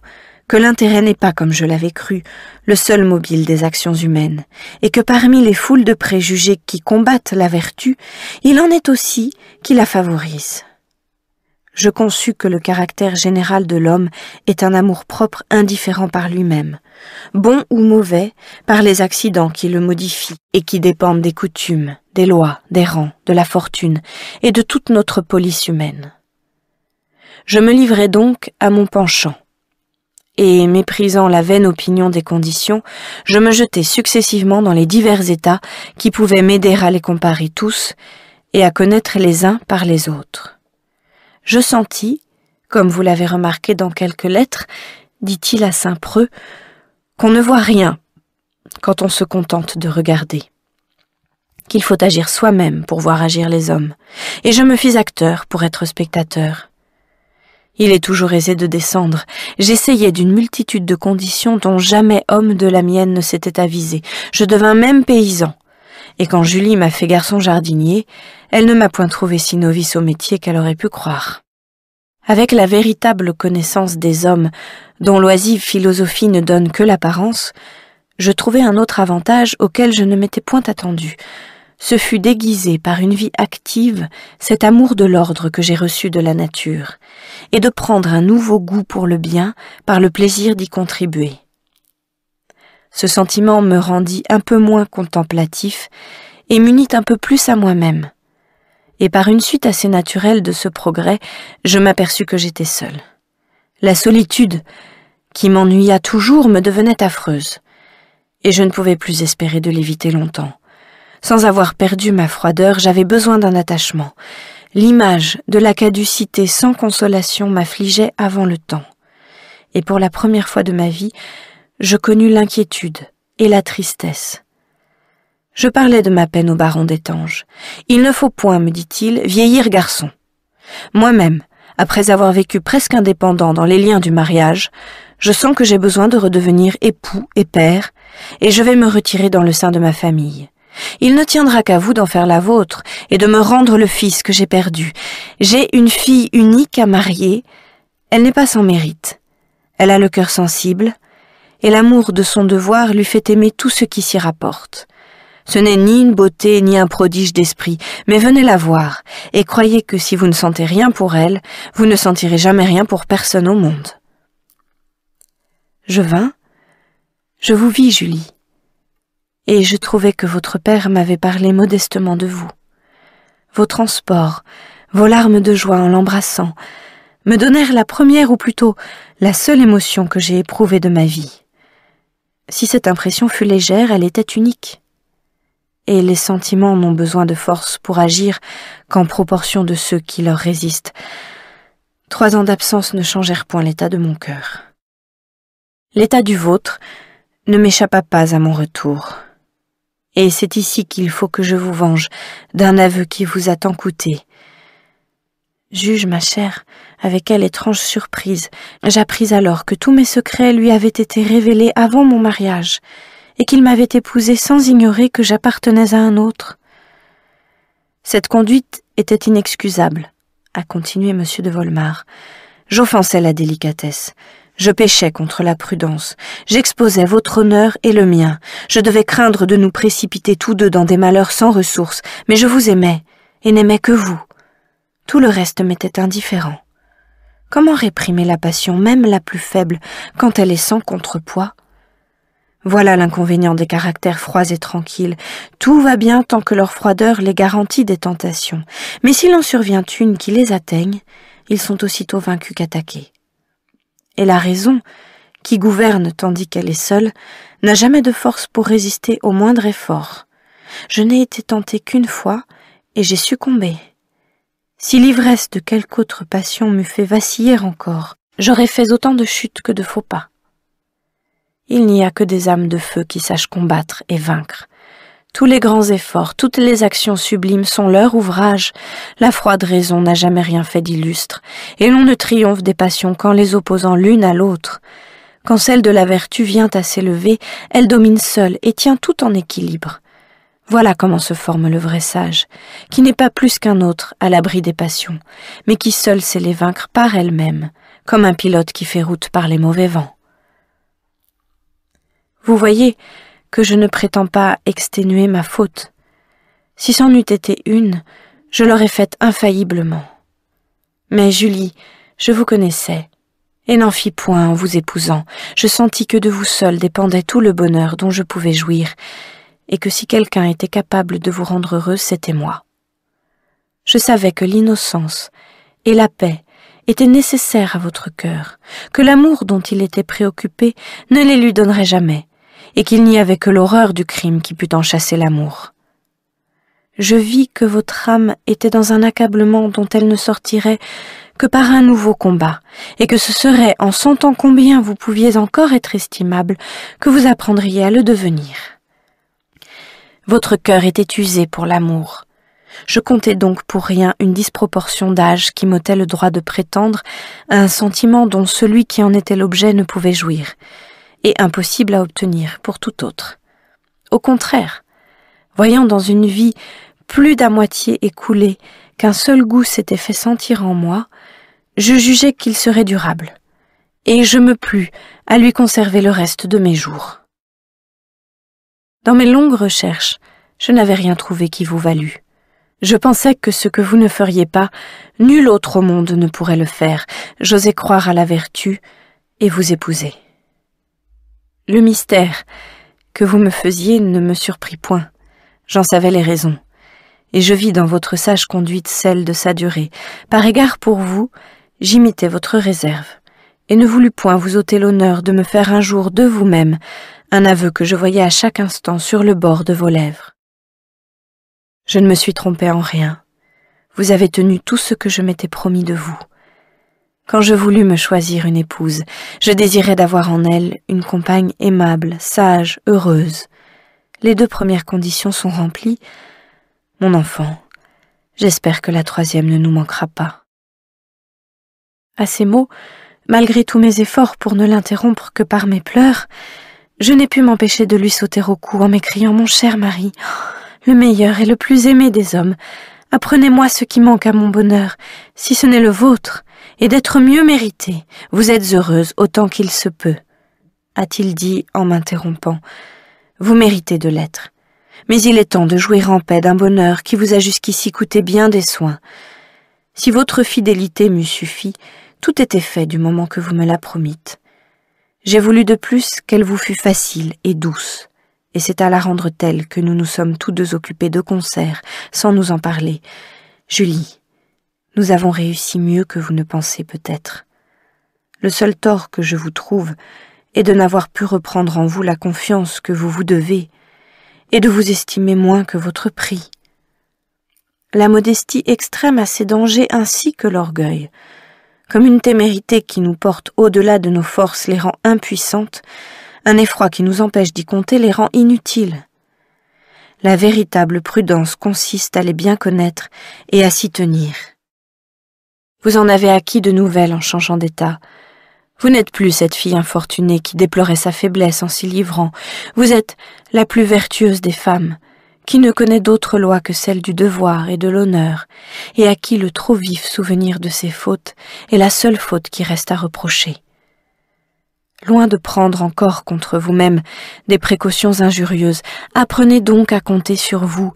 que l'intérêt n'est pas, comme je l'avais cru, le seul mobile des actions humaines, et que parmi les foules de préjugés qui combattent la vertu, il en est aussi qui la favorisent. Je conçus que le caractère général de l'homme est un amour-propre indifférent par lui-même, bon ou mauvais par les accidents qui le modifient et qui dépendent des coutumes, des lois, des rangs, de la fortune et de toute notre police humaine. Je me livrai donc à mon penchant, et méprisant la vaine opinion des conditions, je me jetai successivement dans les divers états qui pouvaient m'aider à les comparer tous et à connaître les uns par les autres. Je sentis, comme vous l'avez remarqué dans quelques lettres, dit-il à Saint-Preux, qu'on ne voit rien quand on se contente de regarder qu'il faut agir soi-même pour voir agir les hommes, et je me fis acteur pour être spectateur. Il est toujours aisé de descendre. J'essayais d'une multitude de conditions dont jamais homme de la mienne ne s'était avisé. Je devins même paysan. Et quand Julie m'a fait garçon jardinier, elle ne m'a point trouvé si novice au métier qu'elle aurait pu croire. Avec la véritable connaissance des hommes, dont l'oisive philosophie ne donne que l'apparence, je trouvais un autre avantage auquel je ne m'étais point attendu. Ce fut déguisé par une vie active cet amour de l'ordre que j'ai reçu de la nature, et de prendre un nouveau goût pour le bien par le plaisir d'y contribuer. Ce sentiment me rendit un peu moins contemplatif et m'unit un peu plus à moi-même. Et par une suite assez naturelle de ce progrès, je m'aperçus que j'étais seule. La solitude, qui m'ennuya toujours, me devenait affreuse, et je ne pouvais plus espérer de l'éviter longtemps. Sans avoir perdu ma froideur, j'avais besoin d'un attachement. L'image de la caducité sans consolation m'affligeait avant le temps. Et pour la première fois de ma vie, je connus l'inquiétude et la tristesse. Je parlais de ma peine au baron d'Étanges. Il ne faut point, me dit-il, vieillir garçon. Moi-même, après avoir vécu presque indépendant dans les liens du mariage, je sens que j'ai besoin de redevenir époux et père, et je vais me retirer dans le sein de ma famille. Il ne tiendra qu'à vous d'en faire la vôtre et de me rendre le fils que j'ai perdu. J'ai une fille unique à marier. Elle n'est pas sans mérite. Elle a le cœur sensible, et l'amour de son devoir lui fait aimer tout ce qui s'y rapporte. Ce n'est ni une beauté ni un prodige d'esprit, mais venez la voir, et croyez que si vous ne sentez rien pour elle, vous ne sentirez jamais rien pour personne au monde. Je vins. Je vous vis, Julie et je trouvais que votre père m'avait parlé modestement de vous. Vos transports, vos larmes de joie en l'embrassant, me donnèrent la première ou plutôt la seule émotion que j'ai éprouvée de ma vie. Si cette impression fut légère, elle était unique. Et les sentiments n'ont besoin de force pour agir qu'en proportion de ceux qui leur résistent. Trois ans d'absence ne changèrent point l'état de mon cœur. L'état du vôtre ne m'échappa pas à mon retour et c'est ici qu'il faut que je vous venge, d'un aveu qui vous a tant coûté. Juge, ma chère, avec quelle étrange surprise, j'appris alors que tous mes secrets lui avaient été révélés avant mon mariage, et qu'il m'avait épousée sans ignorer que j'appartenais à un autre. Cette conduite était inexcusable, a continué M. de Volmar. J'offensais la délicatesse. Je péchais contre la prudence, j'exposais votre honneur et le mien, je devais craindre de nous précipiter tous deux dans des malheurs sans ressources, mais je vous aimais, et n'aimais que vous. Tout le reste m'était indifférent. Comment réprimer la passion, même la plus faible, quand elle est sans contrepoids Voilà l'inconvénient des caractères froids et tranquilles. Tout va bien tant que leur froideur les garantit des tentations. Mais s'il en survient une qui les atteigne, ils sont aussitôt vaincus qu'attaqués et la raison, qui gouverne tandis qu'elle est seule, n'a jamais de force pour résister au moindre effort. Je n'ai été tentée qu'une fois, et j'ai succombé. Si l'ivresse de quelque autre passion m'eût fait vaciller encore, j'aurais fait autant de chutes que de faux pas. Il n'y a que des âmes de feu qui sachent combattre et vaincre. Tous les grands efforts, toutes les actions sublimes sont leur ouvrage. La froide raison n'a jamais rien fait d'illustre, et l'on ne triomphe des passions qu'en les opposant l'une à l'autre. Quand celle de la vertu vient à s'élever, elle domine seule et tient tout en équilibre. Voilà comment se forme le vrai sage, qui n'est pas plus qu'un autre à l'abri des passions, mais qui seul sait les vaincre par elle-même, comme un pilote qui fait route par les mauvais vents. Vous voyez, que je ne prétends pas exténuer ma faute. Si c'en eût été une, je l'aurais faite infailliblement. Mais Julie, je vous connaissais, et n'en fis point en vous épousant. Je sentis que de vous seul dépendait tout le bonheur dont je pouvais jouir, et que si quelqu'un était capable de vous rendre heureux, c'était moi. Je savais que l'innocence et la paix étaient nécessaires à votre cœur, que l'amour dont il était préoccupé ne les lui donnerait jamais, et qu'il n'y avait que l'horreur du crime qui pût en chasser l'amour. Je vis que votre âme était dans un accablement dont elle ne sortirait que par un nouveau combat, et que ce serait en sentant combien vous pouviez encore être estimable que vous apprendriez à le devenir. Votre cœur était usé pour l'amour. Je comptais donc pour rien une disproportion d'âge qui m'ôtait le droit de prétendre à un sentiment dont celui qui en était l'objet ne pouvait jouir et impossible à obtenir pour tout autre. Au contraire, voyant dans une vie plus d'à moitié écoulée qu'un seul goût s'était fait sentir en moi, je jugeais qu'il serait durable, et je me plus à lui conserver le reste de mes jours. Dans mes longues recherches, je n'avais rien trouvé qui vous valût. Je pensais que ce que vous ne feriez pas, nul autre au monde ne pourrait le faire. J'osais croire à la vertu et vous épouser. Le mystère que vous me faisiez ne me surprit point. J'en savais les raisons. Et je vis dans votre sage conduite celle de sa durée. Par égard pour vous, j'imitais votre réserve, et ne voulus point vous ôter l'honneur de me faire un jour de vous-même un aveu que je voyais à chaque instant sur le bord de vos lèvres. Je ne me suis trompée en rien. Vous avez tenu tout ce que je m'étais promis de vous. Quand je voulus me choisir une épouse, je désirais d'avoir en elle une compagne aimable, sage, heureuse. Les deux premières conditions sont remplies. Mon enfant, j'espère que la troisième ne nous manquera pas. À ces mots, malgré tous mes efforts pour ne l'interrompre que par mes pleurs, je n'ai pu m'empêcher de lui sauter au cou en m'écriant Mon cher mari, le meilleur et le plus aimé des hommes, apprenez-moi ce qui manque à mon bonheur, si ce n'est le vôtre et d'être mieux méritée. Vous êtes heureuse autant qu'il se peut, a-t-il dit en m'interrompant. Vous méritez de l'être. Mais il est temps de jouir en paix d'un bonheur qui vous a jusqu'ici coûté bien des soins. Si votre fidélité m'eût suffi, tout était fait du moment que vous me la promîtes. J'ai voulu de plus qu'elle vous fût facile et douce, et c'est à la rendre telle que nous nous sommes tous deux occupés de concert, sans nous en parler. Julie, nous avons réussi mieux que vous ne pensez peut-être. Le seul tort que je vous trouve est de n'avoir pu reprendre en vous la confiance que vous vous devez, et de vous estimer moins que votre prix. La modestie extrême a ses dangers ainsi que l'orgueil. Comme une témérité qui nous porte au-delà de nos forces les rend impuissantes, un effroi qui nous empêche d'y compter les rend inutiles. La véritable prudence consiste à les bien connaître et à s'y tenir. Vous en avez acquis de nouvelles en changeant d'état. Vous n'êtes plus cette fille infortunée qui déplorait sa faiblesse en s'y livrant. Vous êtes la plus vertueuse des femmes, qui ne connaît d'autre loi que celle du devoir et de l'honneur, et à qui le trop vif souvenir de ses fautes est la seule faute qui reste à reprocher. Loin de prendre encore contre vous-même des précautions injurieuses, apprenez donc à compter sur vous,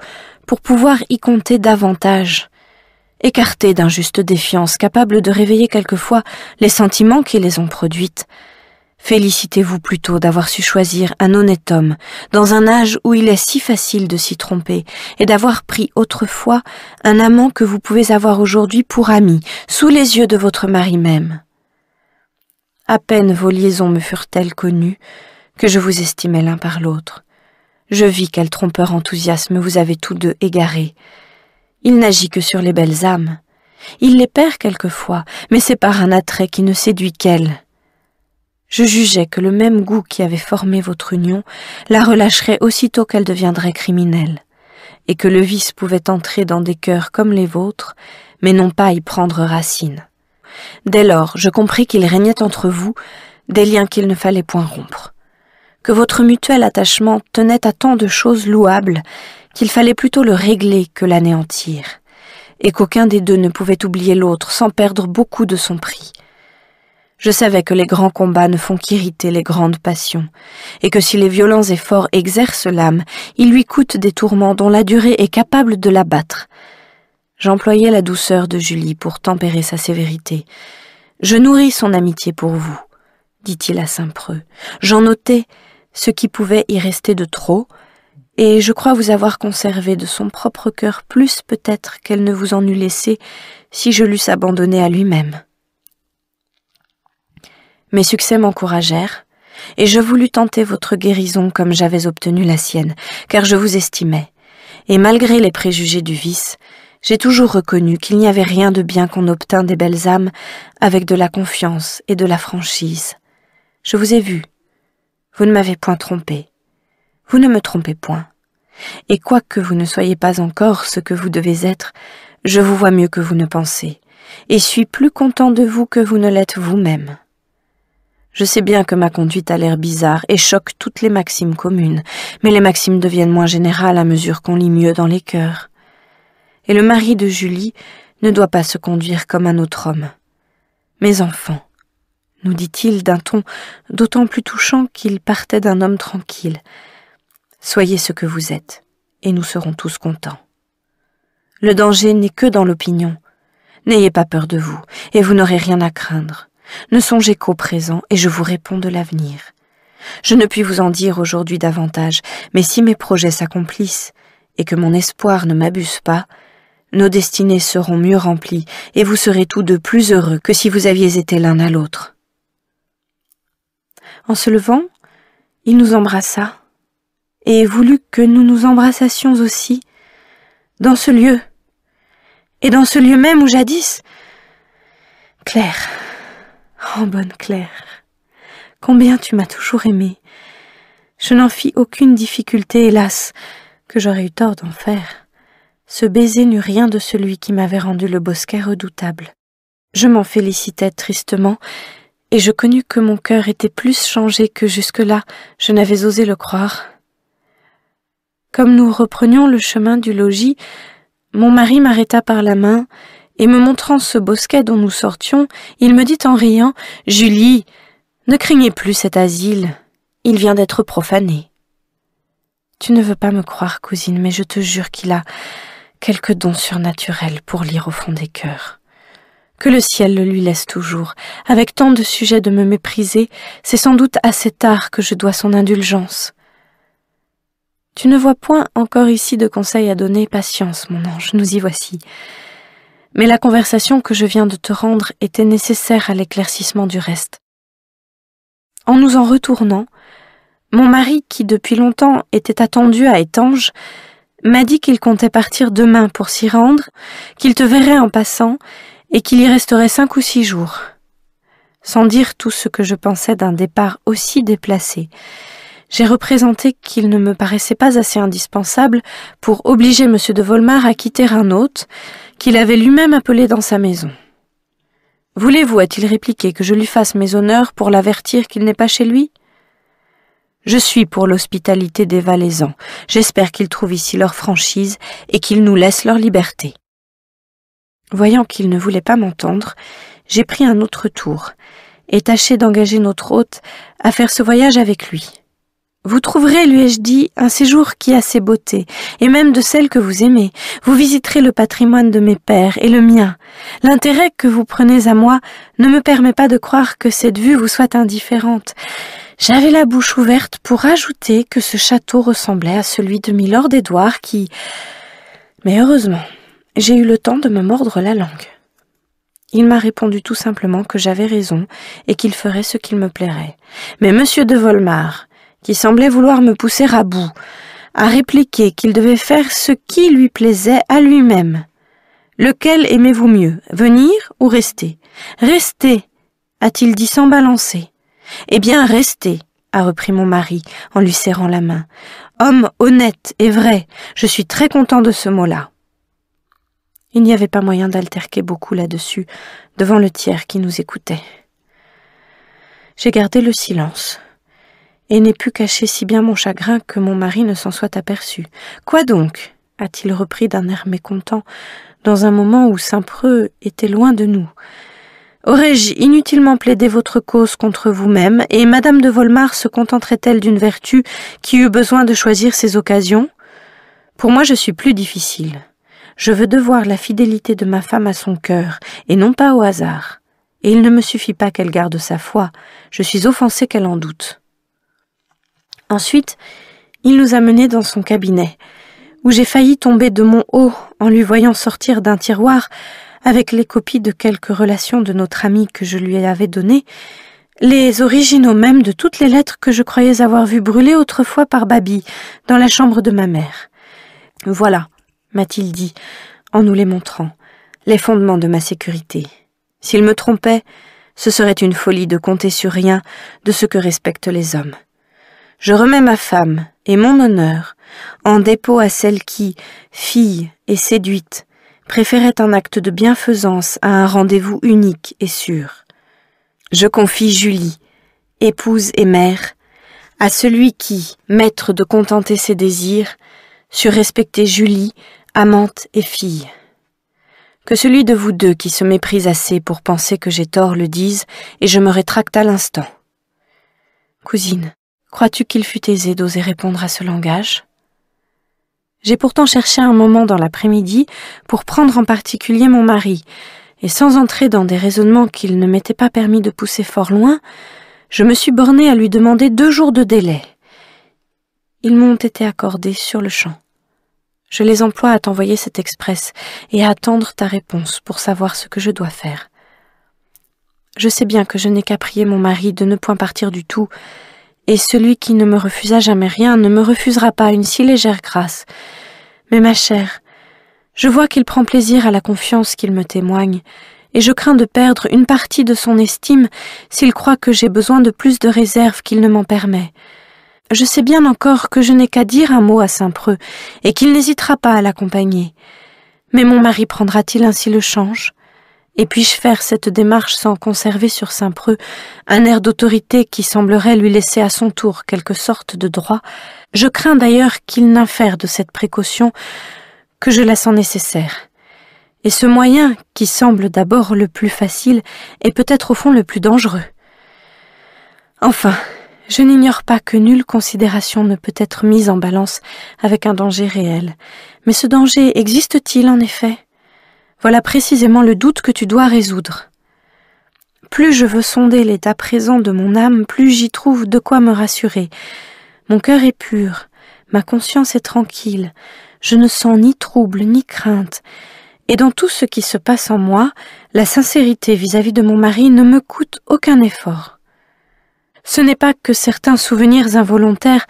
pour pouvoir y compter davantage, d'un juste défiance capable de réveiller quelquefois les sentiments qui les ont produites. Félicitez-vous plutôt d'avoir su choisir un honnête homme, dans un âge où il est si facile de s'y tromper, et d'avoir pris autrefois un amant que vous pouvez avoir aujourd'hui pour ami, sous les yeux de votre mari même. À peine vos liaisons me furent-elles connues, que je vous estimais l'un par l'autre. Je vis quel trompeur enthousiasme vous avez tous deux égaré, il n'agit que sur les belles âmes. Il les perd quelquefois, mais c'est par un attrait qui ne séduit qu'elles. Je jugeais que le même goût qui avait formé votre union la relâcherait aussitôt qu'elle deviendrait criminelle, et que le vice pouvait entrer dans des cœurs comme les vôtres, mais non pas y prendre racine. Dès lors, je compris qu'il régnait entre vous des liens qu'il ne fallait point rompre, que votre mutuel attachement tenait à tant de choses louables qu'il fallait plutôt le régler que l'anéantir, et qu'aucun des deux ne pouvait oublier l'autre sans perdre beaucoup de son prix. Je savais que les grands combats ne font qu'irriter les grandes passions, et que si les violents efforts exercent l'âme, ils lui coûtent des tourments dont la durée est capable de l'abattre. J'employais la douceur de Julie pour tempérer sa sévérité. Je nourris son amitié pour vous, dit-il à Saint-Preux. J'en notais ce qui pouvait y rester de trop, et je crois vous avoir conservé de son propre cœur plus peut-être qu'elle ne vous en eût laissé si je l'eusse abandonné à lui-même. Mes succès m'encouragèrent, et je voulus tenter votre guérison comme j'avais obtenu la sienne, car je vous estimais, et malgré les préjugés du vice, j'ai toujours reconnu qu'il n'y avait rien de bien qu'on obtint des belles âmes avec de la confiance et de la franchise. Je vous ai vu, vous ne m'avez point trompé. Vous ne me trompez point. Et quoique vous ne soyez pas encore ce que vous devez être, je vous vois mieux que vous ne pensez, et suis plus content de vous que vous ne l'êtes vous-même. Je sais bien que ma conduite a l'air bizarre et choque toutes les maximes communes, mais les maximes deviennent moins générales à mesure qu'on lit mieux dans les cœurs. Et le mari de Julie ne doit pas se conduire comme un autre homme. Mes enfants, nous dit-il d'un ton d'autant plus touchant qu'il partait d'un homme tranquille, Soyez ce que vous êtes, et nous serons tous contents. Le danger n'est que dans l'opinion. N'ayez pas peur de vous, et vous n'aurez rien à craindre. Ne songez qu'au présent, et je vous réponds de l'avenir. Je ne puis vous en dire aujourd'hui davantage, mais si mes projets s'accomplissent, et que mon espoir ne m'abuse pas, nos destinées seront mieux remplies, et vous serez tous deux plus heureux que si vous aviez été l'un à l'autre. En se levant, il nous embrassa, et voulut que nous nous embrassassions aussi, dans ce lieu, et dans ce lieu même où jadis. Claire, oh bonne Claire, combien tu m'as toujours aimée. Je n'en fis aucune difficulté, hélas, que j'aurais eu tort d'en faire. Ce baiser n'eut rien de celui qui m'avait rendu le bosquet redoutable. Je m'en félicitais tristement, et je connus que mon cœur était plus changé que jusque-là je n'avais osé le croire. Comme nous reprenions le chemin du logis, mon mari m'arrêta par la main, et me montrant ce bosquet dont nous sortions, il me dit en riant. Julie, ne craignez plus cet asile. Il vient d'être profané. Tu ne veux pas me croire, cousine, mais je te jure qu'il a quelque don surnaturel pour lire au fond des cœurs. Que le ciel le lui laisse toujours. Avec tant de sujets de me mépriser, c'est sans doute assez tard que je dois son indulgence. Tu ne vois point encore ici de conseils à donner, patience, mon ange, nous y voici. Mais la conversation que je viens de te rendre était nécessaire à l'éclaircissement du reste. En nous en retournant, mon mari, qui depuis longtemps était attendu à étange, m'a dit qu'il comptait partir demain pour s'y rendre, qu'il te verrait en passant, et qu'il y resterait cinq ou six jours. Sans dire tout ce que je pensais d'un départ aussi déplacé, j'ai représenté qu'il ne me paraissait pas assez indispensable pour obliger M. de Volmar à quitter un hôte qu'il avait lui-même appelé dans sa maison. Voulez-vous, a-t-il répliqué, que je lui fasse mes honneurs pour l'avertir qu'il n'est pas chez lui Je suis pour l'hospitalité des Valaisans. J'espère qu'ils trouvent ici leur franchise et qu'ils nous laissent leur liberté. Voyant qu'il ne voulait pas m'entendre, j'ai pris un autre tour et tâché d'engager notre hôte à faire ce voyage avec lui. Vous trouverez, lui ai-je dit, un séjour qui a ses beautés, et même de celles que vous aimez. Vous visiterez le patrimoine de mes pères et le mien. L'intérêt que vous prenez à moi ne me permet pas de croire que cette vue vous soit indifférente. J'avais la bouche ouverte pour ajouter que ce château ressemblait à celui de Milord edouard qui... Mais heureusement, j'ai eu le temps de me mordre la langue. Il m'a répondu tout simplement que j'avais raison et qu'il ferait ce qu'il me plairait. Mais monsieur de Volmar, qui semblait vouloir me pousser à bout, à répliquer qu'il devait faire ce qui lui plaisait à lui-même. Lequel aimez-vous mieux, venir ou rester Rester, a-t-il dit sans balancer. Eh bien, rester, a repris mon mari en lui serrant la main. Homme honnête et vrai, je suis très content de ce mot-là. Il n'y avait pas moyen d'alterquer beaucoup là-dessus, devant le tiers qui nous écoutait. J'ai gardé le silence et n'ai pu cacher si bien mon chagrin que mon mari ne s'en soit aperçu. Quoi donc a-t-il repris d'un air mécontent, dans un moment où Saint-Preux était loin de nous. Aurais-je inutilement plaidé votre cause contre vous-même, et Madame de Volmar se contenterait-elle d'une vertu qui eut besoin de choisir ses occasions Pour moi, je suis plus difficile. Je veux devoir la fidélité de ma femme à son cœur, et non pas au hasard. Et il ne me suffit pas qu'elle garde sa foi, je suis offensée qu'elle en doute. Ensuite, il nous a menés dans son cabinet, où j'ai failli tomber de mon haut en lui voyant sortir d'un tiroir, avec les copies de quelques relations de notre ami que je lui avais données, les originaux même de toutes les lettres que je croyais avoir vues brûler autrefois par Babi, dans la chambre de ma mère. Voilà, m'a-t-il dit, en nous les montrant, les fondements de ma sécurité. S'il me trompait, ce serait une folie de compter sur rien de ce que respectent les hommes. Je remets ma femme et mon honneur en dépôt à celle qui, fille et séduite, préférait un acte de bienfaisance à un rendez-vous unique et sûr. Je confie Julie, épouse et mère, à celui qui, maître de contenter ses désirs, sut respecter Julie, amante et fille. Que celui de vous deux qui se méprise assez pour penser que j'ai tort le dise, et je me rétracte à l'instant. Cousine, Crois-tu qu'il fût aisé d'oser répondre à ce langage J'ai pourtant cherché un moment dans l'après-midi pour prendre en particulier mon mari, et sans entrer dans des raisonnements qu'il ne m'était pas permis de pousser fort loin, je me suis bornée à lui demander deux jours de délai. Ils m'ont été accordés sur le champ. Je les emploie à t'envoyer cet express et à attendre ta réponse pour savoir ce que je dois faire. Je sais bien que je n'ai qu'à prier mon mari de ne point partir du tout, et celui qui ne me refusa jamais rien ne me refusera pas une si légère grâce. Mais ma chère, je vois qu'il prend plaisir à la confiance qu'il me témoigne, et je crains de perdre une partie de son estime s'il croit que j'ai besoin de plus de réserve qu'il ne m'en permet. Je sais bien encore que je n'ai qu'à dire un mot à Saint-Preux, et qu'il n'hésitera pas à l'accompagner. Mais mon mari prendra-t-il ainsi le change? Et puis-je faire cette démarche sans conserver sur Saint-Preux un air d'autorité qui semblerait lui laisser à son tour quelque sorte de droit Je crains d'ailleurs qu'il n'infère de cette précaution que je la sens nécessaire. Et ce moyen, qui semble d'abord le plus facile, est peut-être au fond le plus dangereux. Enfin, je n'ignore pas que nulle considération ne peut être mise en balance avec un danger réel. Mais ce danger existe-t-il en effet voilà précisément le doute que tu dois résoudre. Plus je veux sonder l'état présent de mon âme, plus j'y trouve de quoi me rassurer. Mon cœur est pur, ma conscience est tranquille, je ne sens ni trouble ni crainte, et dans tout ce qui se passe en moi, la sincérité vis-à-vis de mon mari ne me coûte aucun effort. Ce n'est pas que certains souvenirs involontaires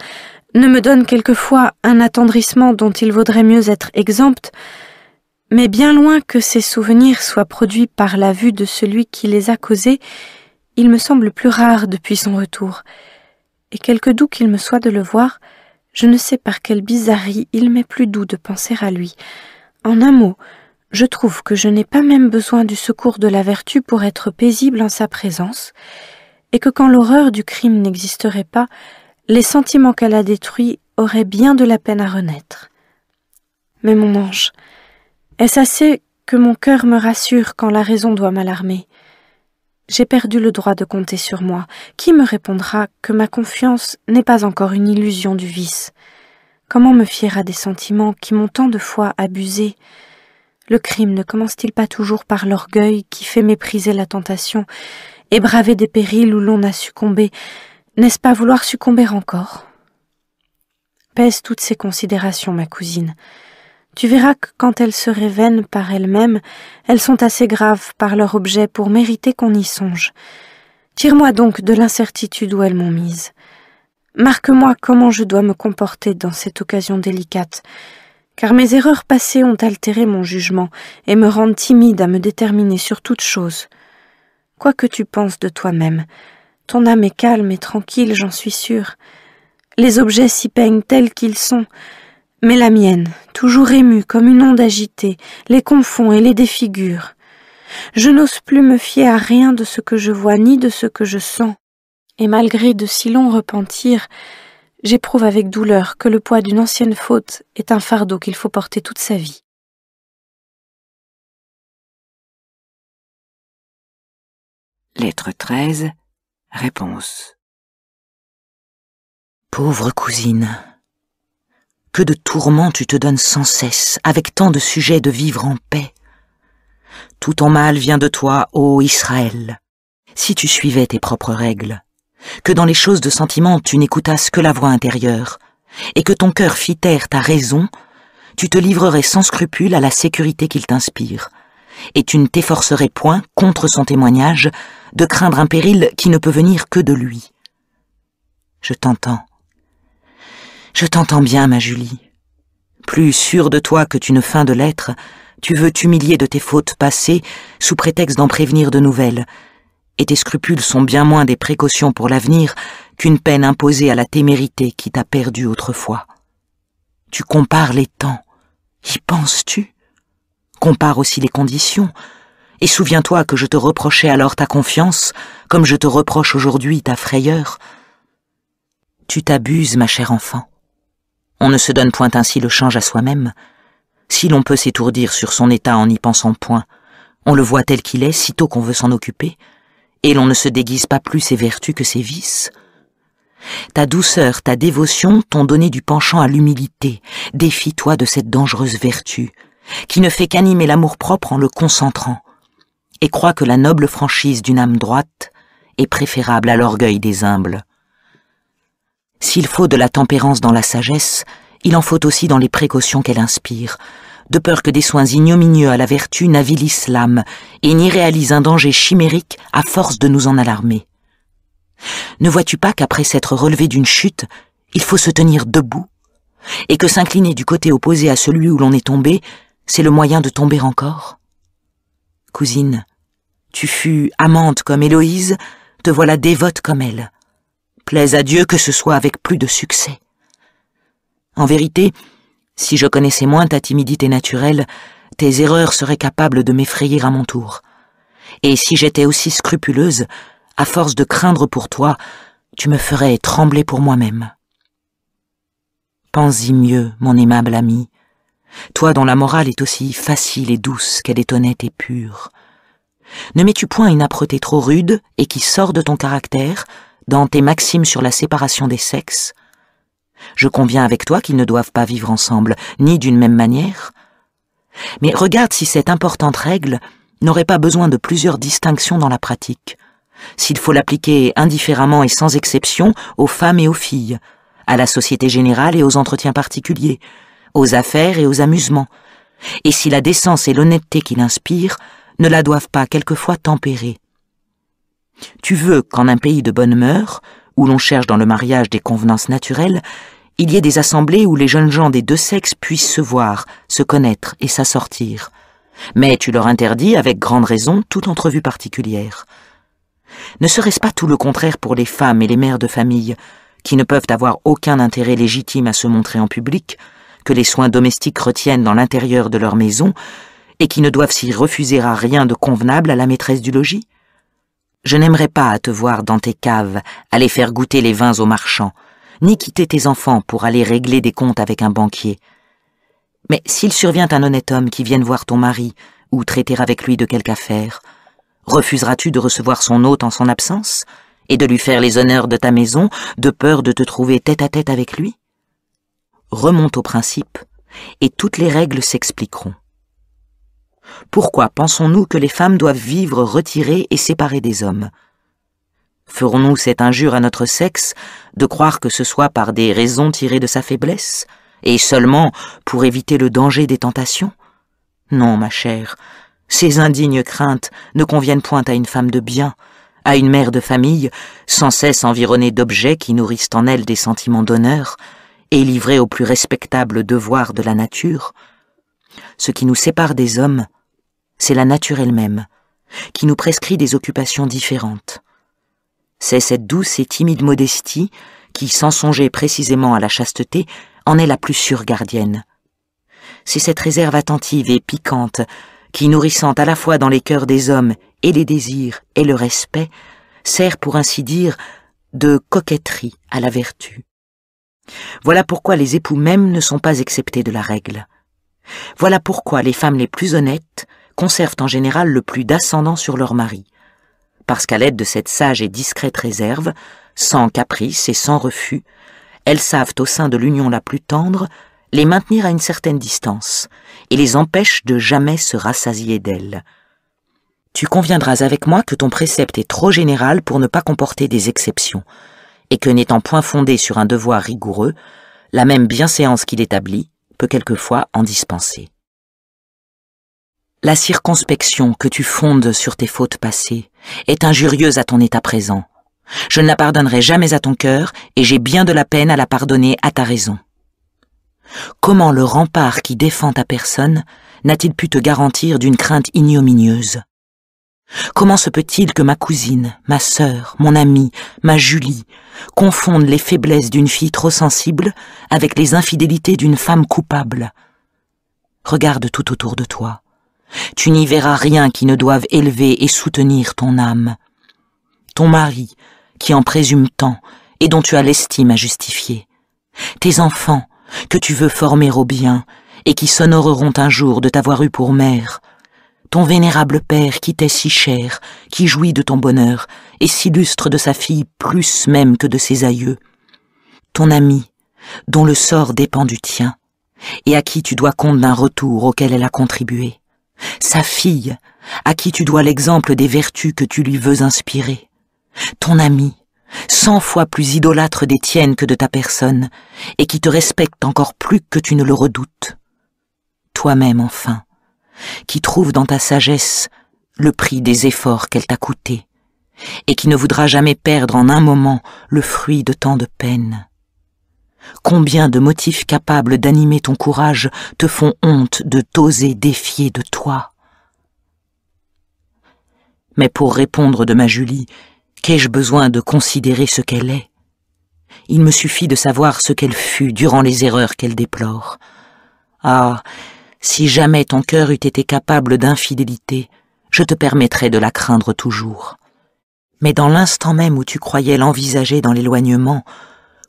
ne me donnent quelquefois un attendrissement dont il vaudrait mieux être exempte, mais bien loin que ces souvenirs soient produits par la vue de celui qui les a causés, il me semble plus rare depuis son retour, et quelque doux qu'il me soit de le voir, je ne sais par quelle bizarrerie il m'est plus doux de penser à lui. En un mot, je trouve que je n'ai pas même besoin du secours de la vertu pour être paisible en sa présence, et que quand l'horreur du crime n'existerait pas, les sentiments qu'elle a détruits auraient bien de la peine à renaître. Mais mon ange, est-ce assez que mon cœur me rassure quand la raison doit m'alarmer J'ai perdu le droit de compter sur moi. Qui me répondra que ma confiance n'est pas encore une illusion du vice Comment me fier à des sentiments qui m'ont tant de fois abusé Le crime ne commence-t-il pas toujours par l'orgueil qui fait mépriser la tentation et braver des périls où l'on a succombé N'est-ce pas vouloir succomber encore Pèse toutes ces considérations, ma cousine. Tu verras que quand elles se vaines par elles-mêmes, elles sont assez graves par leur objet pour mériter qu'on y songe. Tire-moi donc de l'incertitude où elles m'ont mise. Marque-moi comment je dois me comporter dans cette occasion délicate, car mes erreurs passées ont altéré mon jugement et me rendent timide à me déterminer sur toute chose. Quoi que tu penses de toi-même, ton âme est calme et tranquille, j'en suis sûre. Les objets s'y peignent tels qu'ils sont, mais la mienne, toujours émue comme une onde agitée, les confond et les défigure. Je n'ose plus me fier à rien de ce que je vois ni de ce que je sens, et malgré de si longs repentirs, j'éprouve avec douleur que le poids d'une ancienne faute est un fardeau qu'il faut porter toute sa vie. Lettre 13 Réponse Pauvre cousine, que de tourments tu te donnes sans cesse, avec tant de sujets de vivre en paix. Tout ton mal vient de toi, ô Israël. Si tu suivais tes propres règles, que dans les choses de sentiment tu n'écoutasses que la voix intérieure, et que ton cœur fit taire ta raison, tu te livrerais sans scrupule à la sécurité qu'il t'inspire, et tu ne t'efforcerais point, contre son témoignage, de craindre un péril qui ne peut venir que de lui. Je t'entends, je t'entends bien, ma Julie. Plus sûre de toi que tu ne fin de l'être, tu veux t'humilier de tes fautes passées sous prétexte d'en prévenir de nouvelles, et tes scrupules sont bien moins des précautions pour l'avenir qu'une peine imposée à la témérité qui t'a perdu autrefois. Tu compares les temps, y penses-tu Compare aussi les conditions, et souviens-toi que je te reprochais alors ta confiance, comme je te reproche aujourd'hui ta frayeur. Tu t'abuses, ma chère enfant. On ne se donne point ainsi le change à soi-même. Si l'on peut s'étourdir sur son état en n'y pensant point, on le voit tel qu'il est sitôt qu'on veut s'en occuper, et l'on ne se déguise pas plus ses vertus que ses vices. Ta douceur, ta dévotion t'ont donné du penchant à l'humilité. Défie-toi de cette dangereuse vertu, qui ne fait qu'animer l'amour-propre en le concentrant, et crois que la noble franchise d'une âme droite est préférable à l'orgueil des humbles. S'il faut de la tempérance dans la sagesse, il en faut aussi dans les précautions qu'elle inspire, de peur que des soins ignominieux à la vertu n'avilissent l'âme et n'y réalisent un danger chimérique à force de nous en alarmer. Ne vois-tu pas qu'après s'être relevé d'une chute, il faut se tenir debout, et que s'incliner du côté opposé à celui où l'on est tombé, c'est le moyen de tomber encore Cousine, tu fus amante comme Héloïse, te voilà dévote comme elle. Plaise à Dieu que ce soit avec plus de succès. En vérité, si je connaissais moins ta timidité naturelle, tes erreurs seraient capables de m'effrayer à mon tour. Et si j'étais aussi scrupuleuse, à force de craindre pour toi, tu me ferais trembler pour moi-même. Pense-y mieux, mon aimable ami, toi dont la morale est aussi facile et douce qu'elle est honnête et pure. Ne mets-tu point une âpreté trop rude et qui sort de ton caractère, dans tes maximes sur la séparation des sexes. Je conviens avec toi qu'ils ne doivent pas vivre ensemble, ni d'une même manière. Mais regarde si cette importante règle n'aurait pas besoin de plusieurs distinctions dans la pratique, s'il faut l'appliquer indifféremment et sans exception aux femmes et aux filles, à la société générale et aux entretiens particuliers, aux affaires et aux amusements, et si la décence et l'honnêteté qu'il inspire ne la doivent pas quelquefois tempérer tu veux qu'en un pays de bonne mœurs, où l'on cherche dans le mariage des convenances naturelles, il y ait des assemblées où les jeunes gens des deux sexes puissent se voir, se connaître et s'assortir. Mais tu leur interdis, avec grande raison, toute entrevue particulière. Ne serait-ce pas tout le contraire pour les femmes et les mères de famille, qui ne peuvent avoir aucun intérêt légitime à se montrer en public, que les soins domestiques retiennent dans l'intérieur de leur maison, et qui ne doivent s'y refuser à rien de convenable à la maîtresse du logis je n'aimerais pas à te voir dans tes caves aller faire goûter les vins aux marchands, ni quitter tes enfants pour aller régler des comptes avec un banquier. Mais s'il survient un honnête homme qui vienne voir ton mari ou traiter avec lui de quelque affaire, refuseras-tu de recevoir son hôte en son absence et de lui faire les honneurs de ta maison de peur de te trouver tête à tête avec lui Remonte au principe et toutes les règles s'expliqueront. Pourquoi pensons-nous que les femmes doivent vivre retirées et séparées des hommes Ferons-nous cette injure à notre sexe de croire que ce soit par des raisons tirées de sa faiblesse, et seulement pour éviter le danger des tentations Non, ma chère, ces indignes craintes ne conviennent point à une femme de bien, à une mère de famille, sans cesse environnée d'objets qui nourrissent en elle des sentiments d'honneur, et livrée aux plus respectables devoirs de la nature. Ce qui nous sépare des hommes, c'est la nature elle-même, qui nous prescrit des occupations différentes. C'est cette douce et timide modestie qui, sans songer précisément à la chasteté, en est la plus sûre gardienne. C'est cette réserve attentive et piquante qui, nourrissant à la fois dans les cœurs des hommes et les désirs et le respect, sert pour ainsi dire de coquetterie à la vertu. Voilà pourquoi les époux mêmes ne sont pas exceptés de la règle. Voilà pourquoi les femmes les plus honnêtes conservent en général le plus d'ascendant sur leur mari, parce qu'à l'aide de cette sage et discrète réserve, sans caprice et sans refus, elles savent au sein de l'union la plus tendre les maintenir à une certaine distance et les empêchent de jamais se rassasier d'elles. Tu conviendras avec moi que ton précepte est trop général pour ne pas comporter des exceptions, et que n'étant point fondé sur un devoir rigoureux, la même bienséance qu'il établit peut quelquefois en dispenser. La circonspection que tu fondes sur tes fautes passées est injurieuse à ton état présent. Je ne la pardonnerai jamais à ton cœur, et j'ai bien de la peine à la pardonner à ta raison. Comment le rempart qui défend ta personne n'a-t-il pu te garantir d'une crainte ignominieuse Comment se peut-il que ma cousine, ma sœur, mon amie, ma Julie confondent les faiblesses d'une fille trop sensible avec les infidélités d'une femme coupable Regarde tout autour de toi. Tu n'y verras rien qui ne doive élever et soutenir ton âme. Ton mari, qui en présume tant, et dont tu as l'estime à justifier. Tes enfants, que tu veux former au bien, et qui s'honoreront un jour de t'avoir eu pour mère. Ton vénérable père qui t'est si cher, qui jouit de ton bonheur, et s'illustre de sa fille plus même que de ses aïeux. Ton ami, dont le sort dépend du tien, et à qui tu dois compte d'un retour auquel elle a contribué sa fille, à qui tu dois l'exemple des vertus que tu lui veux inspirer, ton ami, cent fois plus idolâtre des tiennes que de ta personne, et qui te respecte encore plus que tu ne le redoutes. Toi-même, enfin, qui trouve dans ta sagesse le prix des efforts qu'elle t'a coûtés, et qui ne voudra jamais perdre en un moment le fruit de tant de peines. Combien de motifs capables d'animer ton courage te font honte de t'oser défier de toi Mais pour répondre de ma Julie, qu'ai-je besoin de considérer ce qu'elle est Il me suffit de savoir ce qu'elle fut durant les erreurs qu'elle déplore. Ah, si jamais ton cœur eût été capable d'infidélité, je te permettrais de la craindre toujours. Mais dans l'instant même où tu croyais l'envisager dans l'éloignement,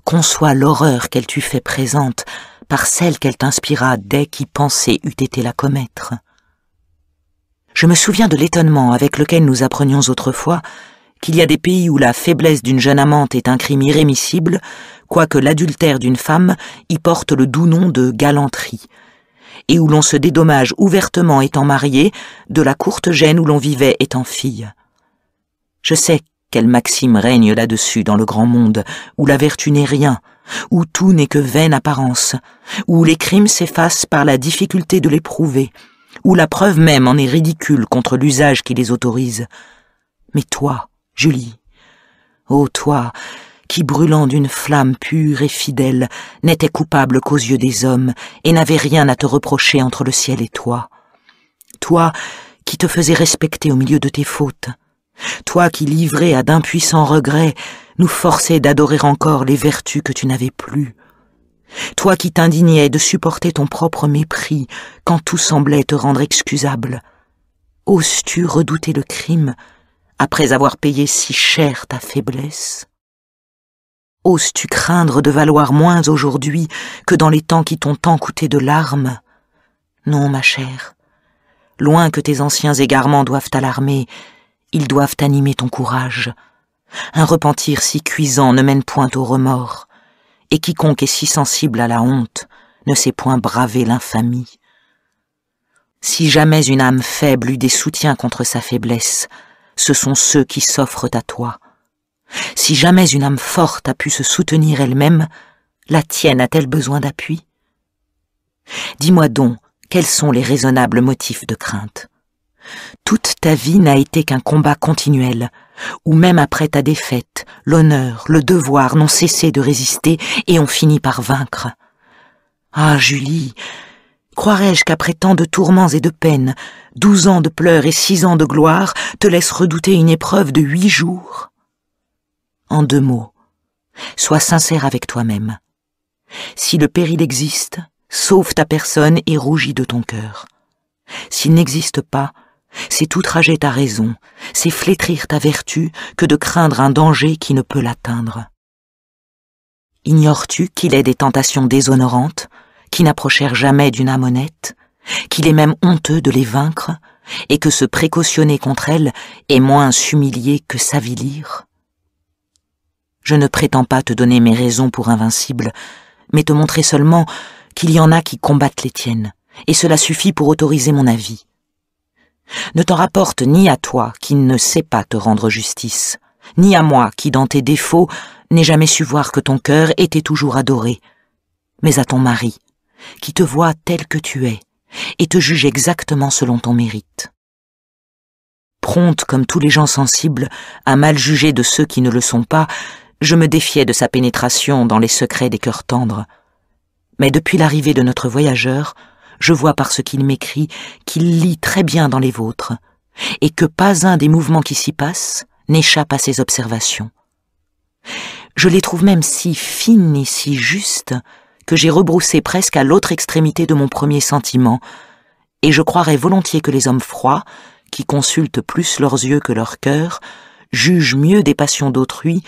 conçois l'horreur qu'elle t'eût fait présente par celle qu'elle t'inspira dès qu'y penser eût été la commettre. Je me souviens de l'étonnement avec lequel nous apprenions autrefois qu'il y a des pays où la faiblesse d'une jeune amante est un crime irrémissible, quoique l'adultère d'une femme y porte le doux nom de galanterie, et où l'on se dédommage ouvertement étant marié de la courte gêne où l'on vivait étant fille. Je sais quelle maxime règne là-dessus dans le grand monde, où la vertu n'est rien, où tout n'est que vaine apparence, où les crimes s'effacent par la difficulté de les prouver, où la preuve même en est ridicule contre l'usage qui les autorise. Mais toi, Julie, ô oh toi, qui brûlant d'une flamme pure et fidèle, n'étais coupable qu'aux yeux des hommes, et n'avais rien à te reprocher entre le ciel et toi. Toi, qui te faisais respecter au milieu de tes fautes, toi qui, livré à d'impuissants regrets, nous forçais d'adorer encore les vertus que tu n'avais plus, toi qui t'indignais de supporter ton propre mépris quand tout semblait te rendre excusable, oses-tu redouter le crime après avoir payé si cher ta faiblesse Oses-tu craindre de valoir moins aujourd'hui que dans les temps qui t'ont tant coûté de larmes Non, ma chère, loin que tes anciens égarements doivent t'alarmer, ils doivent animer ton courage. Un repentir si cuisant ne mène point au remords, et quiconque est si sensible à la honte ne sait point braver l'infamie. Si jamais une âme faible eut des soutiens contre sa faiblesse, ce sont ceux qui s'offrent à toi. Si jamais une âme forte a pu se soutenir elle-même, la tienne a-t-elle besoin d'appui Dis-moi donc, quels sont les raisonnables motifs de crainte toute ta vie n'a été qu'un combat continuel, où même après ta défaite, l'honneur, le devoir n'ont cessé de résister et ont fini par vaincre. Ah, Julie, croirais-je qu'après tant de tourments et de peines, douze ans de pleurs et six ans de gloire te laissent redouter une épreuve de huit jours En deux mots, sois sincère avec toi-même. Si le péril existe, sauve ta personne et rougis de ton cœur. S'il n'existe pas, c'est outrager ta raison, c'est flétrir ta vertu que de craindre un danger qui ne peut l'atteindre. Ignores-tu qu'il est des tentations déshonorantes, qui n'approchèrent jamais d'une âme honnête, qu'il est même honteux de les vaincre, et que se précautionner contre elles est moins s'humilier que s'avilir Je ne prétends pas te donner mes raisons pour invincible, mais te montrer seulement qu'il y en a qui combattent les tiennes, et cela suffit pour autoriser mon avis ne t'en rapporte ni à toi qui ne sais pas te rendre justice, ni à moi qui, dans tes défauts, n'ai jamais su voir que ton cœur était toujours adoré, mais à ton mari, qui te voit tel que tu es, et te juge exactement selon ton mérite. Prompte comme tous les gens sensibles à mal juger de ceux qui ne le sont pas, je me défiais de sa pénétration dans les secrets des cœurs tendres. Mais depuis l'arrivée de notre voyageur, je vois par ce qu'il m'écrit qu'il lit très bien dans les vôtres, et que pas un des mouvements qui s'y passent n'échappe à ses observations. Je les trouve même si fines et si justes que j'ai rebroussé presque à l'autre extrémité de mon premier sentiment, et je croirais volontiers que les hommes froids, qui consultent plus leurs yeux que leur cœur, jugent mieux des passions d'autrui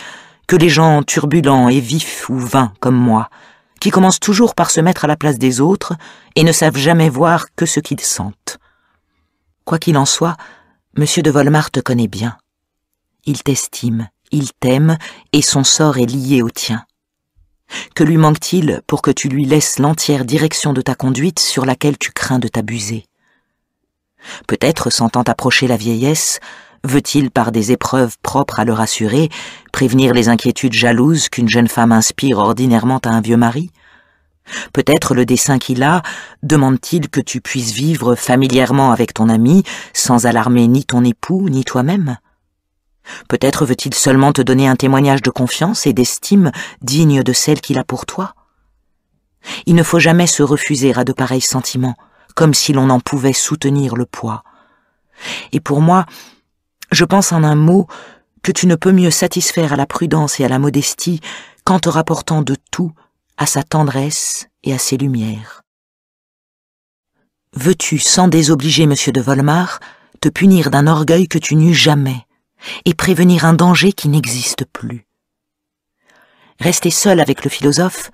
que les gens turbulents et vifs ou vains comme moi, qui commencent toujours par se mettre à la place des autres et ne savent jamais voir que ce qu'ils sentent. Quoi qu'il en soit, M. de Volmar te connaît bien. Il t'estime, il t'aime, et son sort est lié au tien. Que lui manque-t-il pour que tu lui laisses l'entière direction de ta conduite sur laquelle tu crains de t'abuser Peut-être, sentant approcher la vieillesse, veut-il par des épreuves propres à le rassurer prévenir les inquiétudes jalouses qu'une jeune femme inspire ordinairement à un vieux mari Peut-être le dessein qu'il a demande-t-il que tu puisses vivre familièrement avec ton ami sans alarmer ni ton époux ni toi-même Peut-être veut-il seulement te donner un témoignage de confiance et d'estime digne de celle qu'il a pour toi Il ne faut jamais se refuser à de pareils sentiments, comme si l'on en pouvait soutenir le poids. Et pour moi, je pense en un mot que tu ne peux mieux satisfaire à la prudence et à la modestie qu'en te rapportant de tout à sa tendresse et à ses lumières. Veux-tu, sans désobliger M. de Volmar, te punir d'un orgueil que tu n'eus jamais, et prévenir un danger qui n'existe plus Rester seul avec le philosophe,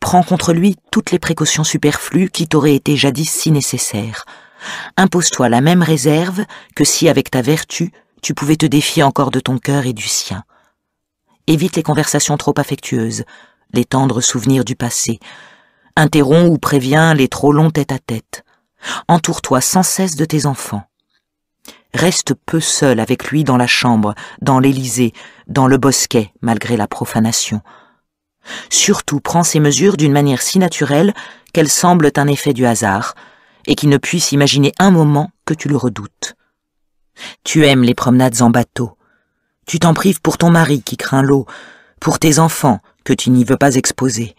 prends contre lui toutes les précautions superflues qui t'auraient été jadis si nécessaires. Impose-toi la même réserve que si, avec ta vertu, tu pouvais te défier encore de ton cœur et du sien. Évite les conversations trop affectueuses, les tendres souvenirs du passé. Interromps ou préviens les trop longs tête-à-tête. Entoure-toi sans cesse de tes enfants. Reste peu seul avec lui dans la chambre, dans l'Élysée, dans le bosquet, malgré la profanation. Surtout, prends ces mesures d'une manière si naturelle qu'elles semblent un effet du hasard, et qu'il ne puisse imaginer un moment que tu le redoutes. Tu aimes les promenades en bateau. Tu t'en prives pour ton mari qui craint l'eau, pour tes enfants que tu n'y veux pas exposer.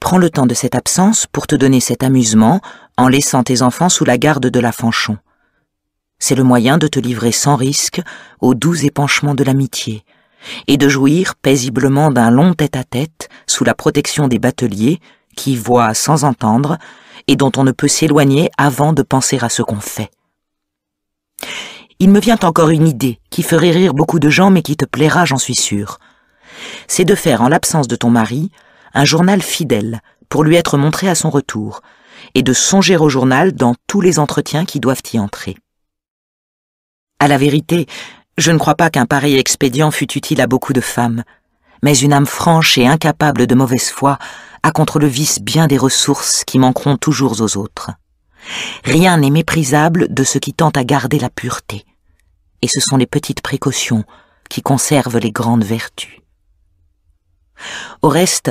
Prends le temps de cette absence pour te donner cet amusement en laissant tes enfants sous la garde de la fanchon. C'est le moyen de te livrer sans risque aux doux épanchements de l'amitié et de jouir paisiblement d'un long tête-à-tête sous la protection des bateliers qui voient sans entendre et dont on ne peut s'éloigner avant de penser à ce qu'on fait il me vient encore une idée qui ferait rire beaucoup de gens mais qui te plaira, j'en suis sûre. C'est de faire, en l'absence de ton mari, un journal fidèle pour lui être montré à son retour et de songer au journal dans tous les entretiens qui doivent y entrer. À la vérité, je ne crois pas qu'un pareil expédient fût utile à beaucoup de femmes, mais une âme franche et incapable de mauvaise foi a contre le vice bien des ressources qui manqueront toujours aux autres. Rien n'est méprisable de ce qui tente à garder la pureté. Et ce sont les petites précautions qui conservent les grandes vertus. Au reste,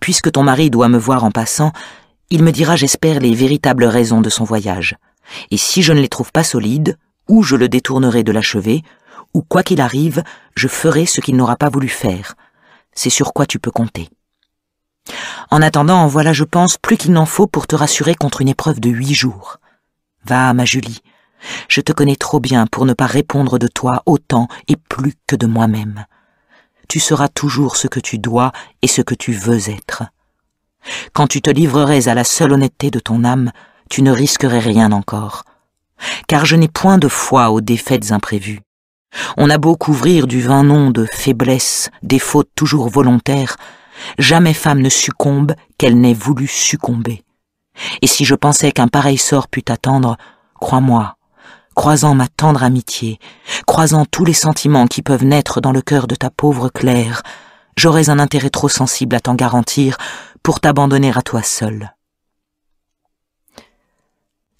puisque ton mari doit me voir en passant, il me dira, j'espère, les véritables raisons de son voyage. Et si je ne les trouve pas solides, ou je le détournerai de l'achever, ou quoi qu'il arrive, je ferai ce qu'il n'aura pas voulu faire. C'est sur quoi tu peux compter. En attendant, voilà, je pense, plus qu'il n'en faut pour te rassurer contre une épreuve de huit jours. Va, ma Julie, je te connais trop bien pour ne pas répondre de toi autant et plus que de moi-même. Tu seras toujours ce que tu dois et ce que tu veux être. Quand tu te livrerais à la seule honnêteté de ton âme, tu ne risquerais rien encore. Car je n'ai point de foi aux défaites imprévues. On a beau couvrir du vain nom de faiblesse, des fautes toujours volontaires, Jamais femme ne succombe qu'elle n'ait voulu succomber. Et si je pensais qu'un pareil sort pût attendre, crois-moi, croisant ma tendre amitié, croisant tous les sentiments qui peuvent naître dans le cœur de ta pauvre Claire, j'aurais un intérêt trop sensible à t'en garantir pour t'abandonner à toi seule.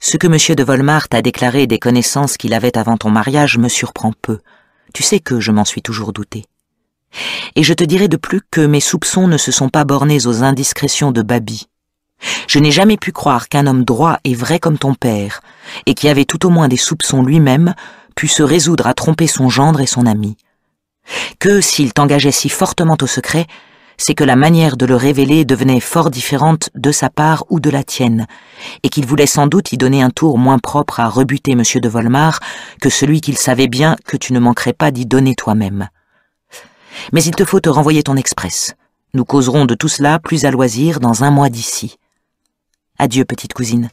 Ce que M. de Volmar t'a déclaré des connaissances qu'il avait avant ton mariage me surprend peu. Tu sais que je m'en suis toujours douté. Et je te dirai de plus que mes soupçons ne se sont pas bornés aux indiscrétions de Babi. Je n'ai jamais pu croire qu'un homme droit et vrai comme ton père, et qui avait tout au moins des soupçons lui-même, pût se résoudre à tromper son gendre et son ami. Que s'il t'engageait si fortement au secret, c'est que la manière de le révéler devenait fort différente de sa part ou de la tienne, et qu'il voulait sans doute y donner un tour moins propre à rebuter M. de Volmar que celui qu'il savait bien que tu ne manquerais pas d'y donner toi-même. Mais il te faut te renvoyer ton express. Nous causerons de tout cela plus à loisir dans un mois d'ici. Adieu, petite cousine.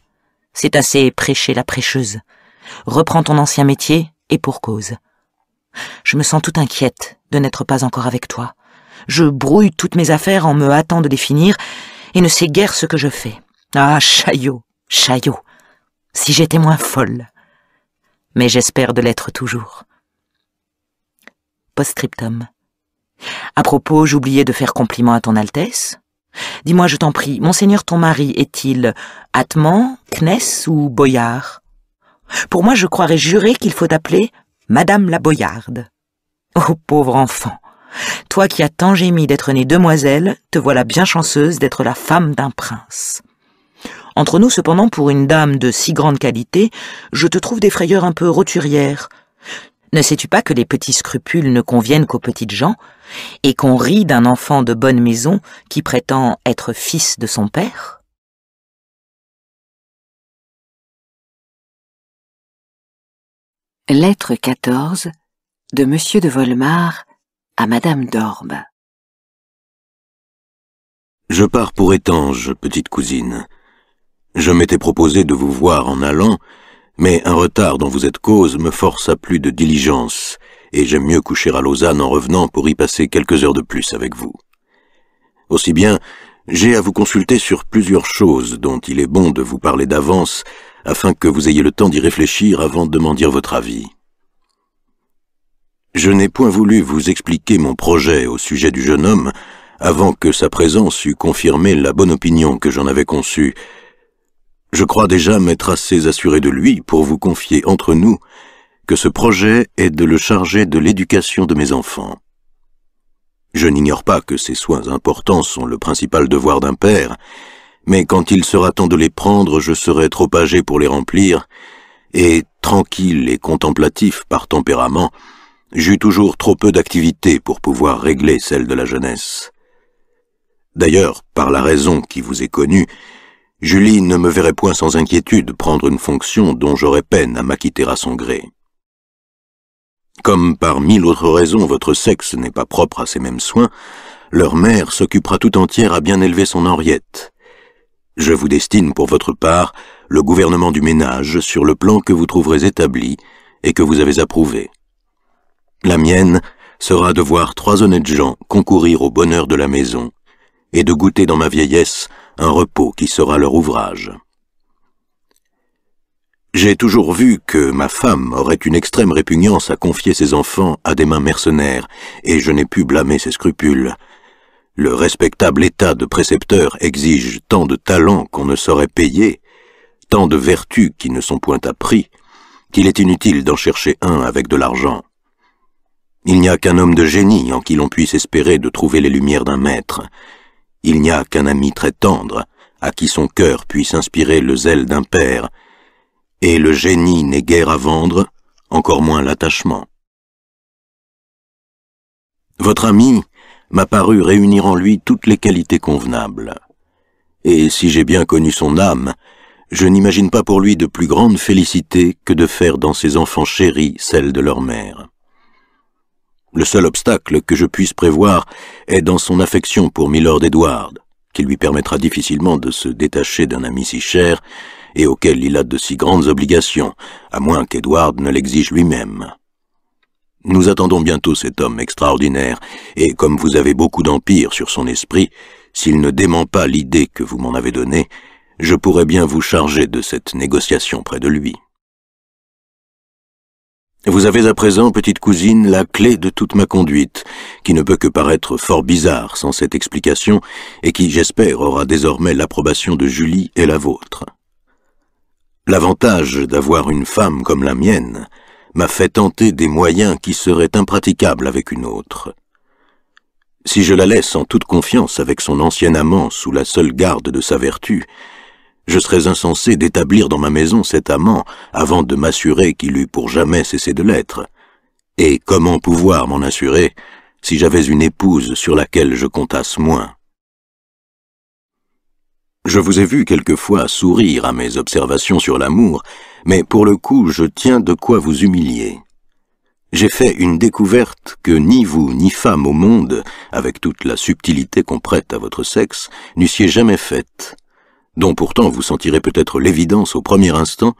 C'est assez prêcher la prêcheuse. Reprends ton ancien métier, et pour cause. Je me sens tout inquiète de n'être pas encore avec toi. Je brouille toutes mes affaires en me hâtant de les finir, et ne sais guère ce que je fais. Ah, Chaillot, Chaillot, si j'étais moins folle. Mais j'espère de l'être toujours. Postscriptum. À propos, j'oubliais de faire compliment à ton Altesse. Dis-moi, je t'en prie, monseigneur ton mari est-il Atman, Kness ou Boyard Pour moi, je croirais jurer qu'il faut appeler Madame la Boyarde. Oh, pauvre enfant Toi qui as tant gémi d'être née demoiselle, te voilà bien chanceuse d'être la femme d'un prince. Entre nous, cependant, pour une dame de si grande qualité, je te trouve des frayeurs un peu roturières. Ne sais-tu pas que les petits scrupules ne conviennent qu'aux petites gens, et qu'on rit d'un enfant de bonne maison qui prétend être fils de son père Lettre 14 de M. de Volmar à Madame d'Orbe Je pars pour étange, petite cousine. Je m'étais proposé de vous voir en allant, mais un retard dont vous êtes cause me force à plus de diligence, et j'aime mieux coucher à Lausanne en revenant pour y passer quelques heures de plus avec vous. Aussi bien, j'ai à vous consulter sur plusieurs choses dont il est bon de vous parler d'avance, afin que vous ayez le temps d'y réfléchir avant de demander votre avis. Je n'ai point voulu vous expliquer mon projet au sujet du jeune homme avant que sa présence eût confirmé la bonne opinion que j'en avais conçue, je crois déjà m'être assez assuré de lui pour vous confier entre nous que ce projet est de le charger de l'éducation de mes enfants. Je n'ignore pas que ces soins importants sont le principal devoir d'un père, mais quand il sera temps de les prendre, je serai trop âgé pour les remplir, et tranquille et contemplatif par tempérament, j'eus toujours trop peu d'activité pour pouvoir régler celle de la jeunesse. D'ailleurs, par la raison qui vous est connue, Julie ne me verrait point sans inquiétude prendre une fonction dont j'aurais peine à m'acquitter à son gré. Comme par mille autres raisons votre sexe n'est pas propre à ces mêmes soins, leur mère s'occupera tout entière à bien élever son Henriette. Je vous destine pour votre part le gouvernement du ménage sur le plan que vous trouverez établi et que vous avez approuvé. La mienne sera de voir trois honnêtes gens concourir au bonheur de la maison et de goûter dans ma vieillesse un repos qui sera leur ouvrage. J'ai toujours vu que ma femme aurait une extrême répugnance à confier ses enfants à des mains mercenaires, et je n'ai pu blâmer ses scrupules. Le respectable état de précepteur exige tant de talents qu'on ne saurait payer, tant de vertus qui ne sont point à prix, qu'il est inutile d'en chercher un avec de l'argent. Il n'y a qu'un homme de génie en qui l'on puisse espérer de trouver les lumières d'un maître, il n'y a qu'un ami très tendre, à qui son cœur puisse inspirer le zèle d'un père, et le génie n'est guère à vendre, encore moins l'attachement. Votre ami m'a paru réunir en lui toutes les qualités convenables. Et si j'ai bien connu son âme, je n'imagine pas pour lui de plus grande félicité que de faire dans ses enfants chéris celle de leur mère. Le seul obstacle que je puisse prévoir est dans son affection pour Milord Edward, qui lui permettra difficilement de se détacher d'un ami si cher et auquel il a de si grandes obligations, à moins qu'Edward ne l'exige lui-même. Nous attendons bientôt cet homme extraordinaire, et comme vous avez beaucoup d'empire sur son esprit, s'il ne dément pas l'idée que vous m'en avez donnée, je pourrais bien vous charger de cette négociation près de lui. Vous avez à présent, petite cousine, la clé de toute ma conduite, qui ne peut que paraître fort bizarre sans cette explication, et qui, j'espère, aura désormais l'approbation de Julie et la vôtre. L'avantage d'avoir une femme comme la mienne m'a fait tenter des moyens qui seraient impraticables avec une autre. Si je la laisse en toute confiance avec son ancien amant sous la seule garde de sa vertu, je serais insensé d'établir dans ma maison cet amant avant de m'assurer qu'il eût pour jamais cessé de l'être. Et comment pouvoir m'en assurer si j'avais une épouse sur laquelle je comptasse moins Je vous ai vu quelquefois sourire à mes observations sur l'amour, mais pour le coup je tiens de quoi vous humilier. J'ai fait une découverte que ni vous ni femme au monde, avec toute la subtilité qu'on prête à votre sexe, n'eussiez jamais faite dont pourtant vous sentirez peut-être l'évidence au premier instant,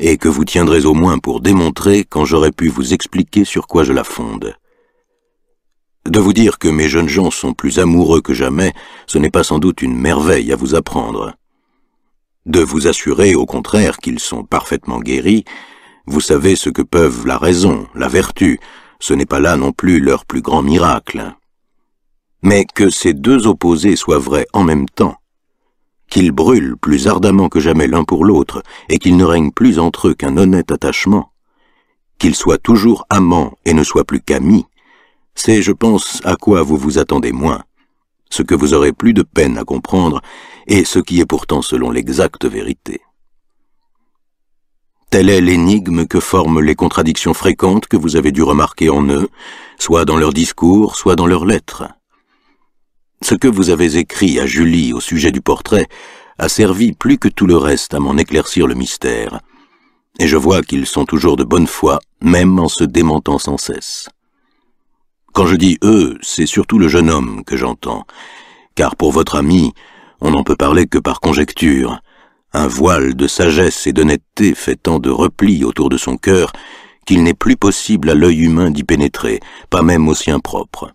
et que vous tiendrez au moins pour démontrer quand j'aurai pu vous expliquer sur quoi je la fonde. De vous dire que mes jeunes gens sont plus amoureux que jamais, ce n'est pas sans doute une merveille à vous apprendre. De vous assurer, au contraire, qu'ils sont parfaitement guéris, vous savez ce que peuvent la raison, la vertu, ce n'est pas là non plus leur plus grand miracle. Mais que ces deux opposés soient vrais en même temps, qu'ils brûlent plus ardemment que jamais l'un pour l'autre, et qu'ils ne règnent plus entre eux qu'un honnête attachement, qu'ils soient toujours amants et ne soient plus qu'amis, c'est, je pense, à quoi vous vous attendez moins, ce que vous aurez plus de peine à comprendre, et ce qui est pourtant selon l'exacte vérité. Telle est l'énigme que forment les contradictions fréquentes que vous avez dû remarquer en eux, soit dans leurs discours, soit dans leurs lettres. Ce que vous avez écrit à Julie au sujet du portrait a servi plus que tout le reste à m'en éclaircir le mystère, et je vois qu'ils sont toujours de bonne foi, même en se démentant sans cesse. Quand je dis eux, c'est surtout le jeune homme que j'entends, car pour votre ami, on n'en peut parler que par conjecture. Un voile de sagesse et d'honnêteté fait tant de replis autour de son cœur qu'il n'est plus possible à l'œil humain d'y pénétrer, pas même aussi propre.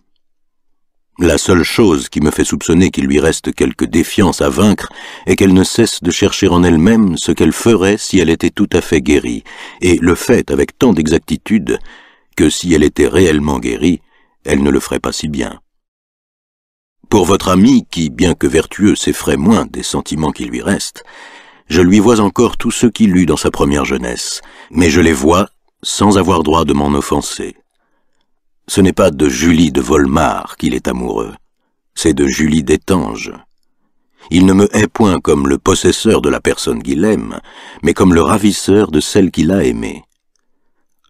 La seule chose qui me fait soupçonner qu'il lui reste quelque défiance à vaincre est qu'elle ne cesse de chercher en elle-même ce qu'elle ferait si elle était tout à fait guérie, et le fait avec tant d'exactitude que si elle était réellement guérie, elle ne le ferait pas si bien. Pour votre ami, qui, bien que vertueux, s'effraie moins des sentiments qui lui restent, je lui vois encore tout ce qu'il eut dans sa première jeunesse, mais je les vois sans avoir droit de m'en offenser. Ce n'est pas de Julie de Volmar qu'il est amoureux, c'est de Julie d'Étange. Il ne me hait point comme le possesseur de la personne qu'il aime, mais comme le ravisseur de celle qu'il a aimée.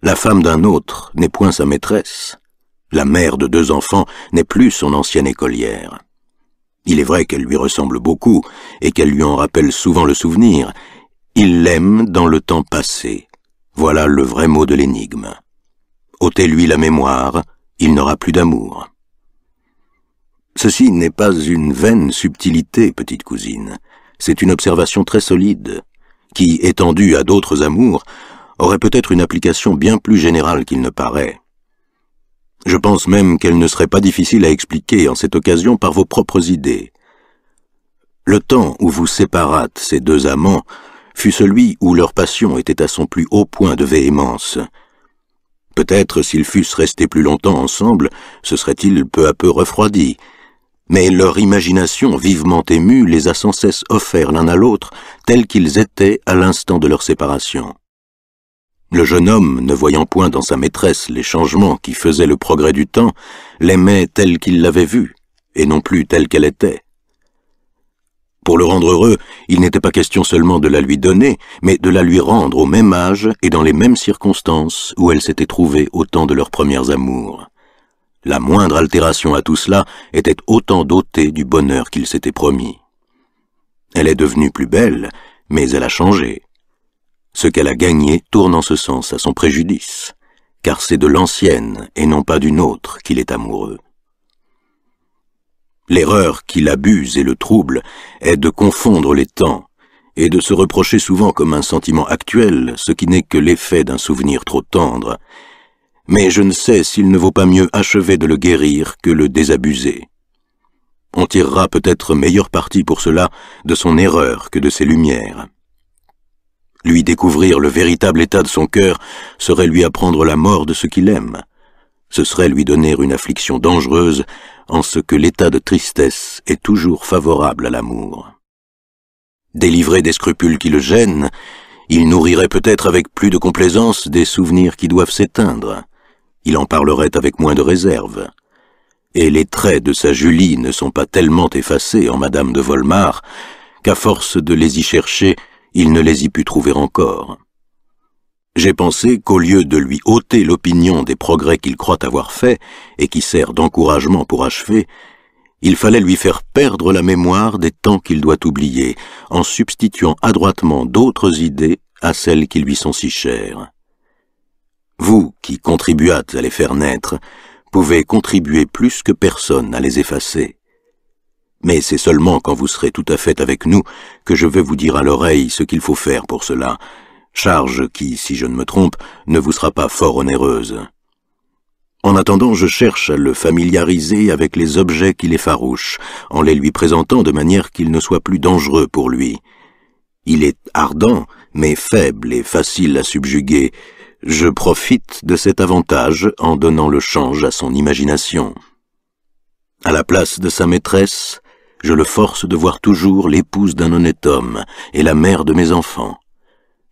La femme d'un autre n'est point sa maîtresse. La mère de deux enfants n'est plus son ancienne écolière. Il est vrai qu'elle lui ressemble beaucoup et qu'elle lui en rappelle souvent le souvenir. Il l'aime dans le temps passé. Voilà le vrai mot de l'énigme ôtez-lui la mémoire, il n'aura plus d'amour. Ceci n'est pas une vaine subtilité, petite cousine, c'est une observation très solide, qui, étendue à d'autres amours, aurait peut-être une application bien plus générale qu'il ne paraît. Je pense même qu'elle ne serait pas difficile à expliquer en cette occasion par vos propres idées. Le temps où vous séparâtes ces deux amants fut celui où leur passion était à son plus haut point de véhémence, Peut-être s'ils fussent restés plus longtemps ensemble, se seraient-ils peu à peu refroidi, Mais leur imagination vivement émue les a sans cesse offerts l'un à l'autre, tels qu'ils étaient à l'instant de leur séparation. Le jeune homme, ne voyant point dans sa maîtresse les changements qui faisaient le progrès du temps, l'aimait tel qu'il l'avait vue, et non plus telle qu'elle était. Pour le rendre heureux, il n'était pas question seulement de la lui donner, mais de la lui rendre au même âge et dans les mêmes circonstances où elle s'était trouvée au temps de leurs premières amours. La moindre altération à tout cela était autant dotée du bonheur qu'il s'était promis. Elle est devenue plus belle, mais elle a changé. Ce qu'elle a gagné tourne en ce sens à son préjudice, car c'est de l'ancienne et non pas d'une autre qu'il est amoureux. L'erreur qui l'abuse et le trouble est de confondre les temps et de se reprocher souvent comme un sentiment actuel ce qui n'est que l'effet d'un souvenir trop tendre. Mais je ne sais s'il ne vaut pas mieux achever de le guérir que le désabuser. On tirera peut-être meilleure partie pour cela de son erreur que de ses lumières. Lui découvrir le véritable état de son cœur serait lui apprendre la mort de ce qu'il aime. Ce serait lui donner une affliction dangereuse en ce que l'état de tristesse est toujours favorable à l'amour. Délivré des scrupules qui le gênent, il nourrirait peut-être avec plus de complaisance des souvenirs qui doivent s'éteindre, il en parlerait avec moins de réserve. Et les traits de sa Julie ne sont pas tellement effacés en Madame de Volmar qu'à force de les y chercher, il ne les y put trouver encore j'ai pensé qu'au lieu de lui ôter l'opinion des progrès qu'il croit avoir faits et qui sert d'encouragement pour achever, il fallait lui faire perdre la mémoire des temps qu'il doit oublier, en substituant adroitement d'autres idées à celles qui lui sont si chères. Vous, qui contribuâtes à les faire naître, pouvez contribuer plus que personne à les effacer. Mais c'est seulement quand vous serez tout à fait avec nous que je vais vous dire à l'oreille ce qu'il faut faire pour cela, charge qui, si je ne me trompe, ne vous sera pas fort onéreuse. En attendant, je cherche à le familiariser avec les objets qui l'effarouchent, en les lui présentant de manière qu'il ne soit plus dangereux pour lui. Il est ardent, mais faible et facile à subjuguer. Je profite de cet avantage en donnant le change à son imagination. À la place de sa maîtresse, je le force de voir toujours l'épouse d'un honnête homme et la mère de mes enfants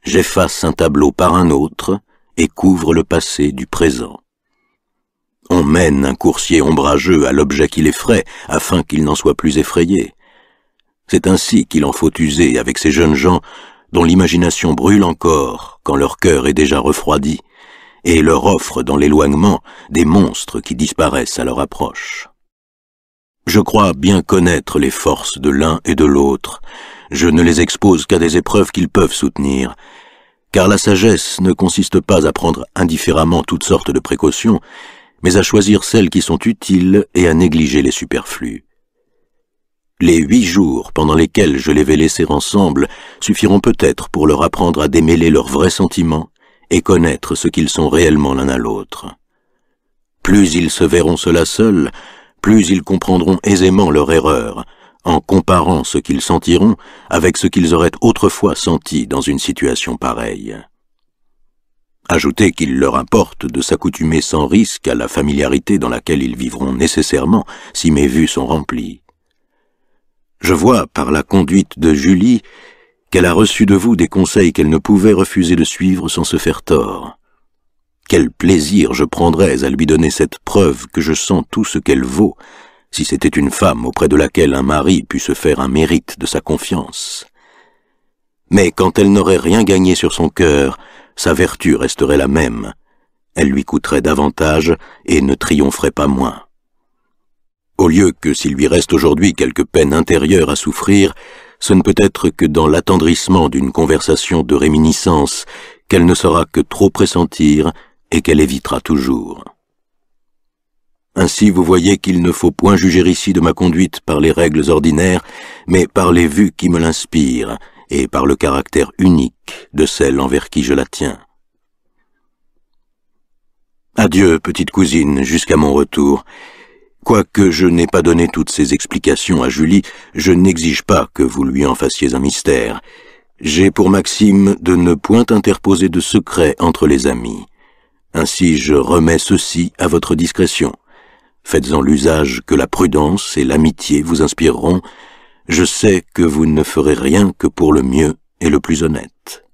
j'efface un tableau par un autre et couvre le passé du présent. On mène un coursier ombrageux à l'objet qu'il effraie, afin qu'il n'en soit plus effrayé. C'est ainsi qu'il en faut user avec ces jeunes gens dont l'imagination brûle encore quand leur cœur est déjà refroidi, et leur offre dans l'éloignement des monstres qui disparaissent à leur approche. Je crois bien connaître les forces de l'un et de l'autre, je ne les expose qu'à des épreuves qu'ils peuvent soutenir. Car la sagesse ne consiste pas à prendre indifféremment toutes sortes de précautions, mais à choisir celles qui sont utiles et à négliger les superflus. Les huit jours pendant lesquels je les vais laisser ensemble suffiront peut-être pour leur apprendre à démêler leurs vrais sentiments et connaître ce qu'ils sont réellement l'un à l'autre. Plus ils se verront cela seuls, plus ils comprendront aisément leur erreur, en comparant ce qu'ils sentiront avec ce qu'ils auraient autrefois senti dans une situation pareille. Ajoutez qu'il leur importe de s'accoutumer sans risque à la familiarité dans laquelle ils vivront nécessairement si mes vues sont remplies. Je vois, par la conduite de Julie, qu'elle a reçu de vous des conseils qu'elle ne pouvait refuser de suivre sans se faire tort. Quel plaisir je prendrais à lui donner cette preuve que je sens tout ce qu'elle vaut si c'était une femme auprès de laquelle un mari pût se faire un mérite de sa confiance. Mais quand elle n'aurait rien gagné sur son cœur, sa vertu resterait la même, elle lui coûterait davantage et ne triompherait pas moins. Au lieu que s'il lui reste aujourd'hui quelque peine intérieure à souffrir, ce ne peut être que dans l'attendrissement d'une conversation de réminiscence qu'elle ne saura que trop pressentir et qu'elle évitera toujours. Ainsi vous voyez qu'il ne faut point juger ici de ma conduite par les règles ordinaires, mais par les vues qui me l'inspirent, et par le caractère unique de celle envers qui je la tiens. Adieu, petite cousine, jusqu'à mon retour. Quoique je n'ai pas donné toutes ces explications à Julie, je n'exige pas que vous lui en fassiez un mystère. J'ai pour maxime de ne point interposer de secret entre les amis. Ainsi je remets ceci à votre discrétion faites-en l'usage que la prudence et l'amitié vous inspireront, je sais que vous ne ferez rien que pour le mieux et le plus honnête.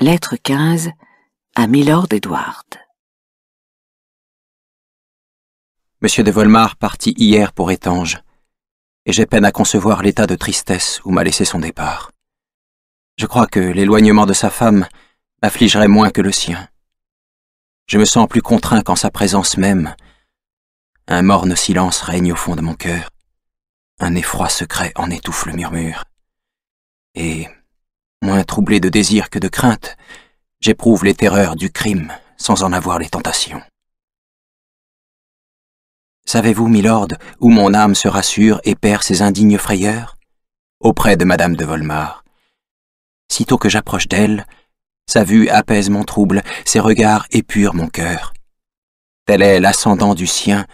Lettre 15 à Milord Edward Monsieur de Volmar partit hier pour Étange, et j'ai peine à concevoir l'état de tristesse où m'a laissé son départ. Je crois que l'éloignement de sa femme m'affligerait moins que le sien. Je me sens plus contraint qu'en sa présence même. Un morne silence règne au fond de mon cœur. Un effroi secret en étouffe le murmure. Et, moins troublé de désir que de crainte, j'éprouve les terreurs du crime sans en avoir les tentations. Savez-vous, milord, où mon âme se rassure et perd ses indignes frayeurs Auprès de madame de Volmar. Sitôt que j'approche d'elle, sa vue apaise mon trouble, ses regards épurent mon cœur. Tel est l'ascendant du sien,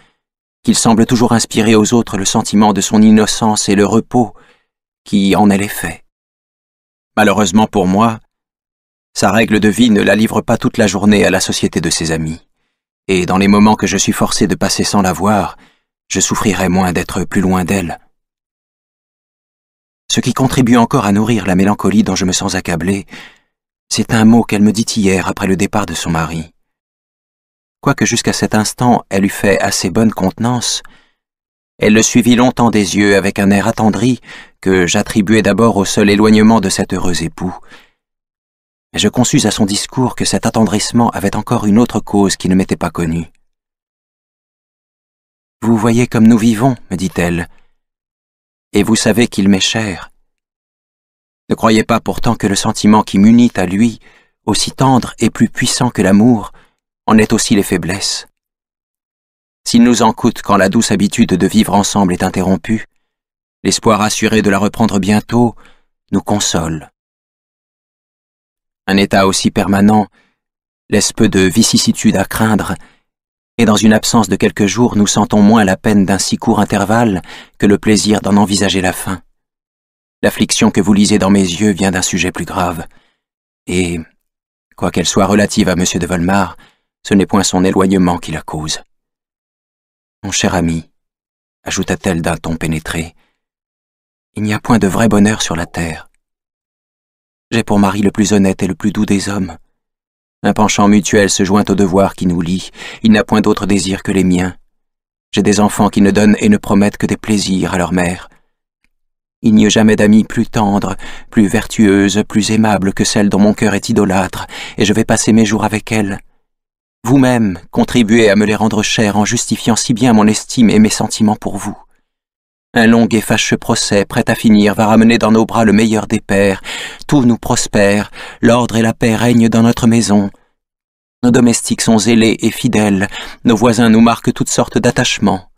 qu'il semble toujours inspirer aux autres le sentiment de son innocence et le repos qui en est l'effet. Malheureusement pour moi, sa règle de vie ne la livre pas toute la journée à la société de ses amis, et dans les moments que je suis forcé de passer sans la voir, je souffrirai moins d'être plus loin d'elle. Ce qui contribue encore à nourrir la mélancolie dont je me sens accablé, c'est un mot qu'elle me dit hier après le départ de son mari. Quoique jusqu'à cet instant elle eût fait assez bonne contenance, elle le suivit longtemps des yeux avec un air attendri que j'attribuais d'abord au seul éloignement de cet heureux époux. je conçus à son discours que cet attendrissement avait encore une autre cause qui ne m'était pas connue. Vous voyez comme nous vivons, me dit-elle, et vous savez qu'il m'est cher. Ne croyez pas pourtant que le sentiment qui m'unit à lui, aussi tendre et plus puissant que l'amour, en est aussi les faiblesses. S'il nous en coûte quand la douce habitude de vivre ensemble est interrompue, l'espoir assuré de la reprendre bientôt nous console. Un état aussi permanent laisse peu de vicissitudes à craindre, et dans une absence de quelques jours nous sentons moins la peine d'un si court intervalle que le plaisir d'en envisager la fin. L'affliction que vous lisez dans mes yeux vient d'un sujet plus grave, et, quoiqu'elle soit relative à M. de Volmar, ce n'est point son éloignement qui la cause. Mon cher ami, ajouta-t-elle d'un ton pénétré, il n'y a point de vrai bonheur sur la terre. J'ai pour mari le plus honnête et le plus doux des hommes. Un penchant mutuel se joint au devoir qui nous lie, il n'a point d'autre désir que les miens. J'ai des enfants qui ne donnent et ne promettent que des plaisirs à leur mère. Il n'y a jamais d'amie plus tendre, plus vertueuse, plus aimable que celle dont mon cœur est idolâtre, et je vais passer mes jours avec elle. Vous-même contribuez à me les rendre chères en justifiant si bien mon estime et mes sentiments pour vous. Un long et fâcheux procès, prêt à finir, va ramener dans nos bras le meilleur des pères. Tout nous prospère, l'ordre et la paix règnent dans notre maison. Nos domestiques sont zélés et fidèles, nos voisins nous marquent toutes sortes d'attachements.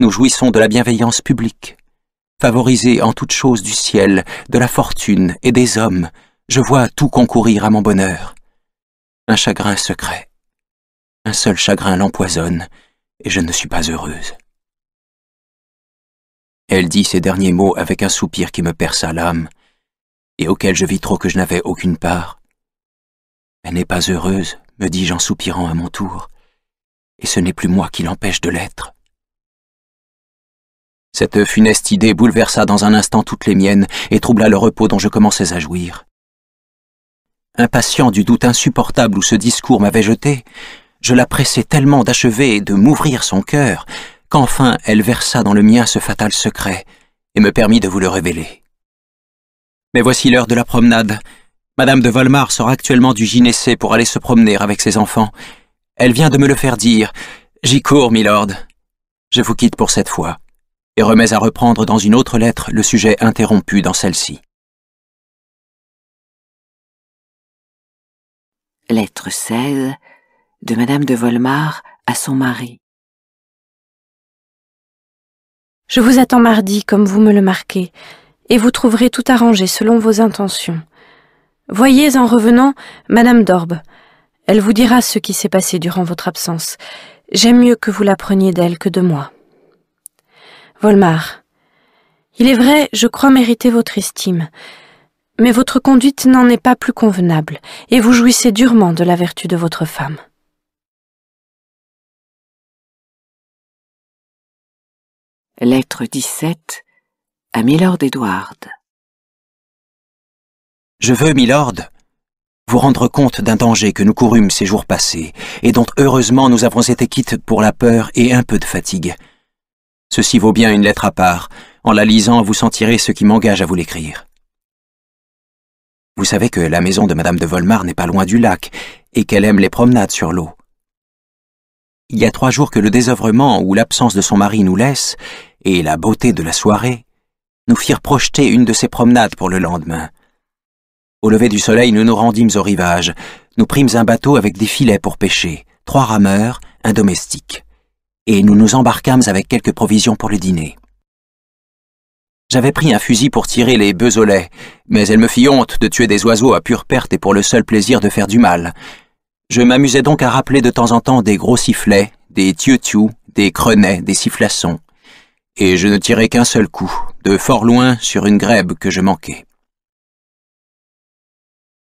Nous jouissons de la bienveillance publique favorisé en toutes choses du ciel, de la fortune et des hommes, je vois tout concourir à mon bonheur. Un chagrin secret. Un seul chagrin l'empoisonne, et je ne suis pas heureuse. Elle dit ces derniers mots avec un soupir qui me perça l'âme, et auquel je vis trop que je n'avais aucune part. Elle n'est pas heureuse, me dis-je en soupirant à mon tour, et ce n'est plus moi qui l'empêche de l'être. Cette funeste idée bouleversa dans un instant toutes les miennes et troubla le repos dont je commençais à jouir. Impatient du doute insupportable où ce discours m'avait jeté, je la pressai tellement d'achever et de m'ouvrir son cœur qu'enfin elle versa dans le mien ce fatal secret et me permit de vous le révéler. Mais voici l'heure de la promenade. Madame de Volmar sort actuellement du gynécée pour aller se promener avec ses enfants. Elle vient de me le faire dire. J'y cours, milord. Je vous quitte pour cette fois et remets à reprendre dans une autre lettre le sujet interrompu dans celle-ci. Lettre 16 de Madame de Volmar à son mari. Je vous attends mardi, comme vous me le marquez, et vous trouverez tout arrangé selon vos intentions. Voyez en revenant Madame d'Orbe. Elle vous dira ce qui s'est passé durant votre absence. J'aime mieux que vous l'appreniez d'elle que de moi. Volmar. Il est vrai, je crois mériter votre estime, mais votre conduite n'en est pas plus convenable, et vous jouissez durement de la vertu de votre femme. Lettre 17 à Milord Edward. Je veux, Milord, vous rendre compte d'un danger que nous courûmes ces jours passés, et dont heureusement nous avons été quittes pour la peur et un peu de fatigue. Ceci vaut bien une lettre à part. En la lisant, vous sentirez ce qui m'engage à vous l'écrire. Vous savez que la maison de Madame de Volmar n'est pas loin du lac, et qu'elle aime les promenades sur l'eau. Il y a trois jours que le désœuvrement ou l'absence de son mari nous laisse, et la beauté de la soirée, nous firent projeter une de ces promenades pour le lendemain. Au lever du soleil, nous nous rendîmes au rivage. Nous prîmes un bateau avec des filets pour pêcher, trois rameurs, un domestique et nous nous embarquâmes avec quelques provisions pour le dîner. J'avais pris un fusil pour tirer les besolets, mais elle me fit honte de tuer des oiseaux à pure perte et pour le seul plaisir de faire du mal. Je m'amusais donc à rappeler de temps en temps des gros sifflets, des tiou-tiou, des crenets, des sifflassons. Et je ne tirais qu'un seul coup, de fort loin sur une grève que je manquais.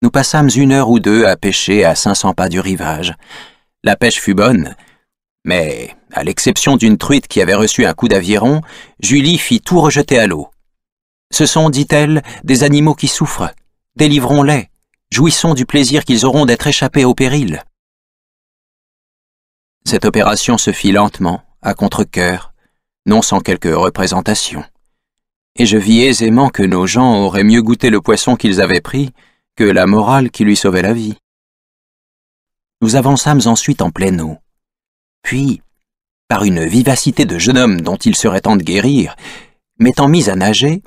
Nous passâmes une heure ou deux à pêcher à cinq cents pas du rivage. La pêche fut bonne, mais à l'exception d'une truite qui avait reçu un coup d'aviron, Julie fit tout rejeter à l'eau. Ce sont, dit-elle, des animaux qui souffrent. Délivrons-les. Jouissons du plaisir qu'ils auront d'être échappés au péril. Cette opération se fit lentement, à contre-cœur, non sans quelques représentations. Et je vis aisément que nos gens auraient mieux goûté le poisson qu'ils avaient pris que la morale qui lui sauvait la vie. Nous avançâmes ensuite en pleine eau. Puis, par une vivacité de jeune homme dont il serait temps de guérir, m'étant mis à nager,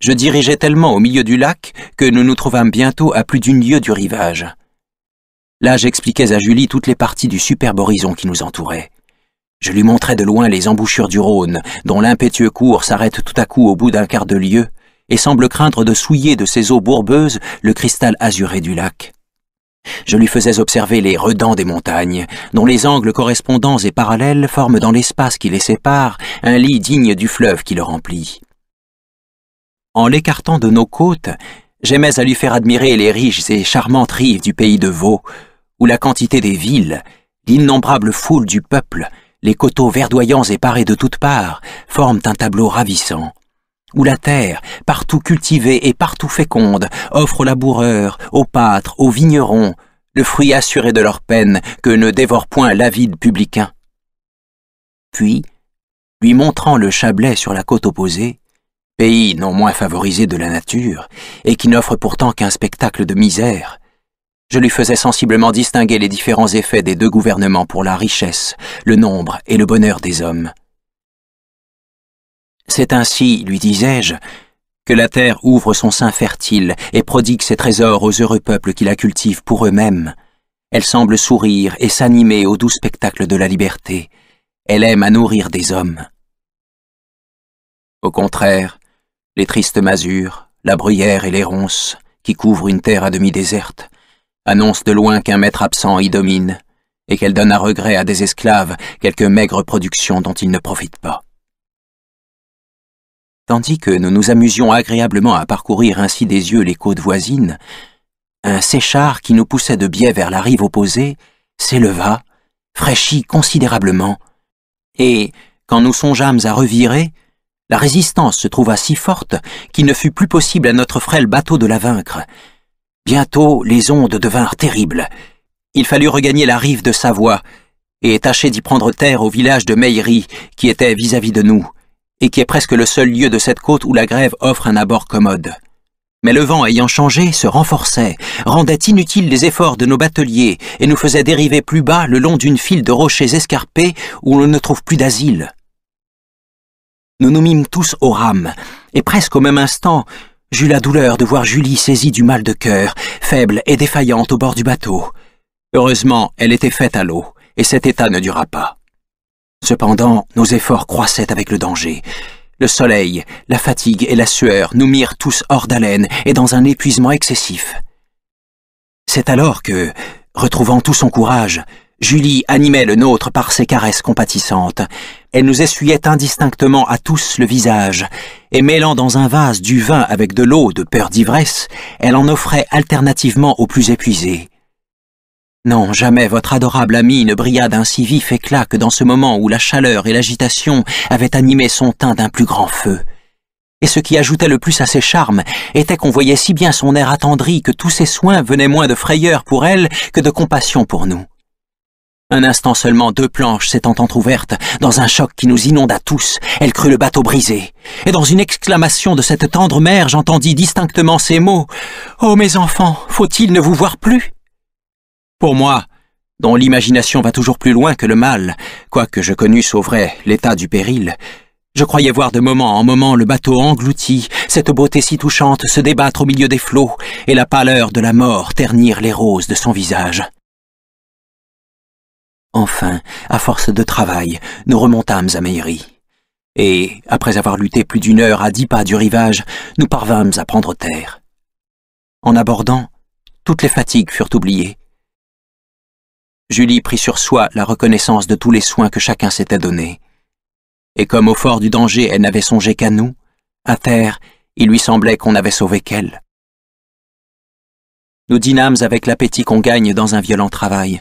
je dirigeais tellement au milieu du lac que nous nous trouvâmes bientôt à plus d'une lieue du rivage. Là, j'expliquais à Julie toutes les parties du superbe horizon qui nous entourait. Je lui montrais de loin les embouchures du Rhône, dont l'impétueux cours s'arrête tout à coup au bout d'un quart de lieue, et semble craindre de souiller de ses eaux bourbeuses le cristal azuré du lac. Je lui faisais observer les redans des montagnes, dont les angles correspondants et parallèles forment dans l'espace qui les sépare un lit digne du fleuve qui le remplit. En l'écartant de nos côtes, j'aimais à lui faire admirer les riches et charmantes rives du pays de Vaud, où la quantité des villes, l'innombrable foule du peuple, les coteaux verdoyants et parés de toutes parts, forment un tableau ravissant, où la terre, partout cultivée et partout féconde, offre aux laboureurs, aux pâtres, aux vignerons, le fruit assuré de leur peine que ne dévore point l'avide publicain. Puis, lui montrant le Chablais sur la côte opposée, pays non moins favorisé de la nature, et qui n'offre pourtant qu'un spectacle de misère, je lui faisais sensiblement distinguer les différents effets des deux gouvernements pour la richesse, le nombre et le bonheur des hommes. C'est ainsi, lui disais-je, que la terre ouvre son sein fertile et prodigue ses trésors aux heureux peuples qui la cultivent pour eux-mêmes. Elle semble sourire et s'animer au doux spectacle de la liberté. Elle aime à nourrir des hommes. Au contraire, les tristes masures, la bruyère et les ronces, qui couvrent une terre à demi déserte, annoncent de loin qu'un maître absent y domine, et qu'elle donne à regret à des esclaves quelques maigres productions dont ils ne profitent pas. Tandis que nous nous amusions agréablement à parcourir ainsi des yeux les côtes voisines, un séchard qui nous poussait de biais vers la rive opposée s'éleva, fraîchit considérablement, et, quand nous songeâmes à revirer, la résistance se trouva si forte qu'il ne fut plus possible à notre frêle bateau de la vaincre. Bientôt les ondes devinrent terribles. Il fallut regagner la rive de Savoie, et tâcher d'y prendre terre au village de Meillery, qui était vis à -vis de nous et qui est presque le seul lieu de cette côte où la grève offre un abord commode. Mais le vent ayant changé se renforçait, rendait inutiles les efforts de nos bateliers et nous faisait dériver plus bas le long d'une file de rochers escarpés où l'on ne trouve plus d'asile. Nous nous mîmes tous aux rames, et presque au même instant, j'eus la douleur de voir Julie saisie du mal de cœur, faible et défaillante au bord du bateau. Heureusement, elle était faite à l'eau, et cet état ne dura pas. Cependant, nos efforts croissaient avec le danger. Le soleil, la fatigue et la sueur nous mirent tous hors d'haleine et dans un épuisement excessif. C'est alors que, retrouvant tout son courage, Julie animait le nôtre par ses caresses compatissantes. Elle nous essuyait indistinctement à tous le visage, et mêlant dans un vase du vin avec de l'eau de peur d'ivresse, elle en offrait alternativement aux plus épuisés. Non, jamais votre adorable amie ne brilla d'un si vif éclat que dans ce moment où la chaleur et l'agitation avaient animé son teint d'un plus grand feu. Et ce qui ajoutait le plus à ses charmes était qu'on voyait si bien son air attendri que tous ses soins venaient moins de frayeur pour elle que de compassion pour nous. Un instant seulement, deux planches s'étant entr'ouvertes, dans un choc qui nous inonda tous, elle crut le bateau brisé. Et dans une exclamation de cette tendre mère, j'entendis distinctement ces mots. Oh mes enfants, faut-il ne vous voir plus? Pour moi, dont l'imagination va toujours plus loin que le mal, quoique je connusse au vrai l'état du péril, je croyais voir de moment en moment le bateau englouti, cette beauté si touchante se débattre au milieu des flots, et la pâleur de la mort ternir les roses de son visage. Enfin, à force de travail, nous remontâmes à Meiry. Et, après avoir lutté plus d'une heure à dix pas du rivage, nous parvînmes à prendre terre. En abordant, toutes les fatigues furent oubliées, Julie prit sur soi la reconnaissance de tous les soins que chacun s'était donnés. Et comme au fort du danger elle n'avait songé qu'à nous, à terre, il lui semblait qu'on n'avait sauvé qu'elle. Nous dînâmes avec l'appétit qu'on gagne dans un violent travail.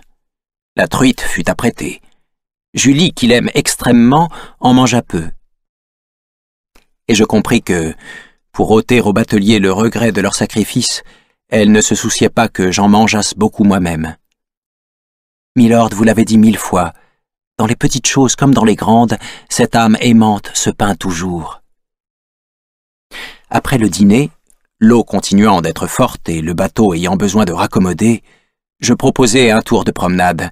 La truite fut apprêtée. Julie, qui l'aime extrêmement, en mangea peu. Et je compris que, pour ôter aux batelier le regret de leur sacrifice, elle ne se souciait pas que j'en mangeasse beaucoup moi-même. Milord vous l'avez dit mille fois, dans les petites choses comme dans les grandes, cette âme aimante se peint toujours. Après le dîner, l'eau continuant d'être forte et le bateau ayant besoin de raccommoder, je proposai un tour de promenade.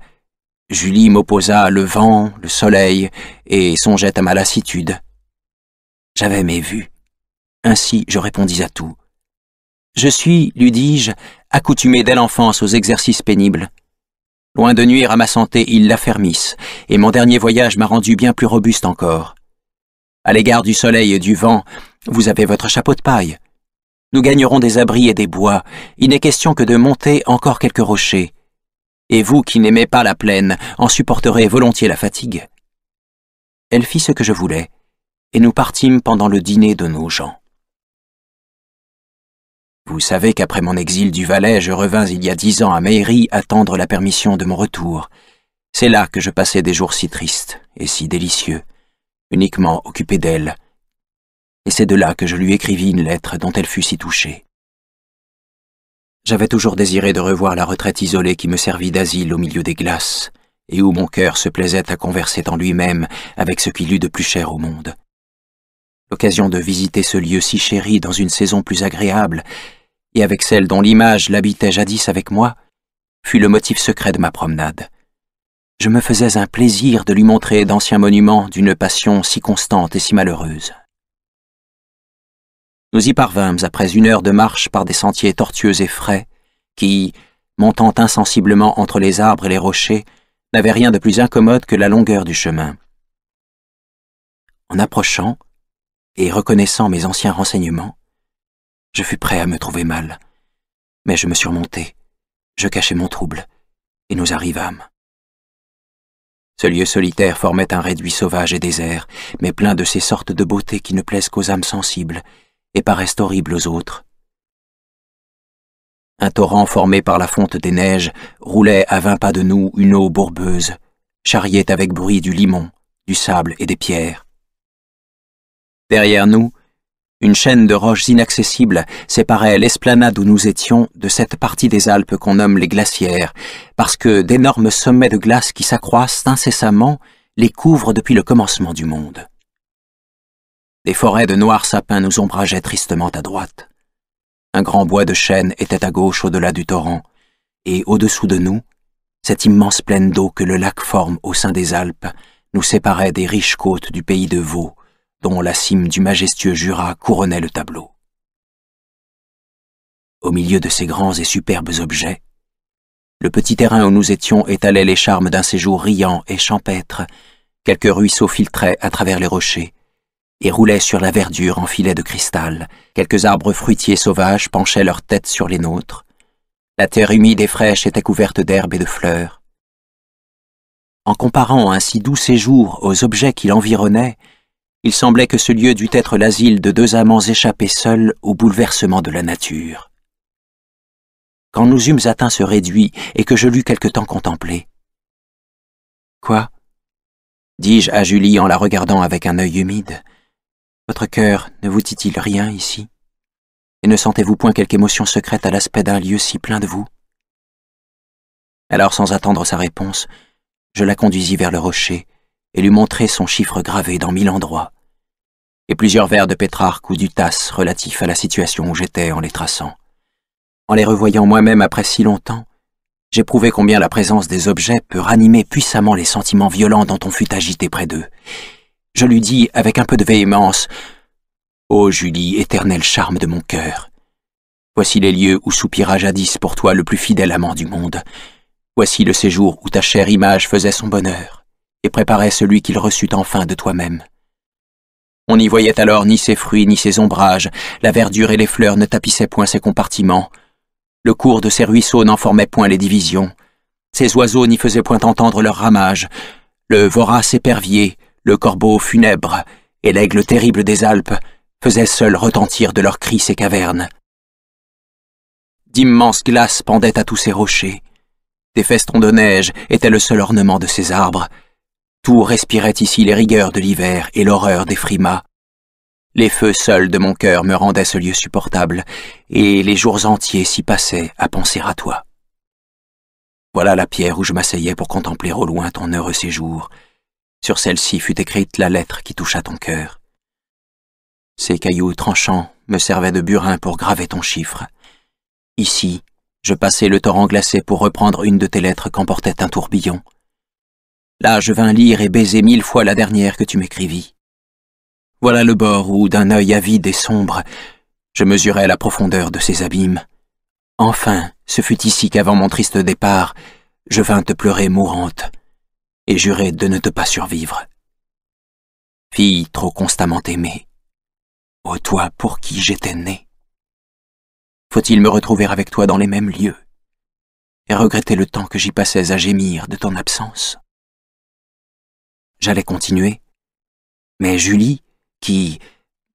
Julie m'opposa le vent, le soleil, et songeait à ma lassitude. J'avais mes vues. Ainsi je répondis à tout. Je suis, lui dis-je, accoutumé dès l'enfance aux exercices pénibles. Loin de nuire à ma santé, ils l'affermissent, et mon dernier voyage m'a rendu bien plus robuste encore. À l'égard du soleil et du vent, vous avez votre chapeau de paille. Nous gagnerons des abris et des bois, il n'est question que de monter encore quelques rochers. Et vous qui n'aimez pas la plaine, en supporterez volontiers la fatigue. Elle fit ce que je voulais, et nous partîmes pendant le dîner de nos gens. Vous savez qu'après mon exil du Valais, je revins il y a dix ans à Mairie attendre la permission de mon retour. C'est là que je passais des jours si tristes et si délicieux, uniquement occupé d'elle. Et c'est de là que je lui écrivis une lettre dont elle fut si touchée. J'avais toujours désiré de revoir la retraite isolée qui me servit d'asile au milieu des glaces, et où mon cœur se plaisait à converser en lui-même avec ce qu'il eut de plus cher au monde. L'occasion de visiter ce lieu si chéri dans une saison plus agréable et avec celle dont l'image l'habitait jadis avec moi, fut le motif secret de ma promenade. Je me faisais un plaisir de lui montrer d'anciens monuments d'une passion si constante et si malheureuse. Nous y parvîmes après une heure de marche par des sentiers tortueux et frais, qui, montant insensiblement entre les arbres et les rochers, n'avaient rien de plus incommode que la longueur du chemin. En approchant, et reconnaissant mes anciens renseignements, je fus prêt à me trouver mal, mais je me surmontai, je cachai mon trouble, et nous arrivâmes. Ce lieu solitaire formait un réduit sauvage et désert, mais plein de ces sortes de beautés qui ne plaisent qu'aux âmes sensibles et paraissent horribles aux autres. Un torrent formé par la fonte des neiges roulait à vingt pas de nous une eau bourbeuse, charriait avec bruit du limon, du sable et des pierres. Derrière nous, une chaîne de roches inaccessibles séparait l'esplanade où nous étions de cette partie des Alpes qu'on nomme les glacières, parce que d'énormes sommets de glace qui s'accroissent incessamment les couvrent depuis le commencement du monde. Des forêts de noirs sapins nous ombrageaient tristement à droite. Un grand bois de chêne était à gauche au-delà du torrent, et au-dessous de nous, cette immense plaine d'eau que le lac forme au sein des Alpes nous séparait des riches côtes du pays de Vaud dont la cime du majestueux Jura couronnait le tableau. Au milieu de ces grands et superbes objets, le petit terrain où nous étions étalait les charmes d'un séjour riant et champêtre, quelques ruisseaux filtraient à travers les rochers, et roulaient sur la verdure en filets de cristal, quelques arbres fruitiers sauvages penchaient leurs têtes sur les nôtres, la terre humide et fraîche était couverte d'herbes et de fleurs. En comparant un si doux séjour aux objets qui l'environnaient, il semblait que ce lieu dût être l'asile de deux amants échappés seuls au bouleversement de la nature. Quand nous eûmes atteint ce réduit et que je l'eus quelque temps contemplé. Quoi dis-je à Julie en la regardant avec un œil humide. Votre cœur ne vous dit-il rien ici Et ne sentez-vous point quelque émotion secrète à l'aspect d'un lieu si plein de vous Alors, sans attendre sa réponse, je la conduisis vers le rocher et lui montrai son chiffre gravé dans mille endroits et plusieurs vers de Pétrarque ou du Tasse relatifs à la situation où j'étais en les traçant. En les revoyant moi-même après si longtemps, j'éprouvais combien la présence des objets peut ranimer puissamment les sentiments violents dont on fut agité près d'eux. Je lui dis avec un peu de véhémence « Ô Julie, éternel charme de mon cœur, voici les lieux où soupira jadis pour toi le plus fidèle amant du monde. Voici le séjour où ta chère image faisait son bonheur et préparait celui qu'il reçut enfin de toi-même. » On n'y voyait alors ni ses fruits ni ses ombrages, la verdure et les fleurs ne tapissaient point ses compartiments. Le cours de ses ruisseaux n'en formait point les divisions. Ses oiseaux n'y faisaient point entendre leur ramage. Le vorace épervier, le corbeau funèbre et l'aigle terrible des Alpes faisaient seuls retentir de leurs cris ces cavernes. D'immenses glaces pendaient à tous ces rochers. Des festons de neige étaient le seul ornement de ces arbres. Tout respirait ici les rigueurs de l'hiver et l'horreur des frimas. Les feux seuls de mon cœur me rendaient ce lieu supportable, et les jours entiers s'y passaient à penser à toi. Voilà la pierre où je m'asseyais pour contempler au loin ton heureux séjour. Sur celle-ci fut écrite la lettre qui toucha ton cœur. Ces cailloux tranchants me servaient de burin pour graver ton chiffre. Ici, je passais le torrent glacé pour reprendre une de tes lettres qu'emportait un tourbillon. Là, je vins lire et baiser mille fois la dernière que tu m'écrivis. Voilà le bord où, d'un œil avide et sombre, je mesurais la profondeur de ces abîmes. Enfin, ce fut ici qu'avant mon triste départ, je vins te pleurer mourante, et jurer de ne te pas survivre. Fille trop constamment aimée, ô toi pour qui j'étais né. Faut-il me retrouver avec toi dans les mêmes lieux, et regretter le temps que j'y passais à gémir de ton absence? J'allais continuer. Mais Julie, qui,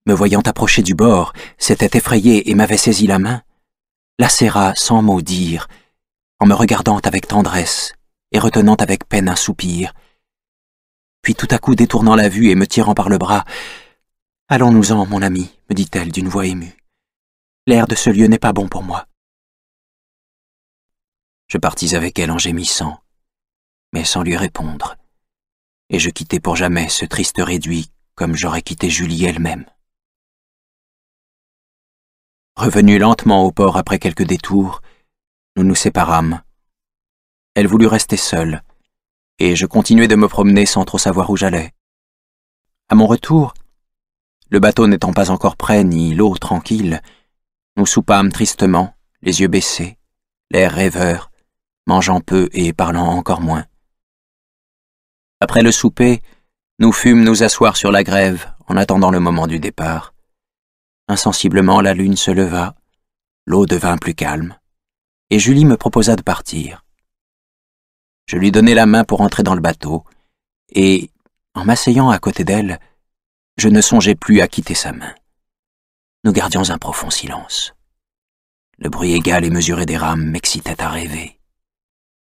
me voyant approcher du bord, s'était effrayée et m'avait saisi la main, la serra sans mot dire, en me regardant avec tendresse et retenant avec peine un soupir. Puis tout à coup détournant la vue et me tirant par le bras, Allons-nous-en, mon ami, me dit-elle d'une voix émue. L'air de ce lieu n'est pas bon pour moi. Je partis avec elle en gémissant, mais sans lui répondre et je quittai pour jamais ce triste réduit comme j'aurais quitté Julie elle-même. Revenu lentement au port après quelques détours, nous nous séparâmes. Elle voulut rester seule, et je continuai de me promener sans trop savoir où j'allais. À mon retour, le bateau n'étant pas encore prêt ni l'eau tranquille, nous soupâmes tristement, les yeux baissés, l'air rêveur, mangeant peu et parlant encore moins. Après le souper, nous fûmes nous asseoir sur la grève en attendant le moment du départ. Insensiblement, la lune se leva, l'eau devint plus calme, et Julie me proposa de partir. Je lui donnai la main pour entrer dans le bateau, et, en m'asseyant à côté d'elle, je ne songeais plus à quitter sa main. Nous gardions un profond silence. Le bruit égal et mesuré des rames m'excitait à rêver.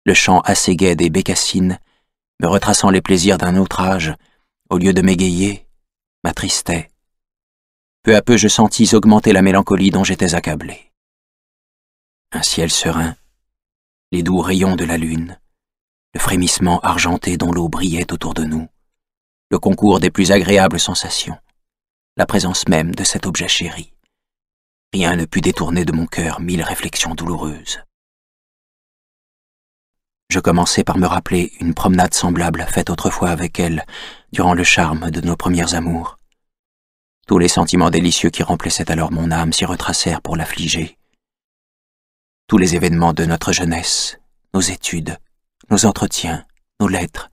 Le chant assez gai des bécassines me retraçant les plaisirs d'un autre âge, au lieu de m'égayer, m'attristait. Peu à peu je sentis augmenter la mélancolie dont j'étais accablé. Un ciel serein, les doux rayons de la lune, le frémissement argenté dont l'eau brillait autour de nous, le concours des plus agréables sensations, la présence même de cet objet chéri. Rien ne put détourner de mon cœur mille réflexions douloureuses. Je commençais par me rappeler une promenade semblable faite autrefois avec elle, durant le charme de nos premiers amours. Tous les sentiments délicieux qui remplissaient alors mon âme s'y retracèrent pour l'affliger. Tous les événements de notre jeunesse, nos études, nos entretiens, nos lettres,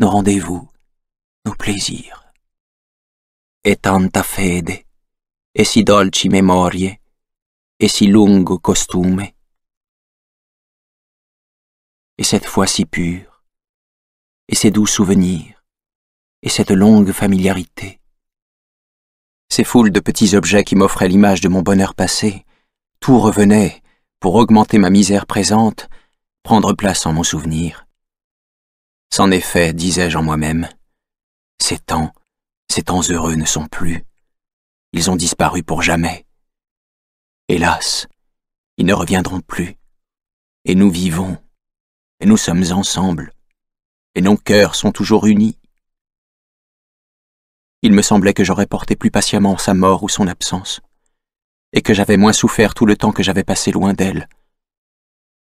nos rendez-vous, nos plaisirs. Et tanta fede, e si dolci memorie, e si lungo costume, et cette foi si pure, et ces doux souvenirs, et cette longue familiarité. Ces foules de petits objets qui m'offraient l'image de mon bonheur passé, tout revenait, pour augmenter ma misère présente, prendre place en mon souvenir. C'en est fait, disais-je en moi-même. Ces temps, ces temps heureux ne sont plus. Ils ont disparu pour jamais. Hélas, ils ne reviendront plus. Et nous vivons, et nous sommes ensemble, et nos cœurs sont toujours unis. Il me semblait que j'aurais porté plus patiemment sa mort ou son absence, et que j'avais moins souffert tout le temps que j'avais passé loin d'elle.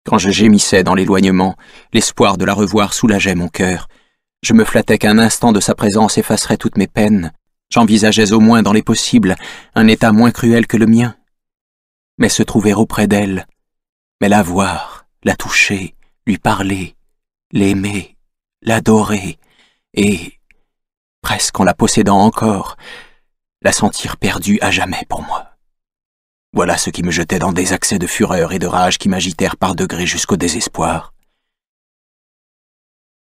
Quand je gémissais dans l'éloignement, l'espoir de la revoir soulageait mon cœur. Je me flattais qu'un instant de sa présence effacerait toutes mes peines. J'envisageais au moins dans les possibles un état moins cruel que le mien. Mais se trouver auprès d'elle, mais la voir, la toucher, lui parler, l'aimer, l'adorer, et, presque en la possédant encore, la sentir perdue à jamais pour moi. Voilà ce qui me jetait dans des accès de fureur et de rage qui m'agitèrent par degrés jusqu'au désespoir.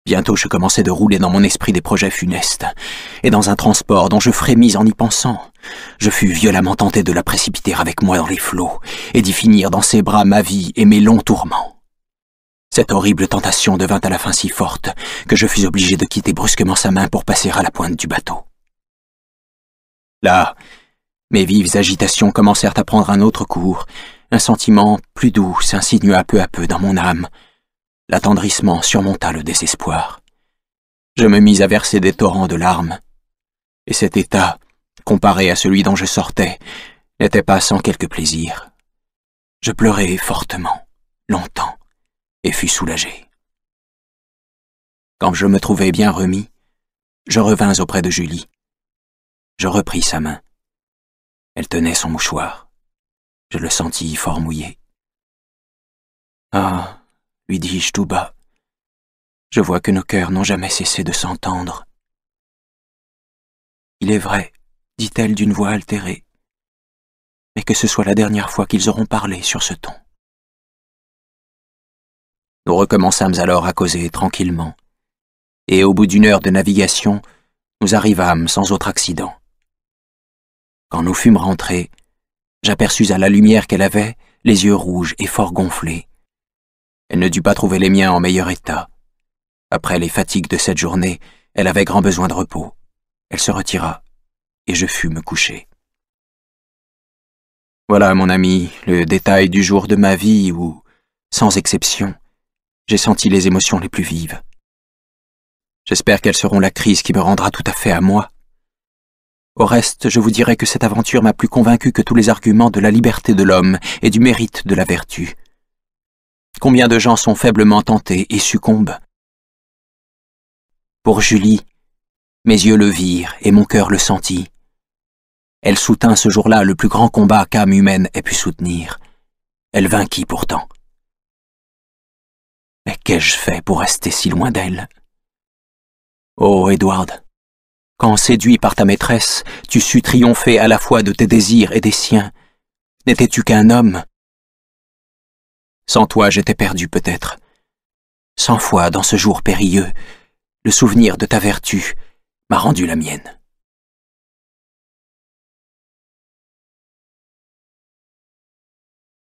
Bientôt je commençais de rouler dans mon esprit des projets funestes, et dans un transport dont je frémis en y pensant, je fus violemment tenté de la précipiter avec moi dans les flots, et d'y finir dans ses bras ma vie et mes longs tourments. Cette horrible tentation devint à la fin si forte que je fus obligé de quitter brusquement sa main pour passer à la pointe du bateau. Là, mes vives agitations commencèrent à prendre un autre cours. Un sentiment plus doux s'insinua peu à peu dans mon âme. L'attendrissement surmonta le désespoir. Je me mis à verser des torrents de larmes. Et cet état, comparé à celui dont je sortais, n'était pas sans quelque plaisir. Je pleurai fortement, longtemps, et fut soulagé. Quand je me trouvais bien remis, je revins auprès de Julie. Je repris sa main. Elle tenait son mouchoir. Je le sentis fort mouillé. Ah, lui dis-je tout bas, je vois que nos cœurs n'ont jamais cessé de s'entendre. Il est vrai, dit-elle d'une voix altérée, mais que ce soit la dernière fois qu'ils auront parlé sur ce ton. Nous recommençâmes alors à causer tranquillement, et au bout d'une heure de navigation, nous arrivâmes sans autre accident. Quand nous fûmes rentrés, j'aperçus à la lumière qu'elle avait les yeux rouges et fort gonflés. Elle ne dut pas trouver les miens en meilleur état. Après les fatigues de cette journée, elle avait grand besoin de repos. Elle se retira, et je fus me coucher. Voilà, mon ami, le détail du jour de ma vie où, sans exception, j'ai senti les émotions les plus vives. J'espère qu'elles seront la crise qui me rendra tout à fait à moi. Au reste, je vous dirai que cette aventure m'a plus convaincu que tous les arguments de la liberté de l'homme et du mérite de la vertu. Combien de gens sont faiblement tentés et succombent Pour Julie, mes yeux le virent et mon cœur le sentit. Elle soutint ce jour-là le plus grand combat qu'âme humaine ait pu soutenir. Elle vainquit pourtant. Mais qu'ai-je fait pour rester si loin d'elle Oh, Edward, quand séduit par ta maîtresse, tu sus triompher à la fois de tes désirs et des siens, n'étais-tu qu'un homme Sans toi, j'étais perdu peut-être. Cent fois, dans ce jour périlleux, le souvenir de ta vertu m'a rendu la mienne.